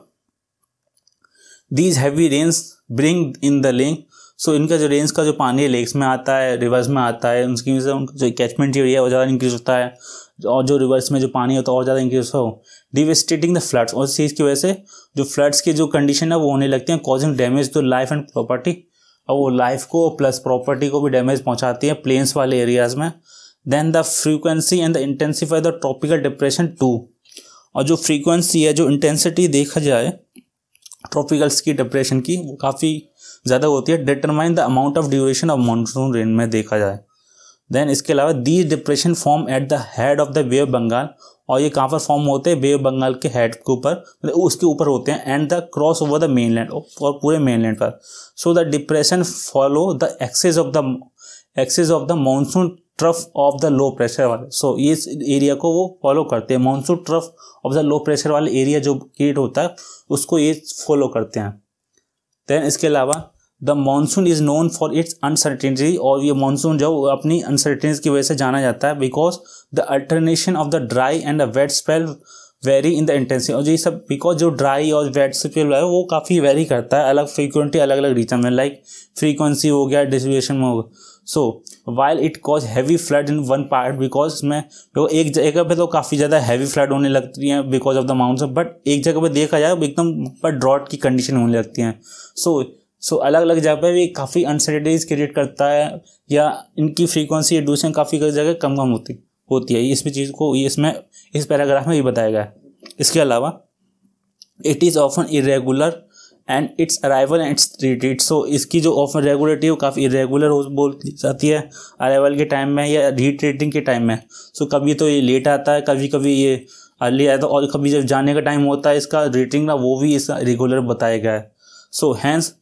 these heavy rains bring in the lake so इनका जो रेंस का जो पानी है लेक्स में आता है रिवर्स में आता है उसकी वजह से उनका जो कैचमेंट एरिया वो ज़्यादा इंक्रीज होता है और जो रिवर्स में जो पानी होता है और ज़्यादा इंक्रीज हो डिवेस्टेटिंग द फ्लड्स और इस चीज़ की वजह से जो फ्लड्स की जो कंडीशन है वो होने लगती है causing damage to life and property और वो लाइफ को प्लस प्रॉपर्टी को भी डैमेज पहुँचाती है प्लेन्स वाले एरियाज़ में then the frequency and the intensify the tropical depression to और जो फ्रीक्वेंसी है जो इंटेंसिटी देखा जाए ट्रॉपिकल्स की डिप्रेशन की वो काफ़ी ज़्यादा होती है determine the amount of duration of monsoon rain में देखा जाए देन इसके अलावा these depression form at the head of the bay Bengal और ये कहाँ पर फॉर्म होते हैं ऑफ बंगाल के हेड के ऊपर मतलब उसके ऊपर होते हैं and the cross over the main mainland और पूरे मेन लैंड पर so the depression follow the axis of the axis of the monsoon trough of the low pressure वाले सो so, इस एरिया को वो फॉलो करते हैं monsoon trough of the low pressure वाले एरिया जो क्रिएट होता है उसको ये फॉलो करते हैं देन इसके अलावा the monsoon is known for its uncertainty और ये मानसून जो अपनी अनसर्टेनिटी की वजह से जाना जाता है because the alternation of the dry and the wet spell vary in the intensity और ये सब बिकॉज जो ड्राई और वेट स्पेल है वो काफ़ी वेरी करता है अलग फ्रीक्वेंटी अलग अलग रीजन में लाइक फ्रीक्वेंसी हो गया डिस्ट्रीब्यूशन में हो गया so so, while it cause heavy flood in one part because इसमें देखो एक जगह पे तो काफ़ी ज़्यादा हैवी फ्लड होने लगती है because of the mount but एक जगह पे देखा जाए तो एकदम पर ड्रॉट की कंडीशन होने लगती हैं सो so, सो so, अलग अलग जगह पर भी काफ़ी अनसर्टेटीज क्रिएट करता है या इनकी फ्रीक्वेंसी या ड्यूरेशन काफ़ी जगह कम कम होती होती है इसमें चीज़ को इसमें इस पैराग्राफ में ये बताया गया है इसके अलावा it is often irregular and its arrival and its so इसकी जो ऑफ वो काफ़ी इरेगुलर हो बोल जाती है अराइवल के टाइम में या रीट्रीटिंग के टाइम में सो so, कभी तो ये लेट आता है कभी कभी ये अर्ली आता है और कभी जब जाने का टाइम होता है इसका रेटिंग ना वो भी इसका रेगुलर बताया गया है so hence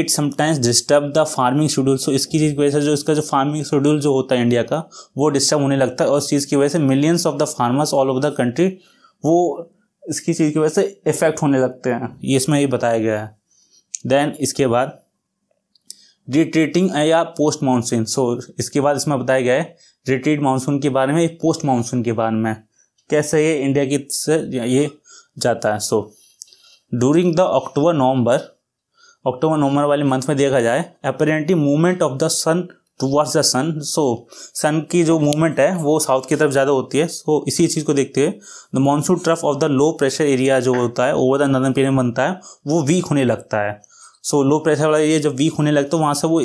it sometimes disturb the farming schedule so इसकी चीज़ की वजह से जो इसका जो फार्मिंग शेड्यूल जो होता है इंडिया का वो डिस्टर्ब होने लगता है और इस चीज़ की वजह से millions of the farmers all over the country वो इसकी चीज़ की वजह से इफेक्ट होने लगते हैं ये इसमें ये बताया गया है देन इसके बाद रिट्रीटिंग या पोस्ट मानसून सो इसके बाद इसमें बताया गया है रिट्रीट मानसून के बारे में पोस्ट मानसून के बारे में कैसे ये इंडिया की से ये जाता है सो डूरिंग द अक्टूबर नवंबर अक्टूबर नवंबर वाले मंथ में देखा जाए apparently movement of the sun towards the sun so sun की जो मूवमेंट है वो साउथ की तरफ ज़्यादा होती है सो so, इसी चीज़ को देखते हुए the monsoon trough of the low pressure area जो होता है ओवर द नदन में बनता है वो वीक होने लगता है सो लो प्रेशर वाला एरिया जब वीक होने लगता है तो वहाँ से वो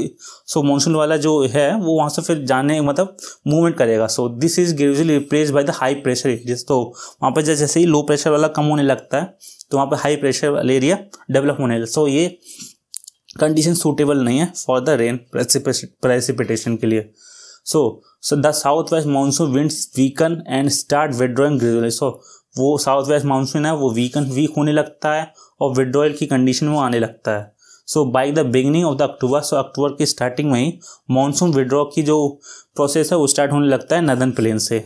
सो मानसून वाला जो है वो वहाँ से फिर जाने मतलब मूवमेंट करेगा so this is gradually replace by the high pressure area तो वहाँ पर जैसे ही लो प्रेशर वाला कम होने लगता है तो वहाँ पर हाई प्रेशर वाला एरिया डेवलप होने लगता सो so, ये कंडीशन सूटेबल नहीं है फॉर द रेन प्रेसिपिटेशन के लिए so so the south west monsoon wind weaken and start withdrawing gradually so वो साउथ वेस्ट मानसून है वो वीकन वीक होने लगता है और विड्रॉयल की कंडीशन वो आने लगता है so by the beginning of the October so October की स्टार्टिंग में ही मानसून विड्रॉ की जो प्रोसेस है वो स्टार्ट होने लगता है नदन प्लेन से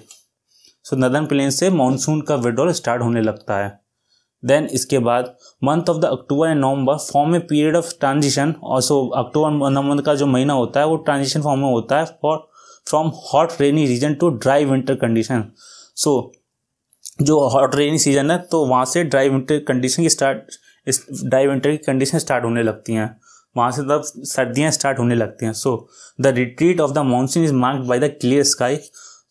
सो so, नदन प्लेन से मानसून का विड्रॉल स्टार्ट होने लगता है देन इसके बाद month of the October and November form a period of transition और सो अक्टूबर नवंबर का जो महीना होता है वो ट्रांजिशन फॉर्म में होता है for from hot rainy region to dry winter condition so जो हॉट रेनी सीजन है तो वहाँ से ड्राई विंटर कंडीशन की स्टार्ट ड्राई विंटर की कंडीशन स्टार्ट होने लगती हैं वहाँ से तब सर्दियाँ स्टार्ट होने लगती हैं so the retreat of the monsoon is marked by the clear sky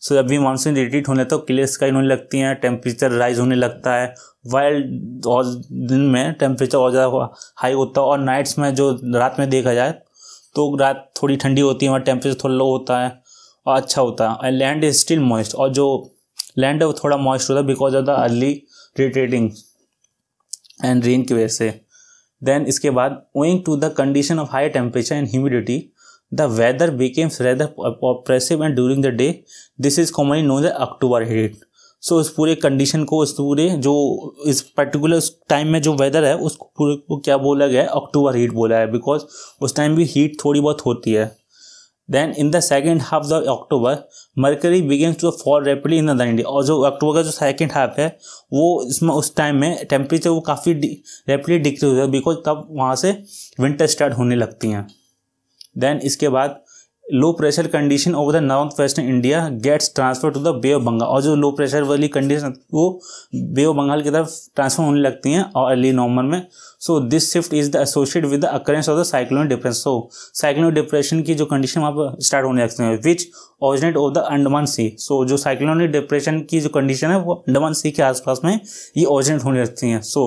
so जब भी मानसून रिट्रीट होने तो क्लियर स्काई होने लगती हैं टेम्परेचर राइज होने लगता है वाइल्ड और दिन में टेम्परेचर और ज़्यादा हाई होता है और नाइट्स में जो रात में देखा जाए तो रात थोड़ी ठंडी होती है वहाँ टेम्परेचर थोड़ा लो होता है और अच्छा होता है and land is still moist और जो लैंड है वो थोड़ा मॉइस्ट होता है because of the early retreating and rain की वजह से देन इसके बाद owing to the condition of high temperature and humidity the weather becomes rather oppressive and during the day this is commonly known the October heat so इस पूरे condition को इस पूरे जो इस पर्टिकुलर टाइम में जो वेदर है उसको पूरे को क्या बोला गया है अक्टूबर हीट बोला है बिकॉज उस टाइम भी हीट थोड़ी बहुत होती है then in the second half the October mercury begins to fall rapidly in दिन इंडिया और जो अक्टूबर का जो सेकेंड हाफ है वो इसमें उस टाइम में टेम्परेचर वो काफ़ी रेपिडली डिक्रीज होता है बिकॉज तब वहाँ से विंटर स्टार्ट होने लगती हैं देन इसके बाद low pressure condition over the north west India gets transfer to the bay of Bengal और जो लो प्रेशर वाली कंडीशन वो बे ऑफ बंगाल की तरफ ट्रांसफर होने लगती हैं और अर्ली नवंबर में so this shift is the associate with the occurrence of the cyclonic depression so cyclonic depression की जो कंडीशन वहाँ पर स्टार्ट होने लगते हैं which originate of the Andaman sea so जो साइक्लोनिक डिप्रेशन की जो कंडीशन है वो अंडमान सी के आसपास में ये ऑरिजिनेट होने लगती हैं so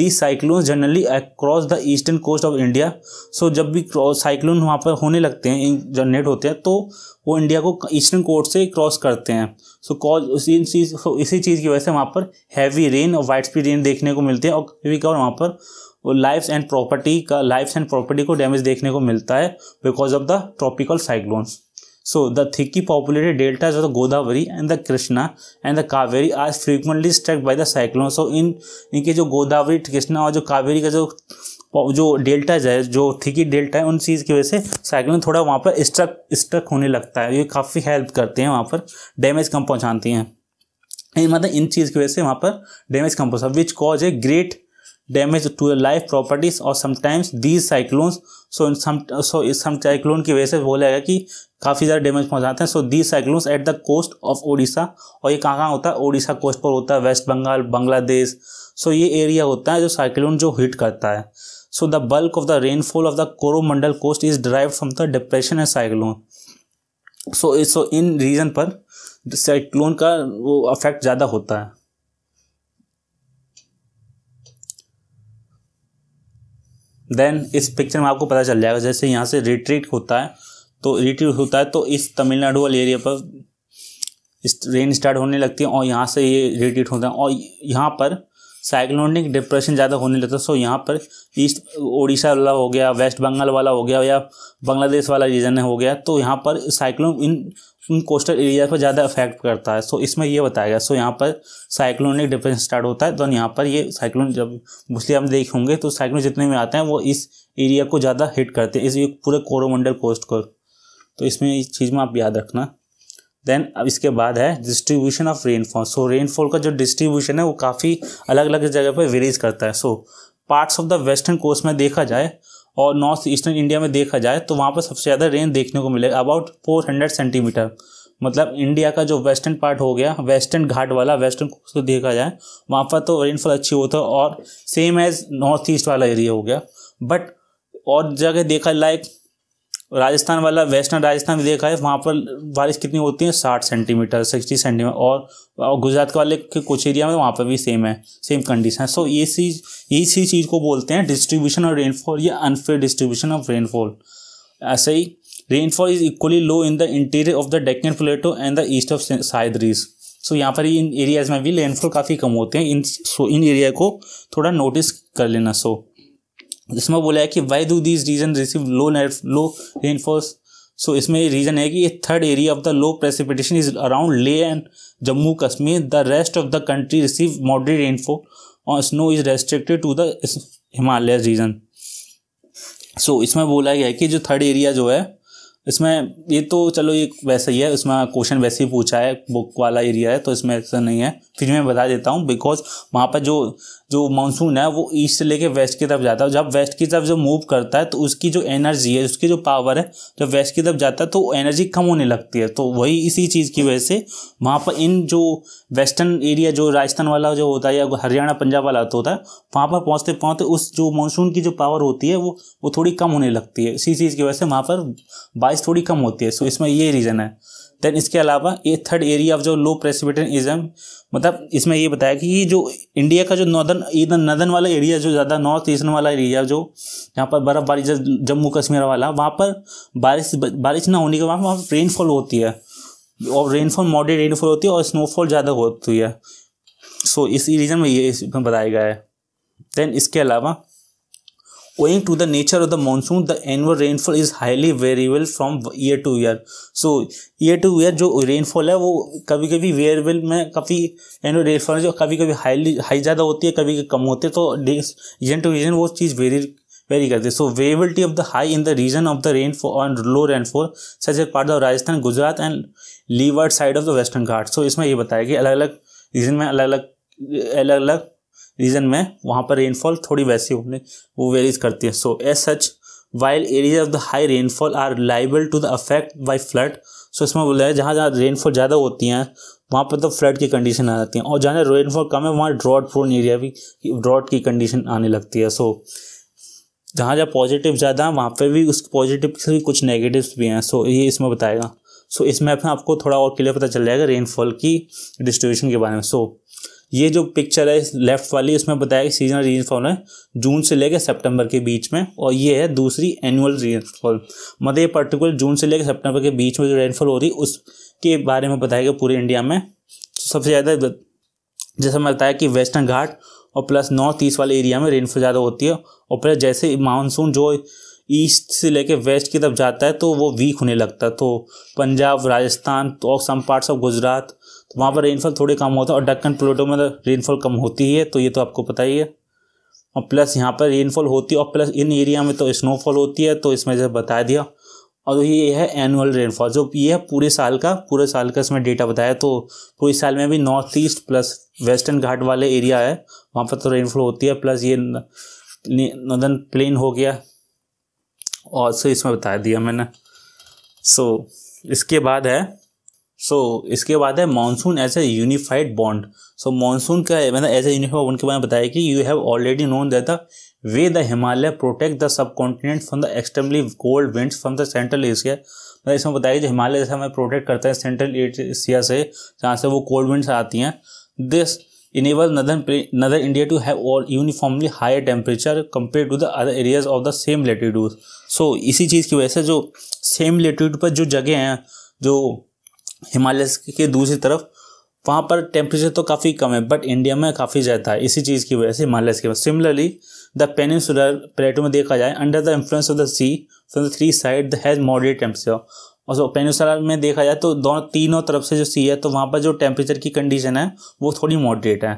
the cyclone generally across the eastern coast of India so जब भी साइक्लोन वहाँ पर होने लगते हैं जनरेट होते हैं तो वो इंडिया को ईस्टर्न कोस्ट से क्रॉस करते हैं सो कॉज उसी चीज़ इसी चीज़ की वजह से वहाँ पर हैवी रेन और वाइट स्पीड रेन देखने को मिलते हैं और वहाँ पर वो लाइफ एंड प्रॉपर्टी का लाइफ एंड प्रॉपर्टी को डैमेज देखने को मिलता है because of the tropical cyclones so the thickly populated deltas of the Godavari and the Krishna and the Kaveri are frequently struck by the cyclone so in इनके जो गोदावरी कृष्णा और जो कावेरी का जो जो डेल्टाज है जो थिकी डेल्टा है उन चीज़ की वजह से साइक्लोन थोड़ा वहाँ पर स्ट्रक स्ट्रक होने लगता है ये काफ़ी हेल्प करते हैं वहाँ पर डैमेज कम पहुँचाती हैं मतलब इन चीज़ की वजह से वहाँ पर डैमेज कम पहुँचा which cause a great damage to life properties और sometimes these cyclones so in some so इस सम साइक्लोन की वजह से बोला जाएगा कि काफ़ी ज़्यादा डैमेज पहुँचाते हैं so these cyclones at the coast of Odisha और ये कहाँ कहाँ होता है ओडिशा कोस्ट पर होता है वेस्ट बंगाल बांग्लादेश सो ये एरिया होता है जो साइक्लोन जो हिट करता है so the bulk of the rainfall of the Coromandel coast is drive from the depression and cyclone so so in region पर साइक्लोन का वो अफेक्ट ज़्यादा होता है देन इस पिक्चर में आपको पता चल जाएगा जैसे यहाँ से रिट्रीट होता है तो रिट्रीट होता है तो इस तमिलनाडु वाले एरिया पर रेन स्टार्ट होने लगती है और यहाँ से ये रिट्रीट होता है और यहाँ पर साइक्लोनिक डिप्रेशन ज़्यादा होने लगता है सो यहाँ पर ईस्ट ओडिशा वाला हो गया वेस्ट बंगाल वाला हो गया या बांग्लादेश वाला रीजन हो गया तो यहाँ पर साइक्लोन इन कोस्टल एरिया पर ज़्यादा अफेक्ट करता है सो इसमें यह बताया गया सो यहाँ पर साइक्लोनिक डिफरेंस स्टार्ट होता है तो यहाँ पर ये साइक्लोन जब मुस्लिम हम देख होंगे तो साइक्लोन जितने भी आते हैं वो इस एरिया को ज़्यादा हिट करते हैं इस पूरे कोरोमंडल कोस्ट को तो इसमें इस चीज़ में आप याद रखना देन अब इसके बाद है distribution of rainfall so rainfall का जो डिस्ट्रीब्यूशन है वो काफ़ी अलग अलग जगह पर वेरीज करता है so parts of the western coast में देखा जाए और नॉर्थ ईस्टर्न इंडिया में देखा जाए तो वहाँ पर सबसे ज़्यादा रेन देखने को मिलेगा अबाउट फोर हंड्रेड सेंटीमीटर मतलब इंडिया का जो वेस्टर्न पार्ट हो गया वेस्टर्न घाट वाला वेस्टर्न कोस्ट को देखा जाए वहाँ पर तो रेनफॉल अच्छी होता तो है और सेम एज नॉर्थ ईस्ट वाला एरिया हो गया बट और जगह देखा लाइक राजस्थान वाला वेस्टर्न राजस्थान भी देखा है वहाँ पर बारिश कितनी होती है साठ सेंटीमीटर सिक्सटी सेंटीमीटर और, और गुजरात वाले के कुछ एरिया में वहाँ पर भी सेम है सेम कंडीशन सो ये चीज़ इसी चीज़ को बोलते हैं डिस्ट्रीब्यूशन ऑफ रेनफॉल या अनफेयर डिस्ट्रीब्यूशन ऑफ रेनफॉल ऐसे ही rainfall is equally low in the interior of the Deccan plateau and the east of Sahyadris so यहाँ पर इन एरियाज़ में भी रेनफॉल काफ़ी कम होते हैं इन सो इन एरिया को थोड़ा नोटिस कर लेना सो so. जिसमें बोला है कि why do this region receive low low rainfalls so इसमें रीज़न है कि ये third area of the low precipitation is around Leh and Jammu Kashmir the rest of the country receive moderate rainfall और snow is restricted to the Himalaya region so इसमें बोला गया है कि जो थर्ड एरिया जो है इसमें ये तो चलो ये वैसा ही है इसमें क्वेश्चन वैसे ही पूछा है बुक वाला एरिया है तो इसमें ऐसा नहीं है फिर मैं बता देता हूँ बिकॉज वहाँ पर जो जो मानसून है वो ईस्ट से लेके वेस्ट की तरफ जाता है जब वेस्ट की तरफ जो मूव करता है तो उसकी जो एनर्जी है उसकी जो पावर है जब वेस्ट की तरफ जाता है तो एनर्जी कम होने लगती है तो वही इसी चीज़ की वजह से वहाँ पर इन जो वेस्टर्न एरिया जो राजस्थान वाला जो होता है या हरियाणा पंजाब वाला तो होता है वहाँ पर पहुँचते पहुँचते उस जो मानसून की जो पावर होती है वो वो थोड़ी कम होने लगती है इसी चीज़ की वजह से वहाँ पर बारिश बारिश थोड़ी कम होती है सो इसमें ये रीज़न है देन इसके अलावा ये थर्ड एरिया ऑफ जो लो प्रेसिपिटेशन मतलब इसमें ये बताया कि ये जो इंडिया का जो नॉर्दर्न इधर नदन वाला एरिया जो ज़्यादा नॉर्थ ईस्टर्न वाला एरिया जो यहाँ पर बर्फ़बारी जम्मू कश्मीर वाला वहाँ पर बारिश बारिश ना होने के बाद वहाँ पर रेनफॉल होती है और रेनफॉल मॉडरेट रेनफॉल होती है और स्नोफॉल ज़्यादा होती है सो so, इसी रीज़न में ये इसमें बताया गया है देन इसके अलावा Owing to the nature of the monsoon, the annual rainfall is highly variable from year to year. So year to year जो rainfall है वो कभी कभी variable में काफ़ी annual rainfall जो कभी कभी highly high ज़्यादा होती है कभी कभी कम होती है तो region to region वो चीज़ वेरी वेरी करती है so variability of the high in the region of the rainfall and low rainfall such as part of Rajasthan Gujarat and leeward side of the western Ghat so इसमें ये बताया कि अलग अलग reason में अलग अलग अलग अलग रीजन में वहाँ पर रेनफॉल थोड़ी वैसी होने वो वेरीज करती है so as such while areas of the high rainfall are liable to the affect by flood so इसमें बोला है जहाँ जहाँ रेनफॉल ज़्यादा होती हैं वहाँ पर तो फ्लड की कंडीशन आ जाती है और जहाँ जहाँ रेनफॉल कम है वहाँ ड्रॉट प्रोन एरिया भी ड्रॉट की कंडीशन आने लगती है सो जहाँ जहाँ पॉजिटिव ज़्यादा है वहाँ पर भी उस पॉजिटिव से भी कुछ नेगेटिव्स भी हैं सो ये इसमें बताएगा सो इस मैप में आपको थोड़ा और क्लियर पता चल जाएगा रेनफॉल की डिस्ट्रीब्यूशन के बारे में सो ये जो पिक्चर है लेफ्ट वाली उसमें बताया कि सीजनल रेनफॉल है जून से लेकर सितंबर के बीच में और ये है दूसरी एनुअल रेनफॉल मतलब ये पर्टिकुलर जून से लेकर सितंबर के बीच में जो रेनफॉल हो रही उसके बारे में बताया गया पूरे इंडिया में तो सबसे ज़्यादा जैसे मैं बताया कि वेस्टर्न घाट और प्लस नॉर्थ ईस्ट वाले एरिया में रेनफॉल ज़्यादा होती है और प्लस जैसे मानसून जो ईस्ट से लेके वेस्ट की तरफ जाता है तो वो वीक होने लगता है तो पंजाब राजस्थान और सम पार्ट्स ऑफ गुजरात तो वहाँ पर रेनफॉल थोड़ी कम होता है और डक्कन प्लेटो में रेनफॉल तो कम होती ही है तो ये तो आपको पता ही है और प्लस यहाँ पर रेनफॉल होती है और प्लस इन एरिया में तो स्नोफॉल होती है तो इसमें जैसे बता दिया और ये है एनुअल रेनफॉल जो ये है पूरे साल का पूरे साल का इसमें डेटा बताया तो पूरे साल में भी north east plus western Ghat वाले एरिया है वहाँ पर तो रेनफॉल होती है प्लस ये नदन प्लेन हो गया और सो इसमें बता दिया मैंने सो so, इसके बाद है सो so, इसके बाद है monsoon as a unified bond so monsoon का मैंने एज ए यूनिफाइड बॉन्ड के बारे में बताया कि you have already known the way the Himalaya protect the subcontinent from the extremely cold winds from the central Asia मतलब इसमें बताया कि जो हिमालय जैसे हमें प्रोटेक्ट करता है सेंट्रल एशिया से जहाँ से वो कोल्ड विंड्स आती हैं this enable northern northern India to have all uniformly higher temperature compare to the other areas of the same latitude so इसी चीज़ की वजह से जो सेम लेटीट्यूड पर जो जगह हैं जो हिमालय के दूसरी तरफ वहाँ पर टेम्परेचर तो काफ़ी कम है बट इंडिया में काफ़ी ज़्यादा है इसी चीज़ की वजह से हिमालय के वजह सिमिलरली द पेनिसुलर प्लेटो में देखा जाए under the influence of the sea from the three side the has moderate temperature और पेनिसुलर में देखा जाए तो दोनों तीनों तरफ से जो सी है तो वहाँ पर जो टेम्परेचर की कंडीशन है वो थोड़ी मॉडरेट है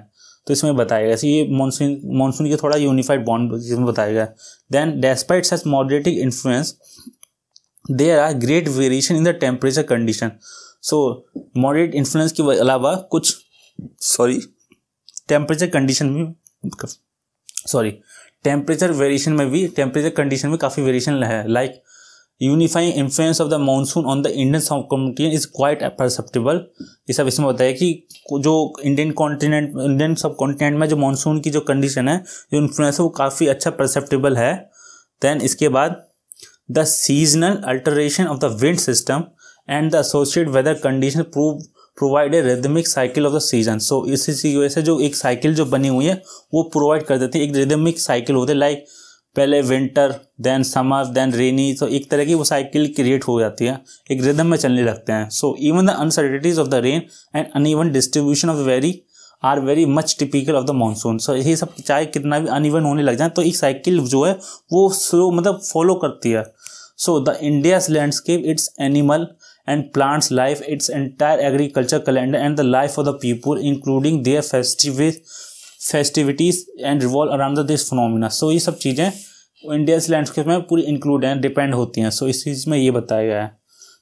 तो इसमें बताया गया ये मानसून मानसून के थोड़ा यूनिफाइड बॉन्ड इसमें बताया गया then despite such moderating influence there are great variation in the temperature condition so moderate influence के अलावा कुछ सॉरी टेम्परेचर कंडीशन में सॉरी टेम्परेचर वेरिएशन में भी टेम्परेचर कंडीशन में काफ़ी वेरिएशन है like unifying influence of the monsoon on the Indian subcontinent is quite perceptible ये सब इसमें बताया कि जो Indian continent Indian subcontinent में जो मानसून की जो कंडीशन है जो इन्फ्लुएंस है वो काफ़ी अच्छा परसेप्टेबल है देन इसके बाद the seasonal alteration of the wind system and the associate weather condition prove provide a rhythmic cycle of the season so इसी की वजह से जो एक साइकिल जो बनी हुई है वो प्रोवाइड कर देती है एक रिदमिक साइकिल होती है लाइक पहले winter then summer then rainy तो एक तरह की वो साइकिल क्रिएट हो जाती है एक रिदम में चलने लगते हैं so even the uncertainties of the rain and uneven distribution of very are very much typical of the monsoon so ये सब चाहे कितना भी अनइवन होने लग जाए तो एक साइकिल जो है वो स्लो मतलब फॉलो करती है so the India's landscape its animal and plants life its entire agriculture calendar and the life of the people including their festivities festivities and revolve around the this phenomena so ये सब चीज़ें India landscape में पूरी include हैं depend होती हैं so so इस चीज़ में ये बताया गया है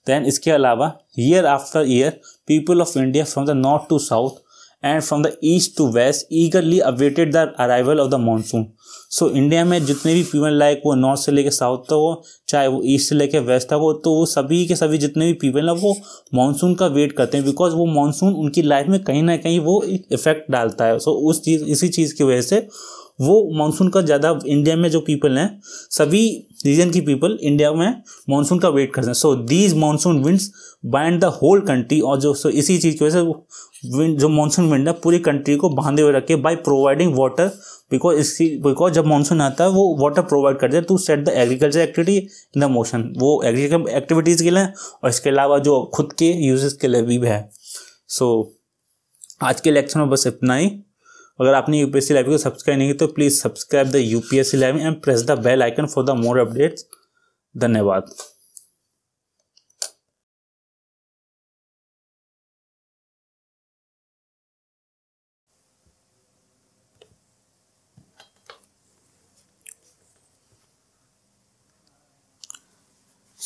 दैन इसके अलावा year after year people of India from the north to south and from the east to west eagerly awaited the arrival of the monsoon so so, India में जितने भी पीपल लाइक वो नॉर्थ से लेके south तक हो चाहे वो ईस्ट से लेके वेस्ट तक हो तो वो सभी के सभी जितने भी पीपल हैं वो मानसून का वेट करते हैं बिकॉज वो मानसून उनकी लाइफ में कहीं ना कहीं वो एक इफेक्ट डालता है सो so, उस चीज़ इसी चीज़ की वजह से वो मानसून का ज़्यादा इंडिया में जो पीपल हैं सभी रीजन की पीपल इंडिया में मानसून का वेट करते हैं so these monsoon winds bind the whole country और जो सो इसी चीज़ की वजह से विंड जो मानसून विंड है पूरी कंट्री को बांधे हुए रखे बाय प्रोवाइडिंग वाटर बिकॉज इसी बिकॉज जब मानसून आता है वो वाटर प्रोवाइड करते हैं to set the agriculture activity in the motion वो एग्रीकल्चर एक्टिविटीज़ के लिए और इसके अलावा जो खुद के यूजेस के लिए भी है सो so, आज के लेक्चर में बस इतना ही अगर आपने यूपीएससी लाइव को सब्सक्राइब नहीं किया तो please subscribe the UPSC live and press the bell icon for the more updates धन्यवाद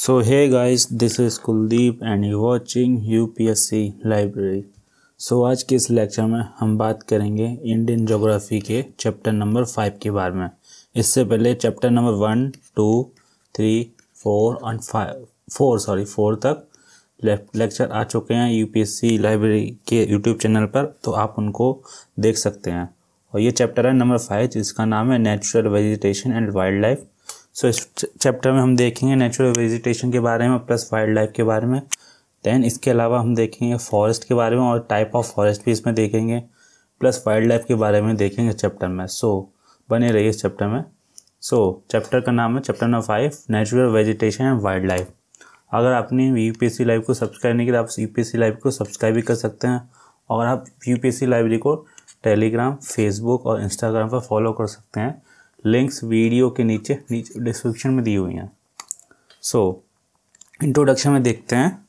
So hey guys, this is Kuldeep and you're watching UPSC Library. So so, आज के इस लेक्चर में हम बात करेंगे इंडियन जोग्राफ़ी के चैप्टर नंबर फाइव के बारे में इससे पहले chapter number one two three four और फाइव फोर सॉरी फोर तक लेक्चर आ चुके हैं यूपीएससी लाइब्रेरी के यूट्यूब चैनल पर तो आप उनको देख सकते हैं और ये चैप्टर है नंबर फाइव जिसका नाम है natural vegetation and wildlife so इस चैप्टर में हम देखेंगे नेचुरल वेजिटेशन के बारे में प्लस वाइल्ड लाइफ के बारे में देन इसके अलावा हम देखेंगे फॉरेस्ट के बारे में और टाइप ऑफ फॉरेस्ट भी इसमें देखेंगे प्लस वाइल्ड लाइफ के बारे में देखेंगे चैप्टर में सो so, बने रहिए इस चैप्टर में सो so, चैप्टर का नाम है chapter number five natural vegetation and wildlife अगर आपने सी लाइव को सब्सक्राइब नहीं किया आप यू सी लाइव को सब्सक्राइब भी कर सकते हैं और आप यू सी लाइब्रेरी को टेलीग्राम फेसबुक और इंस्टाग्राम पर फॉलो कर सकते हैं लिंक्स वीडियो के नीचे नीचे डिस्क्रिप्शन में दी हुई हैं सो so, इंट्रोडक्शन में देखते हैं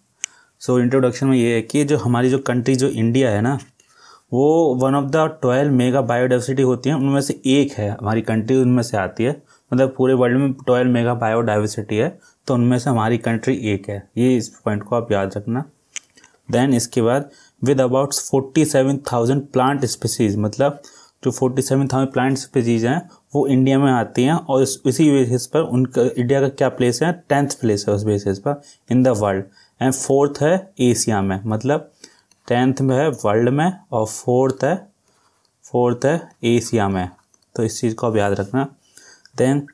सो so, इंट्रोडक्शन में ये है कि जो हमारी जो कंट्री जो इंडिया है ना वो one of the twelve mega biodiversity होती है उनमें से एक है हमारी कंट्री उनमें से आती है मतलब पूरे वर्ल्ड में ट्वेल्व मेगा बायोडाइवर्सिटी है तो उनमें से हमारी कंट्री एक है ये इस पॉइंट को आप याद रखना देन इसके बाद with about forty seven thousand plant species मतलब जो forty seven thousand plant species हैं वो इंडिया में आती हैं और इसी बेसिस पर उनका इंडिया का क्या प्लेस है टेंथ प्लेस है उस बेसिस पर in the world and fourth है एशिया में मतलब टेंथ में है वर्ल्ड में और फोर्थ है फोर्थ है एशिया में तो इस चीज़ को याद रखना then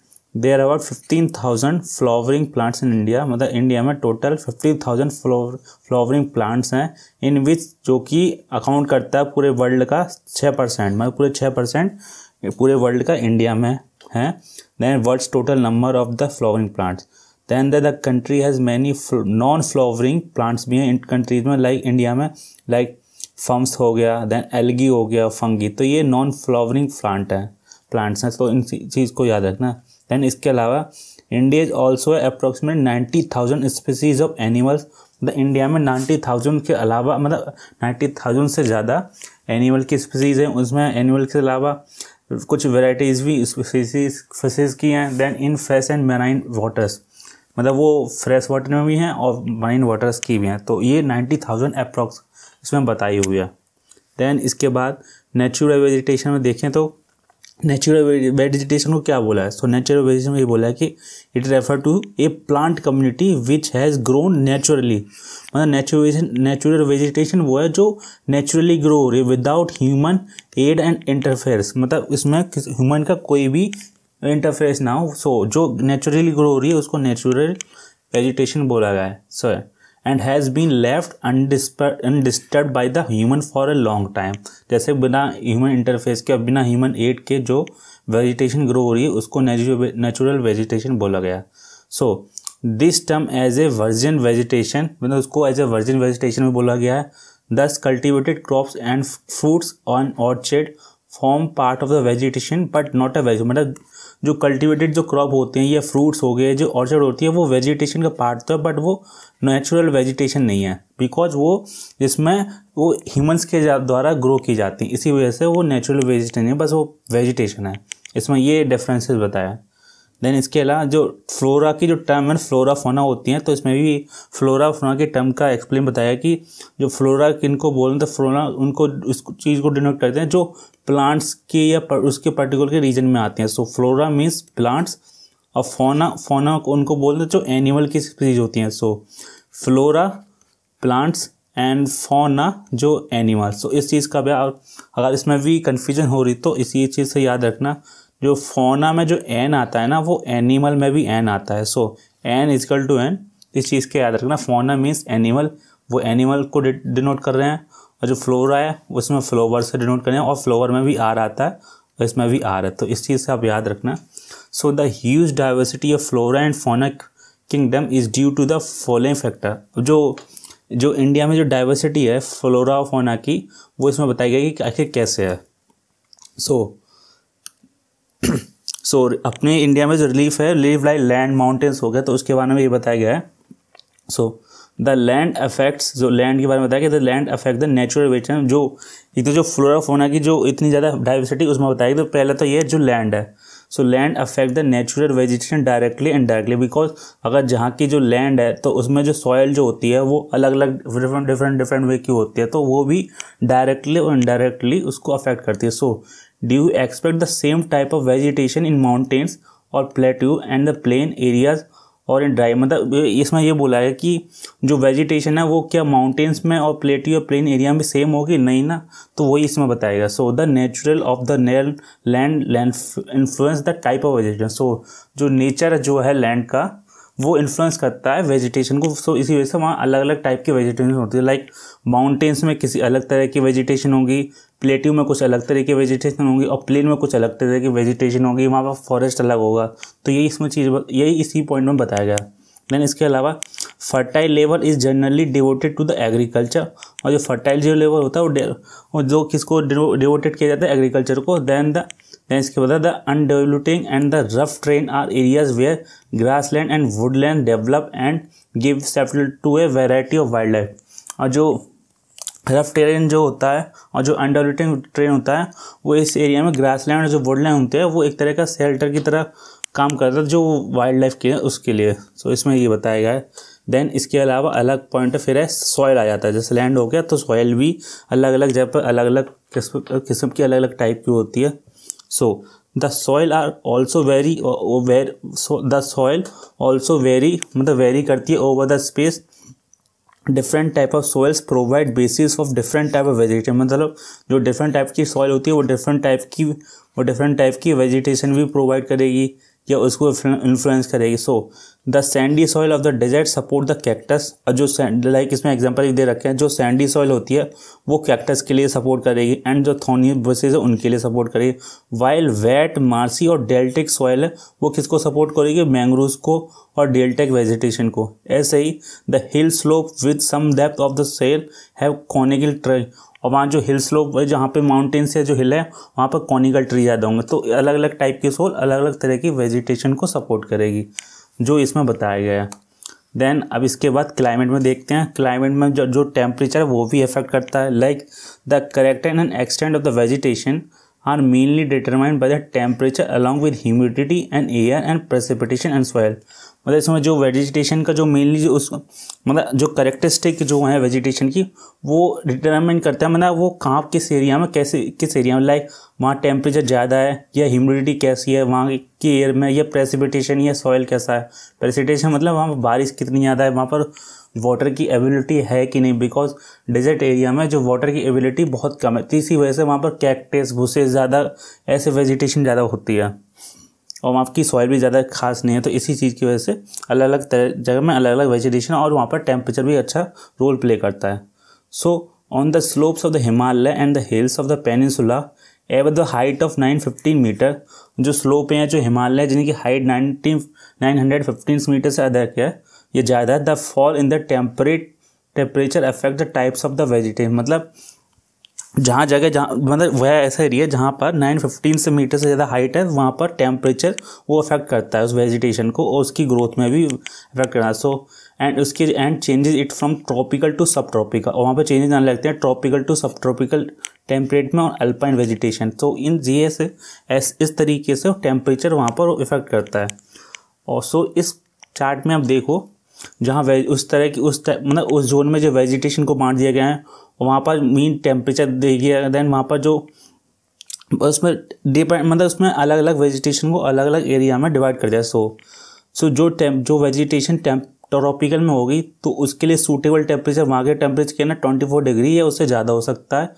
there about fifteen thousand flowering plants in India मतलब इंडिया में total fifteen thousand flowering plants हैं इन विच जो कि अकाउंट करता है पूरे वर्ल्ड का छः परसेंट मतलब पूरे छः परसेंट पूरे वर्ल्ड का इंडिया में है then world total number of the flowering plants than the country has many non flowering plants भी हैं कंट्रीज में लाइक इंडिया में लाइक फम्स हो गया दैन एलगी हो गया फंगी तो ये नॉन फ्लावरिंग प्लांट हैं प्लांट्स हैं तो इन चीज़ को याद रखना दैन इसके अलावा India is also approximate ninety thousand species of animals मतलब इंडिया में नाइन्टी थाउजेंड के अलावा मतलब नाइन्टी थाउजेंड से ज़्यादा एनिमल की स्पीसीज हैं उसमें एनिमल के अलावा कुछ वेराइटीज़ भी स्पीसीज स्पीसीज की हैं then in fresh and marine waters मतलब वो फ्रेश वाटर में भी हैं और माइन वाटर्स की भी हैं तो ये नाइन्टी थाउजेंड अप्रॉक्स इसमें बताई हुई है देन इसके बाद नेचुरल वेजिटेशन में देखें तो नेचुरल वेजिटेशन को क्या बोला है सो नेचुरल वेजिटेशन में ये बोला है कि it refer to a plant community which has grown naturally मतलब नेचुरेशन नेचुरल वेजिटेशन वो है जो naturally grow without human aid and interferes मतलब इसमें ह्यूमन का कोई भी इंटरफेस ना हो सो जो नेचुरली ग्रो हो रही है उसको नेचुरल वेजिटेशन बोला गया है so and has been left undisturbed by the human for a long time जैसे बिना ह्यूमन इंटरफेस के और बिना ह्यूमन एड के जो वेजिटेशन ग्रो हो रही है उसको नेचुरल वेजिटेशन बोला गया so this term as a virgin vegetation मतलब उसको एज ए वर्जिन वेजिटेशन में बोला गया है thus cultivated crops and fruits on orchard form part of the vegetation but not a veg मतलब जो कल्टिवेटेड जो क्रॉप होते हैं या फ्रूट्स हो गए जो ऑर्चर्ड होती है वो वेजिटेशन का पार्ट तो है बट वो नेचुरल वेजिटेशन नहीं है बिकॉज वो इसमें वो ह्यूमंस के द्वारा ग्रो की जाती है इसी वजह से वो नेचुरल वेजिटेशन है बस वो वेजिटेशन है इसमें ये डिफरेंसेस बताया देन इसके अलावा जो फ्लोरा की जो टर्म है फ्लोरा फोना होती हैं तो इसमें भी फ्लोरा फोना की टर्म का एक्सप्लेन बताया कि जो फ्लोरा किन को बोलें तो फ्लोरा उनको उस चीज़ को डिनोट करते हैं जो प्लांट्स के या पर, उसके पर्टिकुलर के रीजन में आते हैं सो फ्लोरा मीन्स प्लांट्स और फोना फोना उनको बोलते हैं जो एनिमल की स्पीसीज होती हैं सो फ्लोरा प्लांट्स एंड फोना जो एनिमल सो इस चीज़ का भी अगर इसमें भी कन्फ्यूजन हो रही तो इसी चीज़ से याद रखना जो फोना में जो एन आता है ना वो एनिमल में भी एन आता है सो एन इजकल टू एन इस चीज़ के याद रखना फोना मीन्स एनिमल वो एनिमल को डिनोट कर रहे हैं और जो फ्लोरा है उसमें फ्लोवर से डिनोट कर रहे हैं और फ्लोवर में भी आर आता है और इसमें भी आर है तो इस चीज़ से आप याद रखना so the huge diversity of flora and fauna kingdom is due to the following factor जो जो इंडिया में जो डाइवर्सिटी है फ्लोरा फोना की वो इसमें बताई गई कि आखिर कैसे है सो so, सो so, अपने इंडिया में जो रिलीफ है रिलीफ लाइक लैंड माउंटेन्स हो गया तो उसके बारे में ये बताया गया है सो द लैंड अफेक्ट्स जो लैंड के बारे में बताया गया the land affect the natural vegetation जो एक तो जो फ्लोरा फोना की जो इतनी ज़्यादा डाइवर्सिटी उसमें बताया गया तो पहला तो ये जो लैंड है so land affect the natural vegetation directly and directly because अगर जहाँ की जो लैंड है तो उसमें जो सॉयल जो होती है वो अलग अलग डिफरेंट डिफरेंट डिफरेंट वे की होती है तो वो भी डायरेक्टली और इनडायरेक्टली उसको अफेक्ट करती है so do you expect the same type of vegetation in mountains और plateau and the plain areas और इन ड्राई मतलब इसमें यह बोला है कि जो वेजिटेशन है वो क्या माउंटेन्स में और प्लेट्यू और प्लेन एरिया में सेम होगी नहीं ना तो वही इसमें बताएगा so the natural of the land land influence the type of vegetation so जो नेचर जो है लैंड का वो इन्फ्लुएंस करता है वेजिटेशन को सो इसी वजह से वहाँ अलग अलग टाइप की वेजिटेशन होती है लाइक माउंटेन्स में किसी अलग तरह की वेजिटेशन होगी प्लेट्यू में कुछ अलग तरह की वेजिटेशन होगी और प्लेन में कुछ अलग तरह की वेजिटेशन होगी वहाँ पर फॉरेस्ट अलग होगा तो यही इसमें चीज़ यही इसी पॉइंट में बताया गया देन इसके अलावा fertile labour is generally devoted to the agriculture और जो फर्टाइल जो लेबर होता है वो जो किसको डिवोटेड किया जाता है एग्रीकल्चर को देन द देन इसके बाद the undeveloping and the rough terrain are areas where grassland and woodland develop and give settle to a variety of wildlife और जो रफ ट्रेन जो होता है और जो अनडेवलपिंग ट्रेन होता है वो इस एरिया में ग्रास लैंड और जो वुड लैंड होते हैं वो एक तरह का शेल्टर की तरह काम करता है जो वाइल्ड लाइफ के उसके लिए सो so, इसमें ये बताया गया है देन इसके अलावा अलग पॉइंट फिर है सॉयल आ जाता है जैसे लैंड हो गया तो सॉयल भी अलग अलग जगह पर अलग अलग किस्म किस्म की अलग अलग टाइप की होती है so the soil are also very uh, oh, where so the soil also vary मतलब vary करती है over the space different type of soils provide basis of different type of vegetation मतलब जो डिफरेंट टाइप की soil होती है वो different type की वो डिफरेंट टाइप की वेजिटेशन भी प्रोवाइड करेगी या उसको इन्फ्लुएंस करेगी so the sandy soil of the desert support the cactus और जो लाइक इसमें एग्जाम्पल दे रखे हैं जो सैंडी सॉइल होती है वो कैक्टस के लिए सपोर्ट करेगी एंड जो थोनी बसेज है उनके लिए सपोर्ट करेगी वाइल वेट मार्सी और डेल्टिक सॉइल है वो किसको सपोर्ट करेगी मैंग्रोव को और डेल्टिक वेजिटेशन को ऐसे ही the hill slope with some depth of the soil have conical tree और वहाँ जो हिल स्लोप जहाँ पे माउंटेन्स है जो हिल है वहाँ पर कॉनिकल ट्री ज़्यादा होंगे तो अलग अलग टाइप के सोल अलग अलग तरह की वेजिटेशन को सपोर्ट करेगी जो इसमें बताया गया है देन अब इसके बाद क्लाइमेट में देखते हैं क्लाइमेट में जो जो टेम्परेचर वो भी इफेक्ट करता है like the character and extent of the vegetation are mainly determined by the temperature along with humidity and air and precipitation and soil मतलब इसमें जो वेजिटेशन का जो मेनली जो उस मतलब जो करेक्टरिस्टिक जो है वेजिटेशन की वो डिटरमिन करता है मतलब वो कहाँ किस एरिया में कैसे किस एरिया में लाइक वहाँ टेम्परेचर ज़्यादा है या ह्यूमिडिटी कैसी है वहाँ की एयर में या प्रेसिपिटेशन या सॉइल कैसा है प्रेसिपिटेशन मतलब वहाँ बारिश कितनी ज़्यादा है वहाँ पर वाटर की एबिलिटी है कि नहीं बिकॉज डेजर्ट एरिया में जो वाटर की एबिलिटी बहुत कम है तो इसी वजह से वहाँ पर कैक्टस भूसे ज़्यादा ऐसे वेजिटेशन ज़्यादा होती है और वहाँ की सॉइल भी ज़्यादा खास नहीं है तो इसी चीज़ की वजह से अलग अलग जगह में अलग अलग वेजिटेशन और वहाँ पर टेम्परेचर भी अच्छा रोल प्ले करता है so on the slopes of the Himalaya and the hills of the peninsula above the height of nine fifteen metre जो स्लोप हैं जो हिमालय जिनकी height nineteen nine hundred fifteen metre से अधिक है ये ज़्यादा the fall in the temperate temperature affect the types of the vegetation मतलब जहाँ जगह जहाँ मतलब वह ऐसा एरिया जहाँ पर नाइन फिफ्टीन से मीटर से ज़्यादा हाइट है वहाँ पर टेम्परेचर वो अफेक्ट करता है उस वेजिटेशन को और उसकी ग्रोथ में भी अफेक्ट करता है सो एंड उसके and changes it from tropical to subtropical और वहाँ पर चेंजेस आने लगते हैं tropical to subtropical temperate में और अल्पाइन वेजिटेशन तो इन ये से इस तरीके से टेम्परेचर वहाँ पर इफेक्ट करता है और सो इस चार्ट में आप देखो जहाँ वे उस तरह की उस मतलब उस जोन में जो वेजिटेशन को बांट दिया गया है वहाँ पर मीन टेम्परेचर देखिए देन वहाँ पर जो उसमें डिपेंड मतलब उसमें अलग अलग वेजिटेशन को अलग अलग एरिया में डिवाइड कर दिया सो सो जो टेम जो वेजिटेशन टेम्प ट्रॉपिकल में होगी तो उसके लिए सूटेबल टेम्परेचर वहाँ के टेम्परेचर के ना ट्वेंटी फोर डिग्री या उससे ज़्यादा हो सकता है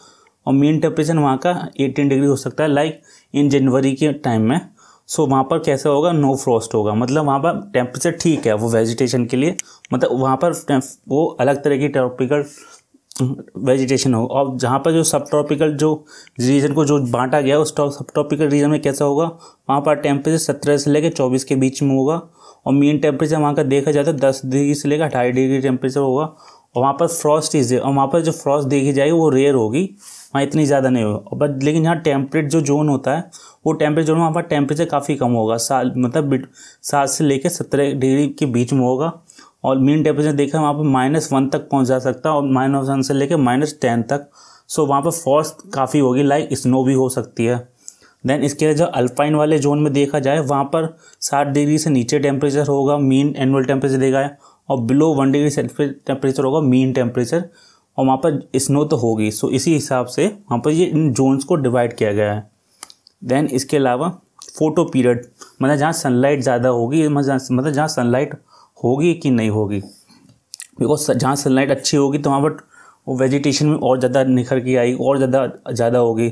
और मेन टेम्परेचर वहाँ का एटीन डिग्री हो सकता है लाइक इन जनवरी के टाइम में सो वहाँ पर कैसा होगा नो फ्रॉस्ट होगा मतलब वहाँ पर टेम्परेचर ठीक है वो वेजिटेशन के लिए मतलब वहाँ पर वो अलग तरह की ट्रॉपिकल वेजिटेशन हो और जहाँ पर जो सब ट्रॉपिकल जो रीजन को जो बांटा गया उस सब ट्रॉपिकल रीजन में कैसा होगा वहाँ पर टेम्परेचर सत्रह से लेकर चौबीस के बीच में होगा और मेन टेम्परेचर वहाँ का देखा जाए तो दस डिग्री से लेकर अठाई डिग्री टेम्परेचर होगा और वहाँ पर फ्रॉस्ट इज और वहाँ पर जो फ्रॉस्ट देखी जाएगी वो रेयर होगी वहाँ इतनी ज़्यादा नहीं होगी बट लेकिन यहाँ टेम्परेट जो जोन होता है वो टेम्परेट जोन वहाँ पर टेम्परेचर काफ़ी कम होगा साल मतलब सात से लेकर सत्रह डिग्री के बीच में होगा और मीन टेम्परेचर देखा वहाँ पर माइनस वन तक पहुँच जा सकता है और माइनस वन से लेकर माइनस टेन तक सो वहाँ पर फॉर्स काफ़ी होगी लाइक स्नो भी हो सकती है देन इसके लिए जो अल्पाइन वाले जोन में देखा जाए वहाँ पर सात डिग्री से नीचे टेम्परेचर होगा मीन एनुअल टेम्परेचर देखा है और बिलो वन डिग्री टेम्परेचर होगा मीन टेम्परेचर और वहाँ पर स्नो तो होगी सो इसी हिसाब से वहाँ पर ये इन जोन्स को डिवाइड किया गया है देन इसके अलावा फोटो पीरियड मतलब जहाँ सनलाइट ज़्यादा होगी मतलब जहाँ सनलाइट मतलब होगी कि नहीं होगी बिकॉज जहाँ सनलाइट अच्छी होगी तो वहाँ पर वो वेजिटेशन में और ज़्यादा निखर के आएगी और ज़्यादा ज़्यादा होगी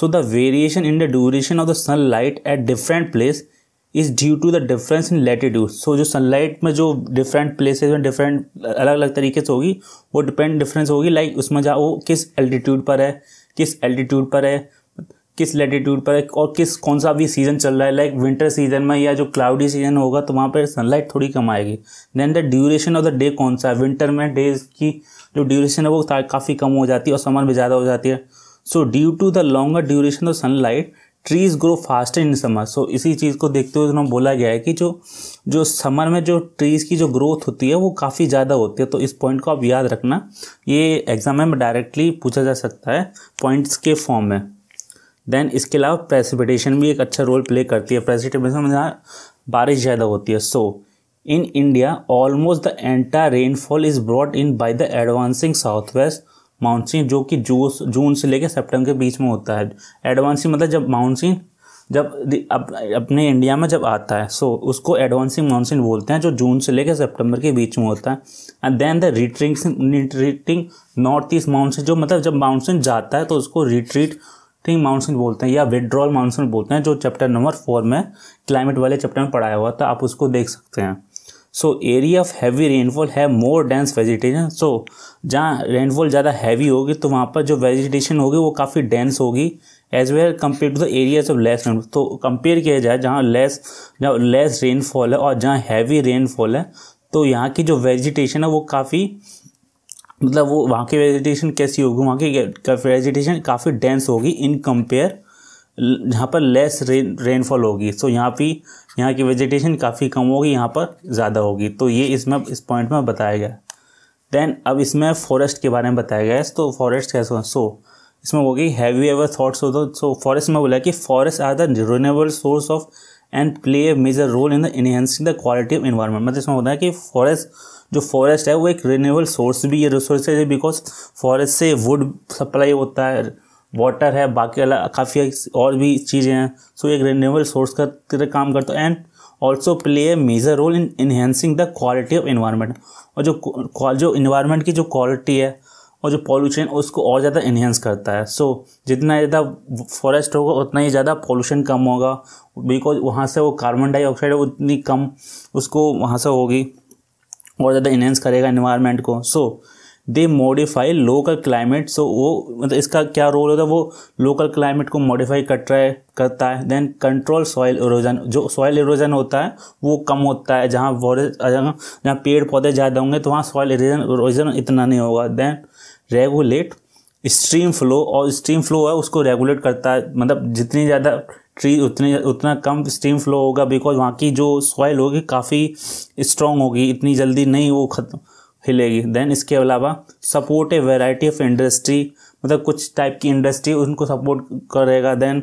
so the variation in the duration of the sunlight at different place is due to the difference in latitude so जो सनलाइट में जो डिफरेंट प्लेसेज में डिफरेंट अलग अलग तरीके से होगी वो डिपेंड डिफरेंस होगी लाइक उसमें जहाँ वो किस एल्टीट्यूड पर है किस एल्टीट्यूड पर है किस लेटीट्यूड पर और किस कौन सा भी सीज़न चल रहा है लाइक विंटर सीजन में या जो क्लाउडी सीजन होगा तो वहाँ पर सनलाइट थोड़ी कम आएगी then the duration of the day कौन सा है विंटर में डेज की जो ड्यूरेशन है वो काफ़ी कम हो जाती है और समर में ज़्यादा हो जाती है so due to the longer duration of sunlight trees grow faster in summer so इसी चीज़ को देखते हुए उन्होंने बोला गया है कि जो जो समर में जो ट्रीज़ की जो ग्रोथ होती है वो काफ़ी ज़्यादा होती है तो इस पॉइंट को आप याद रखना ये एग्जाम में डायरेक्टली पूछा जा सकता है पॉइंट्स के फॉर्म में देन इसके अलावा प्रेसिपिटेशन भी एक अच्छा रोल प्ले करती है प्रेसिपिटेशन जहाँ बारिश ज़्यादा होती है so in India almost the entire rainfall is brought in by the advancing south west monsoon जो कि जूस जून से लेकर सेप्टेम्बर के बीच में होता है एडवांसिंग मतलब जब माउंसिन जब अप, अपने इंडिया में जब आता है सो so, उसको एडवांसिंग मानसून बोलते हैं जो जून से लेकर सितंबर के बीच में होता है एंड देन मतलब the retreating retreating north east monsoon जो मतलब जब मानसून जाता है तो उसको रिट्रीट विजिटिंग मानसून बोलते हैं या विड्रॉल मानसून बोलते हैं जो चैप्टर नंबर फोर में क्लाइमेट वाले चैप्टर में पढ़ाया हुआ था आप उसको देख सकते हैं so area of heavy rainfall है मोर डेंस वेजिटेशन सो जहाँ रेनफॉल ज़्यादा हैवी होगी तो वहाँ पर जो वेजिटेशन होगी वो काफ़ी डेंस होगी as well compare to the areas of less rainfall तो कंपेयर किया जाए जहाँ लेस जहाँ लेस रेनफॉल है और जहाँ हैवी रेनफॉल है तो यहाँ की जो वेजिटेशन है वो काफ़ी मतलब वो वहाँ की वेजिटेशन कैसी होगी वहाँ की वेजिटेशन काफ़ी डेंस होगी इन कंपेयर जहाँ पर लेस रेन रेनफॉल होगी सो यहाँ पे यहाँ की वेजिटेशन काफ़ी कम होगी यहाँ पर ज़्यादा होगी तो ये इसमें इस पॉइंट में बताया गया देन अब इसमें फॉरेस्ट के बारे में बताया गया है तो फॉरेस्ट कैसे हो सो इसमें हो गई हैवी एवर थाट्स हो तो सो फॉरेस्ट में बोला कि forest are the renewable source of and play a major role in the enhancing the quality of environment मतलब इसमें होता है कि फॉरेस्ट जो फॉरेस्ट है वो एक रिन्यूएबल सोर्स भी है रिसोर्स है बिकॉज फॉरेस्ट से वुड सप्लाई होता है वाटर है बाकी अलग काफ़ी और भी चीज़ें हैं सो एक रिन्यूएबल सोर्स का काम करता है and also play a major role in enhancing the quality of environment और जो जो इन्वायरमेंट की जो क्वालिटी है और जो पॉल्यूशन उसको और ज़्यादा इन्हेंस करता है सो so, जितना ज़्यादा फॉरेस्ट होगा उतना ही ज़्यादा पॉल्यूशन कम होगा बिकॉज वहाँ से वो कार्बन डाइऑक्साइड उतनी कम उसको वहाँ से होगी और ज़्यादा इन्हेंस करेगा इन्वायरमेंट को so they modify local climate so वो मतलब इसका क्या रोल होता है वो लोकल क्लाइमेट को मॉडिफाई कर रहा है करता है देन कंट्रोल सॉइल इरोजन जो सॉइल इरोजन होता है वो कम होता है जहाँ जहाँ पेड़ पौधे ज़्यादा होंगे तो वहाँ सॉइल इरोजन इरोजन इतना नहीं होगा देन रेगुलेट स्ट्रीम फ्लो और स्ट्रीम फ्लो है उसको रेगुलेट करता है मतलब जितनी ज़्यादा ट्री उतने उतना कम स्टीम फ्लो होगा बिकॉज वहाँ की जो सॉइल होगी काफ़ी स्ट्रॉन्ग होगी इतनी जल्दी नहीं वो खत्म हिलेगी देन इसके अलावा support a variety of industry मतलब कुछ टाइप की इंडस्ट्री उनको सपोर्ट करेगा देन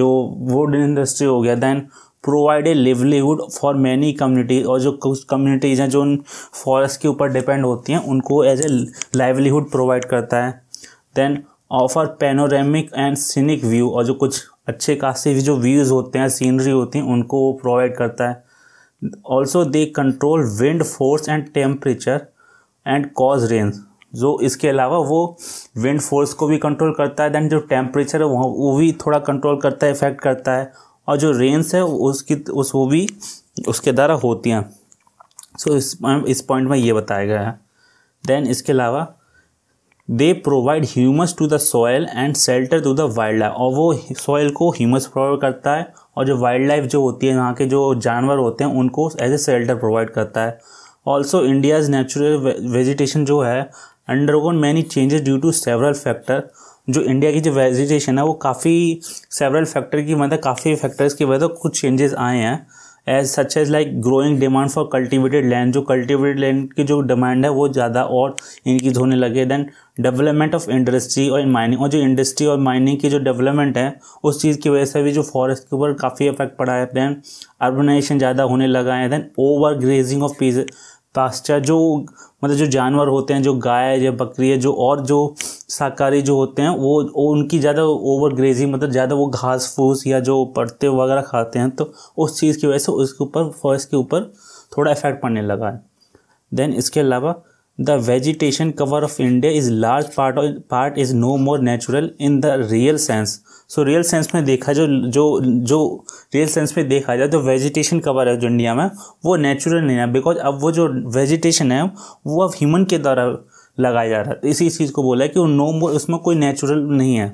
जो वुड इंडस्ट्री हो गया then provide a livelihood for many community और जो कुछ कम्युनिटीज़ हैं जो उन फॉरेस्ट के ऊपर डिपेंड होती हैं उनको एज ए लाइवलीहुड प्रोवाइड करता है then offer panoramic and scenic view और जो कुछ अच्छे खासे जो व्यूज़ होते हैं सीनरी होती हैं उनको वो प्रोवाइड करता है also they control wind force and temperature and cause rain जो इसके अलावा वो विंड फोर्स को भी कंट्रोल करता है देन जो टेम्परेचर है वहाँ वो भी थोड़ा कंट्रोल करता है इफेक्ट करता है और जो रेंस है उसकी उस वो भी उसके द्वारा होती हैं सो so, इस इस पॉइंट में ये बताया गया है देन इसके अलावा they provide humus to the soil and shelter to the wildlife और वो सॉयल को ह्यूमस प्रोवाइड करता है और जो वाइल्ड लाइफ जो होती है यहाँ के जो जानवर होते हैं उनको एज ए सेल्टर प्रोवाइड करता है ऑल्सो इंडियाज़ नेचुरल वेजिटेशन जो है undergone many changes due to several factor जो इंडिया की जो वेजिटेशन है वो काफ़ी सेवरल फैक्टर की मतलब काफ़ी फैक्टर्स की वजह से कुछ चेंजेस आए हैं as such as like growing demand for cultivated land जो कल्टिवेटेड लैंड की जो डिमांड है वो ज़्यादा और इंक्रीज होने लगे देन डेवलपमेंट ऑफ इंडस्ट्री और माइनिंग और जो इंडस्ट्री और माइनिंग की जो डेवलपमेंट है उस चीज़ की वजह से भी जो फॉरेस्ट के ऊपर काफ़ी इफेक्ट पड़ा है देन अर्बनाइजेशन ज़्यादा होने लगा है then over grazing of pasture जो मतलब जो जानवर होते हैं जो गाय या बकरी है जो और जो शाकाहारी जो होते हैं वो, वो उनकी ज़्यादा ओवर ग्रेजिंग मतलब ज़्यादा वो घास फूस या जो पत्ते वगैरह खाते हैं तो उस चीज़ की वजह से उसके ऊपर फॉरेस्ट के ऊपर थोड़ा इफेक्ट पड़ने लगा है देन इसके अलावा the vegetation cover of India is large part part is no more natural in the real sense so real sense में देखा जो जो जो रियल सेंस में देखा जाए तो वेजिटेशन कवर है जो इंडिया में वो नेचुरल नहीं है बिकॉज अब वो जो वेजिटेशन है वो अब ह्यूमन के द्वारा लगाया जा रहा है इसी चीज़ को बोला है कि वो नो मोर उसमें कोई नेचुरल नहीं है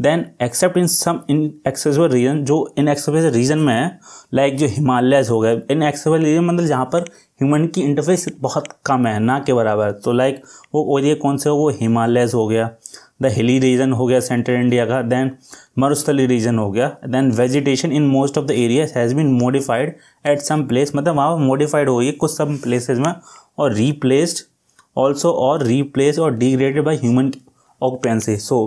then except in some inaccessible region जो इन एक्सेबल रीजन में है लाइक जो हिमालयस हो गए इन एक्सेबल रीजन मतलब जहाँ पर ह्यूमन की इंटरफेस बहुत कम है ना के बराबर तो लाइक वो ओरिए कौन से हो वो हिमालयस हो गया द हिली रीजन हो गया सेंट्रल इंडिया का देन मरुस्थली रीजन हो गया then vegetation in most of the areas has been modified at some place मतलब वहाँ मॉडिफाइड हो गई कुछ सब प्लेसेज में और रीप्लेस्ड ऑल्सो और रीप्लेस और degraded by human occupancy so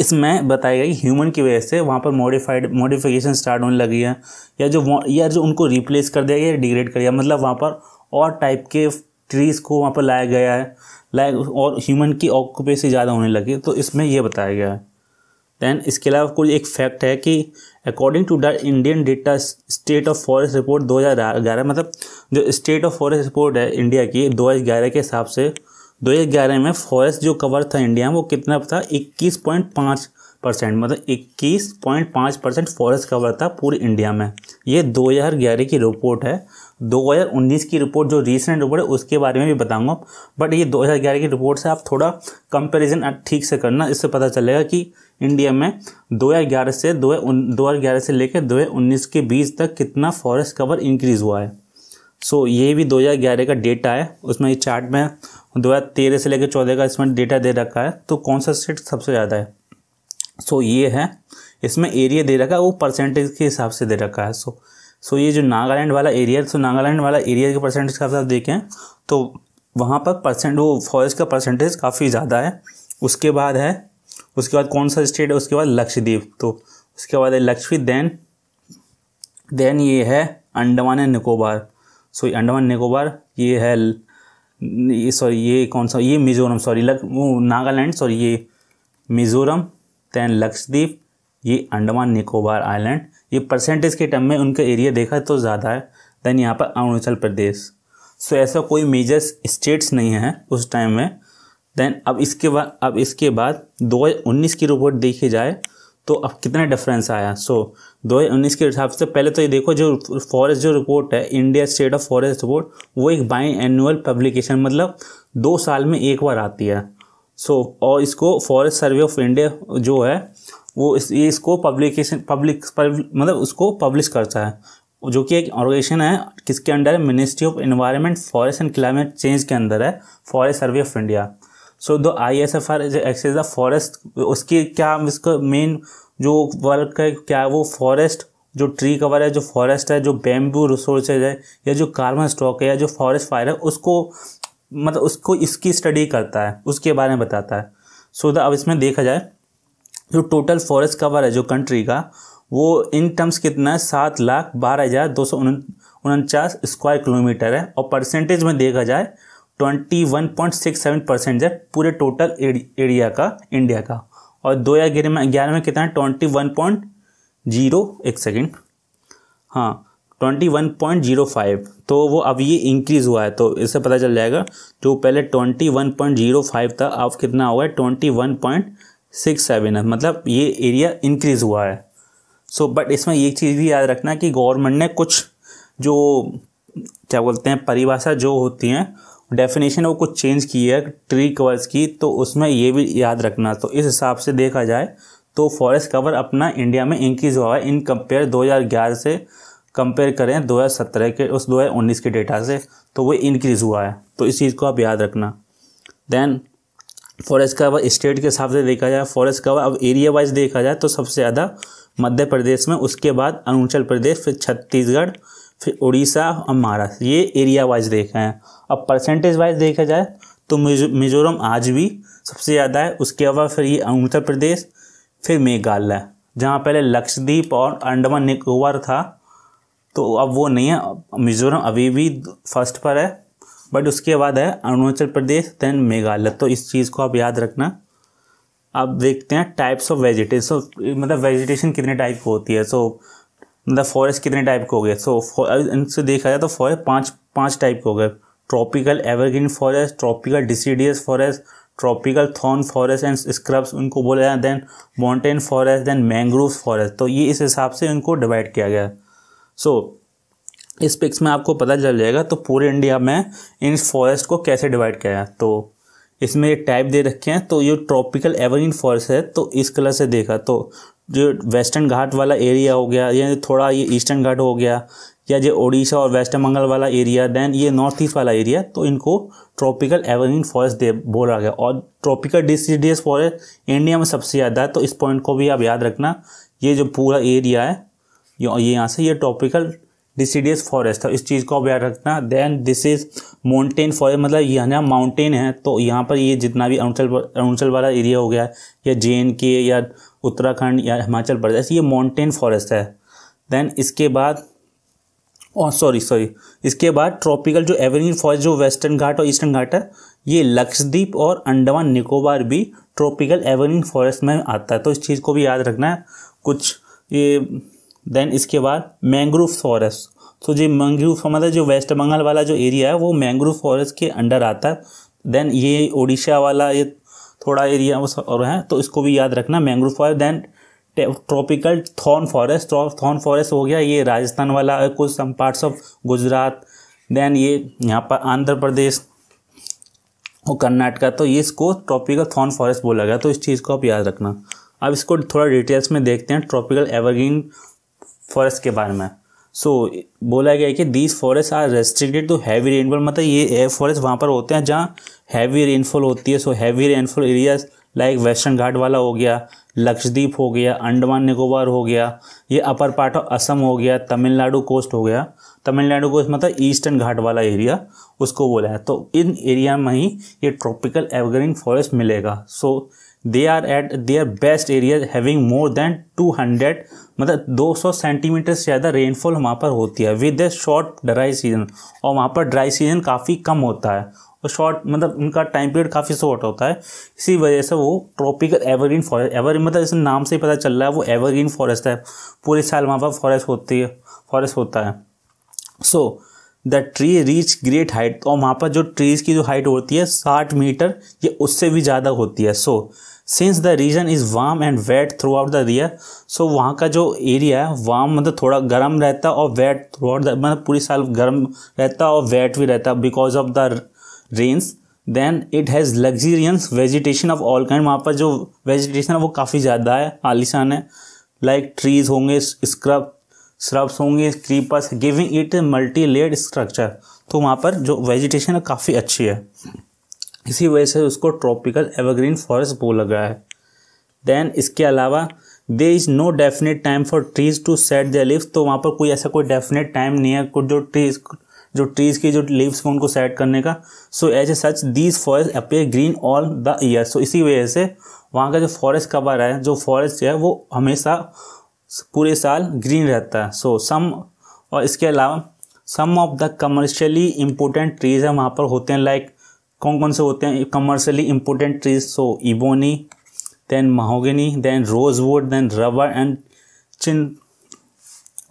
इसमें बताया गया कि ह्यूमन की वजह से वहाँ पर मॉडिफाइड मॉडिफिकेशन स्टार्ट होने लगी है या जो या जो उनको रिप्लेस कर दिया गया या डिग्रेड कर दिया मतलब वहाँ पर और टाइप के ट्रीज़ को वहाँ पर लाया गया है लाइक और ह्यूमन की ऑक्यूपेसी ज़्यादा होने लगी तो इसमें यह बताया गया है दैन इसके अलावा कोई एक फैक्ट है कि according to the Indian data state of forest report 2011 मतलब जो स्टेट ऑफ फॉरेस्ट रिपोर्ट है इंडिया की 2011 के हिसाब से 2011 में फॉरेस्ट जो कवर था इंडिया में वो कितना था 21.5 परसेंट मतलब 21.5 परसेंट फॉरेस्ट कवर था पूरे इंडिया में ये 2011 की रिपोर्ट है 2019 की रिपोर्ट जो रिसेंट रिपोर्ट है उसके बारे में भी बताऊंगा बट ये 2011 की रिपोर्ट से आप थोड़ा कंपैरिजन ठीक से करना इससे पता चलेगा कि इंडिया में 2011 से दो ग्यारह से लेकर दो के बीच तक कितना फॉरेस्ट कवर इंक्रीज़ हुआ है सो so, ये भी 2011 का डेटा है उसमें ये चार्ट में दो हज़ार तेरह से लेकर चौदह का इसमें डेटा दे रखा है तो कौन सा स्टेट सबसे ज़्यादा है सो so, ये है इसमें एरिया दे रखा है वो परसेंटेज के हिसाब से दे रखा है सो so, सो so, ये जो नागालैंड वाला एरिया सो so, नागालैंड वाला एरिया के परसेंटेज का आप देखें तो वहाँ पर परसेंट वो फॉरेस्ट का परसेंटेज काफ़ी ज़्यादा है उसके बाद है उसके बाद कौन सा स्टेट है उसके बाद लक्षद्वीप तो उसके बाद है लक्षद्वीप देन देन ये है Andaman and Nicobar so so, Andaman Nicobar ये है ये सॉरी ये कौन सा ये मिज़ोरम सॉरी लग वो नागालैंड सॉरी ये मिज़ोरम तैन लक्षद्वीप ये अंडमान निकोबार आइलैंड ये परसेंटेज के टर्म में उनका एरिया देखा तो ज़्यादा है देन यहाँ पर अरुणाचल प्रदेश सो ऐसा कोई मेजर स्टेट्स नहीं है उस टाइम में देन अब इसके बाद अब इसके बाद 2019 की रिपोर्ट देखी जाए तो अब कितना डिफरेंस आया सो so, 2019 के हिसाब से पहले तो ये देखो जो फॉरेस्ट जो रिपोर्ट है India state of forest report वो एक बाई एनुअल पब्लिकेशन मतलब दो साल में एक बार आती है सो so, और इसको फॉरेस्ट सर्वे ऑफ इंडिया जो है वो इस ये इसको पब्लिकेशन पब्लिक मतलब उसको पब्लिश करता है जो कि एक ऑर्गेनाइजेशन है किसके अंडर है ministry of environment forest and climate change के अंदर है forest survey of India so the I S F R assess the forest उसकी क्या हम इसका मेन जो वर्क है क्या है वो फॉरेस्ट जो ट्री कवर है जो फॉरेस्ट है जो बेम्बू रिसोर्सेज है या जो कार्बन स्टॉक है या जो फॉरेस्ट फायर है उसको मतलब उसको इसकी स्टडी करता है उसके बारे में बताता है सो so द अब इसमें देखा जाए जो टोटल फॉरेस्ट कवर है जो कंट्री का वो इन टर्म्स कितना है सात लाख बारह हज़ार दो सौ उनचास स्क्वायर किलोमीटर है और परसेंटेज में देखा जाए 21.67 परसेंट है पूरे टोटल एरिया का इंडिया का और दो या ग्यारह में ग्यारह में कितना है ट्वेंटी वन पॉइंट जीरो एक सेकेंड हाँ twenty one point zero five तो वो अब ये इंक्रीज़ हुआ है तो इससे पता चल जाएगा जो पहले twenty one point zero five था अब कितना हुआ है twenty one point six seven है मतलब ये एरिया इंक्रीज़ हुआ है सो so, बट इसमें एक चीज़ भी याद रखना कि गवर्नमेंट ने कुछ जो क्या बोलते हैं परिभाषा जो होती हैं डेफिनेशन वो कुछ चेंज की है ट्री कवर्स की तो उसमें ये भी याद रखना तो इस हिसाब से देखा जाए तो फॉरेस्ट कवर अपना इंडिया में इंक्रीज हुआ है इन कंपेयर 2011 से कंपेयर करें 2017 के उस 2019 के डेटा से तो वो इंक्रीज़ हुआ है तो इस चीज़ को आप याद रखना देन फॉरेस्ट कवर स्टेट के हिसाब से देखा जाए फॉरेस्ट कवर अब एरिया वाइज देखा जाए तो सबसे ज़्यादा मध्य प्रदेश में उसके बाद अरुणाचल प्रदेश फिर छत्तीसगढ़ फिर उड़ीसा और महाराष्ट्र ये एरिया वाइज देखा है अब परसेंटेज वाइज देखा जाए तो मिजोरम आज भी सबसे ज़्यादा है उसके अलावा फिर ये उत्तर प्रदेश फिर मेघालय जहाँ पहले लक्षद्वीप और अंडमान निकोबार था तो अब वो नहीं है मिजोरम अभी भी फर्स्ट पर है बट उसके बाद है अरुणाचल प्रदेश देन मेघालय तो इस चीज़ को आप याद रखना आप देखते हैं टाइप्स ऑफ वेजिटेशन मतलब वेजिटेशन कितने टाइप की होती है सो so, मतलब फॉरेस्ट कितने टाइप के हो गए सो इनसे देखा जाए तो फॉरेस्ट पाँच पाँच टाइप के हो गए tropical evergreen forest tropical deciduous forest tropical thorn forest and scrubs उनको बोला जाए then mountain forest then mangrove forest तो ये इस हिसाब से उनको डिवाइड किया गया सो so, इस पिक्स में आपको पता चल जाएगा तो पूरे इंडिया में इन फॉरेस्ट को कैसे डिवाइड किया गया तो इसमें ये टाइप दे रखे हैं तो ये ट्रॉपिकल एवरग्रीन फॉरेस्ट है तो इस कलर से देखा तो जो वेस्टर्न घाट वाला एरिया हो गया या थोड़ा ये ईस्टर्न घाट हो गया या जो ओडिशा और वेस्ट बंगाल वाला एरिया देन ये नॉर्थ ईस्ट वाला एरिया तो इनको ट्रॉपिकल एवरग्रीन फॉरेस्ट दे बोला गया और ट्रॉपिकल डिसीडियस फॉरेस्ट इंडिया में सबसे ज़्यादा है तो इस पॉइंट को भी आप याद रखना ये जो पूरा एरिया है ये यहाँ से ये ट्रॉपिकल डिसीडियस फॉरेस्ट था इस चीज़ को आप याद रखना then this is mountain forest मतलब यहाँ माउंटेन है तो यहाँ पर ये जितना भी अरुणाचल अरुणाचल वाला एरिया हो गया या जे के या उत्तराखंड या हिमाचल प्रदेश ये माउंटेन फॉरेस्ट है देन इसके बाद और सॉरी सॉरी इसके बाद ट्रॉपिकल जो एवरग्रीन फॉरेस्ट जो वेस्टर्न घाट और ईस्टर्न घाट है ये लक्षद्वीप और अंडमान निकोबार भी ट्रॉपिकल एवरग्रीन फॉरेस्ट में आता है तो इस चीज़ को भी याद रखना है कुछ ये देन इसके बाद मैंग्रोव फॉरेस्ट तो जो मैंग्रोव मतलब जो वेस्ट बंगाल वाला जो एरिया है वो मैंग्रोव फॉरेस्ट के अंडर आता है देन ये उड़ीसा वाला ये थोड़ा एरिया और है तो इसको भी याद रखना mangrove forest then tropical thorn forest thorn forest हो गया ये राजस्थान वाला है कुछ some parts of Gujarat then ये यहाँ पर आंध्र प्रदेश और कर्नाटका तो ये इसको ट्रॉपिकल थॉर्न फॉरेस्ट बोला गया तो इस चीज़ को आप याद रखना अब इसको थोड़ा डिटेल्स में देखते हैं ट्रॉपिकल एवरग्रीन फॉरेस्ट के बारे में सो so, बोला गया है कि these forest are restricted to heavy rainfall मतलब ये फॉरेस्ट वहाँ पर होते हैं जहाँ हैवी रेनफॉल होती है so heavy rainfall areas like Western Ghat वाला हो गया लक्षद्वीप हो गया अंडमान निकोबार हो गया ये अपर पार्ट ऑफ असम हो गया तमिलनाडु कोस्ट हो गया तमिलनाडु कोस्ट मतलब ईस्टर्न घाट वाला एरिया उसको बोला है तो इन एरिया में ही ये ट्रॉपिकल एवरग्रीन फॉरेस्ट मिलेगा so so, they are at their best areas having more than 200 मतलब 200 सेंटीमीटर से ज़्यादा रेनफॉल वहाँ पर होती है with a short dry season और वहाँ पर ड्राई सीजन काफ़ी कम होता है और शॉर्ट मतलब उनका टाइम पीरियड काफ़ी शॉर्ट होता है इसी वजह से वो ट्रॉपिकल एवरग्रीन फॉरेस्ट एवर मतलब इस नाम से ही पता चल रहा है वो एवरग्रीन फॉरेस्ट है पूरे साल वहाँ पर फॉरेस्ट होती है फॉरेस्ट होता है सो so, the tree reach great height और वहाँ पर जो ट्रीज़ की जो हाइट होती है साठ मीटर या उससे भी ज़्यादा होती है सो so, since the region is warm and wet throughout the year so वहाँ का जो एरिया है वार्म मतलब थोड़ा गर्म रहता है और वेट थ्रू आउट द मतलब पूरी साल गर्म रहता है और वेट भी रहता है because of the rains then it has luxuriant vegetation of all kind वहाँ पर जो वेजिटेशन है वो काफ़ी ज़्यादा है आलिशान है लाइक like ट्रीज होंगे स्क्रब स्रब्स होंगे creepers giving it multi layered structure तो वहाँ पर जो वेजिटेशन है काफ़ी अच्छी है इसी वजह से उसको ट्रॉपिकल एवरग्रीन फॉरेस्ट बोला गया है देन इसके अलावा there is no definite time for trees to set the leaves तो वहाँ पर कोई ऐसा कोई डेफिनेट टाइम नहीं है कुछ जो ट्रीज जो ट्रीज़ की जो लिव्स हैं उनको सेट करने का so as a such these forest appear green all the year so इसी वजह से वहाँ का जो फॉरेस्ट कवर है जो फॉरेस्ट है वो हमेशा पूरे साल ग्रीन रहता है सो so, सम और इसके अलावा some of the commercially important trees हैं वहाँ पर होते हैं लाइक कौन कौन से होते हैं commercially important trees so ebony then mahogany then rosewood then rubber and चिन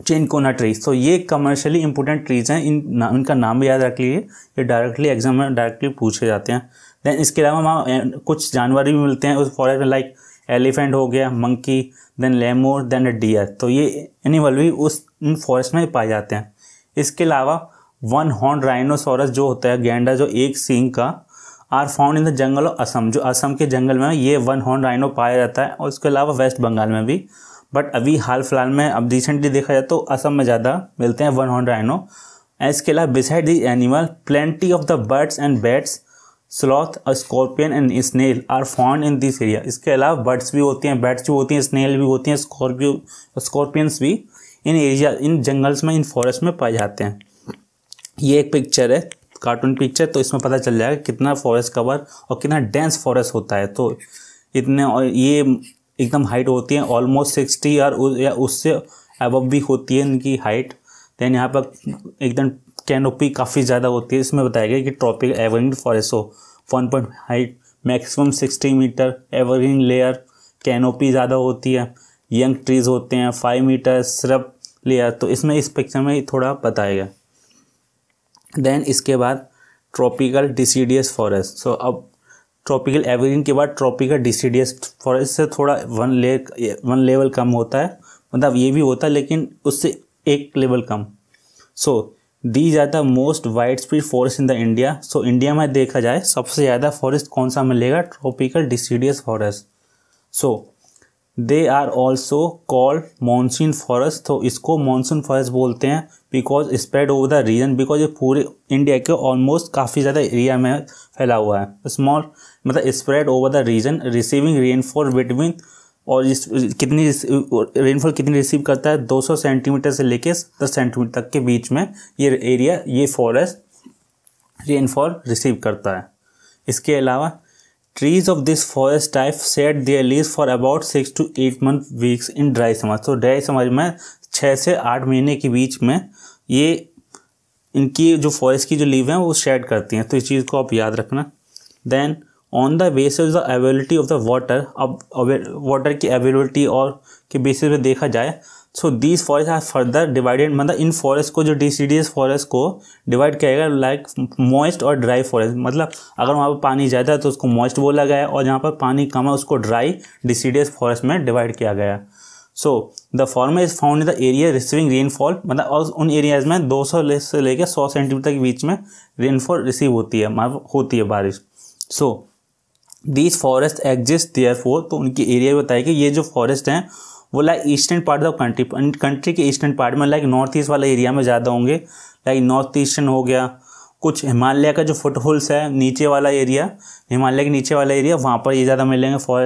चिनकोना ट्रीज तो ये कमर्शियली इम्पोर्टेंट ट्रीज हैं इन ना, इनका नाम भी याद रख लीजिए ये डायरेक्टली एग्जाम में डायरेक्टली पूछे जाते हैं देन इसके अलावा वहाँ कुछ जानवर भी मिलते हैं उस फॉरेस्ट में लाइक एलिफेंट हो गया monkey then lemur then deer तो ये एनिमल भी उस इन फॉरेस्ट में पाए जाते हैं इसके अलावा वन हॉर्न राइनोसोरस जो होता है गेंडा जो एक सींग का are found in the jungle of Assam जो असम के जंगल में ये वन हॉर्न राइनो पाया जाता है और उसके अलावा वेस्ट बंगाल में भी बट अभी हाल फिलहाल में अब रिसेंटली देखा जाए तो असम में ज़्यादा मिलते हैं वन हॉर्न राइनो इसके अलावा beside the animal plenty of the birds and bats sloth scorpion and snail are found in this area इसके अलावा बर्ड्स भी होती हैं बैट्स भी होती हैं स्नेल भी होती हैं स्कॉर्पियो स्कॉर्पियंस भी इन एरिया इन जंगल्स में इन फॉरेस्ट में पाए जाते हैं ये एक पिक्चर है कार्टून पिक्चर तो इसमें पता चल जाएगा कितना फॉरेस्ट कवर और कितना डेंस फॉरेस्ट होता है तो इतने और ये एकदम हाइट होती है ऑलमोस्ट सिक्सटी और या उससे अबव भी होती है इनकी हाइट देन यहाँ पर एकदम कैनोपी काफ़ी ज़्यादा होती है इसमें बताया गया कि ट्रॉपिक एवरग्रीन फॉरेस्ट हो one point height maximum sixty metre evergreen layer canopy ज़्यादा होती है यंग ट्रीज़ होते हैं फाइव मीटर सिर्फ लेयर तो इसमें इस पिक्चर में थोड़ा बताया गया देन इसके बाद ट्रॉपिकल डिसीडियस फॉरेस्ट सो अब ट्रॉपिकल एवरग्रीन के बाद ट्रॉपिकल डिसीडियस फॉरेस्ट से थोड़ा वन ले वन लेवल कम होता है मतलब ये भी होता है लेकिन उससे एक लेवल कम so these are the most widespread forest in the India so India में देखा जाए सबसे ज़्यादा फॉरेस्ट कौन सा मिलेगा tropical deciduous forest so they are also called monsoon forest तो इसको मानसून फॉरेस्ट बोलते हैं because spread over the region because ये पूरे इंडिया के ऑलमोस्ट काफ़ी ज़्यादा एरिया में फैला हुआ है स्मॉल मतलब spread over the region receiving rainfall between और इस कितनी रेनफॉल कितनी रिसीव करता है 200 सेंटीमीटर से लेके दस सेंटीमीटर तक के बीच में ये एरिया ये फॉरेस्ट रेनफॉल रिसीव करता है इसके अलावा trees of this forest type shed their leaves for about six to eight month weeks in dry summer तो ड्राई समाज में छः से आठ महीने के बीच में ये इनकी जो फॉरेस्ट की जो लीव हैं वो शेड करती हैं तो इस चीज़ को आप याद रखना then on the basis the availability of the water अब वाटर की अवेलेबिलिटी और के बेसिस पे देखा जाए so these forest are further divided मतलब इन फॉरेस्ट को जो D C D S forest को डिवाइड किया गया लाइक मॉइस्ट और ड्राई फॉरेस्ट मतलब अगर वहाँ पर पानी ज़्यादा है तो उसको मॉइस्ट बोला गया है और जहाँ पर पानी कम है उसको dry D C D S forest में डिवाइड किया गया है so the former is found in the area receiving rainfall मतलब और उन एरियाज में 200 से लेकर 100 सेंटीमीटर के बीच में रेनफॉल रिसीव होती है मतलब होती है बारिश so these forest exist there for तो उनके एरिया बताए कि ये जो फॉरेस्ट हैं वो like eastern part of country country के ईस्टर्न पार्ट में लाइक नॉर्थ ईस्ट वाला एरिया में ज़्यादा होंगे लाइक नॉर्थ ईस्टर्न हो गया कुछ हिमालय का जो फुटहोल्स है नीचे वाला एरिया हिमालय के नीचे वाला एरिया वहाँ पर ये ज़्यादा मिलेंगे फॉर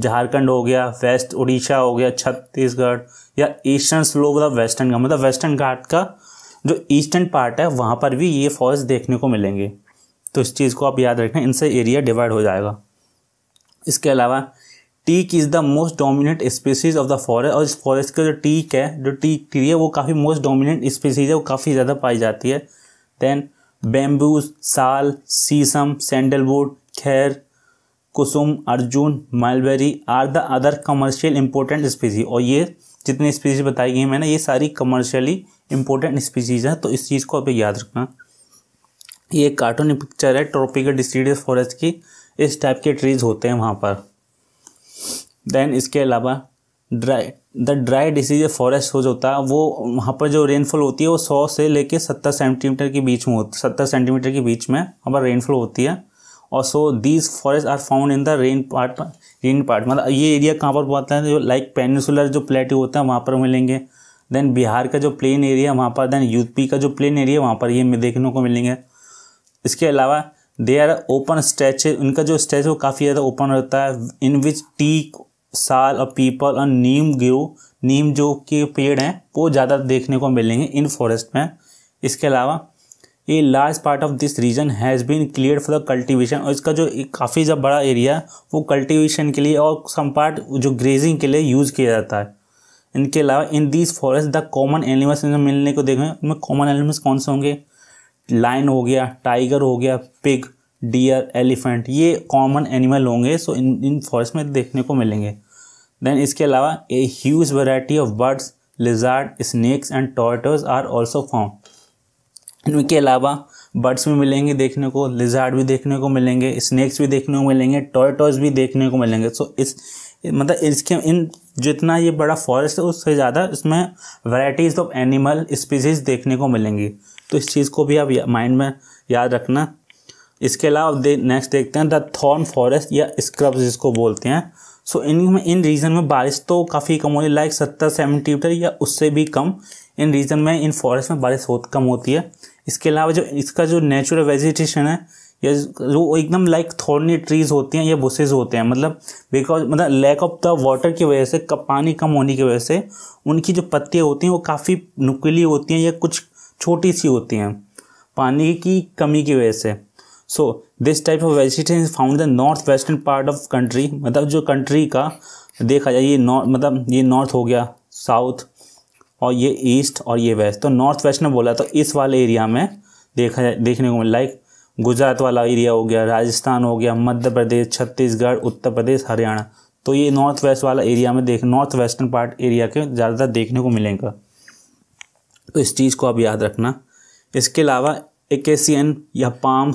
झारखंड हो गया वेस्ट उड़ीसा हो गया छत्तीसगढ़ या ईस्टर्न स्लो मतलब वेस्टर्न का मतलब वेस्टर्न घाट का जो ईस्टर्न पार्ट है वहाँ पर भी ये फॉल्स देखने को मिलेंगे तो इस चीज़ को आप याद रखें इनसे एरिया डिवाइड हो जाएगा इसके अलावा teak is the most dominant species of the forest और इस फॉरेस्ट का जो टीक है जो टीक ट्री है वो काफ़ी मोस्ट डोमिनेंट स्पीसीज है वो काफ़ी ज़्यादा पाई जाती है देन बेम्बूज साल sheesham sandalwood khair kusum arjun mulberry are the other commercial important species और ये जितनी स्पीसीज बताई गई मैंने ये सारी कमर्शियली इंपॉर्टेंट स्पीसीज हैं तो इस चीज़ को अभी याद रखना ये कार्टून पिक्चर है ट्रॉपिकल डिसीडियस फॉरेस्ट की इस टाइप के ट्रीज होते हैं वहाँ पर देन इसके अलावा dry the dry deciduous forest हो जो होता है वो वहाँ पर जो रेनफॉल होती है वो सौ से लेके सत्तर सेंटीमीटर के बीच में होती सत्तर सेंटीमीटर के बीच में वहाँ पर रेनफॉल होती है और so these forest are found in the rain part rain part मतलब ये एरिया कहाँ पर बोलता है जो लाइक पेनिसुलर जो प्लेट होता है वहाँ पर मिलेंगे देन बिहार का जो प्लेन एरिया वहाँ पर देन यूपी का जो प्लेन एरिया वहाँ पर ये देखने को मिलेंगे इसके अलावा दे आर ओपन स्ट्रेच उनका जो स्ट्रेच वो काफ़ी ज़्यादा ओपन रहता है इन विच टी साल और पीपल और नीम ग्रो नीम जो के पेड़ हैं वो ज़्यादा देखने को मिलेंगे इन फॉरेस्ट में इसके अलावा a large part of this region has been clear for the cultivation और इसका जो काफ़ी जब बड़ा एरिया वो कल्टीवेशन के लिए और सम पार्ट जो ग्रेजिंग के लिए यूज़ किया जाता है इनके अलावा in these forest the common animals मिलने को देखें उनमें कॉमन एनिमल्स कौन से होंगे लाइन हो गया टाइगर हो गया पिग डियर एलिफेंट ये कॉमन एनिमल होंगे सो इन इन फॉरेस्ट में देखने को मिलेंगे देन इसके अलावा a huge variety of birds lizard snakes and tortoises are also found इनके अलावा बर्ड्स में मिलेंगे देखने को लिजार्ड भी देखने को मिलेंगे स्नैक्स भी देखने को मिलेंगे टॉय टॉयज भी देखने को मिलेंगे सो इस मतलब इसके इन जितना ये बड़ा फॉरेस्ट है उससे ज़्यादा इसमें वैराइटीज़ ऑफ एनिमल स्पीसीज़ देखने को मिलेंगी तो इस चीज़ को भी आप माइंड में याद रखना इसके अलावा दे, नेक्स्ट देखते हैं द थॉर्न फॉरेस्ट या स्क्रब्स जिसको बोलते हैं सो इन में इन रीजन में बारिश तो काफ़ी कम होती है लाइक सत्तर सेवेंटी मीटर या उससे भी कम इन रीजन में इन फॉरेस्ट में बारिश हो कम होती है इसके अलावा जो इसका जो नेचुरल वेजिटेशन है या जो एकदम लाइक थोड़नी ट्रीज होती हैं या बुसेज होते हैं मतलब बिकॉज मतलब लैक ऑफ द वाटर की वजह से पानी कम होने की वजह से उनकी जो पत्तियाँ होती हैं वो काफ़ी नुकीली होती हैं या कुछ छोटी सी होती हैं पानी की कमी की वजह से so this type of vegetation is found the north western part of country मतलब जो कंट्री का देखा जाए ये नॉर्थ मतलब ये नॉर्थ हो गया साउथ और ये ईस्ट और ये वेस्ट तो नॉर्थ वेस्ट ने बोला तो इस वाले एरिया में देखा देखने को मिला लाइक गुजरात वाला एरिया हो गया राजस्थान हो गया मध्य प्रदेश छत्तीसगढ़ उत्तर प्रदेश हरियाणा तो ये नॉर्थ वेस्ट वाला एरिया में देख नॉर्थ वेस्टर्न पार्ट एरिया के ज़्यादातर देखने को मिलेगा तो इस चीज़ को आप याद रखना इसके अलावा एकेसियन या पाम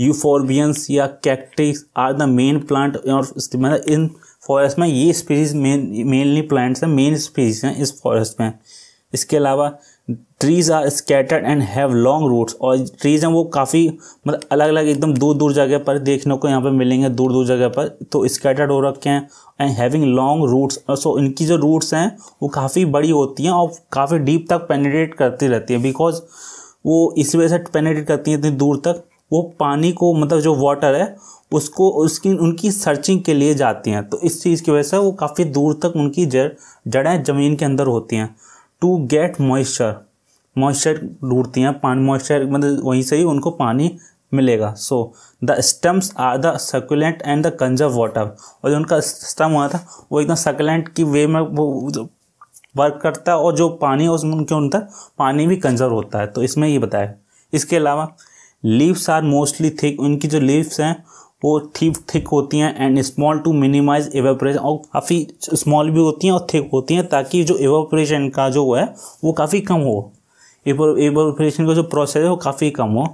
यूफोरबियंस या cactus are the main plant और मतलब इन फॉरेस्ट में ये स्पीसीज मेन मेनली प्लांट्स हैं मेन स्पीसीज हैं इस फॉरेस्ट में इसके अलावा trees are scattered and have long roots और ट्रीज़ हैं वो काफ़ी मतलब अलग अलग एकदम दूर दूर जगह पर देखने को यहाँ पर मिलेंगे दूर दूर जगह पर तो स्कैटर्ड हो रखे हैं and having long roots so इनकी जो रूट्स हैं वो काफ़ी बड़ी होती हैं और काफ़ी डीप तक पेनीट्रेट करती रहती है बिकॉज वो इस वजह से पेनीट्रेट करती हैं इतनी दूर तक वो पानी को मतलब जो वाटर है उसको उसकी उनकी सर्चिंग के लिए जाती हैं तो इस चीज़ की वजह से वो काफ़ी दूर तक उनकी जड़ जड़ें ज़मीन के अंदर होती हैं टू गेट मॉइस्चर मॉइस्चर ढूंढती हैं पानी मॉइस्चर मतलब वहीं से ही उनको पानी मिलेगा so the stems are the succulent and the conserve water और जो उनका स्टम हुआ था वो एकदम सकुलेंट की वे में वो वर्क करता है और जो पानी उसमें उनके अंदर पानी भी कंजर्व होता है तो इसमें ये बताया इसके अलावा लीव्स आर मोस्टली थिक उनकी जो लीव्स हैं वो थीप थिक होती हैं and small to minimize evaporation और काफ़ी स्मॉल भी होती हैं और थिक होती हैं ताकि जो एवेपरेशन का जो है वो काफ़ी कम हो एवेपरेशन का जो प्रोसेस है वो काफ़ी कम हो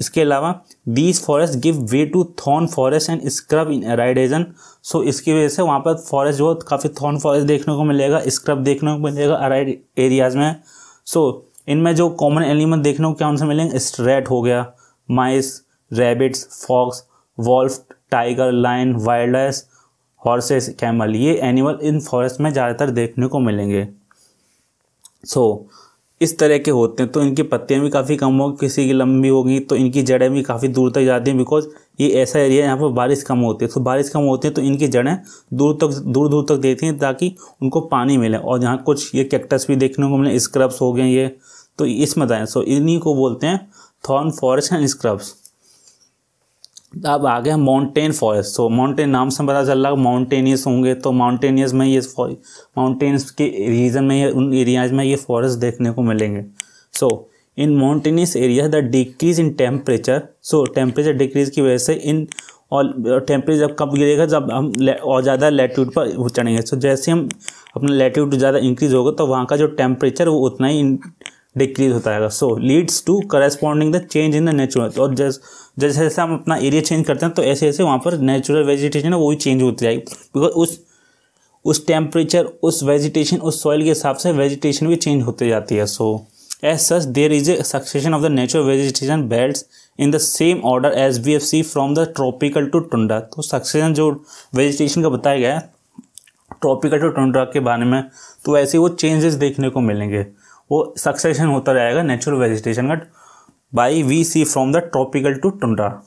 इसके अलावा these forest give way to thorn forest and scrub in arid region so इसकी वजह से वहाँ पर फॉरेस्ट जो काफ़ी थॉर्न फॉरेस्ट देखने को मिलेगा स्क्रब देखने को मिलेगा अराइड एरियाज़ में सो so, इनमें जो कॉमन एलिमेंट देखने को क्या उनसे मिलेंगे स्ट्रेट हो गया mice rabbits fox wolf tiger lion wild horses camel ये एनिमल इन फॉरेस्ट में ज़्यादातर देखने को मिलेंगे सो so, इस तरह के होते हैं तो इनकी पत्तियाँ भी काफ़ी कम होगी किसी की लंबी होगी तो इनकी जड़ें भी काफ़ी दूर तक जाती हैं बिकॉज ये ऐसा एरिया है यहाँ पर बारिश कम होती है तो बारिश कम होती है तो इनकी जड़ें दूर तक दूर दूर तक देती हैं ताकि उनको पानी मिले और यहाँ कुछ ये कैक्टस भी देखने को मिले स्क्रब्स हो गए ये तो इसमें बताएँ सो इन्हीं को बोलते हैं थॉर्न फॉरेस्ट एंड स्क्रब्स अब आ गया माउंटेन फॉरेस्ट तो माउंटेन नाम से पता चल रहा है माउंटेनियस होंगे तो माउंटेनियस में ये माउंटेन्स के रीजन में उन एरियाज में ये फॉरेस्ट देखने को मिलेंगे so in mountainous area the decrease in temperature so temperature decrease की वजह से इन और टेम्परेचर जब कब गिरेगा जब हम और ज़्यादा लेटीट्यूड पर चढ़ेंगे सो so, जैसे हम अपना लेटीट्यूड ज़्यादा इंक्रीज होगा तो वहाँ का जो टेम्परेचर वो उतना ही डिक्रीज होता है so leads to corresponding the change in the natural और जैस जैसे जैसे हम अपना एरिया चेंज करते हैं तो ऐसे ऐसे वहाँ पर नेचुरल वेजिटेशन है वो भी चेंज होती जाएगी बिकॉज उस उस टेम्परेचर उस वेजिटेशन उस सॉइल के हिसाब से वेजिटेशन भी चेंज होते जाती है so as such there is a succession of the natural vegetation belt in the same order as B F C from the tropical to tundra तो सक्सेशन जो वेजिटेशन का बताया गया है ट्रॉपिकल टू टुंडा के बारे में तो ऐसे वो चेंजेस देखने को मिलेंगे वो सक्सेशन होता रहेगा नेचुरल वेजिटेशन का by we see from the tropical to tundra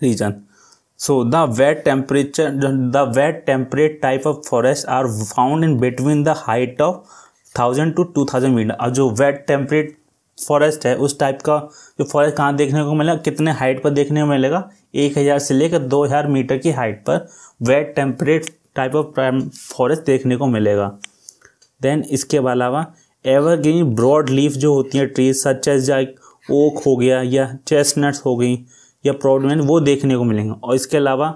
region. So the wet temperature, the wet temperate type of forest are found in between the height of 1000 to 2000 meter और जो wet temperate forest है उस type का जो forest कहाँ देखने को मिलेगा कितने हाइट पर देखने को मिलेगा एक हज़ार से लेकर दो हज़ार मीटर की हाइट पर wet temperate type of forest देखने को मिलेगा देन इसके अलावा एवरग्रीन ब्रॉड लीफ जो होती है trees such as like oak हो गया या चेस्टनट्स हो गई या प्रॉब्लम वो देखने को मिलेंगे और इसके अलावा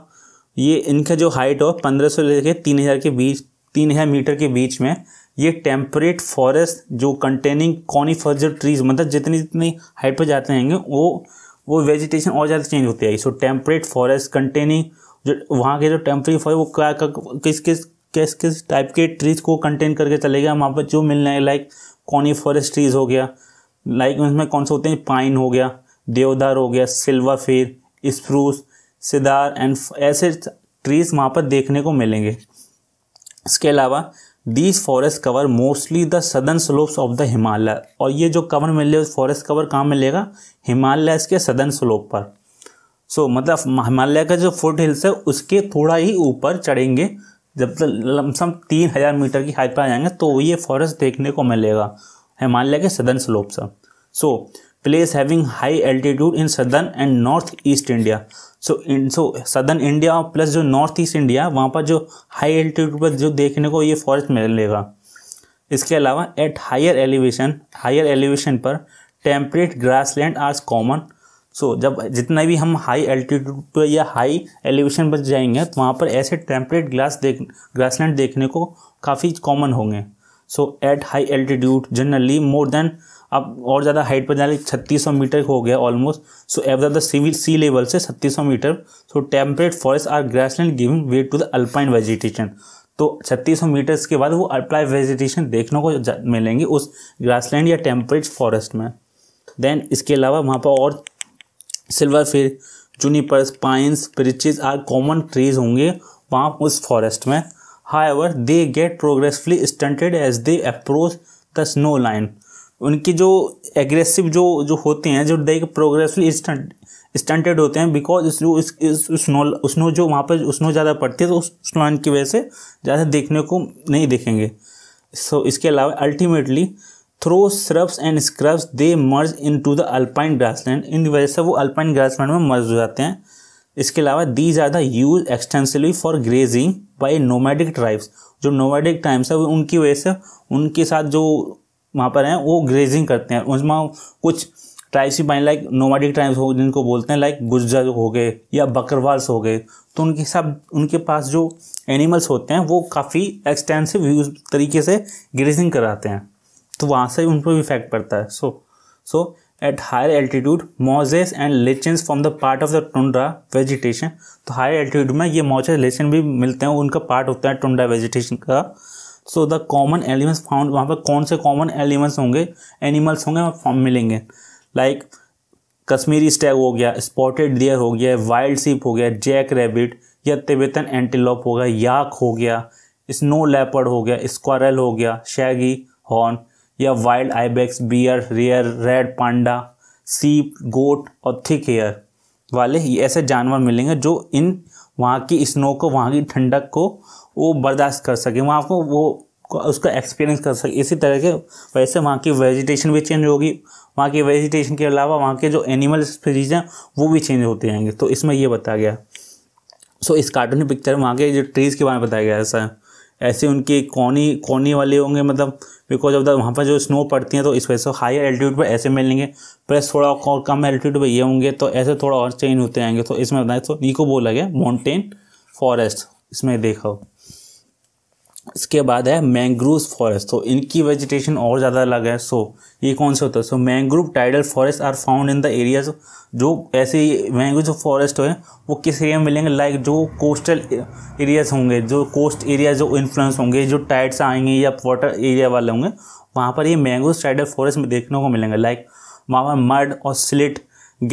ये इनका जो हाइट हो पंद्रह सौ लेकर तीन हज़ार के बीच तीन हज़ार मीटर के बीच में ये टेम्परेट फॉरेस्ट जो कंटेनिंग कॉनी जो ट्रीज मतलब जितनी जितनी हाइट पर जाते हैं वो वो वेजिटेशन और ज़्यादा चेंज होती है सो टेम्परेट फॉरेस्ट कंटेनिंग जो वहाँ के जो टेम्परेट फॉरेस्ट वो क्या किस किस किस किस टाइप के ट्रीज को कंटेन करके चलेगा वहाँ पर जो मिलने लाइक कॉनी फॉरेस्ट ट्रीज हो गया लाइक उसमें कौन से होते हैं पाइन हो गया देवदार हो गया silver fir spruce cedar and ऐसे ट्रीज वहाँ पर देखने को मिलेंगे इसके अलावा these forest cover mostly the southern slopes of the Himalaya और ये जो कवर मिल मिले फॉरेस्ट कवर कहाँ मिलेगा हिमालय के सदन स्लोप पर सो so, मतलब हिमालय का जो फुट हिल्स है उसके थोड़ा ही ऊपर चढ़ेंगे जब तक लमसम तीन हज़ार मीटर की हाइट पर आ जाएंगे तो ये फॉरेस्ट देखने को मिलेगा हिमालय के सदर्न स्लोप सा so place having high altitude in southern and north east India so in so southern India plus जो नॉर्थ ईस्ट इंडिया वहाँ पर जो हाई एल्टीट्यूड पर जो देखने को ये फॉरेस्ट मिलेगा इसके अलावा at higher elevation higher elevation पर temperate land are common so जब जितना भी हम हाई एल्टीट्यूड पर या हाई एलिवेशन पर जाएंगे तो वहाँ पर ऐसे टेम्परेट ग्रास देख ग्रास लैंड देखने को काफ़ी कॉमन होंगे so at high altitude generally more than अब और ज़्यादा हाइट पर जाने छत्तीस सौ मीटर हो गया ऑलमोस्ट सो एव द सीविल सी लेवल से छत्तीस सौ meter so temperate forest are land giving way to the alpine vegetation तो छत्तीस सौ मीटर्स के बाद वो अल्पाइन वेजिटेशन देखने को मिलेंगे उस ग्रास लैंड या टेम्परेट फॉरेस्ट में देन इसके अलावा वहाँ पर और silver fir junipers pines birches are common trees होंगे वहाँ उस फॉरेस्ट में ever they get progressively stunted as they approach the snow line उनकी जो एग्रेसिव जो जो होते हैं जो दे प्रोग्रेसली स्टंटेड होते हैं बिकॉज इस जो इस स्नो स्नो जो वहाँ पर स्नो ज़्यादा पड़ती है तो उस स्नो लाइन की वजह से ज़्यादा देखने को नहीं देखेंगे सो so, इसके अलावा ultimately through shrubs and scrubs they merge in to the alpine grassland इन वजह से वो अल्पाइन ग्रास लैंड में मर्ज हो जाते हैं इसके अलावा these are used extensively for grazing by nomadic tribes जो नोमैडिक टाइम्स है उनकी वजह से उनके साथ जो वहाँ पर हैं वो ग्रेजिंग करते हैं उसमें कुछ ट्राइब्स ही लाइक नोमैडिक ट्राइब्स हो जिनको बोलते हैं लाइक गुजर हो गए या बकरवाल्स हो गए तो उनके सब उनके पास जो एनिमल्स होते हैं वो काफ़ी एक्सटेंसिव यूज तरीके से ग्रेजिंग कराते हैं तो वहाँ से उन पर भी इफेक्ट पड़ता है so so at higher altitude mosses and lichens from the part of the tundra vegetation तो हायर एल्टीट्यूड में ये mosses लेचन भी मिलते हैं उनका पार्ट होता है टुंडा वेजिटेशन का so the common elements found वहाँ पर कौन से कॉमन एलिमेंट्स होंगे एनिमल्स होंगे वहाँ मिलेंगे लाइक like, कश्मीरी स्टैग हो गया स्पॉटेड डियर हो गया वाइल्ड सीप हो गया जैक रेबिट या तिबेतन एंटीलॉप हो गया याक हो गया स्नो लेपर्ड हो गया स्क्वारल हो गया शैगी हॉर्न या wild ibex bear rare red panda sheep goat और थिक हेयर वाले ऐसे जानवर मिलेंगे जो इन वहाँ की स्नो को वहाँ की ठंडक को वो बर्दाश्त कर सके वहाँ को वो उसका एक्सपीरियंस कर सके इसी तरह के वैसे वहाँ की वेजिटेशन भी चेंज होगी वहाँ की वेजिटेशन के अलावा वहाँ के जो एनिमल स्पीसीज हैं वो भी चेंज होते जाएंगे तो इसमें ये बताया गया सो so, इस कार्टून पिक्चर में वहाँ के जो ट्रीज़ के बारे में बताया गया ऐसा ऐसे उनकी कोनी कोनी वाले होंगे मतलब बिकॉज ऑफ द वहाँ पर जो स्नो पड़ती है तो इस वजह से हाई एल्टीट्यूड पर ऐसे मिलेंगे प्लस थोड़ा और कम एल्टीट्यूड पर ये होंगे तो ऐसे थोड़ा और चेंज होते आएंगे तो इसमें बताए तो नीको बोला गया माउंटेन फॉरेस्ट इसमें देखा हो इसके बाद है मैंग्रोव फॉरेस्ट तो इनकी वेजिटेशन और ज़्यादा अलग है सो ये कौन से होता है so mangrove tidal forest are found in the areas जो ऐसे मैंग्रोव जो फॉरेस्ट हैं वो किस एरिया में मिलेंगे लाइक like, जो कोस्टल एरियाज होंगे जो कोस्ट एरिया जो इन्फ्लुएंस होंगे जो टाइड्स आएंगे या वाटर एरिया वाले होंगे वहाँ पर ये मैंग्रोव टाइडल फॉरेस्ट में देखने को मिलेंगे लाइक वहाँ पर मड और silt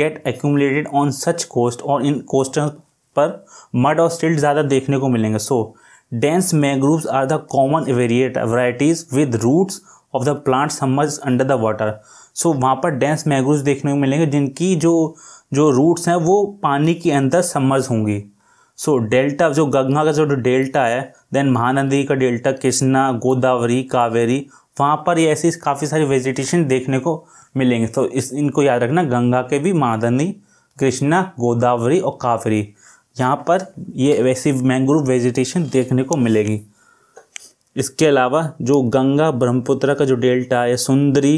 get accumulated on such coast और इन कोस्टल पर मड और स्लिट ज़्यादा देखने को मिलेंगे so so, dense mangroves are the common variety varieties with roots of the plant submerge under the water so वहाँ पर डेंस मैग्रूव्स देखने को मिलेंगे जिनकी जो जो रूट्स हैं वो पानी के अंदर समर्ज होंगी सो so, डेल्टा जो गंगा का जो डेल्टा है देन महानंदी का डेल्टा कृष्णा गोदावरी कावेरी वहाँ पर ये ऐसी काफ़ी सारी वेजिटेशन देखने को मिलेंगे तो इस इनको याद रखना गंगा के भी महानंदी कृष्णा गोदावरी और कावेरी यहाँ पर ये वैसी मैंग्रोव वेजिटेशन देखने को मिलेगी इसके अलावा जो गंगा ब्रह्मपुत्र का जो डेल्टा है सुंदरी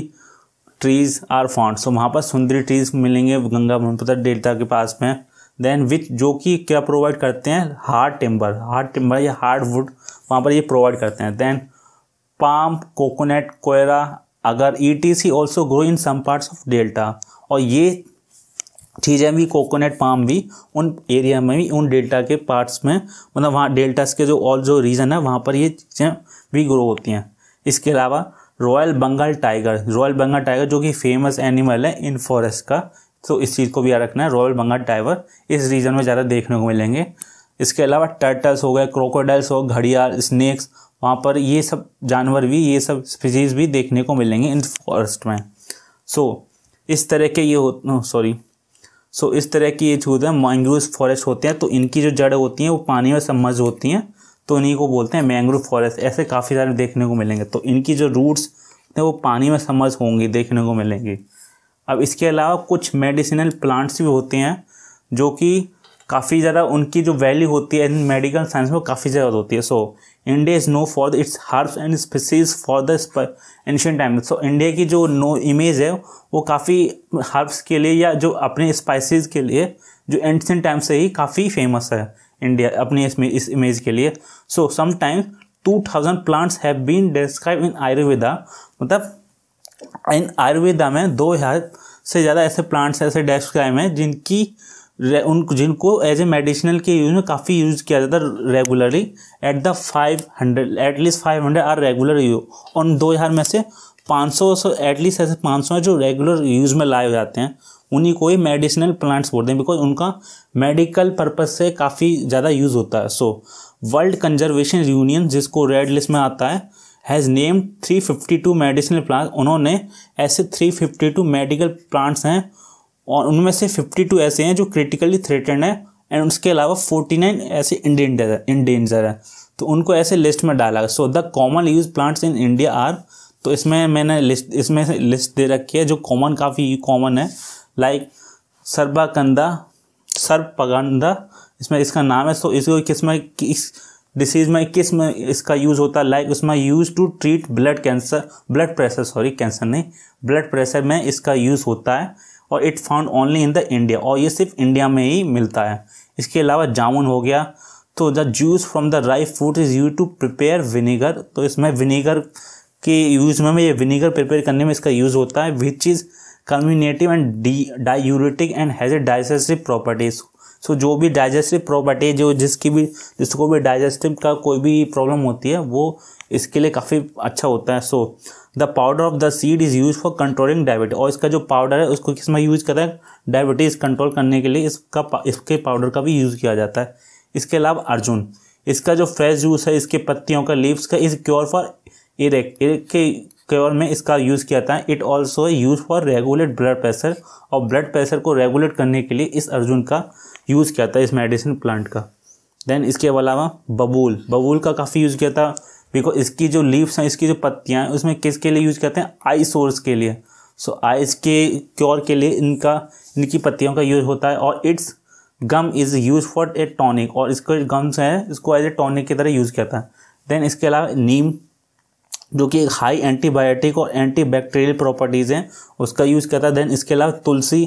ट्रीज़ आर फाउंड सो वहाँ पर सुंदरी ट्रीज़ मिलेंगे गंगा ब्रह्मपुत्र डेल्टा के पास में देन विच जो कि क्या प्रोवाइड करते हैं हार्ड टिम्बर हार्ड टिम्बर या हार्ड वुड वहाँ पर ये प्रोवाइड करते हैं देन पाम कोकोनट कोयरा agar E T C also grow in some parts of delta और ये चीज़ें भी कोकोनट पाम भी उन एरिया में भी उन डेल्टा के पार्ट्स में मतलब वहाँ डेल्टास के जो और जो रीजन है वहाँ पर ये चीज़ें भी ग्रो होती हैं इसके अलावा royal Bengal tiger royal Bengal tiger जो कि फेमस एनिमल है इन फॉरेस्ट का तो इस चीज़ को भी याद रखना है रॉयल बंगाल टाइगर इस रीजन में ज़्यादा देखने को मिलेंगे इसके अलावा टर्टल्स हो गए क्रोकोडाइल्स हो घड़ियाल स्नैक्स वहाँ पर ये सब जानवर भी ये सब स्पीसीज़ भी देखने को मिलेंगे इन फॉरेस्ट में सो so, इस तरह के ये हो सॉरी सो इस तरह की ये छूत हैं मैंग्रोव फॉरेस्ट होते हैं तो इनकी जो जड़ होती हैं वो पानी में सम्मर्ज होती हैं तो इन्हीं को बोलते हैं मैंग्रोव फॉरेस्ट ऐसे काफ़ी सारे देखने को मिलेंगे तो इनकी जो रूट्स हैं वो पानी में समझ होंगी देखने को मिलेंगी अब इसके अलावा कुछ मेडिसिनल प्लांट्स भी होते हैं जो कि काफ़ी ज़्यादा उनकी जो वैल्यू होती है इन मेडिकल साइंस में काफ़ी ज़्यादा होती है so India is known for its herbs and species for the ancient time so India की जो नो इमेज है वो काफ़ी हर्ब्स के लिए या जो अपने स्पाइसेस के लिए जो एंशियन टाइम से ही काफ़ी फेमस है इंडिया अपने इसमें इस इमेज के लिए so sometimes two thousand plants have been describe in Ayurveda मतलब इन आयुर्वेदा में दो हज़ार से ज़्यादा ऐसे प्लांट्स ऐसे डेस्क्राइब हैं जिनकी उन जिनको एज ए मेडिसिनल के यूज में काफ़ी यूज किया जाता है regularly at the five hundred at least five hundred are regular use और दो हज़ार में से पाँच सौ सौ एटलीस्ट ऐसे पाँच सौ जो रेगुलर यूज में लाए जाते हैं उन्हीं को ही मेडिसिनल प्लांट्स बोलते हैं बिकॉज उनका मेडिकल पर्पज से काफ़ी ज़्यादा यूज़ होता है सो वर्ल्ड कंजर्वेशन यूनियन जिसको रेड लिस्ट में आता है has named two medicinal plant उन्होंने ऐसे three fifty two medical plants हैं और उनमें से 52 ऐसे हैं जो क्रिटिकली थ्रेटन है एंड उसके अलावा 49 ऐसे इंडेंजर इंडेंजर है तो उनको ऐसे लिस्ट में डाला गया so the common use plants in India are तो इसमें मैंने लिस्ट इसमें लिस्ट दे रखी है जो कॉमन काफ़ी कॉमन है लाइक सर्बाकंदा सर्पगंधा इसमें इसका नाम है सो इसको किस में किस डिसीज में किस में इसका यूज़ होता है लाइक उसमें use to treat blood cancer blood pressure sorry cancer नहीं ब्लड प्रेशर में इसका यूज़ होता है और it found only in the India और ये सिर्फ इंडिया में ही मिलता है इसके अलावा जामुन हो गया तो the juice from the ripe fruit is use to prepare vinegar तो इसमें विनीगर के यूज़ में ये विनीगर प्रिपेयर करने में इसका यूज़ होता है which is carminative and d diuretic and has a digestive properties so जो भी डाइजेस्टिव प्रॉपर्टी जो जिसकी भी जिसको भी डाइजेस्टिव का कोई भी प्रॉब्लम होती है वो इसके लिए काफ़ी अच्छा होता है सो so, the powder of the seed is use for controlling diabetes और इसका जो पाउडर है उसको किस में यूज़ करते हैं डायबिटीज़ कंट्रोल करने के लिए इसका इसके पाउडर का भी यूज़ किया जाता है इसके अलावा अर्जुन इसका जो फ्रेश जूस है इसके पत्तियों का लीव्स का इज क्योर फॉर इरेक इरेक के क्योर में इसका यूज़ किया जाता है it also use for regulate blood pressure और ब्लड प्रेशर को रेगुलेट करने के लिए इस अर्जुन का यूज़ किया जाता है इस मेडिसिन प्लांट का देन इसके अलावा बबूल बबूल का काफ़ी यूज़ किया था बिकॉज इसकी जो लीव्स हैं इसकी जो पत्तियाँ हैं उसमें किसके लिए यूज करते हैं आई सोर्स के लिए सो so, आइस के क्योर के लिए इनका इनकी पत्तियों का यूज होता है और its gum is use for a tonic और इसको गम्स हैं इसको एज ए टॉनिक की तरह यूज करता है देन इसके अलावा नीम जो कि एक हाई एंटीबायोटिक और एंटी बैक्टेरियल प्रॉपर्टीज़ हैं उसका यूज़ करता है देन इसके अलावा तुलसी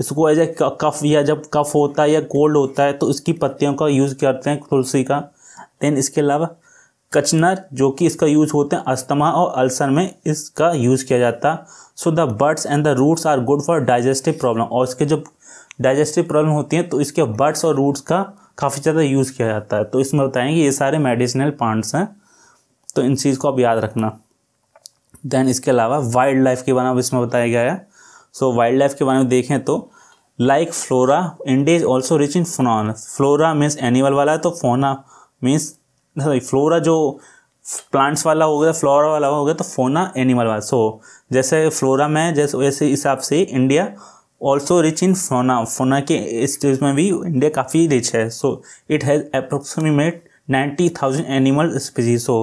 इसको एज ए कफ या जब कफ होता है या कोल्ड होता है तो इसकी पत्तियों का यूज़ करते हैं तुलसी का देन इसके अलावा कचनर जो कि इसका यूज होते हैं अस्थमा और अल्सर में इसका यूज किया जाता so the birds and the roots are good for digestive problem और इसके जब डाइजेस्टिव प्रॉब्लम होती है तो इसके बर्ड्स और रूट्स का काफ़ी ज़्यादा यूज़ किया जाता है तो इसमें बताएंगे ये सारे मेडिसिनल प्लांट्स हैं तो इन चीज़ को आप याद रखना देन इसके अलावा वाइल्ड लाइफ के बारे में इसमें बताया गया है सो वाइल्ड लाइफ के बारे में देखें तो like flora India is also rich in fauna flora means animal वाला है तो फोना मीन्स सॉरी फ्लोरा जो प्लांट्स वाला हो गया फ्लोरा वाला हो गया तो फोना एनिमल वाला सो so, जैसे फ्लोरा में जैसे वैसे हिसाब से इंडिया ऑल्सो रिच इन फोना फोना के इस चीज़ में भी इंडिया काफ़ी रिच है so it has approximate ninety thousand animal species हो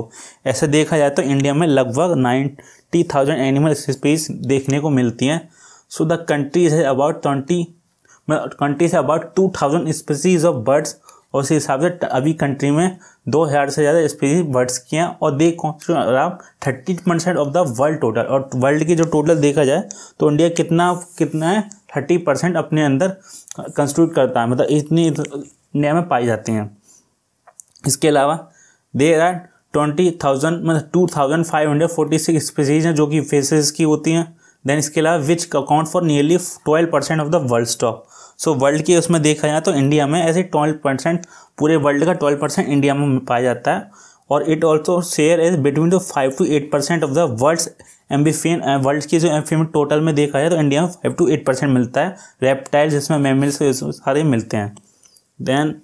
ऐसे देखा जाए तो इंडिया में लगभग नाइन्टी थाउजेंड एनिमल स्पीसीज देखने को मिलती हैं सो द कंट्री है अबाउट ट्वेंटी कंट्रीज से about two thousand species of birds और उस हिसाब से अभी कंट्री में दो हज़ार से ज़्यादा स्पीसी बर्ड्स की हैं और they constitute around thirty percent of the world total और वर्ल्ड की जो टोटल देखा जाए तो इंडिया कितना कितना है थर्टी परसेंट अपने अंदर कंस्टिट्यूट करता है मतलब इतनी इंडिया में पाई जाती हैं इसके अलावा देर आर ट्वेंटी थाउजेंड मतलब two thousand five hundred forty six species हैं जो कि फेसिस की होती हैं देन इसके अलावा which account for nearly twelve percent of the world stock so world के उसमें देखा जाए तो इंडिया में ऐसे ट्वेल्व परसेंट पूरे वर्ल्ड का ट्वेल्व परसेंट इंडिया में पाया जाता है और it also share is between the five to eight percent of the world's amphibian world की जो एम्फिन टोटल में देखा जाए तो इंडिया में फाइव टू एट परसेंट मिलता है रेप्टाइल जिसमें मेमिल्स सारे मिलते हैं then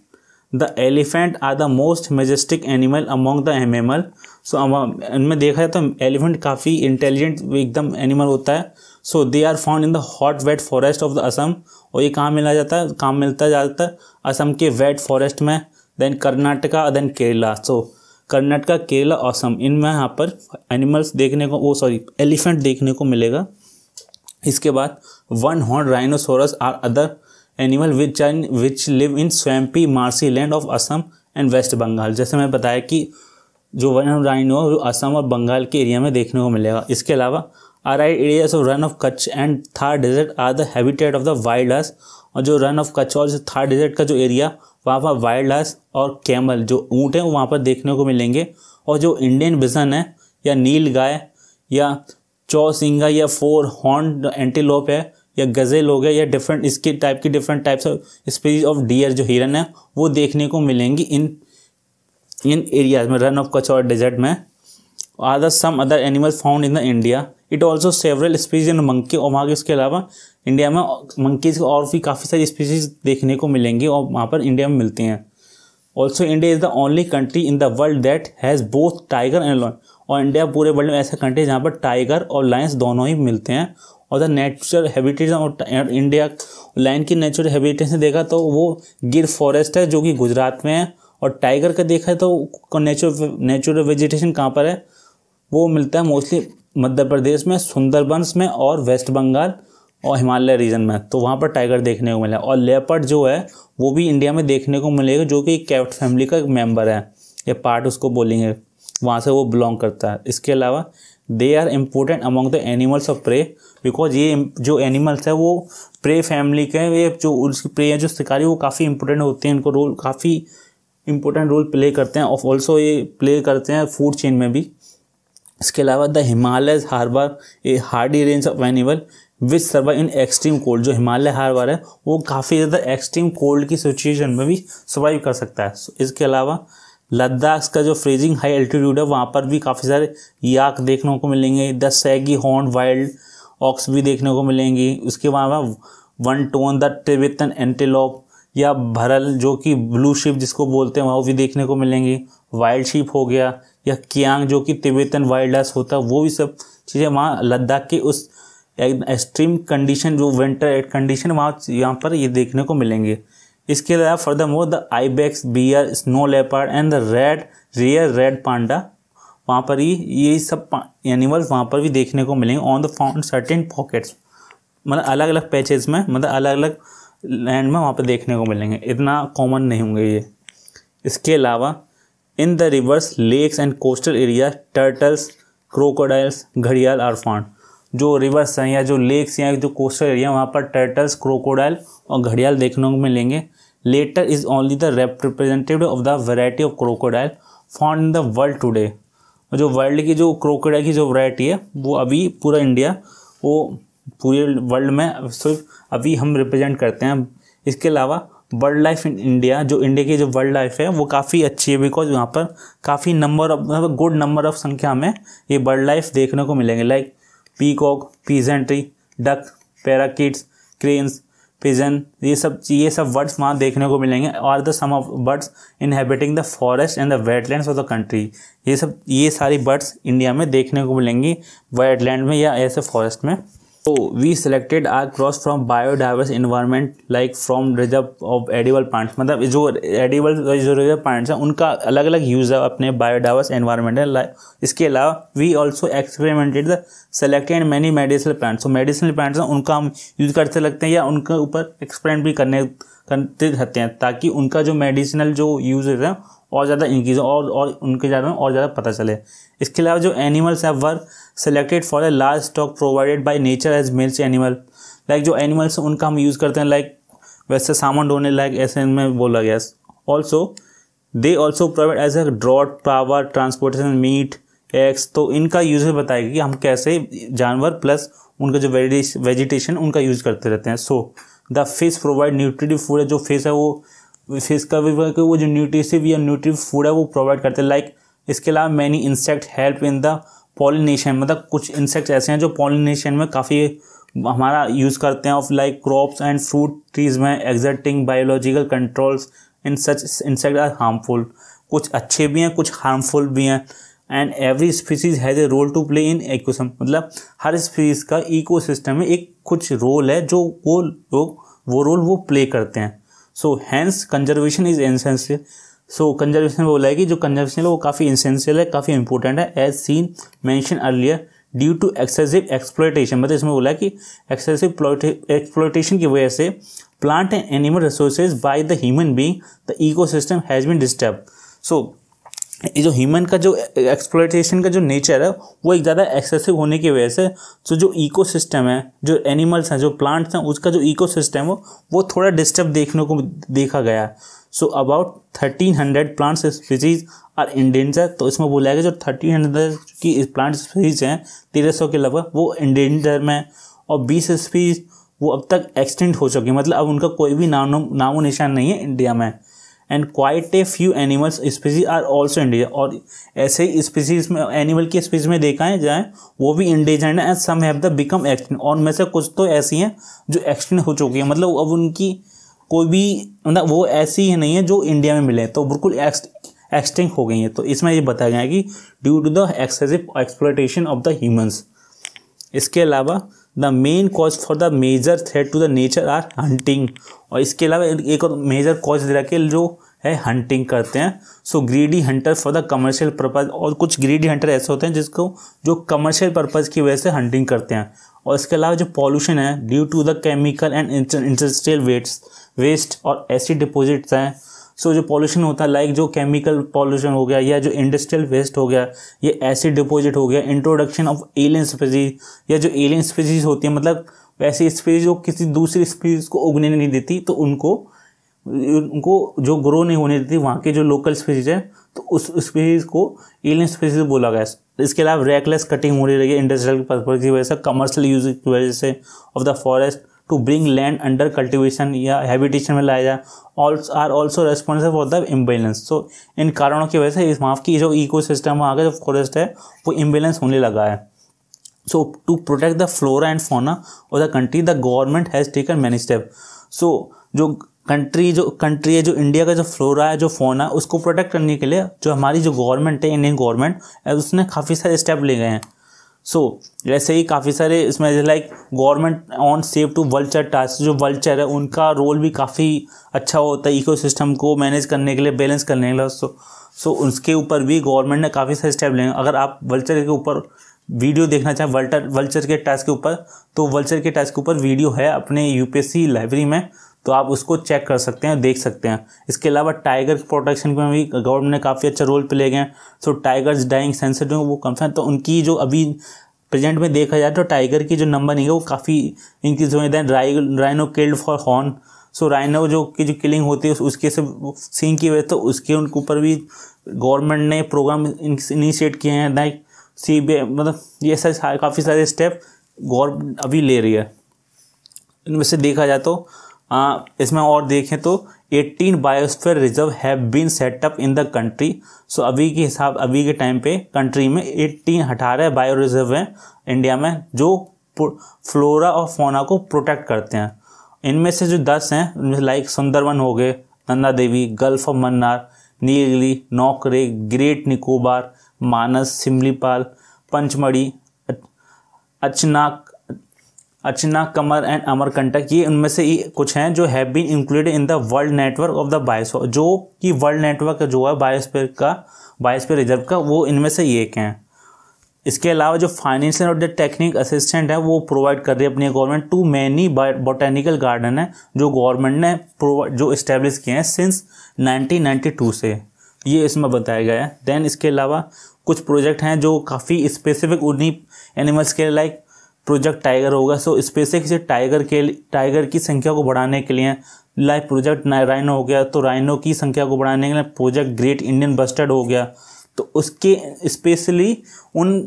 the elephant are the most majestic animal among the mammal so इनमें देखा जाए तो एलिफेंट काफ़ी इंटेलिजेंट एकदम एनिमल होता है so they are found in the hot wet forest of the Assam और ये कहाँ मिला जाता है कहाँ मिलता है ज़्यादातर असम के वेट फॉरेस्ट में then Karnataka then Kerala so Karnataka Kerala Assam इनमें यहाँ पर एनिमल्स देखने को वो सॉरी एलिफेंट देखने को मिलेगा इसके बाद one horn rhinoceros are other animal which which live in swampy marshy land of Assam and West Bengal जैसे मैंने बताया कि जो वन हॉर्न राइनो वो असम और बंगाल के एरिया में देखने को मिलेगा इसके अलावा arid areas of Rann of Kutch and Thar desert are the habitat of the wild horse और जो रन ऑफ कच्छ और जो थार डेजर्ट का जो एरिया वहाँ पर वाइल्ड हर्स और कैमल जो ऊँट हैं वो वहाँ पर देखने को मिलेंगे और जो इंडियन बिजन है या नील गाय या चौ सिंगा या फोर हॉर्न एंटीलोप है या गज़ेल हो गया या डिफरेंट इसके टाइप की different types of species of deer जो हिरन है वो देखने को मिलेंगी इन इन एरियाज में रन ऑफ कच्छ और डेजर्ट में are the some other animals found in the India it also several species in monkey और वहाँ उसके अलावा इंडिया में मंकीज और भी काफ़ी सारी स्पीसीज देखने को मिलेंगी और वहाँ पर इंडिया में मिलती हैं also India is the only country in the world that has both tiger and lion और इंडिया पूरे वर्ल्ड में ऐसा कंट्री है जहाँ पर टाइगर और लाइन्स दोनों ही मिलते हैं और द नेचुरल हैबिटेट और इंडिया लाइन की नेचुरल हैबिटेट से देखा तो वो गिर फॉरेस्ट है जो कि गुजरात में है और टाइगर का देखा तो नेचुरल नेचुरल वेजिटेशन कहाँ पर है वो मिलता है मोस्टली मध्य प्रदेश में सुंदरबंस में और वेस्ट बंगाल और हिमालय रीजन में तो वहाँ पर टाइगर देखने को मिला और लेपर्ड जो है वो भी इंडिया में देखने को मिलेगा जो कि कैट फैमिली का एक मेम्बर है ये पार्ट उसको बोलेंगे वहाँ से वो बिलोंग करता है इसके अलावा they are important among the animals of prey because ये जो एनिमल्स है वो प्रे फैमिली के ये जो उसकी प्रे है जो शिकारी वो काफ़ी इंपॉर्टेंट होते हैं इनको रोल काफ़ी इंपॉर्टेंट रोल प्ले करते हैं और ऑल्सो ये प्ले करते हैं फूड चेन में भी इसके अलावा the Himalaya harbour a hardy range of animal which survive in extreme cold जो हिमालय हार्बर है वो काफ़ी ज़्यादा एक्सट्रीम कोल्ड की सिचुएशन में भी सर्वाइव कर सकता है इसके अलावा लद्दाख का जो फ्रीजिंग हाई एल्टीट्यूड है वहाँ पर भी काफ़ी सारे याक देखने को मिलेंगे the shaggy horn wild ox भी देखने को मिलेंगी उसके अलावा वन टोन द टिबेतन एंटेलॉप या भरल जो कि ब्लू शिप जिसको बोलते हैं वह भी देखने को मिलेंगी वाइल्ड शिप हो गया या कियांग जो कि तिब्बतन वाइल्ड लाइफ होता है वो भी सब चीज़ें वहाँ लद्दाख की उस एक्सट्रीम कंडीशन जो विंटर कंडीशन वहाँ यहाँ पर ये देखने को मिलेंगे इसके अलावा furthermore the ibex bear snow leopard and the red rear red panda वहाँ पर ही ये सब एनिमल्स वहाँ पर भी देखने को मिलेंगे on the found certain pockets मतलब अलग अलग पैचेज में मतलब अलग अलग लैंड में वहाँ पर देखने को मिलेंगे इतना कॉमन नहीं होंगे ये इसके अलावा in the rivers lakes and coastal area turtles crocodiles घड़ियाल और फॉन्ड जो रिवर्स हैं या जो लेक्स या जो कोस्टल एरिया वहाँ पर टर्टल्स क्रोकोडाइल और घड़ियाल देखने को मिलेंगे latter is only the representative of the variety of crocodile found in the world today जो वर्ल्ड की जो क्रोकोडाइल की जो वैरायटी है वो अभी पूरा इंडिया वो पूरे वर्ल्ड में सिर्फ अभी हम रिप्रेजेंट करते हैं इसके अलावा वर्ल्ड लाइफ इन इंडिया जो इंडिया की जो वर्ल्ड लाइफ है वो काफ़ी अच्छी है बिकॉज यहाँ पर काफ़ी number of good number of संख्या में ये बर्ड लाइफ देखने को मिलेंगे like peacock pheasantry duck parakeets cranes pigeon ये सब ये सब वर्ड्स वहाँ देखने को मिलेंगे और the some of birds inhabiting the forest and the land of the country ये सब ये सारी बर्ड्स इंडिया में देखने को मिलेंगी वेटलैंड में या ऐसे फॉरेस्ट में So we selected our crops from biodiverse environment like from reserve of edible plants मतलब जो edible जो reserve plants हैं उनका अलग अलग use है अपने biodiverse environment है इसके अलावा we also experimented the selected many medicinal plants so medicinal plants हैं उनका हम use करते लगते हैं या उनके ऊपर experiment भी करने करते रहते हैं ताकि उनका जो medicinal जो use है और ज़्यादा इंक्रीज हो और, और उनके ज़्यादा और ज़्यादा पता चले इसके अलावा जो एनिमल्स हैं work selected for a large stock provided by nature as mills animal like जो एनिमल्स उनका हम यूज़ करते हैं लाइक वैसे सामान ढोने लाइक ऐसे में बोला गया also they also provide as a draught power transportation meat eggs तो इनका यूज बताएगा कि हम कैसे जानवर प्लस उनका जो वेजिटेशन उनका यूज करते रहते हैं so the fish provide nutritive food है जो फिश है वो फिश का भी वो जो न्यूट्रिशिव या न्यूट्रिव फूड है वो प्रोवाइड करते हैं लाइक इसके अलावा many insect help in the pollination मतलब कुछ इंसेक्ट्स ऐसे हैं जो पॉलिनेशन में काफ़ी हमारा यूज़ करते हैं of like crops and fruit trees में exerting biological controls in such insect are harmful कुछ अच्छे भी हैं कुछ हार्मफुल भी हैं and every species has a role to play in एक मतलब हर स्पीसीज का इको में एक कुछ रोल है जो वो लोग वो रोल वो प्ले करते हैं so hence conservation is essential so conservation बोला है कि जो कंजर्वेशन है वो काफ़ी इंसेंशियल है काफ़ी इंपॉर्टेंट है as seen mention earlier due to excessive exploitation मतलब इसमें बोला है कि एक्सेसिव एक्सप्लोटेशन की वजह से plant and animal resources by the human being the ecosystem has been disturb so जो ह्यूमन का जो एक्सप्लोटेशन का जो नेचर है वो एक ज़्यादा एक्सेसिव होने की वजह से तो जो इको सिस्टम है जो एनिमल्स हैं जो प्लांट्स हैं उसका जो इको सिस्टम वो वो थोड़ा डिस्टर्ब देखने को देखा गया so about thirteen hundred plants species are endanger तो इसमें बोला गया जो थर्टीन हंड्रेड की प्लांट स्पीसीज हैं तेरह सौ के लगभग वो इंडेंजर में और बीस स्पीसीज वो अब तक एक्सटेंट हो चुकी है मतलब अब उनका कोई भी नामो नामो निशान नहीं है इंडिया में and quite a few animals species are also endanger और ऐसे ही स्पीसीज में एनिमल की स्पीसीज में देखा है जाए वो भी इंडेजेंट है and some have the become extinct और में से कुछ तो ऐसी हैं जो एक्सटेंट हो चुकी है मतलब अब उनकी कोई भी मतलब वो ऐसी ही नहीं है जो इंडिया में मिले तो बिल्कुल एक्सटिंक्ट हो गई हैं तो इसमें ये बताया गया है कि due to the excessive exploitation of the humans इसके अलावा the main cause for the major threat to the nature are hunting और इसके अलावा एक और मेजर कॉज दे रखे जो है हंटिंग करते हैं so greedy hunter for the commercial purpose और कुछ ग्रीडी हंटर ऐसे होते हैं जिसको जो कमर्शियल पर्पज़ की वजह से हंटिंग करते हैं और इसके अलावा जो पॉल्यूशन है due to the chemical and industrial wets waste और एसिड डिपोजिट्स हैं सो so, जो पॉल्यूशन होता है लाइक जो केमिकल पॉल्यूशन हो गया या जो इंडस्ट्रियल वेस्ट हो गया ये एसिड डिपोजिट हो गया इंट्रोडक्शन ऑफ एलियन स्पीसीज या जो एलियन स्पीसीज होती है मतलब वैसी स्पीसीज जो किसी दूसरी स्पीसीज को उगने नहीं देती तो उनको उनको जो ग्रो नहीं होने देती वहाँ के जो लोकल स्पीसीज है तो उस स्पीसीज को एलियन स्पीसीज बोला गया इसके अलावा रैकलेस कटिंग हो रही है इंडस्ट्रियल पर्पज की वजह से कमर्शियल यूज की वजह से of the forest to bring land under cultivation या हैबिटेशन में लाया जाए are also responsible for the imbalance तो इन कारणों की वजह से इस माफ की जो इको सिस्टम वहाँ का जो फॉरेस्ट है वो इम्बेलेंस होने लगा है so to protect the flora and fauna और the country the government has taken many step so जो कंट्री जो कंट्री है जो इंडिया का जो फ्लोरा है जो फोना उसको प्रोटेक्ट करने के लिए जो हमारी जो गवर्नमेंट है इंडियन गवर्नमेंट उसने काफ़ी सारे स्टेप ले गए हैं सो ऐसे ही काफ़ी सारे इसमें like government on save to vulture task जो वल्चर है उनका रोल भी काफ़ी अच्छा होता है इकोसिस्टम को मैनेज करने के लिए बैलेंस करने के लिए सो सो उसके ऊपर भी गवर्नमेंट ने काफ़ी सारे स्टेप लेंगे अगर आप वल्चर के ऊपर वीडियो देखना चाहें वल्टर वल्चर के टास्क के ऊपर तो वल्चर के टास्क के ऊपर वीडियो है अपने यूपीएससी लाइब्रेरी में तो आप उसको चेक कर सकते हैं देख सकते हैं इसके अलावा टाइगर प्रोटेक्शन में भी गवर्नमेंट ने काफ़ी अच्छा रोल प्ले किया है सो टाइगर्स डाइंग सेंसर जो वो कम तो उनकी जो अभी प्रेजेंट में देखा जाए तो टाइगर की जो नंबर नहीं है वो काफ़ी इंक्रीज हुए then rhino killed for horn so rhino जो की जो किलिंग होती है उसके से सीन की वजह तो उसके उनके ऊपर भी गवर्नमेंट ने प्रोग्राम इनिशिएट किए हैं लाइक सी बी मतलब ये सारे काफ़ी सारे स्टेप गवर्नमेंट अभी ले रही है इनमें से देखा जाए तो आ, इसमें और देखें तो 18 biosphere reserve have been set up in the country so अभी के हिसाब अभी के टाइम पे कंट्री में 18 अठारह बायो रिजर्व हैं इंडिया में जो फ्लोरा और फोना को प्रोटेक्ट करते हैं इनमें से जो दस हैं उनमें लाइक सुंदरवन हो गए Nanda Devi gulf of Mannar Nilgiri Nokrek great Nicobar Manas Similipal Pachmarhi Achanakmar and Amarkantak ये उनमें से ही कुछ हैं जो have been included in the world network of the biosphere जो कि वर्ल्ड नेटवर्क जो है बायोस्फीयर का बायोस्फीयर रिजर्व का वो इनमें से एक हैं इसके अलावा जो फाइनेंशियल और जो टेक्निक असिस्टेंट है वो प्रोवाइड कर रही है अपनी government to many botanical garden है जो गवर्नमेंट ने जो इस्टेब्लिश किए हैं सिंस 1992 से ये इसमें बताया गया है देन इसके अलावा कुछ प्रोजेक्ट हैं जो काफ़ी स्पेसिफिक उन्हीं एनिमल्स के लाइक प्रोजेक्ट टाइगर होगा सो स्पेस एक्स टाइगर के टाइगर की संख्या को बढ़ाने के लिए लाइक प्रोजेक्ट राइनो हो गया तो राइनो की संख्या को बढ़ाने के लिए प्रोजेक्ट ग्रेट इंडियन बस्टर्ड हो गया तो उसके स्पेशली उन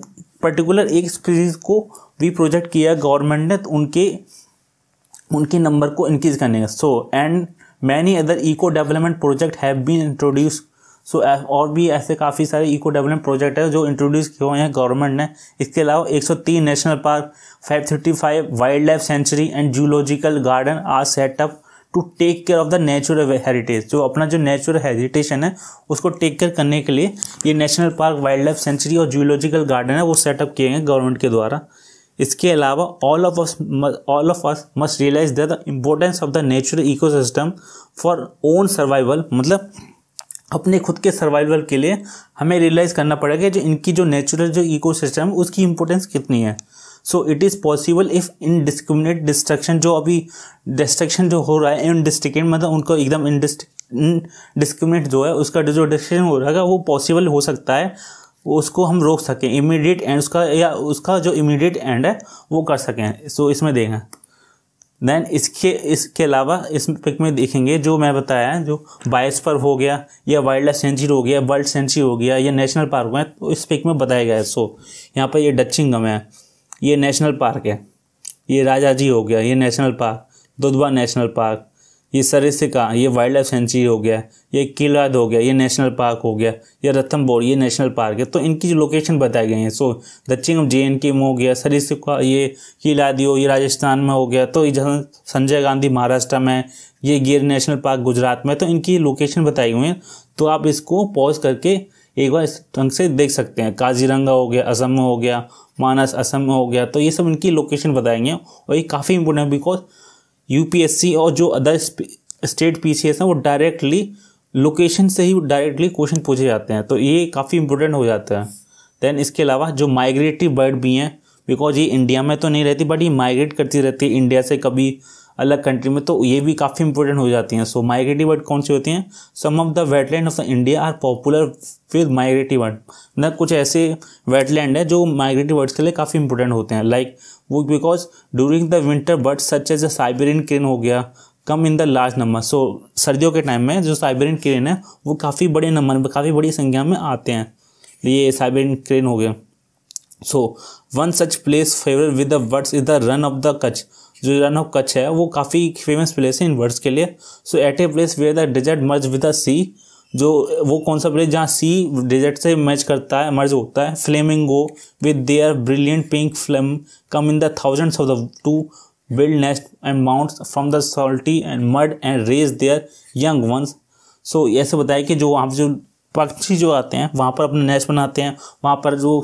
पर्टिकुलर एक स्पीसीज को भी प्रोजेक्ट किया गवर्नमेंट ने तो उनके उनके नंबर को इंक्रीज करने का so and many other eco development project have been introduce so और भी ऐसे काफ़ी सारे इको डेवलपमेंट प्रोजेक्ट है जो इंट्रोड्यूस किए हुए हैं गवर्नमेंट ने इसके अलावा 103 national park 535 wild life sanctuary and zoological garden are set up to take care of the natural heritage जो अपना जो नेचुरल हेरिटेशन है उसको टेक केयर करने के लिए ये national park wild life sanctuary और जूलॉजिकल गार्डन है वो सेटअप किए गए गवर्नमेंट के द्वारा इसके अलावा all of us all of us must realise the importance of the natural ecosystem for own survival मतलब अपने खुद के सर्वाइवल के लिए हमें रियलाइज़ करना पड़ेगा जो इनकी जो नेचुरल जो इको है उसकी इंपॉर्टेंस कितनी है so it is possible if indiscriminate destruction जो अभी डिस्ट्रक्शन जो हो रहा है इनडिस्टिकेट मतलब उनको एकदम डिस्क्रिमिनेट जो है उसका जो डिस्ट्रक्शन हो रहा है वो पॉसिबल हो सकता है उसको हम रोक सकें इमीडिएट एंड उसका या उसका जो इमीडिएट एंड है वो कर सकें सो so, इसमें देखें देन इसके इसके अलावा इस पिक में देखेंगे जो मैं बताया जो बायोस्फर हो गया या वाइल्ड लाइफ सेंचुरी हो गया वर्ल्ड सेंचुरी हो गया या नेशनल पार्क है तो इस पिक में बताया गया है सो यहाँ पर ये गम है ये नेशनल पार्क है ये राजा जी हो गया ये national park Dudhwa national park ये सरेसिका ये वाइल्ड लाइफ सेंचुरी हो गया ये किलाद हो गया ये नेशनल पार्क हो गया ये रथम ये नेशनल पार्क है तो इनकी जो लोकेशन बताई गई हैं सो दक्षिण जे एन के में हो गया का ये किलादी हो ये राजस्थान में हो गया तो संजय गांधी महाराष्ट्र में ये गिर नेशनल पार्क गुजरात में तो इनकी लोकेशन बताई हुई हैं तो आप इसको पॉज करके एक बार इस ढंग से देख सकते हैं काजीरंगा हो गया असम में हो गया मानस असम में हो गया तो ये सब इनकी लोकेशन बताएंगे और ये काफ़ी इंपोर्टेंट बिकॉज यूपीएससी और जो अदर स्टेट पीसीएस हैं वो डायरेक्टली लोकेशन से ही डायरेक्टली क्वेश्चन पूछे जाते हैं तो ये काफ़ी इंपॉर्टेंट हो जाता है दैन इसके अलावा जो माइग्रेटिव बर्ड भी हैं बिकॉज ये इंडिया में तो नहीं रहती बट ये माइग्रेट करती रहती है इंडिया से कभी अलग कंट्री में तो ये भी काफ़ी इंपॉर्टेंट हो जाती हैं सो माइग्रेटिव बर्ड कौन सी होती हैं some of the wetland of India are popular with migrative bird मतलब कुछ ऐसे वेटलैंड है जो माइग्रेटिव बर्ड्स के लिए काफ़ी इंपॉर्टेंट होते हैं लाइक like, वो because during the winter bird such as a Siberian crane हो गया come in the large number so सर्दियों के टाइम में जो साइबेरियन क्रेन है वो काफ़ी बड़े नंबर में काफ़ी बड़ी संख्या में आते हैं ये साइबेरियन क्रेन हो गया so one such place favour with the words is the Rann of the Kutch जो रन ऑफ कच है वो काफ़ी फेमस प्लेस है इन वर्ड्स के लिए so at a place where the desert merge with the sea जो वो कौन सा ब्रिज जहाँ सी डिजर्ट से मैच करता है मर्ज होता है flamingo with their brilliant pink flame come in the thousands of the to build nest and mount from the salty and mud and raise their young ones so ऐसे बताया कि जो वहाँ जो पक्षी जो आते हैं वहाँ पर अपने नेस्ट बनाते हैं वहाँ पर जो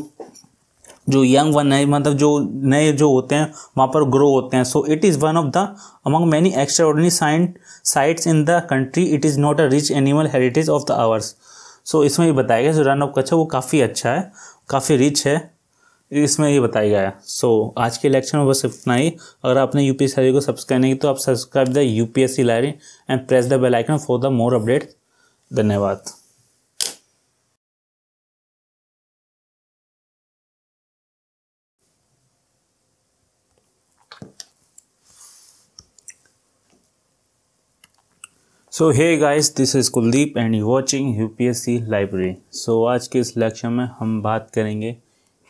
जो यंग वन है मतलब जो नए जो होते हैं वहाँ पर ग्रो होते हैं so it is one of the among many extraordinary sign sites in the country it is not a rich animal heritage of the ours so इसमें ये बताया गया जो रन ऑफ कच्छा वो काफ़ी अच्छा है काफ़ी रिच है इसमें ये बताया गया है सो so, आज के लेक्चर में बस इतना ही अगर आपने यू पी को सब्सक्राइब नहीं किया तो आप subscribe the U P S C library and press the bell icon for the more update धन्यवाद so hey guys this is Kuldeep and you watching UPSC library so आज के इस लेक्चर में हम बात करेंगे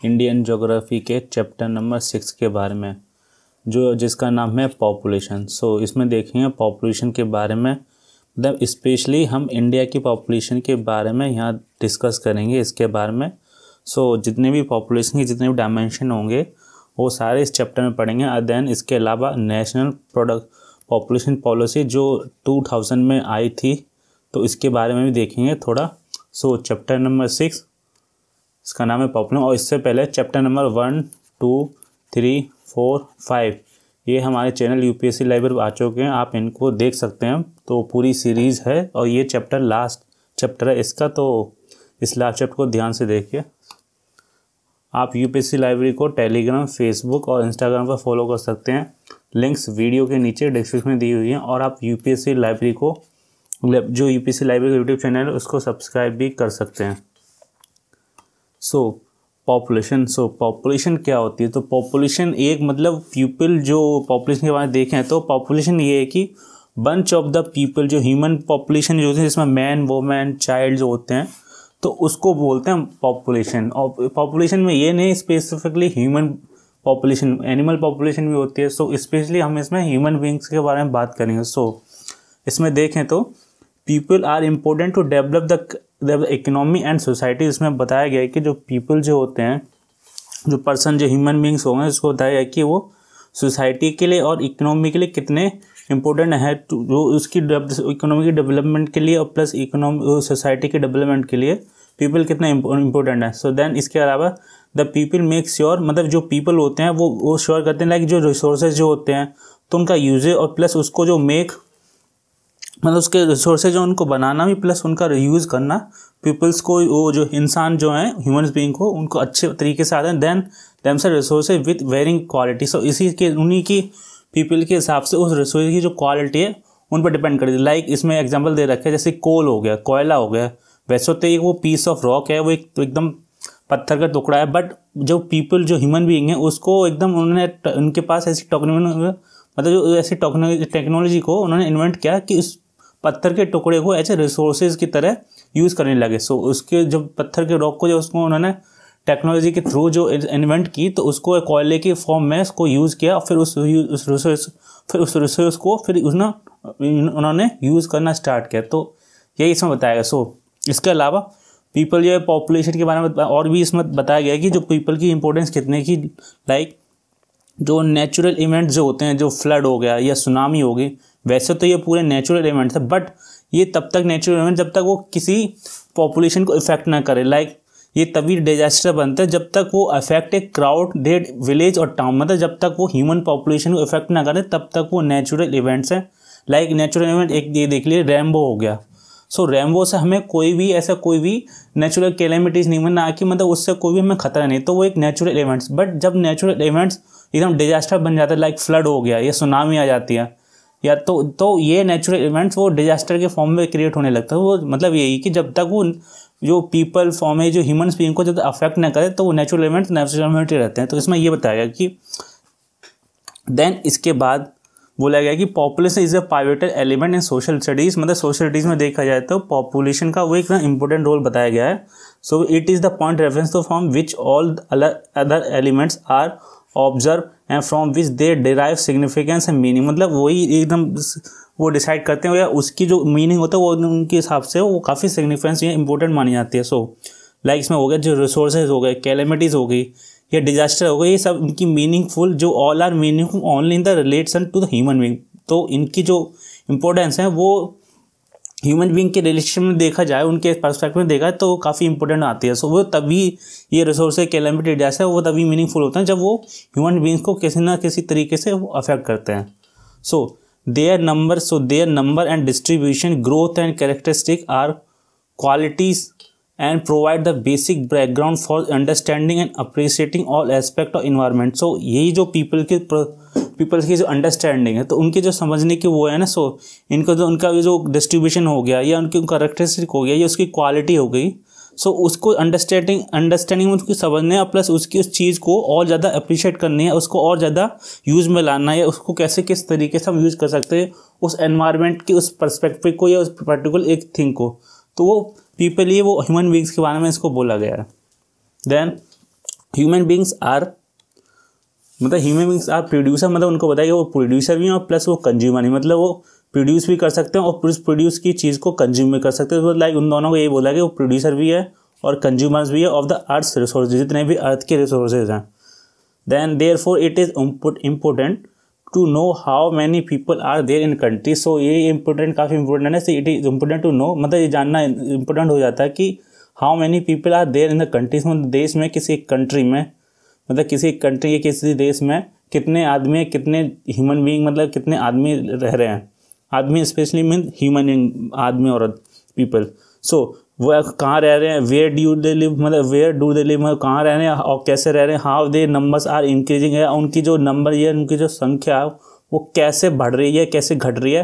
इंडियन जोग्राफ़ी के चैप्टर नंबर सिक्स के बारे में जो जिसका नाम है पॉपुलेशन सो so, इसमें देखेंगे पॉपुलेशन के बारे में मतलब स्पेशली हम इंडिया की पॉपुलेशन के बारे में यहाँ डिस्कस करेंगे इसके बारे में सो so, जितने भी पॉपुलेशन के जितने भी डायमेंशन होंगे वो सारे इस चैप्टर में पढ़ेंगे और देन इसके अलावा नेशनल प्रोडक्ट पॉपुलेशन पॉलिसी जो 2000 में आई थी तो इसके बारे में भी देखेंगे थोड़ा सो चैप्टर नंबर सिक्स इसका नाम है पॉपुलर और इससे पहले chapter number one two three four five ये हमारे चैनल यूपीएससी लाइब्रेरी आ चुके हैं आप इनको देख सकते हैं तो पूरी सीरीज़ है और ये चैप्टर लास्ट चैप्टर है इसका तो इस लास्ट चैप्टर को ध्यान से देखिए आप यूपीएससी लाइब्रेरी को टेलीग्राम फेसबुक और इंस्टाग्राम पर फॉलो कर सकते हैं लिंक्स वीडियो के नीचे डिस्क्रिप्शन में दी हुई हैं और आप यू लाइब्रेरी को मतलब जो यू लाइब्रेरी का यूट्यूब चैनल है उसको सब्सक्राइब भी कर सकते हैं सो पॉपुलेशन सो पॉपुलेशन क्या होती है तो पॉपुलेशन एक मतलब पीपल जो पॉपुलेशन के बारे में देखें तो पॉपुलेशन ये है कि बंच ऑफ द पीपल जो ह्यूमन पॉपुलेशन जो होती है जिसमें मैन वोमैन चाइल्ड जो होते हैं तो उसको बोलते हैं पॉपुलेशन और पॉपुलेशन में ये नहीं specifically human population animal population भी होती है सो स्पेशली हम इसमें ह्यूमन बींग्स के बारे में बात करेंगे सो so, इसमें देखें तो people are important to develop the economy and society इसमें बताया गया है कि जो पीपल जो होते हैं जो पर्सन जो ह्यूमन बींग्स होंगे उसको बताया गया कि वो सोसाइटी के लिए और इकोनॉमी के लिए कितने इम्पोर्टेंट है तो जो उसकी इकोनॉमी की डेवलपमेंट के लिए और प्लस इकोनॉमी सोसाइटी के डेवलपमेंट के लिए पीपल कितना इम्पोर्टेंट है सो so देन इसके अलावा द पीपल मेक श्योर मतलब जो पीपल होते हैं वो वो श्योर करते हैं लाइक जो रिसोर्सेज जो होते हैं तो उनका यूजेज और प्लस उसको जो मेक मतलब उसके रिसोर्सेज उनको बनाना भी प्लस उनका यूज़ करना पीपल्स को वो जो इंसान जो हैं ह्यूमन बींग को उनको अच्छे तरीके से आते हैं देन दैम से resources with varying quality so इसी के उन्हीं की पीपल के हिसाब से उस रिसोर्स की जो क्वालिटी है उन पर डिपेंड करती है लाइक इसमें एग्जाम्पल दे रखे जैसे कोल हो गया कोयला हो गया वैसे तो एक वो पीस ऑफ रॉक है वो एक तो एकदम पत्थर का टुकड़ा है बट जो पीपल जो ह्यूमन बींग है उसको एकदम उन्होंने उनके पास ऐसी टेक्नोलॉजी मतलब जो ऐसी टेक्नोलॉजी को उन्होंने इन्वेंट किया कि उस पत्थर के टुकड़े को ऐसे रिसोर्सेज की तरह यूज़ करने लगे सो so, उसके जो पत्थर के रॉक को जो उसको उन्होंने टेक्नोलॉजी के थ्रू जो इन्वेंट की तो उसको कोयले के फॉर्म में उसको यूज़ किया और फिर उस उस रिसोर्स फिर उस रिसोर्स को फिर उसने उन्होंने यूज़ करना स्टार्ट किया तो यही इसमें बताया गया सो so, इसके अलावा पीपल जो है पॉपुलेशन के बारे में और भी इसमें बताया गया कि जो पीपल की इंपॉर्टेंस कितने की लाइक जो नेचुरल इवेंट जो होते हैं जो फ्लड हो गया या सुनामी हो गई वैसे तो ये पूरे नेचुरल इवेंट्स है बट ये तब तक नेचुरल इवेंट जब तक वो किसी पॉपुलेशन को इफेक्ट ना करे लाइक ये तभी डिजास्टर बनता है जब तक वो अफेक्ट एक क्राउड डेड विलेज और टाउन मतलब जब तक वो ह्यूमन पॉपुलेशन को इफेक्ट ना करे तब तक वो नेचुरल इवेंट्स हैं लाइक नेचुरल इवेंट एक ये देख लिए रैम्बो हो गया सो रेमवो से हमें कोई भी ऐसा कोई भी नेचुरल कैलेमिटीज़ नहीं ना कि मतलब उससे कोई भी हमें खतरा नहीं तो वो एक नेचुरल इवेंट्स बट जब नेचुरल इवेंट्स एकदम डिजास्टर बन जाता है लाइक फ्लड हो गया या सुनामी आ जाती है या तो तो ये नेचुरल इवेंट्स वो डिजास्टर के फॉर्म में क्रिएट होने लगता है वो मतलब यही कि जब तक वो जो पीपल फॉर्म है जो ह्यूमन बींग को जब तक अफेक्ट ना करे तो वो नेचुरल इवेंट्स नेचुरल इवेंट रहते हैं तो इसमें ये बताया गया कि देन इसके बाद बोला गया कि population is a pivotal element in social studies मतलब सोशल स्टडीज़ में देखा जाए तो पॉपुलेशन का वो एक इंपॉर्टेंट रोल बताया गया है so it is the point reference तो from which all other elements are observe and from which they derive significance and meaning मतलब वही एकदम वो डिसाइड करते हैं या उसकी जो मीनिंग होता है वो उनके हिसाब से वो काफ़ी सिग्निफिकेंस या इंपॉर्टेंट मानी जाती है सो so, लाइक like इसमें हो गया जो रिसोर्सेज हो गए कैलेमिटीज़ हो गई या डिजास्टर हो गए ये सब इनकी मीनिंगफुल जो all are meaningful only in the relation to the human being तो इनकी जो इम्पोर्टेंस है वो ह्यूमन बींग के रिलेशन में देखा जाए उनके परस्पेक्टिव में देखा जाए तो काफ़ी इंपॉर्टेंट आती है सो वो तभी ये रिसोर्स कैलमिटी डिजास्टर वो तभी मीनिंगफुल होते हैं जब वो ह्यूमन बींग्स को किसी ना किसी तरीके से वो अफेक्ट करते हैं so their number so their number and distribution growth and characteristic or qualities and provide the basic background for understanding and appreciating all aspect of environment so यही जो people के पीपल्स की जो अंडरस्टैंडिंग है तो उनके जो समझने की वो है ना सो इनका जो उनका जो डिस्ट्रीब्यूशन हो गया या उनकी करेक्टरिस्टिक हो गया या उसकी क्वालिटी हो गई सो so, उसको अंडरस्टैंडिंग अंडरस्टैंडिंग में उसकी समझने है प्लस उसकी उस चीज़ को और ज़्यादा अप्रिशिएट करनी है उसको और ज़्यादा यूज़ में लाना है उसको कैसे किस तरीके से हम यूज़ कर सकते हैं उस एनवायरनमेंट की उस परस्पेक्टिव को या उस पर्टिकुलर एक थिंग को तो वो पीपल ये वो ह्यूमन बींग्स के बारे में इसको बोला गया है देन ह्यूमन बींग्स आर मतलब ह्यूमन बींग्स आर प्रोड्यूसर मतलब उनको बताया कि वो प्रोड्यूसर भी हैं और प्लस वो कंज्यूमर हैं मतलब वो प्रोड्यूस भी कर सकते हैं और प्रोड्यूस की चीज़ को कंज्यूम भी कर सकते हैं तो लाइक उन दोनों को ये बोला कि वो प्रोड्यूसर भी है और कंज्यूमर्स भी है ऑफ द अर्थ रिसोर्स जितने भी अर्थ के रिसोर्सेज हैं then therefore it is important to know how many people are there in country so ये इंपॉर्टेंट काफ़ी इंपॉर्टेंट है so it is important to know मतलब ये जानना इंपॉर्टेंट हो जाता है कि how many people are there in the countries मतलब देश में किसी एक कंट्री में मतलब किसी एक कंट्री या किसी देश में कितने आदमी कितने ह्यूमन बींग मतलब कितने आदमी रह रहे हैं आदमी स्पेशली मीन ह्यूमन आदमी औरत पीपल सो वह कहाँ रह रहे हैं वेयर डू दे लिव मतलब वेयर डू दे लिव मतलब कहाँ रह रहे हैं और कैसे रह रहे हैं how they numbers are increasing है उनकी जो नंबर ये उनकी जो संख्या है वो कैसे बढ़ रही है कैसे घट रही है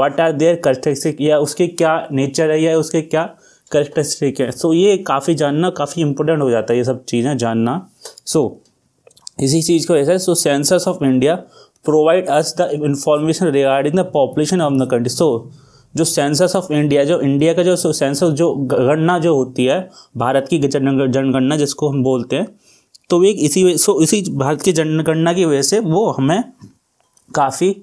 वाट आर देयर करेक्टरिस्टिक या उसके क्या नेचर है या उसके क्या करेक्टरिस्टिक है सो so, ये काफ़ी जानना काफ़ी इंपॉर्टेंट हो जाता है ये सब चीज़ें जानना सो so, इसी चीज़ को ऐसा है so census of India provide us the information regarding the population of the country so जो सेंसस ऑफ इंडिया जो इंडिया का जो सेंसस जो गणना जो होती है भारत की जनगणना जिसको हम बोलते हैं तो एक इसी सो इसी भारत की जनगणना की वजह से वो हमें काफ़ी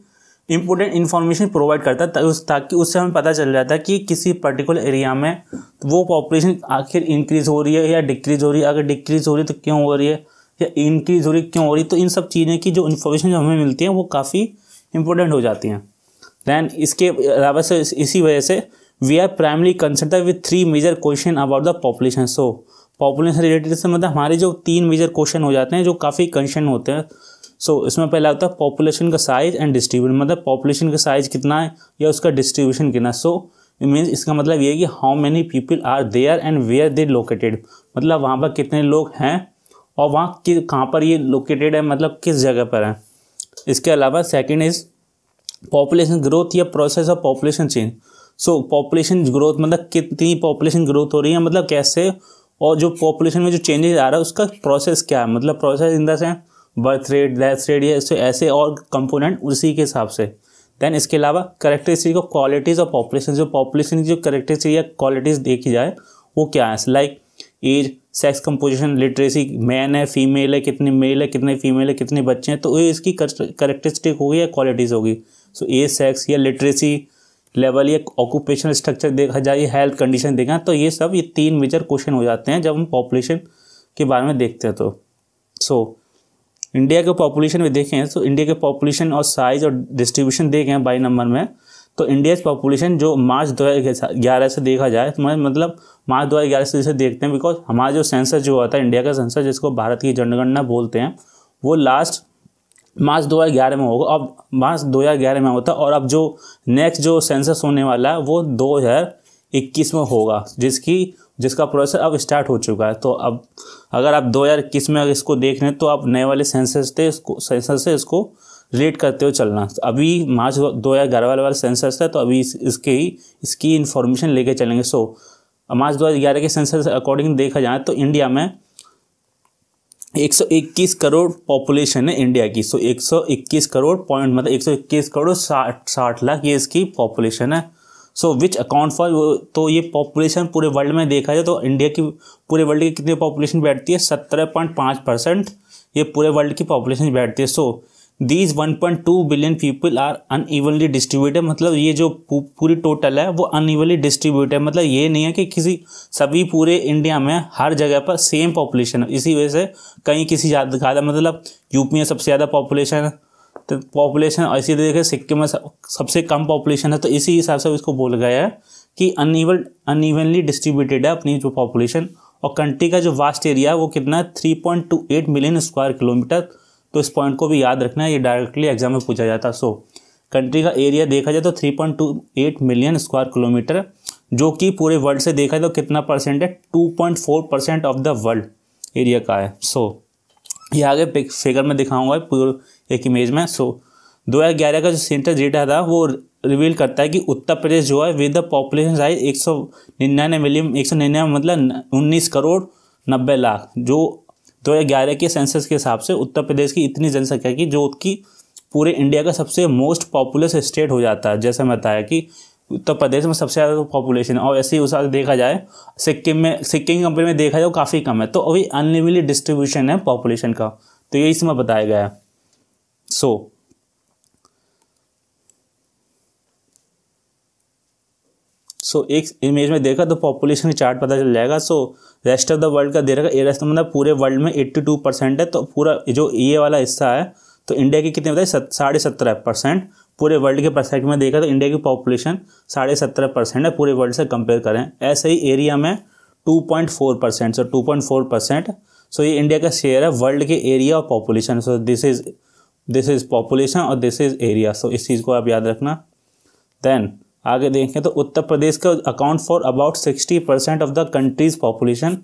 इम्पोर्टेंट इन्फॉर्मेशन प्रोवाइड करता है उस ताकि उससे हमें पता चल जाता है कि किसी पर्टिकुलर एरिया में वो पॉपुलेशन आखिर इंक्रीज हो रही है या डिक्रीज हो रही है अगर डिक्रीज हो रही है तो क्यों हो रही है या इंक्रीज हो रही क्यों हो रही तो इन सब चीज़ें की जो इन्फॉर्मेशन हमें मिलती है वो काफ़ी इंपॉर्टेंट हो जाती हैं देन इसके अलावा से इसी वजह से वी आर प्राइमली था with three major question about the population so population related से मतलब हमारे जो तीन मेजर क्वेश्चन हो जाते हैं जो काफ़ी कंसर्न होते हैं सो so, इसमें पहला होता है पॉपुलेशन का साइज एंड डिस्ट्रीब्यूशन मतलब पॉपुलेशन का साइज कितना है या उसका डिस्ट्रीब्यूशन कितना सो मीन्स इसका मतलब ये है कि how many people are there and where they located मतलब वहाँ पर कितने लोग हैं और वहाँ कि कहाँ पर ये लोकेटेड है मतलब किस जगह पर है इसके अलावा सेकेंड इज़ पॉपुलेशन ग्रोथ या process of population change so population growth मतलब कितनी पॉपुलेशन ग्रोथ हो रही है मतलब कैसे और जो पॉपुलेशन में जो चेंजेस आ रहा है उसका प्रोसेस क्या है मतलब process in dense birth rate death rate या ऐसे ऐसे और कंपोनेंट उसी के हिसाब से देन इसके अलावा characteristic of qualities of population जो पॉपुलेशन की जो करेक्टरिस्टिक या क्वालिटीज़ देखी जाए वो क्या है like age sex composition literacy man है फीमेल है कितने मेल है कितने फीमेल है कितने बच्चे हैं तो ये इसकी करेक्टरिस्टिक होगी या क्वालिटीज़ होगी सो ए सेक्स या लिटरेसी लेवल या ऑक्यूपेशनल स्ट्रक्चर देखा जाए हेल्थ कंडीशन देखा तो ये सब ये तीन मेजर क्वेश्चन हो जाते हैं जब हम पॉपुलेशन के बारे में देखते हैं तो सो so, इंडिया के पॉपुलेशन में देखें तो इंडिया के पॉपुलेशन और साइज और डिस्ट्रीब्यूशन देखें बाई नंबर में तो इंडिया पॉपुलेशन जो मार्च दो ग्यारह से देखा जाए तो मतलब मार्च दो ग्यारह से जैसे देखते हैं बिकॉज हमारा जो सेंसस जो होता है इंडिया का सेंसस जिसको भारत की जनगणना बोलते हैं वो लास्ट मार्च 2011 में होगा अब मार्च 2011 में होता और अब जो नेक्स्ट जो सेंसस होने वाला है वो 2021 में होगा जिसकी जिसका प्रोसेस अब स्टार्ट हो चुका है तो अब अगर आप 2021 में अगर इसको देख रहे हैं तो आप नए वाले सेंसस थे इसको सेंसस से इसको रिलेट करते हुए चलना अभी मार्च दो हज़ार ग्यारह वाले वाले सेंसस है तो अभी इस, इसके ही इसकी इन्फॉर्मेशन लेके चलेंगे सो मार्च दो हज़ार ग्यारह के सेंसस अकॉर्डिंग देखा जाए तो इंडिया में 121 करोड़ पॉपुलेशन है इंडिया की सो 121 करोड़ पॉइंट मतलब 121 करोड़ साठ साठ लाख ये इसकी पॉपुलेशन है सो विच अकाउंट फॉर तो ये पॉपुलेशन पूरे वर्ल्ड में देखा जाए तो इंडिया की पूरे वर्ल्ड की कितनी पॉपुलेशन बैठती है सत्रह पॉइंट पाँच परसेंट ये पूरे वर्ल्ड की पॉपुलेशन बैठती है सो so, these 1.2 billion people are unevenly distributed मतलब ये जो पूरी टोटल है वो अनइवनली डिस्ट्रीब्यूटेड है मतलब ये नहीं है कि किसी सभी पूरे इंडिया में हर जगह पर सेम पॉपुलेशन है इसी वजह से कहीं किसी ज़्यादा ज़्यादा मतलब यूपी में सबसे ज़्यादा पॉपुलेशन है तो पॉपुलेशन ऐसी देखें सिक्किम में सबसे कम पॉपुलेशन है तो इसी हिसाब से इसको बोल गया है कि अनइवन अनइवनली डिस्ट्रीब्यूटेड है अपनी जो पॉपुलेशन और कंट्री का जो वास्ट एरिया है वो कितना है three point two eight million square kilometre तो इस पॉइंट को भी याद रखना है ये डायरेक्टली एग्जाम में पूछा जाता है सो कंट्री का एरिया देखा जाए तो three point two eight million square kilometre जो कि पूरे वर्ल्ड से देखा जाए तो कितना परसेंट है two point four percent of the world area का है सो ये आगे फिगर में दिखाऊंगा पूरे एक इमेज में सो दो हज़ार ग्यारह का जो सेंटर डेटा था वो रिवील करता है कि उत्तर प्रदेश जो है विद द पॉपुलेशन साइज एक सौ निन्यानवे मिलियन एक सौ निन्यानवे मतलब उन्नीस करोड़ नब्बे लाख जो दो के सेंसस के हिसाब से उत्तर प्रदेश की इतनी जनसंख्या की जो उसकी पूरे इंडिया का सबसे मोस्ट पॉपुलस स्टेट हो जाता है जैसे मैं बताया कि उत्तर प्रदेश में सबसे ज़्यादा पॉपुलेशन है और ऐसे ही उस देखा जाए सिक्किम में सिक्किम कंपनी में देखा जाए काफ़ी कम है तो अभी अनलिवली डिस्ट्रीब्यूशन है पॉपुलेशन का तो यही इसमें बताया गया है सो सो so, एक इमेज में देखा तो पॉपुलेशन चार्ट पता चल जाएगा so so, rest of the world का दे रखा है रेस्ट मतलब पूरे वर्ल्ड में एट्टी टू परसेंट है तो पूरा जो ये वाला हिस्सा है तो इंडिया की कितने बताए साढ़े सत्रह परसेंट पूरे वर्ल्ड के परसेंट में देखा तो इंडिया की पॉपुलेशन साढ़े सत्रह परसेंट है पूरे वर्ल्ड से कंपेयर करें ऐसे ही एरिया में two point four percent so two point four percent so ये इंडिया का शेयर है वर्ल्ड के एरिया और population so this is this is population और दिस इज़ एरिया सो इस चीज़ को आप याद रखना देन आगे देखें तो उत्तर प्रदेश का account for about sixty percent of the country's population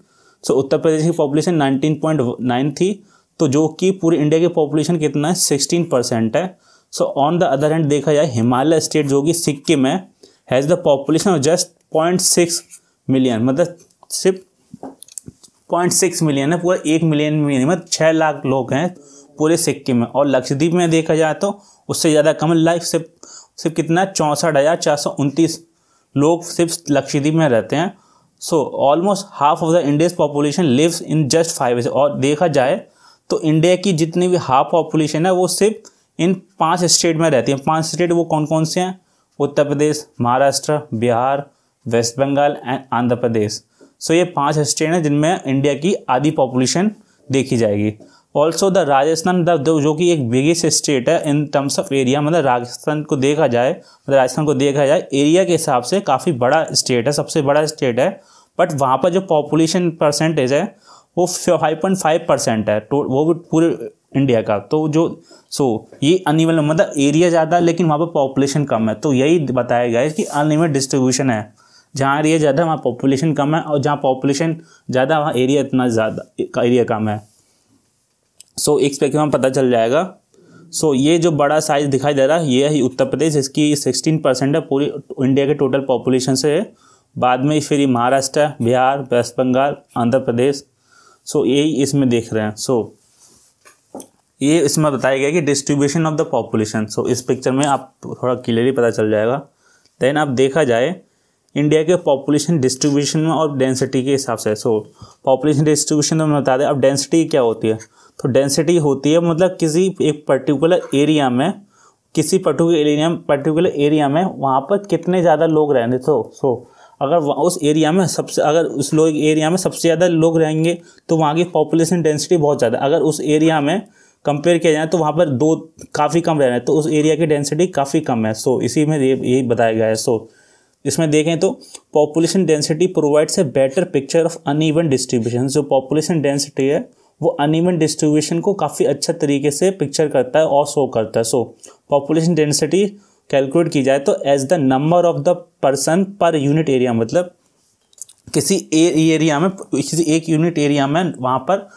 so Uttar Pradesh की पॉपुलेशन नाइनटीन पॉइंट नाइन थी तो जो कि पूरी इंडिया की पॉपुलेशन कितना है सिक्सटीन परसेंट है so on the other hand देखा जाए हिमालय स्टेट जो कि सिक्किम है has the population of just point six million मतलब सिर्फ पॉइंट सिक्स मिलियन है पूरा एक मिलियन मिलियन मतलब छः लाख लोग हैं पूरे सिक्किम में और लक्षद्वीप में देखा जाए तो उससे ज़्यादा कम लाइफ सिर्फ सिर्फ कितना चौंसठ हज़ार चार सौ उनतीस लोग सिर्फ लक्षद्वीप में रहते हैं so almost half of the India's population lives in just five और देखा जाए तो इंडिया की जितनी भी हाफ पॉपुलेशन है वो सिर्फ इन पांच स्टेट में रहती है पांच स्टेट वो कौन कौन से हैं Uttar Pradesh Maharashtra Bihar West Bengal and Andhra Pradesh so ये पांच स्टेट हैं जिनमें इंडिया की आधी पॉपुलेशन देखी जाएगी ऑल्सो द राजस्थान द जो कि एक बिगेस्ट स्टेट है इन टर्म्स ऑफ एरिया मतलब राजस्थान को देखा जाए मतलब राजस्थान को देखा जाए एरिया के हिसाब से काफ़ी बड़ा स्टेट है सबसे बड़ा स्टेट है बट वहाँ पर जो पॉपुलेशन परसेंटेज है वो फाइव पॉइंट फाइव परसेंट है तो वो भी पूरे इंडिया का तो जो सो ये अनिमल मतलब एरिया ज़्यादा है लेकिन वहाँ पर पॉपुलेशन कम है तो यही बताया गया है कि अनिवल डिस्ट्रीब्यूशन है जहाँ एरिया ज़्यादा वहाँ पॉपुलेशन कम है और जहाँ पॉपुलेशन ज़्यादा वहाँ एरिया इतना ज़्यादा एरिया कम है सो एक स्पेक्ट्रम पता चल जाएगा सो so, ये जो बड़ा साइज दिखाई दे रहा है ये है उत्तर प्रदेश इसकी सिक्सटीन परसेंट है पूरी इंडिया के टोटल पॉपुलेशन से है बाद में फिर ये Maharashtra Bihar West Bengal Andhra Pradesh so so, यही इसमें देख रहे हैं सो so, ये इसमें बताया गया कि distribution of the population so इस पिक्चर में आप थोड़ा क्लियरली पता चल जाएगा देन आप देखा जाए इंडिया के पॉपुलेशन डिस्ट्रीब्यूशन में और डेंसिटी के हिसाब से सो पॉपुलेशन डिस्ट्रीब्यूशन तो बता दें अब डेंसिटी क्या होती है तो डेंसिटी होती है मतलब किसी एक पर्टिकुलर एरिया में किसी पर्टिकुलर एरिया पर्टिकुलर एरिया में वहाँ पर कितने ज़्यादा लोग रहने तो सो अगर उस एरिया में सबसे अगर उस लोग एरिया में सबसे ज़्यादा लोग रहेंगे तो वहाँ की पॉपुलेशन डेंसिटी बहुत ज़्यादा अगर उस एरिया में कंपेयर किया जाए तो वहाँ पर दो काफ़ी कम रहने तो उस एरिया की डेंसिटी काफ़ी कम है सो इसी में ये यही बताया गया है सो इसमें देखें तो population density provides a better picture of uneven distribution जो पॉपुलेशन डेंसिटी है वो अनइवन डिस्ट्रीब्यूशन को काफ़ी अच्छा तरीके से पिक्चर करता है और शो करता है सो पॉपुलेशन डेंसिटी कैलकुलेट की जाए तो as the number of the person per unit area मतलब किसी एरिया में किसी एक यूनिट एरिया में वहाँ पर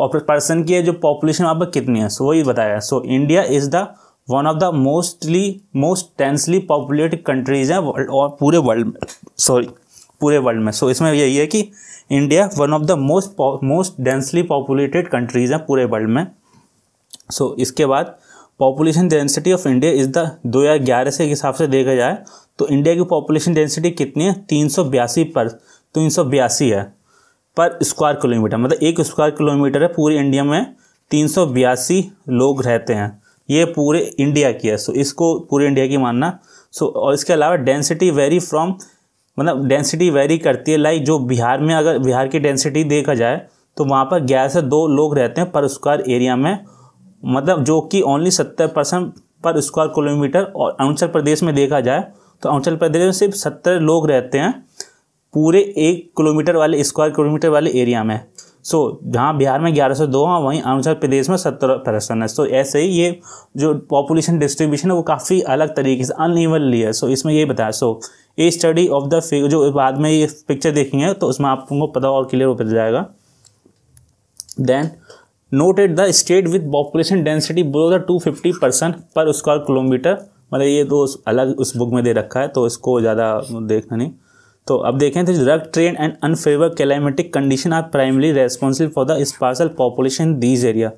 पर्सन की है जो पॉपुलेशन वहाँ पर कितनी है सो वही बताया so India is the one of the mostly most densely populated countries हैं और पूरे वर्ल्ड में सॉरी पूरे वर्ल्ड में सो so, इसमें यही है कि India one of the most most densely populated countries हैं पूरे वर्ल्ड में सो so, इसके बाद population density of India is the दो हज़ार ग्यारह से हिसाब से देखा जाए तो इंडिया की पॉपुलेशन डेंसिटी कितनी है तीन सौ बयासी पर तो तीन सौ बयासी है पर स्क्वायर किलोमीटर मतलब एक स्क्वायर किलोमीटर है पूरे इंडिया में तीन सौ बयासी लोग रहते हैं ये पूरे इंडिया की है सो इसको पूरे इंडिया की मानना सो और इसके अलावा डेंसिटी वेरी फ्रॉम मतलब डेंसिटी वेरी करती है लाइक जो बिहार में अगर बिहार की डेंसिटी देखा जाए तो वहाँ पर ग्यारह से दो लोग रहते हैं पर स्क्वायर एरिया में मतलब जो कि ओनली सत्तर परसेंट पर स्क्वायर किलोमीटर और अरुणाचल प्रदेश में देखा जाए तो अरुणाचल प्रदेश में सिर्फ सत्तर लोग रहते हैं पूरे एक किलोमीटर वाले स्क्वायर किलोमीटर वाले एरिया में सो so, जहाँ बिहार में ग्यारह सौ दो हैं वहीं अरुणाचल प्रदेश में सत्तर परसेंट है सो so, ऐसे ही ये जो पॉपुलेशन डिस्ट्रीब्यूशन है वो काफ़ी अलग तरीके से अनइवनली है सो so, इसमें ये बताया so so, a study of the figure जो बाद में ये पिक्चर देखेंगे तो उसमें आपको पता और क्लियर हो जाएगा then noted the state with population density below the two fifty percent per square kilometre मतलब ये तो अलग उस बुक में दे रखा है तो इसको ज़्यादा देखना नहीं तो अब देखें तो ड्रग terrain and unfavourable climatic condition are primary responsible for the sparsely population these area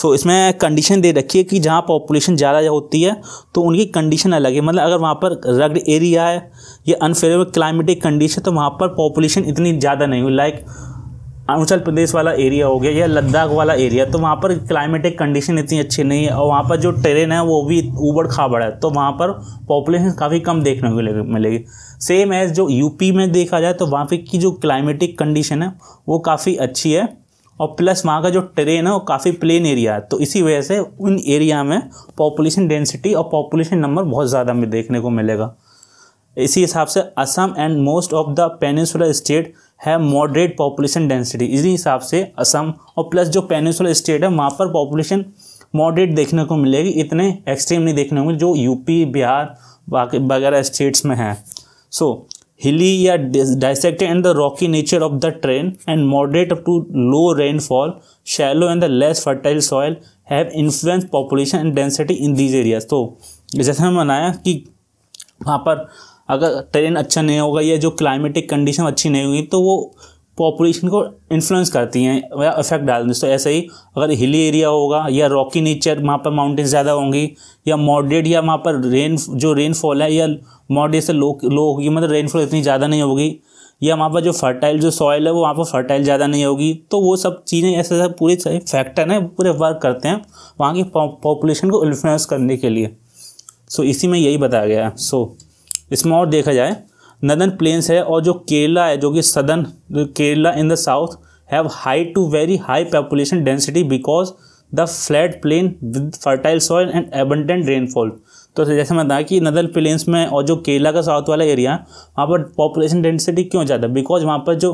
so इसमें कंडीशन दे रखी है कि जहाँ पॉपुलेशन ज़्यादा होती है तो उनकी कंडीशन अलग है मतलब अगर वहाँ पर रगड एरिया है या अनफेवरेबल क्लाइमेटिक कंडीशन तो वहाँ पर पॉपुलेशन इतनी ज़्यादा नहीं हुई लाइक अरुणाचल प्रदेश वाला एरिया हो गया या लद्दाख वाला एरिया तो वहाँ पर क्लाइमेटिक कंडीशन इतनी अच्छी नहीं है और वहाँ पर जो ट्रेन है वो भी उबड़ खाबड़ है तो वहाँ पर पॉपुलेशन काफ़ी कम देखने को मिलेगी सेम एज जो यूपी में देखा जाए तो वहाँ पर की जो क्लाइमेटिक कंडीशन है वो काफ़ी अच्छी है और प्लस वहाँ का जो ट्रेन है वो काफ़ी प्लेन एरिया है तो इसी वजह से उन एरिया में पॉपुलेशन डेंसिटी और पॉपुलेशन नंबर बहुत ज़्यादा में देखने को मिलेगा इसी हिसाब से Assam and most of the peninsular state है मॉडरेट पॉपुलेशन डेंसिटी इसी हिसाब से असम और प्लस जो पेनिसुलर स्टेट है वहाँ पर पॉपुलेशन मॉडरेट देखने को मिलेगी इतने एक्सट्रीम नहीं देखने को मिले जो यूपी बिहार बाकी वगैरह स्टेट्स में हैं सो so, हिली या dissected and the rocky nature of the terrain and moderate up to low rainfall shallow and the less fertile soil have influence population and density in these area तो जैसे हमें मनाया कि वहाँ पर अगर train अच्छा नहीं होगा या जो क्लाइमेटिक कंडीशन अच्छी नहीं होगी तो वो पॉपुलेशन को इन्फ्लुएंस करती हैं या इफेक्ट डालती हैं तो ऐसे ही अगर हिली एरिया होगा या रॉकी नेचर वहाँ पर माउंटेन ज़्यादा होंगी या मॉडरेट या वहाँ पर रेन जो रेनफॉल है या मॉडरेट से लो लो होगी मतलब रेनफॉल इतनी ज़्यादा नहीं होगी या वहाँ पर जो फर्टाइल जो सॉइल है वो वहाँ पर फर्टाइल ज़्यादा नहीं होगी तो वो सब चीज़ें ऐसे ऐसे पूरे फैक्टर हैं पूरे वर्क करते हैं वहाँ की पॉपुलेशन को इन्फ्लुएंस करने के लिए सो so, इसी में यही बताया गया है सो so, इसमें और देखा जाए नदन प्लेन्स है और जो केरला है जो कि southern Kerala in the south have high to very high population density because the flat plain with fertile soil and abundant rainfall तो जैसे मैं बताया कि नदन प्लेन्स में और जो केरला का साउथ वाला एरिया है वहाँ पर पॉपुलेशन डेंसिटी क्यों ज़्यादा बिकॉज वहाँ पर जो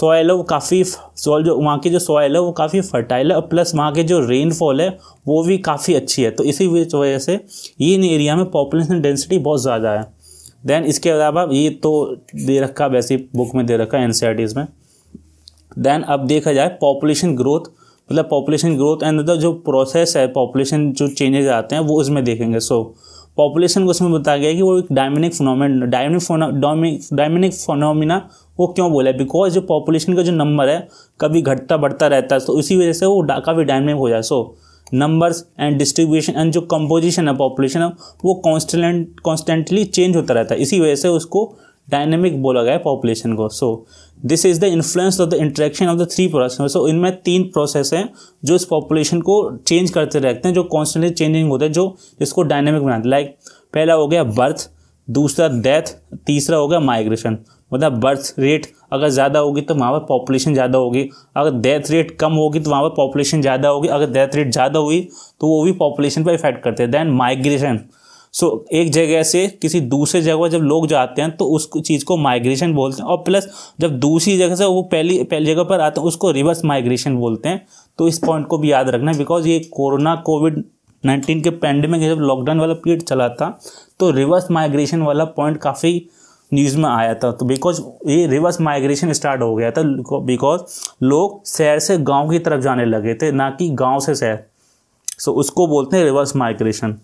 सॉयल है वो काफ़ी सॉइल जो वहाँ की जो सॉयल है वो काफ़ी फर्टाइल है और प्लस वहाँ के जो रेनफॉल है वो भी काफ़ी अच्छी है तो इसी वजह से इन एरिया में पॉपुलेशन डेंसिटी बहुत ज़्यादा है देन इसके अलावा ये तो दे रखा वैसे बुक में दे रखा एन में देन अब देखा जाए पॉपुलेशन ग्रोथ मतलब पॉपुलेशन ग्रोथ एंड जो प्रोसेस है पॉपुलेशन जो चेंजेज आते हैं वो उसमें देखेंगे सो पॉपुलेशन को उसमें बताया गया कि वो एक डायमिनिक फोनोमिन डायमिनिक डायमिनिक फोनोमिना वो क्यों बोला बिकॉज जो पॉपुलेशन का जो नंबर है कभी घटता बढ़ता रहता है तो इसी वजह से वो काफ़ी डायमिनिक हो जाए so so, numbers and distribution and जो कंपोजिशन है पॉपुलेशन है वो कॉन्स्टेंट कॉन्स्टेंटली चेंज होता रहता है इसी वजह से उसको डायनेमिक बोला गया है पॉपुलेशन को so this is the influence of the interaction of the three process so इनमें तीन प्रोसेस हैं जो इस पॉपुलेशन को चेंज करते रहते हैं जो कॉन्स्टेंटली चेंजिंग होते हैं जो इसको डायनेमिक बनाते हैं लाइक पहला हो गया बर्थ दूसरा डेथ तीसरा हो गया माइग्रेशन मतलब बर्थ रेट अगर ज़्यादा होगी तो वहाँ पर पॉपुलेशन ज़्यादा होगी अगर डेथ रेट कम होगी तो वहाँ पर पॉपुलेशन ज़्यादा होगी अगर डेथ रेट ज़्यादा हुई तो वो भी पॉपुलेशन पर इफेक्ट करते हैं देन माइग्रेशन सो एक जगह से किसी दूसरे जगह जब लोग जाते हैं तो उस चीज़ को माइग्रेशन बोलते हैं और प्लस जब दूसरी जगह से वो पहली पहली जगह पर आते हैं उसको रिवर्स माइग्रेशन बोलते हैं तो इस पॉइंट को भी याद रखना है बिकॉज ये कोरोना कोविड नाइन्टीन के पैंडमिक जब लॉकडाउन वाला पीरियड चला था तो रिवर्स माइग्रेशन वाला पॉइंट काफ़ी न्यूज़ में आया था तो बिकॉज ये रिवर्स माइग्रेशन स्टार्ट हो गया था बिकॉज लोग शहर से गांव की तरफ जाने लगे थे ना कि गांव से शहर सो so, उसको बोलते हैं reverse migration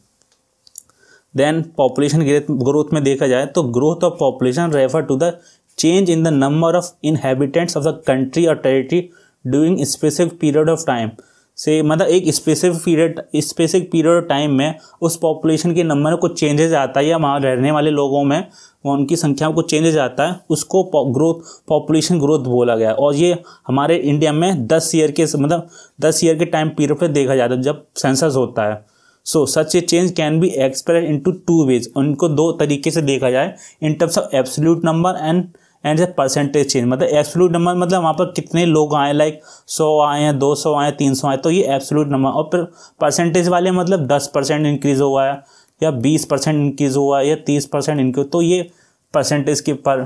then population growth में देखा जाए तो growth of population refer to the change in the number of inhabitants of the country और territory during specific period of time से मतलब एक specific period specific period of time में उस पॉपुलेशन के नंबर में कुछ चेंजेस आता है या वहाँ रहने वाले लोगों में उनकी संख्या को चेंजेज आता है उसको ग्रोथ पॉपुलेशन ग्रोथ बोला गया और ये हमारे इंडिया में दस ईयर के मतलब दस ईयर के टाइम पीरियड पर देखा जाता है जब सेंसस होता है so such a change can be express in to two ways उनको दो तरीके से देखा जाए in terms of absolute number and and a percentage change मतलब एब्सोल्यूट नंबर मतलब वहाँ पर कितने लोग आए लाइक सौ आए हैं दो सौ आए तीन सौ आए तो ये एब्सोल्यूट नंबर और फिर परसेंटेज वाले मतलब दस परसेंट इंक्रीज हुआ है या बीस परसेंट इंक्रीज़ हुआ या तीस परसेंट इंक्रीज तो ये परसेंटेज के पर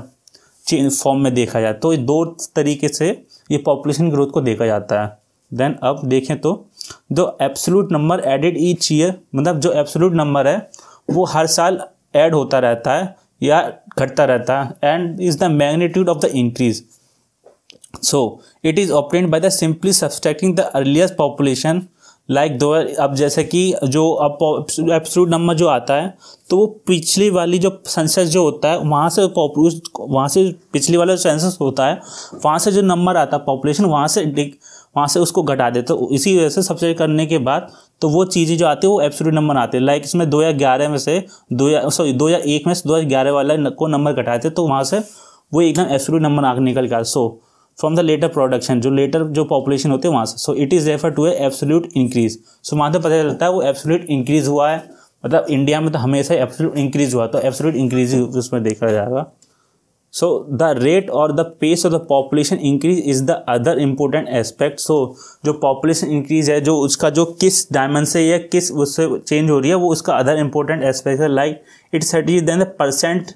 फॉर्म में देखा जाए तो दो तरीके से ये पॉपुलेशन ग्रोथ को देखा जाता है देन अब देखें तो जो absolute number added each year मतलब जो एब्सोलूट नंबर है वो हर साल ऐड होता रहता है या घटता रहता है and is the magnitude of the increase so it is obtained by the simply subtracting the earliest population like like दो अब जैसे कि जो अब एप्सूट नंबर जो आता है तो वो पिछली वाली जो सेंसस जो होता है वहाँ से पॉपुलस वहाँ से पिछली वाला जो सेंसस होता है वहाँ से जो नंबर आता है पॉपुलेशन वहाँ से वहाँ से उसको घटा देते तो इसी वजह से सबसे करने के बाद तो वो चीज़ें जो आती है वो एब्सोल्यूट नंबर आते हैं लाइक इसमें दो हज़ार ग्यारह में से दो या सॉरी दो हज़ार एक में से दो हज़ार ग्यारह वाला को नंबर घटाते तो वहाँ से वो एकदम एब्सोल्यूट नंबर आगे निकल गया so from the later production जो लेटर जो पॉपुलेशन होते हैं वहाँ से so it is refer to a absolute increase so वहाँ से पता चलता है वो एब्सोल्यूट इंक्रीज हुआ है मतलब इंडिया में तो हमेशा एब्सोल्यूट इंक्रीज हुआ तो एब्सोल्यूट इंक्रीज उसमें देखा जाएगा सो द रेट और the pace of the population increase is the other important aspect so जो पॉपुलेशन इंक्रीज है जो उसका जो किस डायमंड से या किस उससे चेंज हो रही है वो उसका अदर इम्पोर्टेंट एस्पेक्ट है like it states then the percent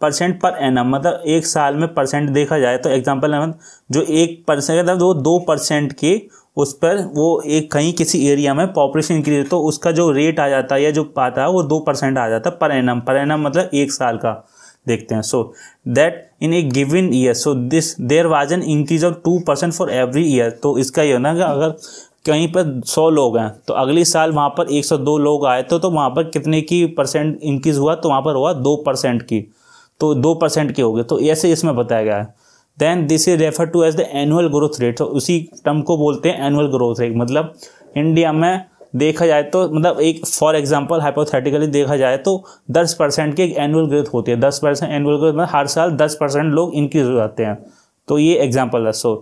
percent per an मतलब एक साल में परसेंट देखा जाए तो एग्जाम्पल जो एक परसेंट वो दो परसेंट के उस पर वो एक कहीं किसी एरिया में पॉपुलेशन इंक्रीज तो उसका जो रेट आ जाता है या जो पाता है वो दो परसेंट आ जाता है पर एन पर एन मतलब एक साल का देखते हैं so that in a given year so this there was an increase of two percent for every year तो इसका ये होना कि अगर कहीं पर सौ लोग हैं तो अगले साल वहाँ पर एक सौ दो लोग आए तो, तो वहाँ पर कितने की परसेंट इंक्रीज हुआ तो वहाँ पर हुआ दो परसेंट की तो दो परसेंट के हो गए तो ऐसे इसमें बताया गया है then this is refer to as the annual growth rate तो उसी टर्म को बोलते हैं एनुअल ग्रोथ रेट मतलब इंडिया में देखा जाए तो मतलब एक फॉर एग्जांपल हाइपोथेटिकली देखा जाए तो 10 परसेंट की एनुअल ग्रोथ होती है 10 परसेंट एनुअल ग्रोथ मतलब हर साल 10 परसेंट लोग इंक्रीज हो जाते हैं तो ये एग्जांपल है so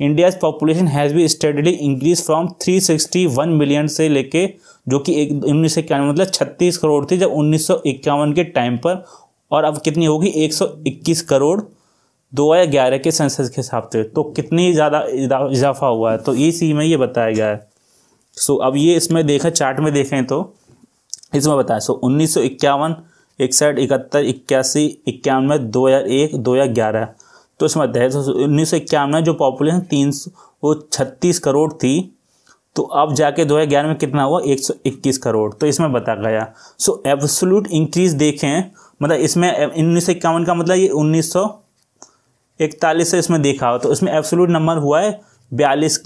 India's population has be steadily increase from 361 million से लेके जो कि एक उन्नीस मतलब छत्तीस करोड़ थी जब उन्नीस के टाइम पर और अब कितनी होगी 121 करोड़ दो हजार ग्यारह के सेंसस के हिसाब से तो कितनी ज़्यादा इजाफा हुआ है तो इसी में ये बताया गया है सो अब ये इसमें देखें चार्ट में देखें तो इसमें बताया सो उन्नीस सौ इक्यावन इकसठ इकहत्तर इक्यासी इक्यानवे दो हज़ार एक दो हज़ार ग्यारह तो इसमें बताया सो उन्नीस सौ इक्यानवे जो पॉपुलेशन तीन सौ छत्तीस करोड़ थी तो अब जाके दो हज़ार ग्यारह में कितना हुआ एक सौ इक्कीस करोड़ तो इसमें बताया गया सो एब्सोलूट इंक्रीज देखें मतलब इसमें उन्नीस सौ इक्यावन का मतलब ये उन्नीस सौ इकतालीस से इसमें देखा हो तो इसमें एब्सोल्यूट नंबर हुआ है बयालीस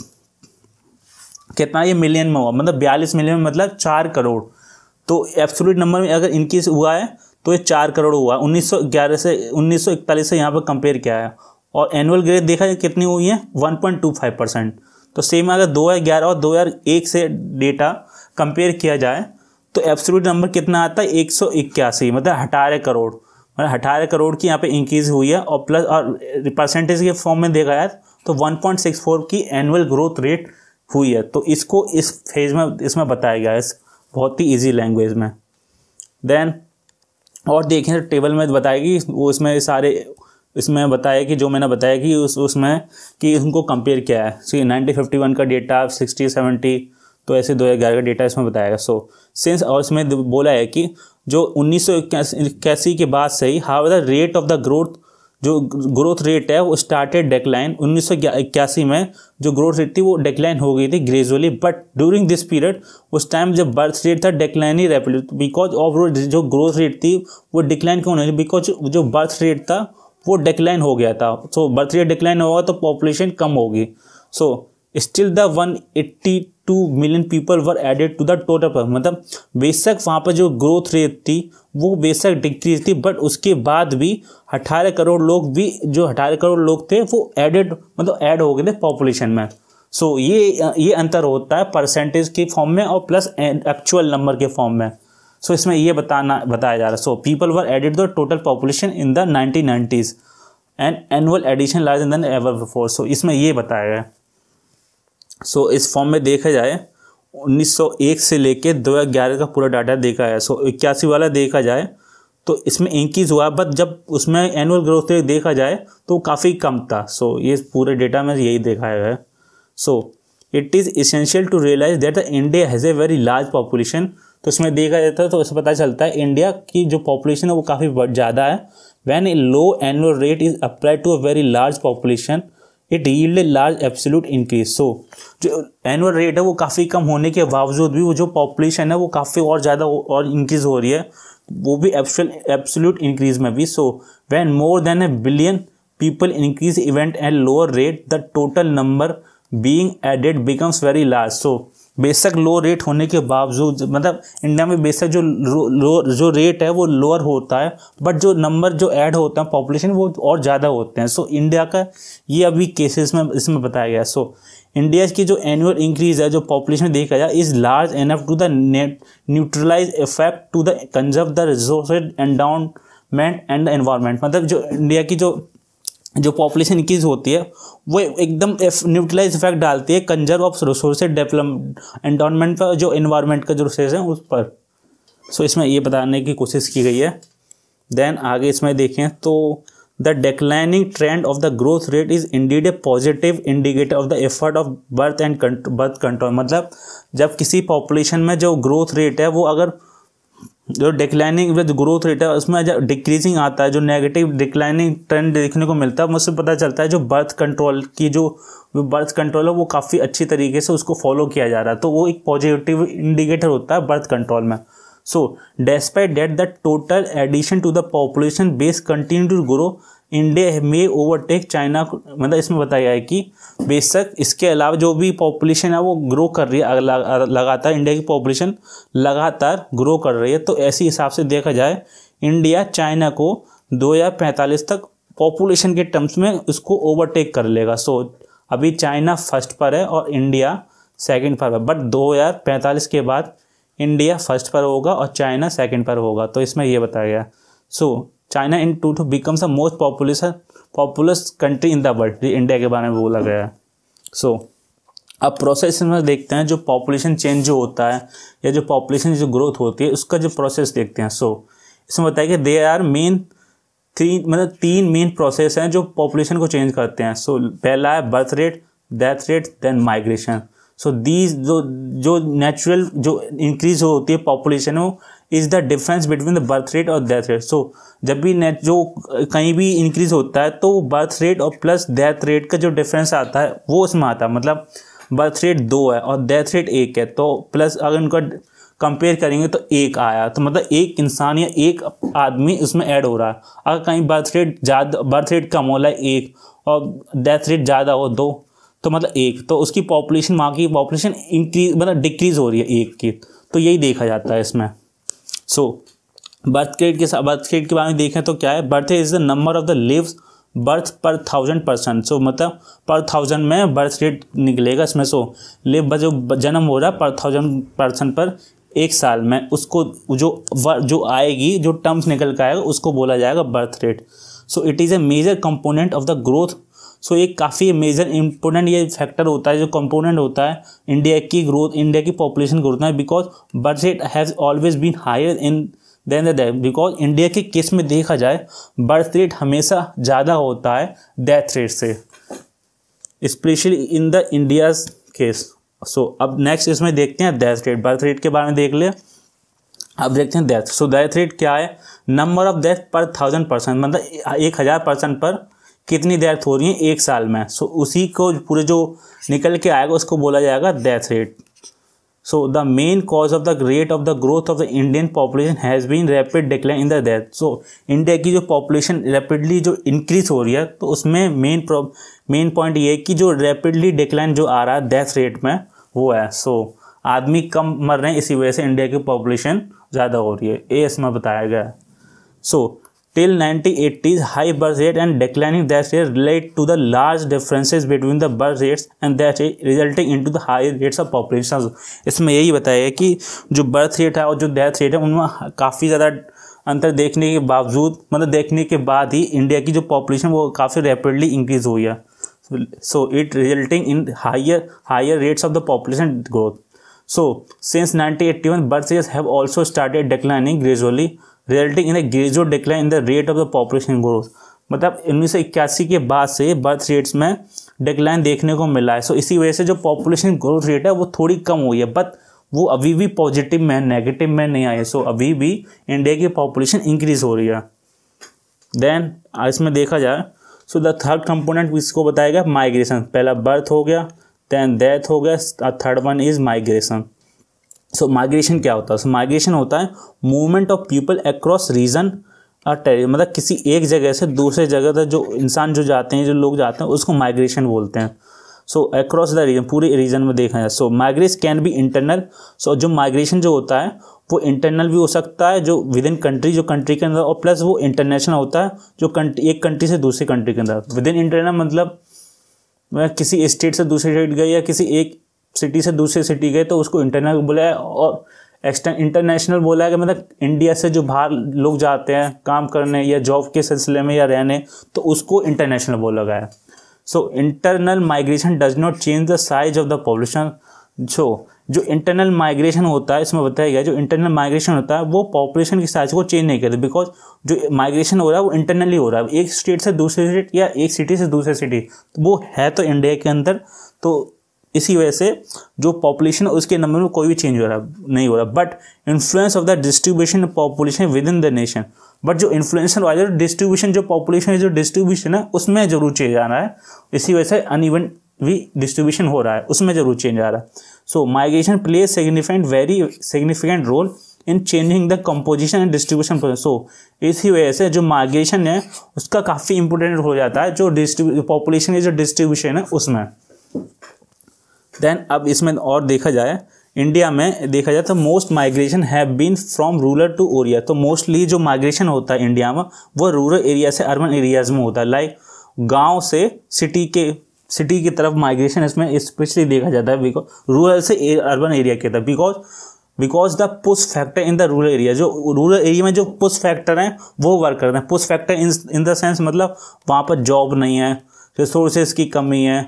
कितना ये मिलियन में हुआ मतलब बयालीस मिलियन मतलब चार करोड़ तो एब्सोलूट नंबर में अगर इनकी हुआ है तो ये चार करोड़ हुआ उन्नीस सौ ग्यारह से उन्नीस सौ इकतालीस से यहाँ पर कंपेयर किया है और एनुअल ग्रेथ देखा कितनी हुई है one point two five percent तो सेम अगर दो हज़ार ग्यारह और दो हज़ार एक से डेटा कंपेयर किया जाए तो एब्सोल्यूट नंबर कितना आता है एक सौ इक्यासी मतलब अठारह करोड़ मतलब अठारह करोड़ की यहाँ पे इंक्रीज हुई है और प्लस और परसेंटेज के फॉर्म में देखा जाए तो 1.64 की एनुअल ग्रोथ रेट हुई है तो इसको इस फेज में इसमें बताया गया है बहुत ही ईजी लैंग्वेज में देन और देखें तो टेबल में बताएगी वो इसमें सारे इसमें बताया कि जो मैंने बताया कि उस उसमें कि उनको कंपेयर किया है सी नाइनटीन फिफ्टी वन का डेटा सिक्सटी सेवेंटी तो ऐसे दो ग्यारह का डेटा इसमें बताया गया सो सिंस और इसमें बोला है कि जो उन्नीस सौ के बाद से ही how the rate of the growth जो ग्रोथ रेट है वो स्टार्टेड डेक्लाइन उन्नीस में जो ग्रोथ रेट थी वो डेक्लाइन हो गई थी gradually but during this period उस टाइम जब बर्थ रेट था डेक्लाइन ही रैपिडली बिकॉज ऑफ जो ग्रोथ रेट थी वो डिक्लाइन क्यों नहीं बिकॉज जो बर्थ रेट था वो डिक्लाइन हो गया था सो बर्थ रेट डिक्लाइन होगा तो पॉपुलेशन कम होगी so still the one eighty two million people were added to the total मतलब बेशक वहाँ पर जो ग्रोथ रेट थी वो बेशक डिक्रीज थी बट उसके बाद भी अठारह करोड़ लोग भी जो अठारह करोड़ लोग थे वो एडेड मतलब ऐड हो गए थे पॉपुलेशन में सो so, ये ये अंतर होता है परसेंटेज के फॉर्म में और प्लस एक्चुअल नंबर के फॉर्म में सो so, इसमें ये बताना बताया जा रहा है so people were added the total population in the nineteen and annual addition large in ever before so इसमें ये बताया गया सो इस फॉर्म में देखा जाए 1901 से लेके 2011 का पूरा डाटा देखा है सो इक्यासी वाला देखा जाए तो इसमें इंक्रीज हुआ बट जब उसमें एनुअल ग्रोथ रेट देखा जाए तो काफ़ी कम था सो so, ये पूरे डेटा में यही देखा है so it is essential to realize that the India has a very large population तो इसमें देखा जाता है तो उससे पता चलता है इंडिया की जो पॉपुलेशन है वो काफ़ी ज़्यादा है when a low annual rate is apply to a very large population it yield large absolute increase so जो एनुअल रेट है वो काफ़ी कम होने के बावजूद भी वो जो पॉपुलेशन है वो काफ़ी और ज़्यादा और इंक्रीज हो रही है वो भी एब्सोल्यूट इंक्रीज में भी so when more than a billion people increase even at lower rate the total number being added becomes very large so बेशक लो रेट होने के बावजूद मतलब इंडिया में बेशक जो लो जो रेट है वो लोअर होता है बट जो नंबर जो ऐड होता है पॉपुलेशन वो और ज़्यादा होते हैं सो इंडिया का ये अभी केसेस में इसमें बताया गया सो इंडिया की जो एनुअल इंक्रीज है जो पॉपुलेशन में देखा जाए is large enough to the net neutralize effect to the conserve the resource and down environment and the environment मतलब जो इंडिया की जो जो पॉपुलेशन इंक्रीज होती है वो एकदम न्यूट्रलाइज इफेक्ट डालती है conserve of resource develop endowment पर जो इन्वायरमेंट का जो रिसोर्स है उस पर सो so, इसमें ये बताने की कोशिश की गई है देन आगे इसमें देखें तो the declining trend of the growth rate is indeed a positive indicator of the effort of birth and birth control मतलब जब किसी पॉपुलेशन में जो ग्रोथ रेट है वो अगर जो डिक्लाइनिंग विद ग्रोथ रेट है उसमें जब डिक्रीजिंग आता है जो नेगेटिव डिक्लाइनिंग ट्रेंड देखने को मिलता है मुझसे पता चलता है जो बर्थ कंट्रोल की जो बर्थ कंट्रोल है वो काफ़ी अच्छी तरीके से उसको फॉलो किया जा रहा है तो वो एक पॉजिटिव इंडिकेटर होता है बर्थ कंट्रोल में so despite that the total addition to the population base continue to grow India में ओवरटेक चाइना मतलब इसमें बताया गया है कि बेशक इसके अलावा जो भी पॉपुलेशन है वो ग्रो कर रही है लगातार इंडिया की पॉपुलेशन लगातार ग्रो कर रही है तो ऐसे हिसाब से देखा जाए इंडिया चाइना को दो हज़ार पैंतालीस तक पॉपुलेशन के टर्म्स में उसको ओवरटेक कर लेगा सो अभी चाइना फर्स्ट पर है और इंडिया सेकंड पर है बट दो हज़ार पैंतालीस के बाद इंडिया फर्स्ट पर होगा और चाइना सेकंड पर होगा तो इसमें यह बताया गया so so, China in to two becomes a most populous populous country in the world India के बारे में बोला गया है सो so, अब प्रोसेस में देखते हैं जो पॉपुलेशन चेंज जो होता है या जो पॉपुलेशन जो ग्रोथ होती है उसका जो प्रोसेस देखते हैं सो so, इसमें बताया कि दे आर मेन थ्री मतलब तीन मेन प्रोसेस हैं जो पॉपुलेशन को चेंज करते हैं सो so, पहला है birth rate death rate then migration so these जो जो नेचुरल जो इंक्रीज होती है पॉपुलेशन वो is the difference between the birth rate और डेथ रेट सो जब भी नेट जो कहीं भी इंक्रीज़ होता है तो बर्थ रेट और प्लस डेथ रेट का जो डिफरेंस आता है वो उसमें आता है मतलब बर्थ रेट दो है और डेथ रेट एक है तो प्लस अगर उनका कंपेयर करेंगे तो एक आया तो मतलब एक इंसान या एक आदमी उसमें ऐड हो रहा है अगर कहीं बर्थ रेट ज़्यादा बर्थ रेट कम हो रहा है एक और डेथ रेट ज़्यादा हो दो तो मतलब एक तो उसकी पॉपुलेशन वहाँ की पॉपुलेशन इंक्रीज मतलब डिक्रीज़ हो रही है एक की तो यही देखा जाता है इसमें सो बर्थ केट के बर्थ रेट के बारे में देखें तो क्या है birth is the number of the lives birth per thousand percent so मतलब पर थाउजेंड में बर्थ रेट निकलेगा इसमें सो लिव जो जन्म हो रहा है पर थाउजेंड परसेंट पर एक साल में उसको जो जो आएगी जो टर्म्स निकल कर आएगा उसको बोला जाएगा birth rate so it is a major component of the growth so ये काफ़ी मेजर इंपोर्टेंट ये फैक्टर होता है जो कंपोनेंट होता है इंडिया की ग्रोथ इंडिया की पॉपुलेशन ग्रोथ में because birth rate has always been higher in then the death because India के केस में देखा जाए बर्थ रेट हमेशा ज़्यादा होता है डेथ रेट से specially in the India's case so अब नेक्स्ट इसमें देखते हैं डेथ रेट बर्थ रेट के बारे में देख लिया अब देखते हैं डेथ सो डेथ रेट क्या है number of death per thousand percent मतलब एक हज़ार परसेंट पर कितनी डेथ हो रही है एक साल में सो उसी को पूरे जो निकल के आएगा उसको बोला जाएगा death rate so the main cause of the rate of the growth of the Indian population has been rapid decline in the death so India की जो पॉपुलेशन रैपिडली जो इंक्रीज हो रही है तो उसमें मेन प्रॉब मेन पॉइंट ये कि जो रैपिडली डिक्लाइन जो आ रहा है डेथ रेट में वो है सो so, आदमी कम मर रहे हैं इसी वजह से इंडिया की पॉपुलेशन ज़्यादा हो रही है ए इसमें बताया गया है so till nineteen eighties high birth rate and declining that is relate to the large differences between the birth rates and that is resulting in to the high rates of population इसमें यही बताया है कि जो birth rate है और जो death rate है उनमें काफ़ी ज़्यादा अंतर देखने के बावजूद मतलब देखने के बाद ही इंडिया की जो पॉपुलेशन वो काफ़ी रेपिडली इंक्रीज हुई है so it resulting in higher higher rates of the population growth so since nineteen eighty one birth rate have also started declining gradually resulting in a gradual decline in the rate of the population growth मतलब उन्नीस सौ इक्यासी के बाद से birth rates में decline देखने को मिला है सो so, इसी वजह से जो पॉपुलेशन ग्रोथ रेट है वो थोड़ी कम हुई है बट वो अभी भी पॉजिटिव में नेगेटिव में नहीं आई है सो so, अभी भी इंडिया की पॉपुलेशन इंक्रीज हो रही है देन इसमें देखा जाए सो द थर्ड कंपोनेंट इसको बताया गया माइग्रेशन पहला बर्थ हो गया देन डेथ हो गया third one is migration so migration क्या होता है सो so, माइग्रेशन होता है movement of people across region मतलब किसी एक जगह से दूसरे जगह तक जो इंसान जो जाते हैं जो लोग जाते हैं उसको माइग्रेशन बोलते हैं सो अक्रॉस द रीजन पूरे रीजन में देखा जाए so migrants can be internal so जो माइग्रेशन जो होता है वो इंटरनल भी हो सकता है जो विद इन कंट्री जो कंट्री के अंदर और प्लस वो इंटरनेशनल होता है जो कंट्री एक कंट्री से दूसरी कंट्री के अंदर विद इन इंटरनल मतलब किसी स्टेट से दूसरे स्टेट गई या किसी एक सिटी से दूसरे सिटी गए तो उसको इंटरनल बोला है और एक्सटर्न इंटरनेशनल बोला है कि मतलब इंडिया से जो बाहर लोग जाते हैं काम करने या जॉब के सिलसिले में या रहने तो उसको इंटरनेशनल बोला गया है so internal migration does not change the size of the population so जो इंटरनल माइग्रेशन होता है इसमें बताया गया जो इंटरनल माइग्रेशन होता है वो पॉपुलेशन की साइज को चेंज नहीं करते बिकॉज जो माइग्रेशन हो रहा है वो इंटरनली हो रहा है एक स्टेट से दूसरे स्टेट या एक सिटी से दूसरे सिटी तो वो है तो इंडिया के अंदर तो इसी वजह से जो पॉपुलेशन है उसके नंबर में कोई भी चेंज हो रहा नहीं हो रहा but influence of the distribution population within the nation but जो इन्फ्लुएंसन वाइज डिस्ट्रीब्यूशन जो पॉपुलेशन जो डिस्ट्रीब्यूशन है उसमें जरूर चेंज आ रहा है इसी वजह से अनइवन भी डिस्ट्रीब्यूशन हो रहा है उसमें जरूर चेंज आ रहा है so migration play significant very significant role in changing the composition and distribution so इसी वजह से जो माइग्रेशन है उसका काफ़ी इंपोर्टेंट हो जाता है जो डिस्ट्रीब्यू पॉपुलेशन की जो डिस्ट्रीब्यूशन है उसमें देन अब इसमें और देखा जाए इंडिया में देखा जाए तो most migration have been from rural to area तो मोस्टली जो माइग्रेशन होता है इंडिया में वो रूरल एरिया से अर्बन एरियाज़ में होता है लाइक गांव से सिटी के सिटी की तरफ माइग्रेशन इसमें स्पेशली देखा जाता है बिकॉज रूरल से अर्बन एरिया की तरफ because because the push factor in the rural area जो रूरल एरिया में जो पुश फैक्टर हैं वो वर्क करते हैं push factor in in the sense मतलब वहाँ पर जॉब नहीं है रिसोर्सेज की कमी है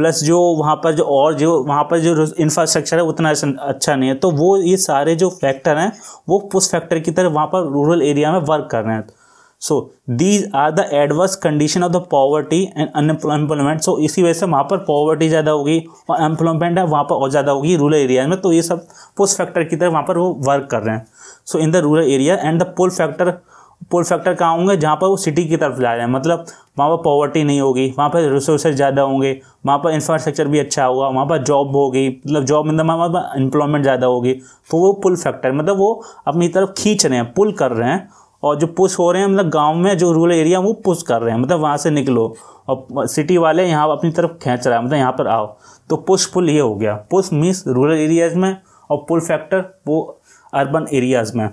प्लस जो वहाँ पर जो और जो वहाँ पर जो इंफ्रास्ट्रक्चर है उतना अच्छा, अच्छा नहीं है तो वो ये सारे जो फैक्टर हैं वो उस फैक्टर की तरह वहाँ पर रूरल एरिया में वर्क कर रहे हैं so these are the adverse condition of the poverty and unemployment so इसी वजह से वहाँ पर पॉवर्टी ज़्यादा होगी और एम्प्लॉयमेंट है वहाँ पर और ज़्यादा होगी रूरल एरिया में तो ये सब पुल फैक्टर की तरह वहाँ पर वो वर्क कर रहे हैं so in the rural area and the pull factor pull factor कहाँ होंगे जहाँ पर वो सिटी की तरफ जा रहे हैं मतलब वहाँ पर पॉवर्टी नहीं होगी वहाँ पर रिसोर्सेज ज़्यादा होंगे वहाँ पर इंफ्रास्ट्रक्चर भी अच्छा होगा वहाँ पर जॉब होगी मतलब जॉब मतलब वहाँ पर एम्प्लॉयमेंट ज़्यादा होगी तो वो पुल फैक्टर मतलब वो अपनी तरफ खींच रहे हैं पुल कर रहे हैं और जो पुश हो रहे हैं मतलब गांव में जो रूरल एरिया वो पुश कर रहे हैं मतलब वहाँ से निकलो और सिटी वाले यहाँ अपनी तरफ खींच रहा है मतलब यहाँ पर आओ तो पुश पुल ये हो गया पुश मीन्स रूरल एरियाज़ में और पुल फैक्टर वो अर्बन एरियाज़ में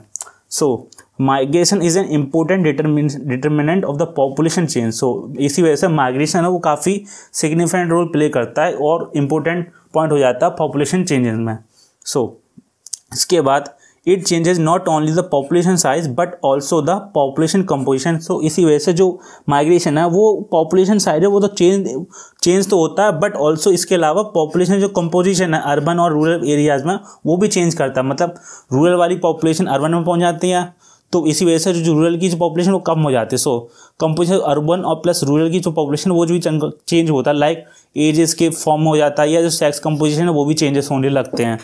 so so, migration is an important determinant of the population change so इसी वजह से माइग्रेशन है वो काफ़ी सिग्निफिकेंट रोल प्ले करता है और इम्पोर्टेंट पॉइंट हो जाता है पॉपुलेशन चेंजेस में सो so, इसके बाद it changes not only the population size but also the population composition so इसी वजह से जो माइग्रेशन है वो पॉपुलेशन साइज है वो तो चेंज चेंज तो होता है बट ऑल्सो इसके अलावा पॉपुलेशन जो कंपोजिशन है अर्बन और रूरल एरियाज में वो भी चेंज करता है मतलब रूरल वाली पॉपुलेशन अर्बन में पहुंच जाती है तो इसी वजह से जो रूरल की जो पॉपुलेशन वो कम हो जाती है सो कंपोजिशन अर्बन और प्लस रूरल की जो पॉपुलेशन वो जो भी चेंज होता है लाइक एजेस के फॉर्म हो जाता है या जो सेक्स कंपोजिशन है वो भी चेंजेस होने लगते हैं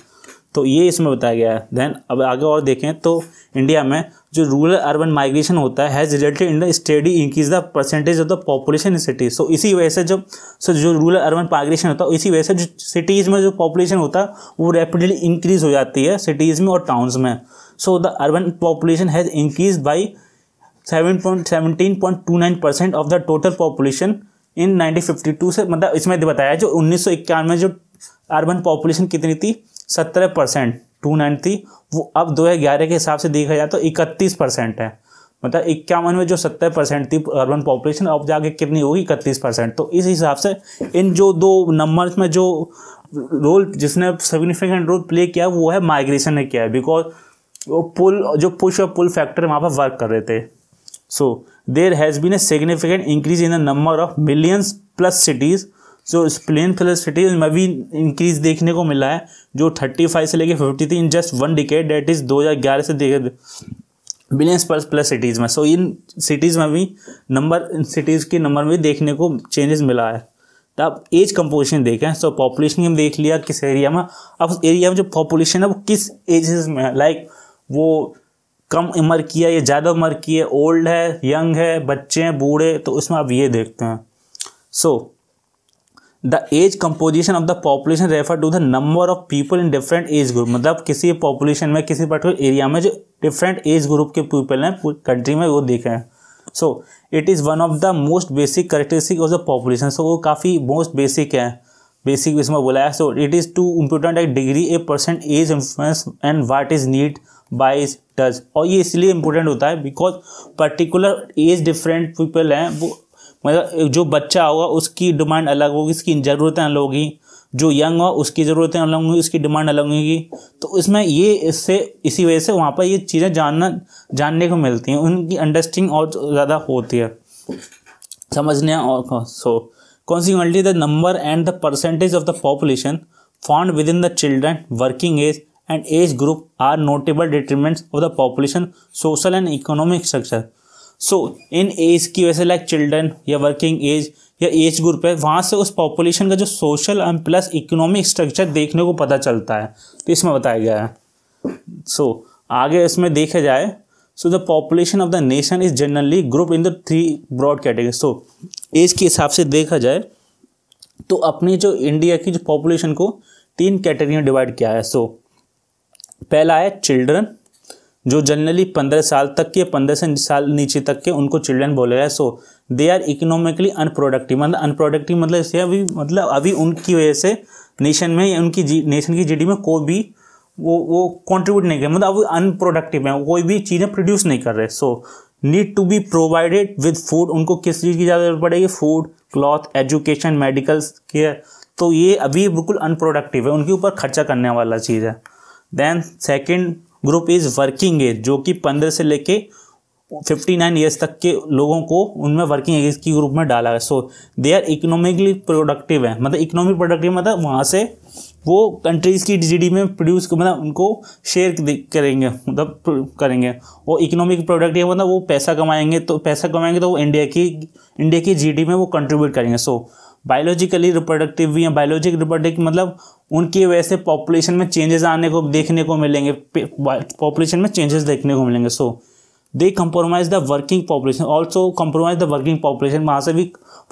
तो ये इसमें बताया गया है देन अब आगे और देखें तो इंडिया में जो रूरल अर्बन माइग्रेशन होता है has related in the steady increase the percentage of the population in cities so इसी वजह से जब सो जो रूरल अर्बन माइग्रेशन होता है इसी वजह से जो सिटीज़ में जो पॉपुलेशन होता है वो रैपिडली इंक्रीज हो जाती है सिटीज़ में और टाउन्स में so the urban population has increase by seven point seventeen point two nine percent of the total population in nineteen fifty two से मतलब इसमें बताया जो उन्नीस इक्यानवे जो अर्बन पॉपुलेशन कितनी थी सत्रह परसेंट टू नाइन थी वो अब दो हजार ग्यारह के हिसाब से देखा जाए तो इकतीस परसेंट है मतलब इक्यावन में जो सत्तर परसेंट थी अर्बन पॉपुलेशन अब जाके कितनी होगी इकतीस परसेंट तो इस हिसाब से इन जो दो नंबर्स में जो रोल जिसने सिग्निफिकेंट रोल प्ले किया वो है माइग्रेशन ने किया है बिकॉज वो पुल जो पुश और पुल फैक्टर वहाँ पर वर्क कर रहे थे so there has been a significant increase in the number of millions plus cities so स्प्लेन प्लस सिटीज़ में भी इंक्रीज देखने को मिला है जो थर्टी फाइव से लेके फिफ्टी थी in just one decade that is दो हज़ार ग्यारह से बिलियंस प्लस प्लस सिटीज़ में सो इन सिटीज़ में भी नंबर इन सिटीज़ के नंबर में देखने को चेंजेस मिला है तो आप एज कंपोजिशन देखें सो पॉपुलेशन हम देख लिया किस एरिया में अब उस एरिया में जो पॉपुलेशन है वो किस एजेस में है लाइक like, वो कम उम्र की है या ज़्यादा उम्र की है ओल्ड है यंग है बच्चे हैं बूढ़े तो उसमें आप ये देखते हैं so the age composition of the population refer to the number of people in different age group मतलब किसी पॉपुलेशन में किसी पर्टिकुलर एरिया में जो डिफरेंट एज ग्रुप के पीपल हैं कंट्री में वो देखे हैं so it is one of the most basic characteristic of the population so वो काफ़ी मोस्ट बेसिक है बेसिक इसमें बोला है so it is too important at degree A percent age influence and what is need बाइस टच और ये इसलिए इम्पोर्टेंट होता है because particular age different people हैं वो मतलब जो बच्चा होगा उसकी डिमांड अलग होगी इसकी ज़रूरतें अलग होगी जो यंग हो उसकी ज़रूरतें अलग होंगी उसकी डिमांड अलग होगी तो इसमें ये इससे इसी वजह से वहाँ पर ये चीज़ें जानना जानने को मिलती हैं उनकी अंडरस्टैंडिंग और ज़्यादा होती है समझने और so the number and the percentage of the population found within the children working age and age group are notable determinants of the population social and economic structure so इन age की वजह से like children या working age या age group है वहाँ से उस पॉपुलेशन का जो social and plus economic structure देखने को पता चलता है तो इसमें बताया गया है सो so, आगे इसमें देखा जाए so the population of the nation is generally group in the three broad category so age के हिसाब से देखा जाए तो अपनी जो इंडिया की जो पॉपुलेशन को तीन कैटेगरी में डिवाइड किया है सो so, पहला है चिल्ड्रन जो जनरली पंद्रह साल तक के पंद्रह से साल नीचे तक के उनको चिल्ड्रन बोले जाए so they are economically unproductive मतलब अनप्रोडक्टिव मतलब इसे अभी मतलब अभी उनकी वजह से नेशन में या उनकी जी नेशन की जीडी में कोई भी वो वो कंट्रीब्यूट नहीं कर मतलब अब अनप्रोडक्टिव है कोई भी चीज़ें प्रोड्यूस नहीं कर रहे so need to be provided with food उनको किस चीज़ की ज़्यादा जरूरत पड़ेगी food cloth education medical care तो ये अभी बिल्कुल अनप्रोडक्टिव है उनके ऊपर खर्चा करने वाला चीज़ है then second group is working age जो कि पंद्रह से लेके फिफ्टी नाइन ईयर्स तक के लोगों को उनमें वर्किंग एज की ग्रुप में डाला है so they are economically productive है मतलब इकोनॉमिक प्रोडक्टिव मतलब वहाँ से वो कंट्रीज़ की जीडीपी में प्रोड्यूस मतलब उनको शेयर करेंगे मतलब करेंगे और इकोनॉमिक प्रोडक्टिव मतलब वो पैसा कमाएंगे तो पैसा कमाएंगे तो वो इंडिया की इंडिया की जी में वो कंट्रीब्यूट करेंगे सो so, बायोलॉजिकली रिप्रोडक्टिव भी हैं बायोलॉजिक रिप्रोडक्टिव मतलब उनकी वजह से पॉपुलेशन में चेंजेस आने को देखने को मिलेंगे पॉपुलेशन में चेंजेस देखने को मिलेंगे so they compromise the working population also compromise the working population वहाँ से भी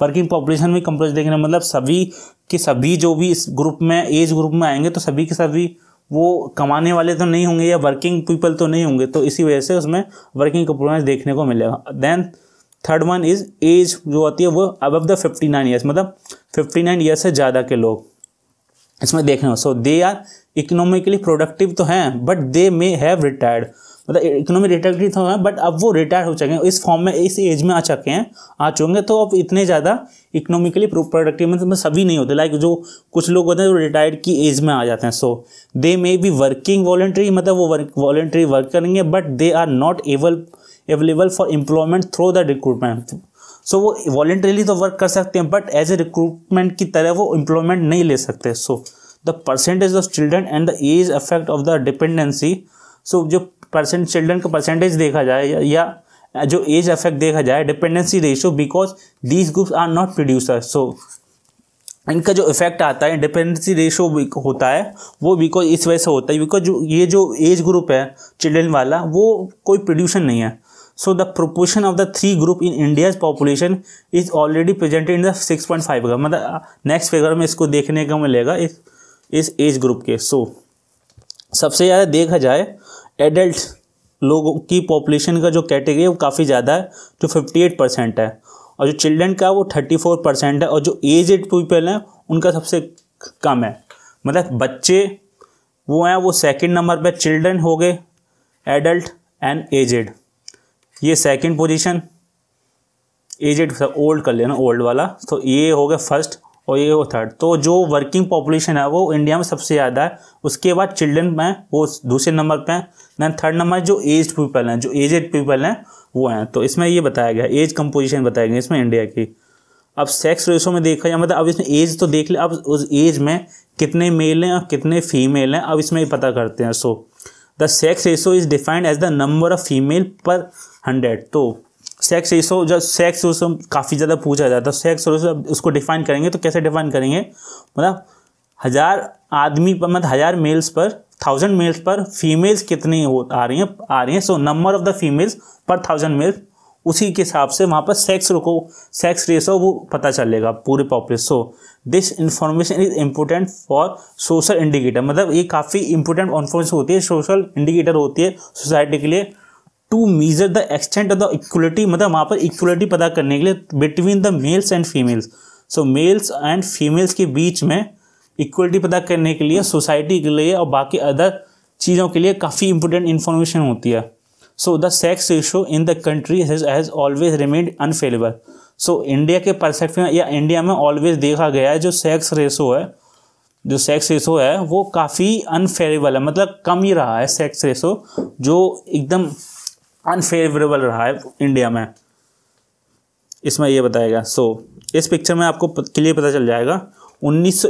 वर्किंग पॉपुलेशन में कंप्रोमाइज देखने मतलब सभी के सभी जो भी इस ग्रुप में एज ग्रुप में आएंगे तो सभी के सभी वो कमाने वाले तो नहीं होंगे या वर्किंग पीपल तो नहीं होंगे तो इसी वजह से उसमें वर्किंग कंप्रोमाइज देखने को मिलेगा then third one is age जो होती है वो अब द फिफ्टी नाइन ईयर्स मतलब फिफ्टी नाइन ईयर्स से ज़्यादा के लोग इसमें रहे हो so they are economically productive तो हैं but they may have retired मतलब इकोनॉमी रिटायर्ड तो हैं बट अब वो रिटायर्ड हो चुके हैं इस फॉर्म में इस एज में आ चुके हैं आ चुके तो अब इतने ज़्यादा इकोनॉमिकली प्रोडक्टिव मतलब सभी नहीं होते लाइक जो कुछ लोग होते हैं जो रिटायर्ड की एज में आ जाते हैं so they may be working voluntary मतलब वो वर्क वॉलेंट्री वर्क करेंगे but they are not able available for employment through the recruitment so वो वॉलेंटरीली तो वर्क कर सकते हैं बट एज ए रिक्रूटमेंट की तरह वो एम्प्लॉयमेंट नहीं ले सकते so the percentage of children and the age affect of the dependency so जो परसेंट चिल्ड्रन का परसेंटेज देखा जाए या जो एज अफेक्ट देखा जाए dependency ratio because these groups are not producer so इनका जो इफेक्ट आता है डिपेंडेंसी रेशो होता है वो बिकॉज इस वजह से होता है बिकॉज जो ये जो एज ग्रुप है चिल्ड्रन वाला वो कोई प्रोड्यूशन नहीं है so proportion of the three group in India's population is already presented in the six point five का मतलब नेक्स्ट uh, फिगर में इसको देखने को मिलेगा इस इस एज ग्रुप के सो so, सबसे ज़्यादा देखा जाए एडल्ट लोगों की पॉपुलेशन का जो कैटेगरी है वो काफ़ी ज़्यादा है जो फिफ्टी एट परसेंट है और जो चिल्ड्रन का वो थर्टी फोर परसेंट है और जो एड पीपल हैं उनका सबसे कम है मतलब बच्चे वो हैं वो सेकेंड नंबर पर चिल्ड्रन हो गए एडल्ट एंड एजेड ये सेकंड पोजीशन एजेड ओल्ड कर लेना ओल्ड वाला तो ये हो गया फर्स्ट और ये हो थर्ड तो जो वर्किंग पॉपुलेशन है वो इंडिया में सबसे ज़्यादा है उसके बाद चिल्ड्रन में वो दूसरे नंबर पे हैं दैन थर्ड नंबर जो एज पीपल हैं जो एजेड पीपल हैं वो हैं तो इसमें ये बताया गया एज कम्पोजिशन बताया गया इसमें इंडिया की अब सेक्स रेशो में देखा जाए मतलब अब इसमें एज तो देख ले अब उस एज में कितने मेल हैं और कितने फीमेल हैं अब इसमें पता करते हैं so the sex ratio is defined as the number of female per hundred तो सेक्स रेशो जब सेक्स रेशो काफ़ी ज़्यादा पूछा जाता है सेक्स रेशो तो उसको डिफाइन करेंगे तो कैसे डिफाइन करेंगे मतलब हज़ार आदमी पर मतलब हज़ार मेल्स पर थाउजेंड मेल्स पर फीमेल्स कितनी हो आ रही हैं आ रही हैं so number of the females per thousand males उसी के हिसाब से वहाँ पर सेक्स रोको सेक्स रेशो वो पता चलेगा पूरे population so this information is important for social indicator मतलब ये काफ़ी इंपॉर्टेंट इन्फॉर्मेशन होती है सोशल इंडिकेटर होती है सोसाइटी के लिए to measure the extent of the equality मतलब वहाँ पर इक्वलिटी पता करने के लिए between the males and females so males and females के बीच में इक्वलिटी पता करने के लिए सोसाइटी के लिए और बाकी अदर चीज़ों के लिए काफ़ी इंपॉर्टेंट इन्फॉर्मेशन होती है so the sex ratio in the country has always remained unfavourable so India के परसेप्शन या इंडिया में ऑलवेज देखा गया है जो सेक्स रेशो है जो सेक्स रेशो है वो काफ़ी अनफेवरेबल है मतलब कम ही रहा है सेक्स रेशो जो एकदम अनफेवरेबल रहा है इंडिया में इसमें यह बताया गया सो so, इस पिक्चर में आपको क्लियर पता चल जाएगा उन्नीस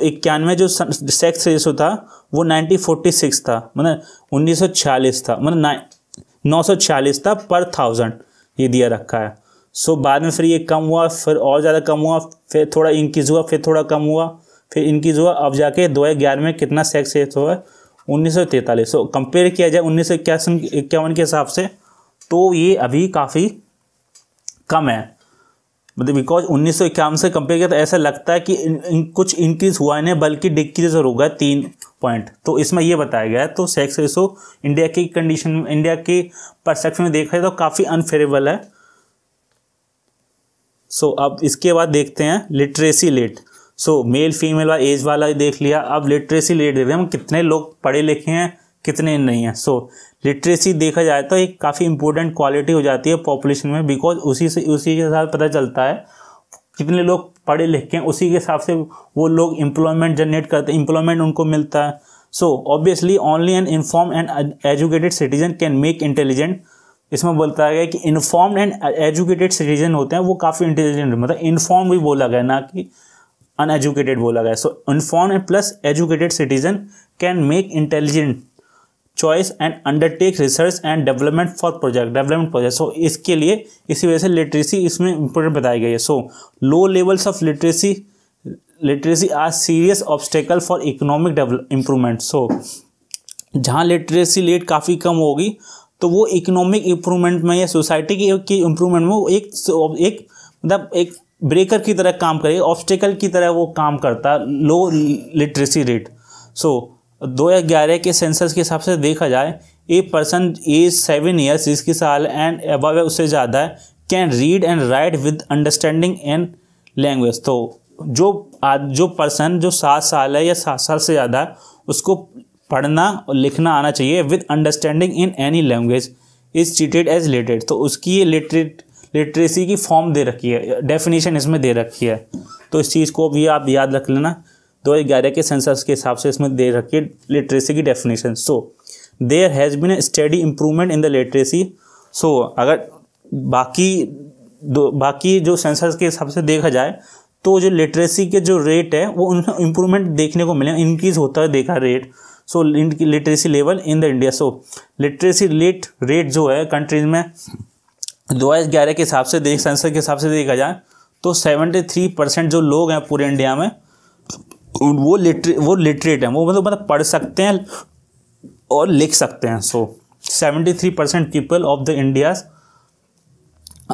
जो सेक्स रेशो था वो 1946 था मतलब 1946 था मतलब नौ था पर थाउजेंड ये दिया रखा है सो so, बाद में फिर ये कम हुआ फिर और ज़्यादा कम हुआ फिर थोड़ा इंक्रीज हुआ फिर थोड़ा कम हुआ फिर इंक्रीज हुआ अब जाके दो हज़ार ग्यारह में कितना सेक्स रेस हुआ है उन्नीस सौ तैंतालीस सो कंपेयर किया जाए उन्नीस सौ इक्यावन के हिसाब से तो ये अभी काफ़ी कम है मतलब बिकॉज उन्नीस सौ इक्यावन से कंपेयर किया तो ऐसा लगता है कि इन, इन, कुछ इंक्रीज हुआ नहीं बल्कि डिक्रीज और होगा तीन पॉइंट तो इसमें यह बताया गया है तो सेक्स रेसो इंडिया की कंडीशन में इंडिया के परसेप्शन में देखा जाए तो काफ़ी अनफेवरेबल है सो so, अब इसके बाद देखते हैं literacy rate so male female वाला एज वाला देख लिया अब लिटरेसी लेट देखते हैं हम कितने लोग पढ़े लिखे हैं कितने नहीं हैं सो so, लिटरेसी देखा जाए तो एक काफ़ी इंपॉर्टेंट क्वालिटी हो जाती है पॉपुलेशन में बिकॉज उसी से उसी के साथ पता चलता है कितने लोग पढ़े लिखे हैं उसी के हिसाब से वो लोग इम्प्लॉयमेंट जनरेट करते हैं इम्प्लॉयमेंट उनको मिलता है so obviously only an inform and educated citizen can make intelligent इसमें बोलता गया कि इन्फॉर्म एंड एजुकेटेड सिटीजन होते हैं वो काफ़ी इंटेलिजेंट मतलब इन्फॉर्म भी बोला गया ना कि अनएजुकेटेड बोला गया so inform plus educated citizen can make intelligent choice and undertake research and development for project development project so इसके लिए इसी वजह से लिटरेसी इसमें इंपॉर्टेंट बताई गई है so low levels of literacy literacy are serious obstacle for economic improvement so जहाँ लिटरेसी रेट काफ़ी कम होगी तो वो इकोनॉमिक इम्प्रूवमेंट में या सोसाइटी की इम्प्रूवमेंट में वो एक एक मतलब एक ब्रेकर की तरह काम करेगी ऑब्स्टेकल की तरह वो काम करता लो लिटरेसी रेट सो दो या ग्यारह के सेंसस के हिसाब से देखा जाए a person age seven years जिसकी साल एंड अब उससे ज़्यादा है can read and write with understanding and language तो जो जो पर्सन जो सात साल है या सात साल से ज़्यादा है उसको पढ़ना और लिखना आना चाहिए with understanding in any language is चीटेड एज लिटरेट तो उसकी ये लिटरेट लिटरेसी की फॉर्म दे रखी है डेफिनेशन इसमें दे रखी है तो इस चीज़ को भी आप याद रख लेना दो ग्यारह के सेंसस के हिसाब से इसमें दे रखी है लिटरेसी की definition so there has been steady improvement in the literacy so अगर बाकी दो बाकी जो सेंसर्स के हिसाब से देखा जाए तो जो लिटरेसी के जो रेट है वो उनमें इम्प्रूवमेंट देखने को मिले इनक्रीज होता है देखा rate so literacy level in the India so literacy rate rate जो है कंट्रीज में दो हज़ार ग्यारह के हिसाब से देख सेंसर के हिसाब से देखा जाए तो सेवेंटी थ्री परसेंट जो लोग हैं पूरे इंडिया में वो लिटरे वो लिटरेट हैं वो मतलब मतलब पढ़ सकते हैं और लिख सकते हैं so seventy three percent people of the India's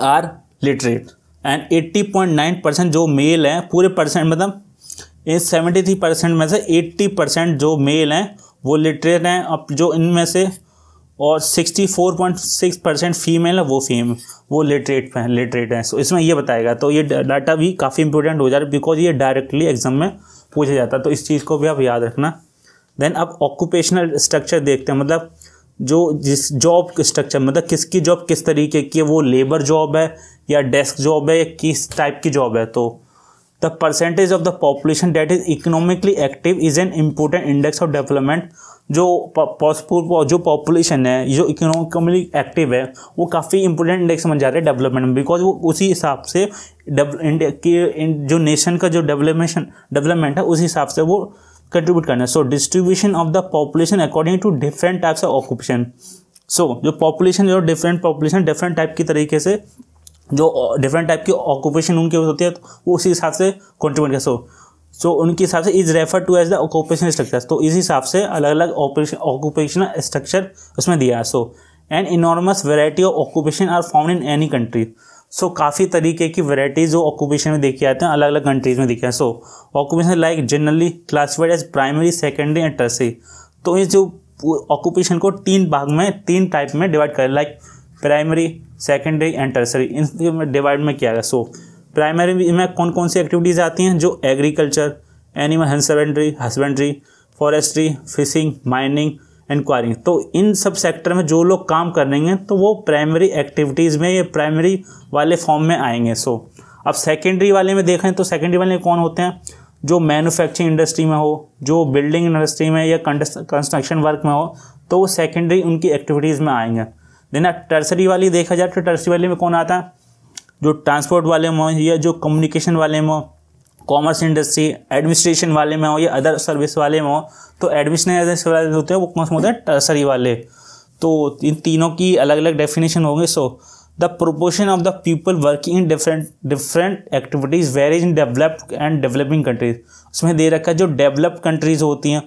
are literate and eighty point nine percent जो मेल हैं पूरे परसेंट मतलब इन सेवेंटी थ्री परसेंट में से एट्टी परसेंट जो मेल हैं वो लिटरेट हैं अब जो इनमें से और sixty four point six percent female है वो फीम वो लिटरेट हैं लिटरेट हैं सो इसमें ये बताएगा तो ये डाटा भी काफ़ी इंपॉर्टेंट हो जा रहा है बिकॉज ये डायरेक्टली एग्जाम में पूछा जाता है तो इस चीज़ को भी आप याद रखना देन अब ऑक्यूपेशनल स्ट्रक्चर देखते हैं मतलब जो जिस जॉब स्ट्रक्चर मतलब किसकी जॉब किस तरीके की है वो लेबर जॉब है या डेस्क जॉब है या किस टाइप की जॉब है तो the percentage of the population that is economically active is an important index of development जो पॉसपुर जो पॉपुलेशन है जो इकोनॉमिकली एक्टिव है वो काफ़ी इंपॉर्टेंट इंडेक्स बन जा रहा है डेवलपमेंट में बिकॉज वो उसी हिसाब से जो नेशन का जो डेवलपमेशन डेवलपमेंट है उसी हिसाब से वो कंट्रीब्यूट करना है so distribution of the population according to different types of occupation so जो पॉपुलेशन जो डिफरेंट पॉपुलेशन डिफरेंट टाइप की तरीके से जो डिफरेंट टाइप की ऑक्यूपेशन उनके होती है तो वो उसी हिसाब से कंट्रीब्यूट कर सो सो उनके हिसाब से is refer to as the occupational structure तो इस हिसाब से अलग अलग ऑपरेशन ऑक्यूपेशनल स्ट्रक्चर उसमें दिया so an enormous variety of occupation are found in any country so काफ़ी तरीके की वेराइटीज़ जो ऑक्यूपेशन में देखे जाते हैं अलग अलग कंट्रीज़ में देखे हैं so occupation like generally classified as primary secondary and tertiary तो इस जो ऑक्यूपेशन को तीन भाग में तीन टाइप में डिवाइड करें like primary secondary and tertiary इन डिवाइड में किया गया सो so, प्राइमरी में कौन कौन सी एक्टिविटीज़ आती हैं जो agriculture animal husbandry husbandry forestry fishing mining and तो इन सब सेक्टर में जो लोग काम कर हैं तो वो प्राइमरी एक्टिविटीज़ में ये प्राइमरी वाले फॉर्म में आएंगे सो so, अब सेकेंडरी वाले में देखें तो सेकेंडरी वाले कौन होते हैं जो मैन्युफैक्चरिंग इंडस्ट्री में हो जो बिल्डिंग इंडस्ट्री में या कंस्ट्रक्शन वर्क में हो तो वो सेकेंडरी उनकी एक्टिविटीज़ में आएंगे देना टर्सरी वाली देखा जाए तो टर्सरी वाली में कौन आता है जो ट्रांसपोर्ट वाले में हो या जो कम्युनिकेशन वाले में हो कॉमर्स इंडस्ट्री एडमिनिस्ट्रेशन वाले में हो या अदर सर्विस वाले में हो तो एडमिनिस्ट्रेशन वाले होते हैं वो कौन से होते हैं टर्सरी वाले तो इन तीनों की अलग अलग डेफिनेशन होंगे so the proportion of the people working in different different activities varies in developed and developing countries उसमें दे रखा है जो डेवलप्ड कंट्रीज़ होती हैं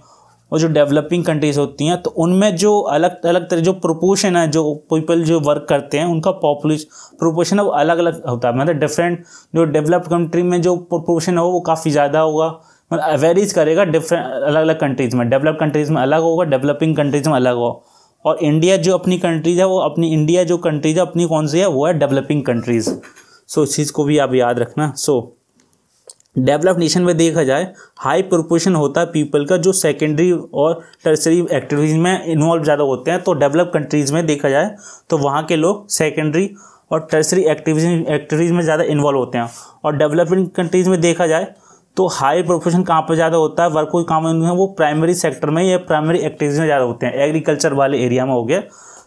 और जो डेवलपिंग कंट्रीज होती हैं तो उनमें जो अलग अलग तरह जो प्रोपोर्शन है जो पीपल जो वर्क करते हैं उनका पॉपुलेशन प्रोपोर्शन है वो अलग अलग होता है मतलब डिफरेंट जो डेवलप्ड कंट्री में जो प्रोपोर्शन है वो काफ़ी ज़्यादा होगा मतलब अवेरीज करेगा डिफरेंट अलग अलग कंट्रीज़ में डेवलप कंट्रीज़ में अलग होगा डेवलपिंग कंट्रीज़ में अलग होगा और इंडिया जो अपनी कंट्रीज है वो अपनी इंडिया जो कंट्रीज है अपनी कौन सी है वो है डेवलपिंग कंट्रीज़ सो so, इस चीज़ को भी आप याद रखना सो so, डेवलप्ड नेशन में देखा जाए हाई प्रोपोर्शन होता है पीपल का जो सेकेंडरी और टर्सरी एक्टिविटीज़ में इन्वॉल्व ज़्यादा होते हैं तो डेवलप कंट्रीज़ में देखा जाए तो वहाँ के लोग सेकेंडरी और टर्सरी एक्टिविटीज एक्टिविटीज़ में ज़्यादा इन्वॉल्व होते हैं और डेवलपिंग कंट्रीज़ में देखा जाए तो हाई प्रोफेशन कहाँ पर ज़्यादा होता है वर्क कोई काम है वो प्राइमरी सेक्टर में या प्राइमरी एक्टिविटीज़ में ज़्यादा होते हैं एग्रीकल्चर वाले एरिया में हो गया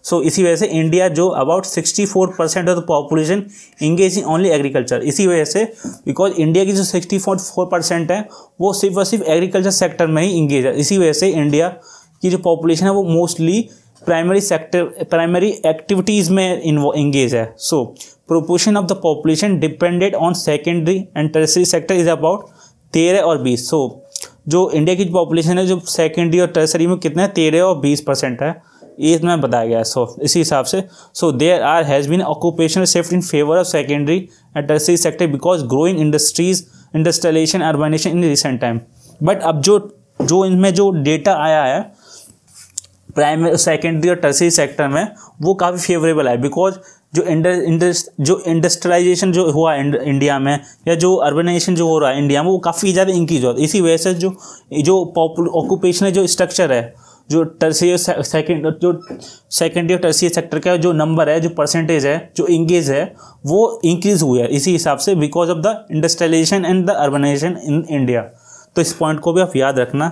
सो so, इसी वजह से इंडिया जो about 64 percent of the population engage in only agriculture इसी वजह से बिकॉज इंडिया की जो 64 परसेंट है वो सिर्फ और सिर्फ एग्रीकल्चर सेक्टर में ही इंगेज है इसी वजह से इंडिया की जो पॉपुलेशन है वो mostly primary sector primary activities में इंगेज है so proportion of the population depended on secondary and tertiary sector is about तेरह और बीस सो so, जो इंडिया की पॉपुलेशन है जो सेकेंडरी और टर्सरी में कितना है तेरह और बीस परसेंट है ये इसमें तो बताया गया है सो इसी हिसाब से so there are has been occupational shift in favour of secondary and tertiary sector because growing industries industrialisation urbanisation in recent time but अब जो जो इनमें जो डेटा आया है प्राइमरी सेकेंडरी और टर्सरी सेक्टर में वो काफ़ी फेवरेबल है बिकॉज जो इंडस्ट जो इंडस्ट्रलाइजेशन जो हुआ इंडिया में या जो अर्बनाइजेशन जो हो रहा है इंडिया में वो काफ़ी ज़्यादा इंक्रीज हुआ इसी वजह से जो जो पॉपुल ऑक्यूपेशनल जो स्ट्रक्चर है जो टर्सी सेकेंड जो सेकेंडरी और टर्सी सेक्टर का जो नंबर है जो परसेंटेज है जो इंगेज है वो इंक्रीज हुआ है इसी हिसाब से because of the industrialisation and the urbanisation in India तो इस पॉइंट को भी आप याद रखना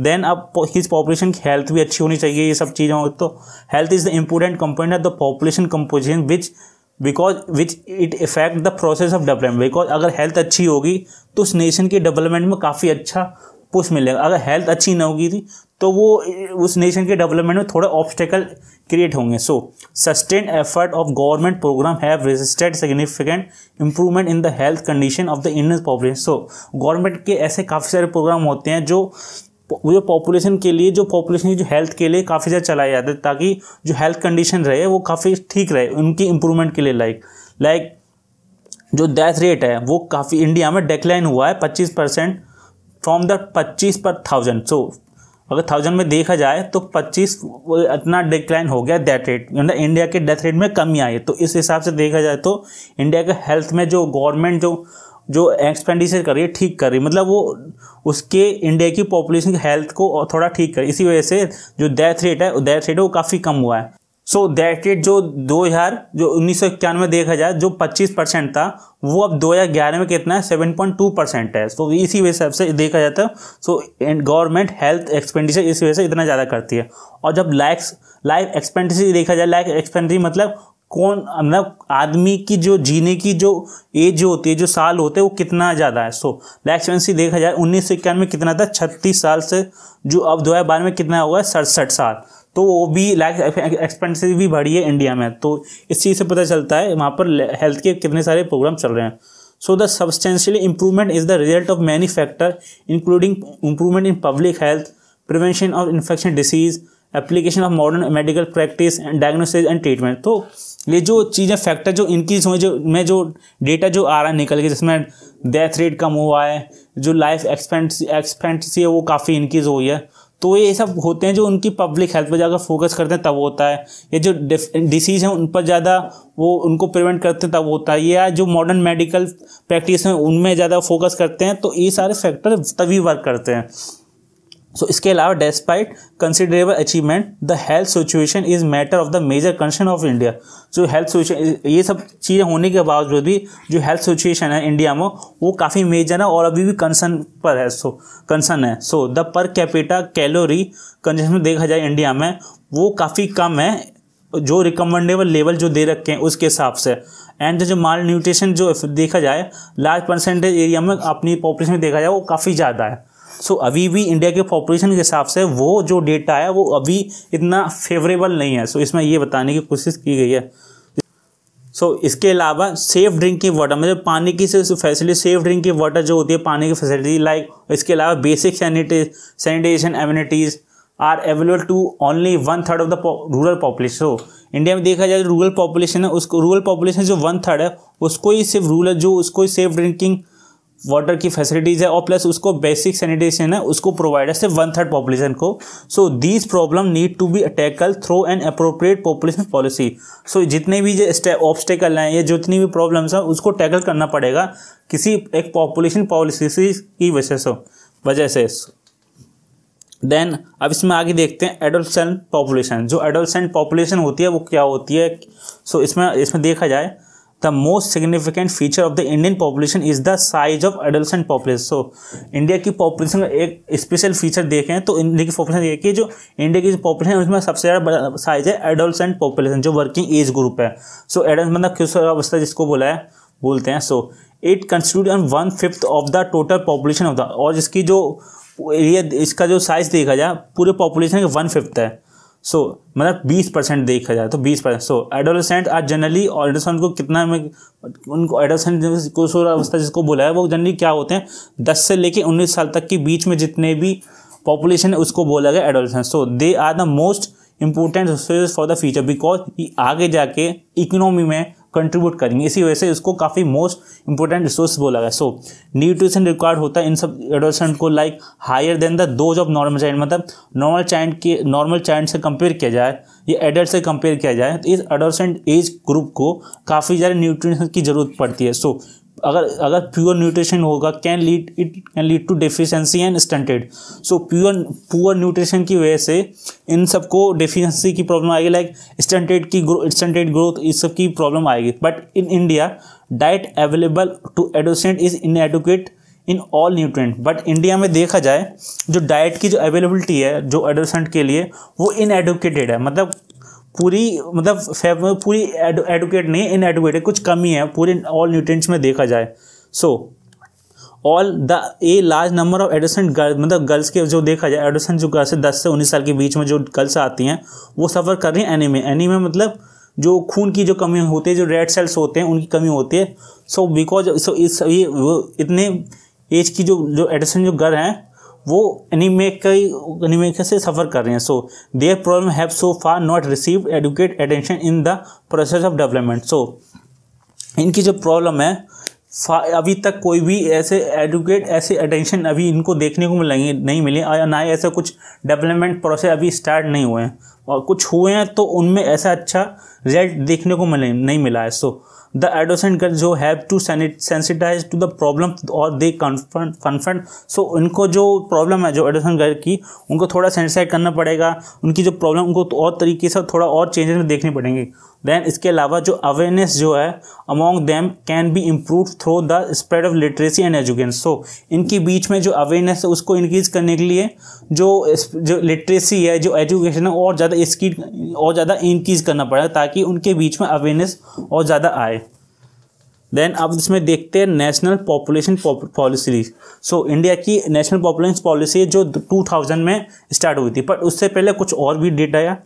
देन अब इस पॉपुलेशन की हेल्थ भी अच्छी होनी चाहिए ये सब चीज़ें तो health is the important component of the population composition which because which it effect the process of development because अगर हेल्थ अच्छी होगी तो उस नेशन की डेवलपमेंट में काफ़ी अच्छा पुश मिलेगा अगर हेल्थ अच्छी ना होगी थी तो वो उस नेशन के डेवलपमेंट में थोड़े ऑब्स्टेकल क्रिएट होंगे so sustain effort of government program have registered significant improvement in the health condition of the Indian population so government के ऐसे काफ़ी सारे प्रोग्राम होते हैं जो जो पॉपुलेशन के लिए जो पॉपुलेशन की जो हेल्थ के लिए काफ़ी ज़्यादा चलाए जाते हैं ताकि जो हेल्थ कंडीशन रहे वो काफ़ी ठीक रहे उनकी इंप्रूवमेंट के लिए लाइक लाइक जो डेथ रेट है वो काफ़ी इंडिया में डिक्लाइन हुआ है पच्चीस परसेंट फ्रॉम द पच्चीस पर थाउजेंड सो अगर थाउजेंड में देखा जाए तो पच्चीस इतना डिक्लाइन हो गया डेथ रेट मतलब इंडिया के डेथ रेट में कमी आई है तो इस हिसाब से देखा जाए तो इंडिया के हेल्थ में जो गवर्नमेंट जो जो एक्सपेंडिचर कर रही है ठीक कर रही है मतलब वो उसके इंडिया की पॉपुलेशन की हेल्थ को थोड़ा ठीक कर इसी वजह से जो डेथ रेट है डेथ रेट है वो काफ़ी कम हुआ है सो दैट रेट जो दो हज़ार जो उन्नीस सौ इक्यानवे देखा जाए जो पच्चीस परसेंट था वो अब दो हज़ार ग्यारह में कितना है सेवन पॉइंट टू परसेंट है सो so, इसी वजह से देखा जाता है so and government health expenditure इस वजह से इतना ज़्यादा करती है और जब लाइक्स लाइफ एक्सपेंडिचर देखा जाए लाइफ एक्सपेंडिचर मतलब कौन मतलब आदमी की जो जीने की जो एज जो होती है जो साल होते हैं वो कितना ज़्यादा है सो लाइफ एक्सपेंसी देखा जाए उन्नीस सौ इक्यानवे कितना था छत्तीस साल से जो अब दो हज़ार बारह में कितना हुआ है सड़सठ साल तो वो भी लाइफ एक्सपेंसिव भी बढ़ी है इंडिया में तो इस चीज़ से पता चलता है वहाँ पर हेल्थ के कितने सारे प्रोग्राम चल रहे हैं so the substantial improvement is the result of many factor including improvement in public health prevention of infection disease application of modern medical practice and diagnosis and treatment तो ये जो चीज़ें फैक्टर जो इंक्रीज हुए जो में जो डेटा जो आ रहा है निकल के जिसमें डेथ रेट कम हुआ है जो लाइफ एक्सपेंस एक्सपेंसी है वो काफ़ी इंक्रीज हुई है तो ये सब होते हैं जो उनकी पब्लिक हेल्थ पर ज़्यादा फोकस करते हैं तब होता है ये जो डिसीज़ हैं उन पर ज़्यादा वो उनको प्रिवेंट करते हैं तब होता है या जो मॉडर्न मेडिकल प्रैक्टिस हैं उनमें ज़्यादा फोकस करते हैं तो ये सारे फैक्टर तभी वर्क करते हैं सो so, इसके अलावा despite considerable achievement the health situation is matter of the major concern of India जो हेल्थ सिचुएशन ये सब चीज़ें होने के बावजूद भी जो हेल्थ सिचुएशन है इंडिया में वो काफ़ी मेजर है और अभी भी कंसर्न पर है सो कंसर्न है so the per capita calorie consumption देखा जाए इंडिया में वो काफ़ी कम है जो रिकमेंडेबल लेवल जो दे रखे हैं उसके हिसाब से एंड जो माल न्यूट्रिशन जो देखा जाए लार्ज परसेंटेज एरिया में अपनी पॉपुलेशन में देखा जाए वो काफ़ी ज़्यादा है सो अभी भी इंडिया के पॉपुलेशन के हिसाब से वो जो डेटा है वो अभी इतना फेवरेबल नहीं है सो so, इसमें ये बताने की कोशिश की गई है सो so, इसके अलावा सेफ ड्रिंकिंग वाटर मतलब पानी की फैसिलिटी सेफ ड्रिंकिंग वाटर जो होती है पानी की फैसिलिटी लाइक इसके अलावा basic sanitation amenities are available to only one third of the rural population so India में देखा जाए रूरल तो पॉपुलेशन है उसको रूरल पॉपुलेशन जो वन थर्ड है उसको ही सिर्फ रूरल जो उसको ही सेफ ड्रिंकिंग वाटर की फैसिलिटीज़ है और प्लस उसको बेसिक सैनिटेशन है उसको प्रोवाइड है सिर्फ वन थर्ड पॉपुलेशन को so this problem need to be attacked through an appropriate population policy so जितने भी ऑब्स्टेकल हैं या जितनी भी प्रॉब्लम्स हैं उसको टैकल करना पड़ेगा किसी एक पॉपुलेशन पॉलिसी की वजह से वजह से देन अब इसमें आगे देखते हैं एडोलसेंट पॉपुलेशन जो एडोलसेंट पॉपुलेशन होती है वो क्या होती है सो so, इसमें इसमें देखा जाए the most significant feature of the Indian population is the size of adolescent population so India की पॉपुलेशन का एक स्पेशल फीचर देखें तो इंडिया की पॉपुलेशन ये कि जो इंडिया की पॉपुलेशन है उसमें सबसे ज़्यादा साइज है एडल्सेंट पॉपुलेशन जो वर्किंग एज ग्रुप है सो एडल्ट मतलब किस अवस्था जिसको बोला है बोलते हैं so it constitute on one fifth of the total population of the और इसकी जो एरिया इसका जो साइज देखा जाए पूरे पॉपुलेशन का वन फिफ्थ है सो so, मतलब बीस परसेंट देखा जाए तो बीस परसेंट सो एडोलसेंट आज जनरली और को कितना में उनको एडोलसेंट किशोर अवस्था जिसको बोला है वो जनरली क्या होते हैं दस से लेके उन्नीस साल तक के बीच में जितने भी पॉपुलेशन है उसको बोला गया adolescent so they are the most important for the future because आगे जाके इकोनॉमी में कंट्रीब्यूट करेंगे इसी वजह से इसको काफ़ी मोस्ट इंपॉर्टेंट रिसोर्स बोला गया सो न्यूट्रिशन रिक्वायर्ड होता है इन सब एडोलसेंट को like higher than the dose of normal child मतलब नॉर्मल चाइल्ड के नॉर्मल चाइल्ड से कंपेयर किया जाए या एडल्ट से कंपेयर किया जाए तो इस एडोलसेंट एज ग्रुप को काफ़ी ज़्यादा न्यूट्रिशन की ज़रूरत पड़ती है सो so, अगर अगर प्योर न्यूट्रिशन होगा can lead it can lead to deficiency and stunted so pure poor nutrition की वजह से इन सबको डिफिशेंसी की प्रॉब्लम आएगी लाइक स्टंटेड की स्टंटेड ग्रोथ इस सब की प्रॉब्लम आएगी but in India diet available to adolescent is inadequate in all nutrient but India में देखा जाए जो डाइट की जो अवेलेबिलिटी है जो एडोसेंट के लिए वो इनएडुकेटेड है मतलब पूरी मतलब पूरी एडवोकेट एडुकेट नहीं इन एडुकेटेड कुछ कमी है पूरे ऑल न्यूट्रिएंट्स में देखा जाए so all the a large number of adolescent girl मतलब गर्ल्स के जो देखा जाए एडोसेंट जो गर्ल्स है दस से उन्नीस साल के बीच में जो गर्ल्स आती हैं वो सफ़र कर रही हैं एनीमे एनीमे मतलब जो खून की जो कमी होती है जो रेड सेल्स होते हैं उनकी कमी होती है सो बिकॉज सो इस ये इतने एज की जो जो एडोसेंट जो गर्ल हैं वो एनीमे कई से सफ़र कर रहे हैं so their problem have so far not receive adequate attention in the process of development so इनकी जो प्रॉब्लम है अभी तक कोई भी ऐसे एडुकेट ऐसे अटेंशन अभी इनको देखने को मिलेंगे नहीं मिले ना ही ऐसा कुछ डेवलपमेंट प्रोसेस अभी स्टार्ट नहीं हुए हैं और कुछ हुए हैं तो उनमें ऐसा अच्छा रिजल्ट देखने को मिले नहीं मिला है सो so, द एडोसेंट गर्ल जो have to sensitize to the problem और दे कन्फ्रंट सो उनको जो प्रॉब्लम है जो एडोसेंट गर्ल की उनको थोड़ा सेंसिटाइज करना पड़ेगा उनकी जो प्रॉब्लम उनको तो और तरीके से थोड़ा और चेंजेस में देखने पड़ेंगे देन इसके अलावा जो अवेयरनेस जो है among them can be improve through the spread of literacy and education so इनके बीच में जो अवेयरनेस है उसको इंक्रीज करने के लिए जो जो लिटरेसी है जो एजुकेशन है और ज़्यादा इसकी और ज़्यादा इंक्रीज करना पड़ेगा ताकि उनके बीच में अवेयरनेस और ज़्यादा आए देन अब इसमें देखते हैं national population policy so India की नेशनल पॉपुलेशन पॉलिसी जो 2000 में स्टार्ट हुई थी पर उससे पहले कुछ और भी डेटा आया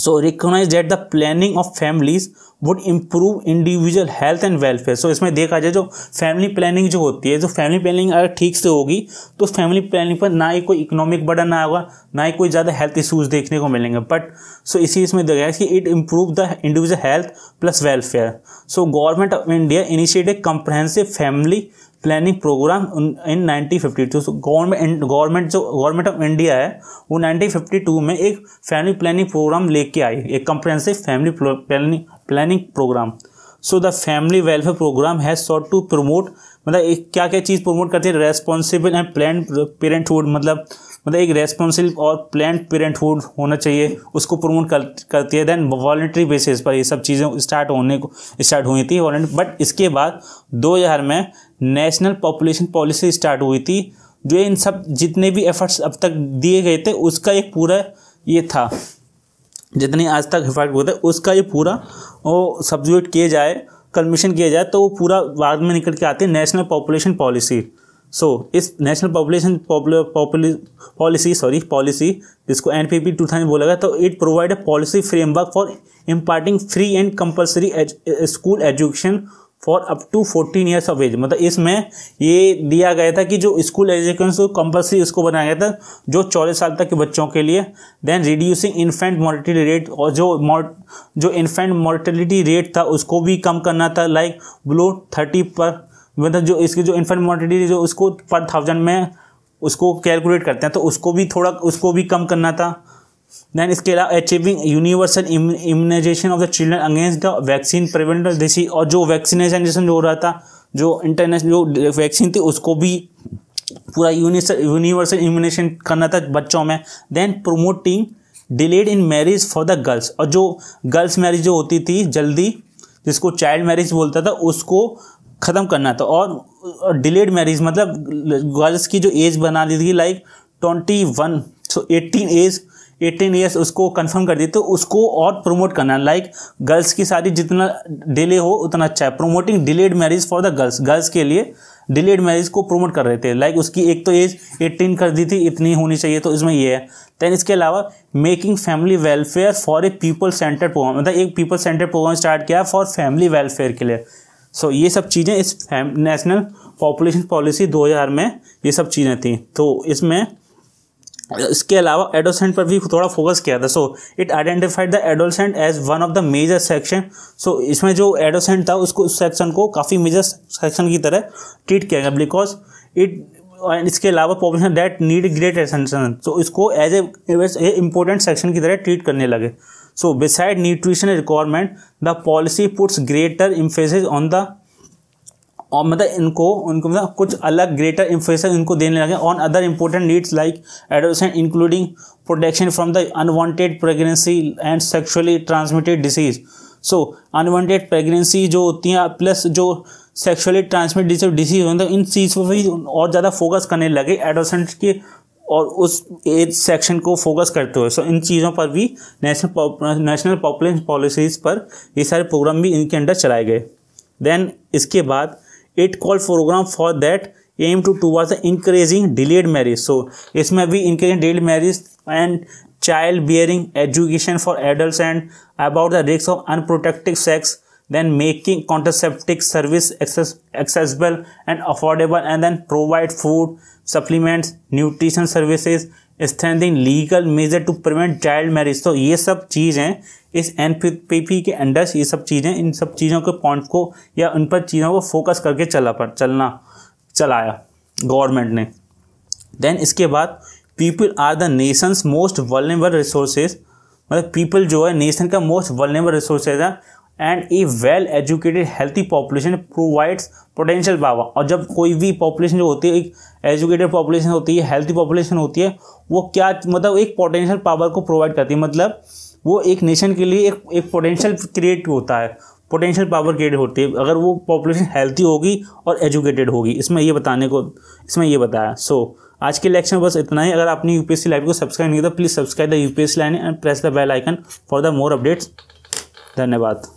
so recognize that the planning of families would improve individual health and welfare so इसमें देखा जाए जो फैमिली प्लानिंग जो होती है जो फैमिली प्लानिंग अगर ठीक से होगी तो फैमिली प्लानिंग पर ना ही कोई इकोनॉमिक बर्डन आएगा ना ही कोई ज़्यादा हेल्थ इशूज़ देखने को मिलेंगे बट सो so इसी इसमें देखा है कि it improve the individual health plus welfare so government of India initiate a comprehensive family planning program in 1952 so government government जो गवर्नमेंट ऑफ इंडिया है वो 1952 में एक फैमिली प्लानिंग प्रोग्राम लेके आई एक comprehensive family planning planning program so the family welfare program has sought to promote मतलब एक क्या क्या चीज़ प्रमोट करती है रेस्पॉन्सिबल एंड प्लान पेरेंटहुड मतलब मतलब एक रेस्पॉन्सिबल और प्लान पेरेंटहुड होना चाहिए उसको प्रमोट कर, करती है देन वॉल्ट्री बेसिस पर ये सब चीज़ें स्टार्ट होने को स्टार्ट हुई थी वॉल्ट बट इसके बाद हज़ार में नेशनल पॉपुलेशन पॉलिसी स्टार्ट हुई थी जो इन सब जितने भी एफर्ट्स अब तक दिए गए थे उसका एक पूरा ये था जितने आज तक एफर्ट हुए थे उसका ये पूरा वो सब्जूट किया जाए कन्मिशन किया जाए तो वो पूरा बाद में निकल के आती है national population policy so so, इस national population policy sorry policy जिसको N P P two thousand बोला गया तो it provide a policy framework for imparting free and compulsory school education for up to fourteen years of age मतलब इसमें ये दिया गया था कि जो स्कूल एजुकेशन को कंपलसरी इसको बनाया गया था जो चौदह साल तक के बच्चों के लिए then reducing infant mortality rate और जो जो इन्फेंट मॉर्टिलिटी रेट था उसको भी कम करना था लाइक बिलो थर्टी पर मतलब जो इसकी जो इन्फेंट मॉर्टिलिटी जो उसको पर थाउजेंड में उसको कैलकुलेट करते हैं तो उसको भी थोड़ा उसको भी कम करना था देन इसके अलावा achieving universal immunization of the children against the vaccine prevent disease और जो वैक्सीनेशन हो रहा था जो इंटरनेशनल जो वैक्सीन थी उसको भी पूरा यूनिवर्सल इम्यूनेशन करना था बच्चों में then promoting delayed in marriage for the girls और जो गर्ल्स मैरिज जो होती थी जल्दी जिसको चाइल्ड मैरिज बोलता था उसको ख़त्म करना था और डिलेड मैरिज मतलब गर्ल्स की जो एज बना दी थी like twenty one so eighteen age eighteen years उसको कंफर्म कर दी तो उसको और प्रमोट करना लाइक गर्ल्स की शादी जितना डिले हो उतना अच्छा है promoting delayed marriage for the girls girls के लिए डिलेड मैरिज को प्रमोट कर रहे थे लाइक like उसकी एक तो एज एटीन कर दी थी इतनी होनी चाहिए तो इसमें ये है दैन इसके अलावा making family welfare for a people centre program मतलब एक पीपल सेंटर प्रोग्राम स्टार्ट किया फॉर फैमिली वेलफेयर के लिए सो so, ये सब चीज़ें इस नेशनल पॉपुलेशन पॉलिसी 2000 में ये सब चीज़ें थी तो इसमें इसके अलावा एडोसेंट पर भी थोड़ा फोकस किया था so it identified the adolescent as one of the major section so इसमें जो एडोसेंट था उसको उस सेक्शन को काफ़ी मेजर सेक्शन की तरह ट्रीट किया गया बिकॉज इट इसके अलावा population that need great attention so इसको एज ए इम्पोर्टेंट सेक्शन की तरह ट्रीट करने लगे so beside nutrition requirement the policy puts greater emphasis on the और मतलब इनको उनको मतलब कुछ अलग ग्रेटर इन्फॉर्मेशन इनको देने लगे on other important needs like adolescent including protection from the unwanted pregnancy and sexually transmitted disease so unwanted pregnancy जो होती हैं प्लस जो सेक्सुअली ट्रांसमिट डिसीज डिसीज होते हैं इन चीज़ पर भी और ज़्यादा फोकस करने लगे एडोसेंट के और उस एज सेक्शन को फोकस करते हुए सो so, इन चीज़ों पर भी नेशनल नेशनल पॉपुलेशन पॉलिसीज़ पर ये सारे प्रोग्राम भी इनके अंडर चलाए गए देन इसके बाद it called program for that aim to towards the increasing delayed marriage so it may be increasing delayed marriage and child bearing education for adults and about the risks of unprotected sex then making contraceptive service access, accessible and affordable and then provide food supplements nutrition services strengthening legal measure to prevent child marriage तो ये सब चीज़ें इस N के under ये सब चीज़ें इन सब चीज़ों के पॉइंट को या उन पर चीज़ों को फोकस करके चला पर चलना चलाया गवर्नमेंट ने देन इसके बाद people are the nation's most vulnerable resources मतलब पीपल जो है नेशन का मोस्ट वलनेबल रिसोर्सेज है and a well educated healthy population provides potential power और जब कोई भी पॉपुलेशन जो होती है एक एजुकेटेड पॉपुलेशन होती है हेल्थी पॉपुलेशन होती है वो क्या मतलब एक पोटेंशियल पावर को प्रोवाइड करती है मतलब वो एक नेशन के लिए एक एक पोटेंशियल क्रिएट होता है पोटेंशियल पावर क्रिएट होती है अगर वो पॉपुलेशन हेल्थी होगी और एजुकेटेड होगी इसमें ये बताने को इसमें ये बताया सो so, आज के लेक्चर में बस इतना ही अगर आपने यू सी लाइव को सब्सक्राइब नहीं किया तो please subscribe the U C line and press the bell icon for the more updates धन्यवाद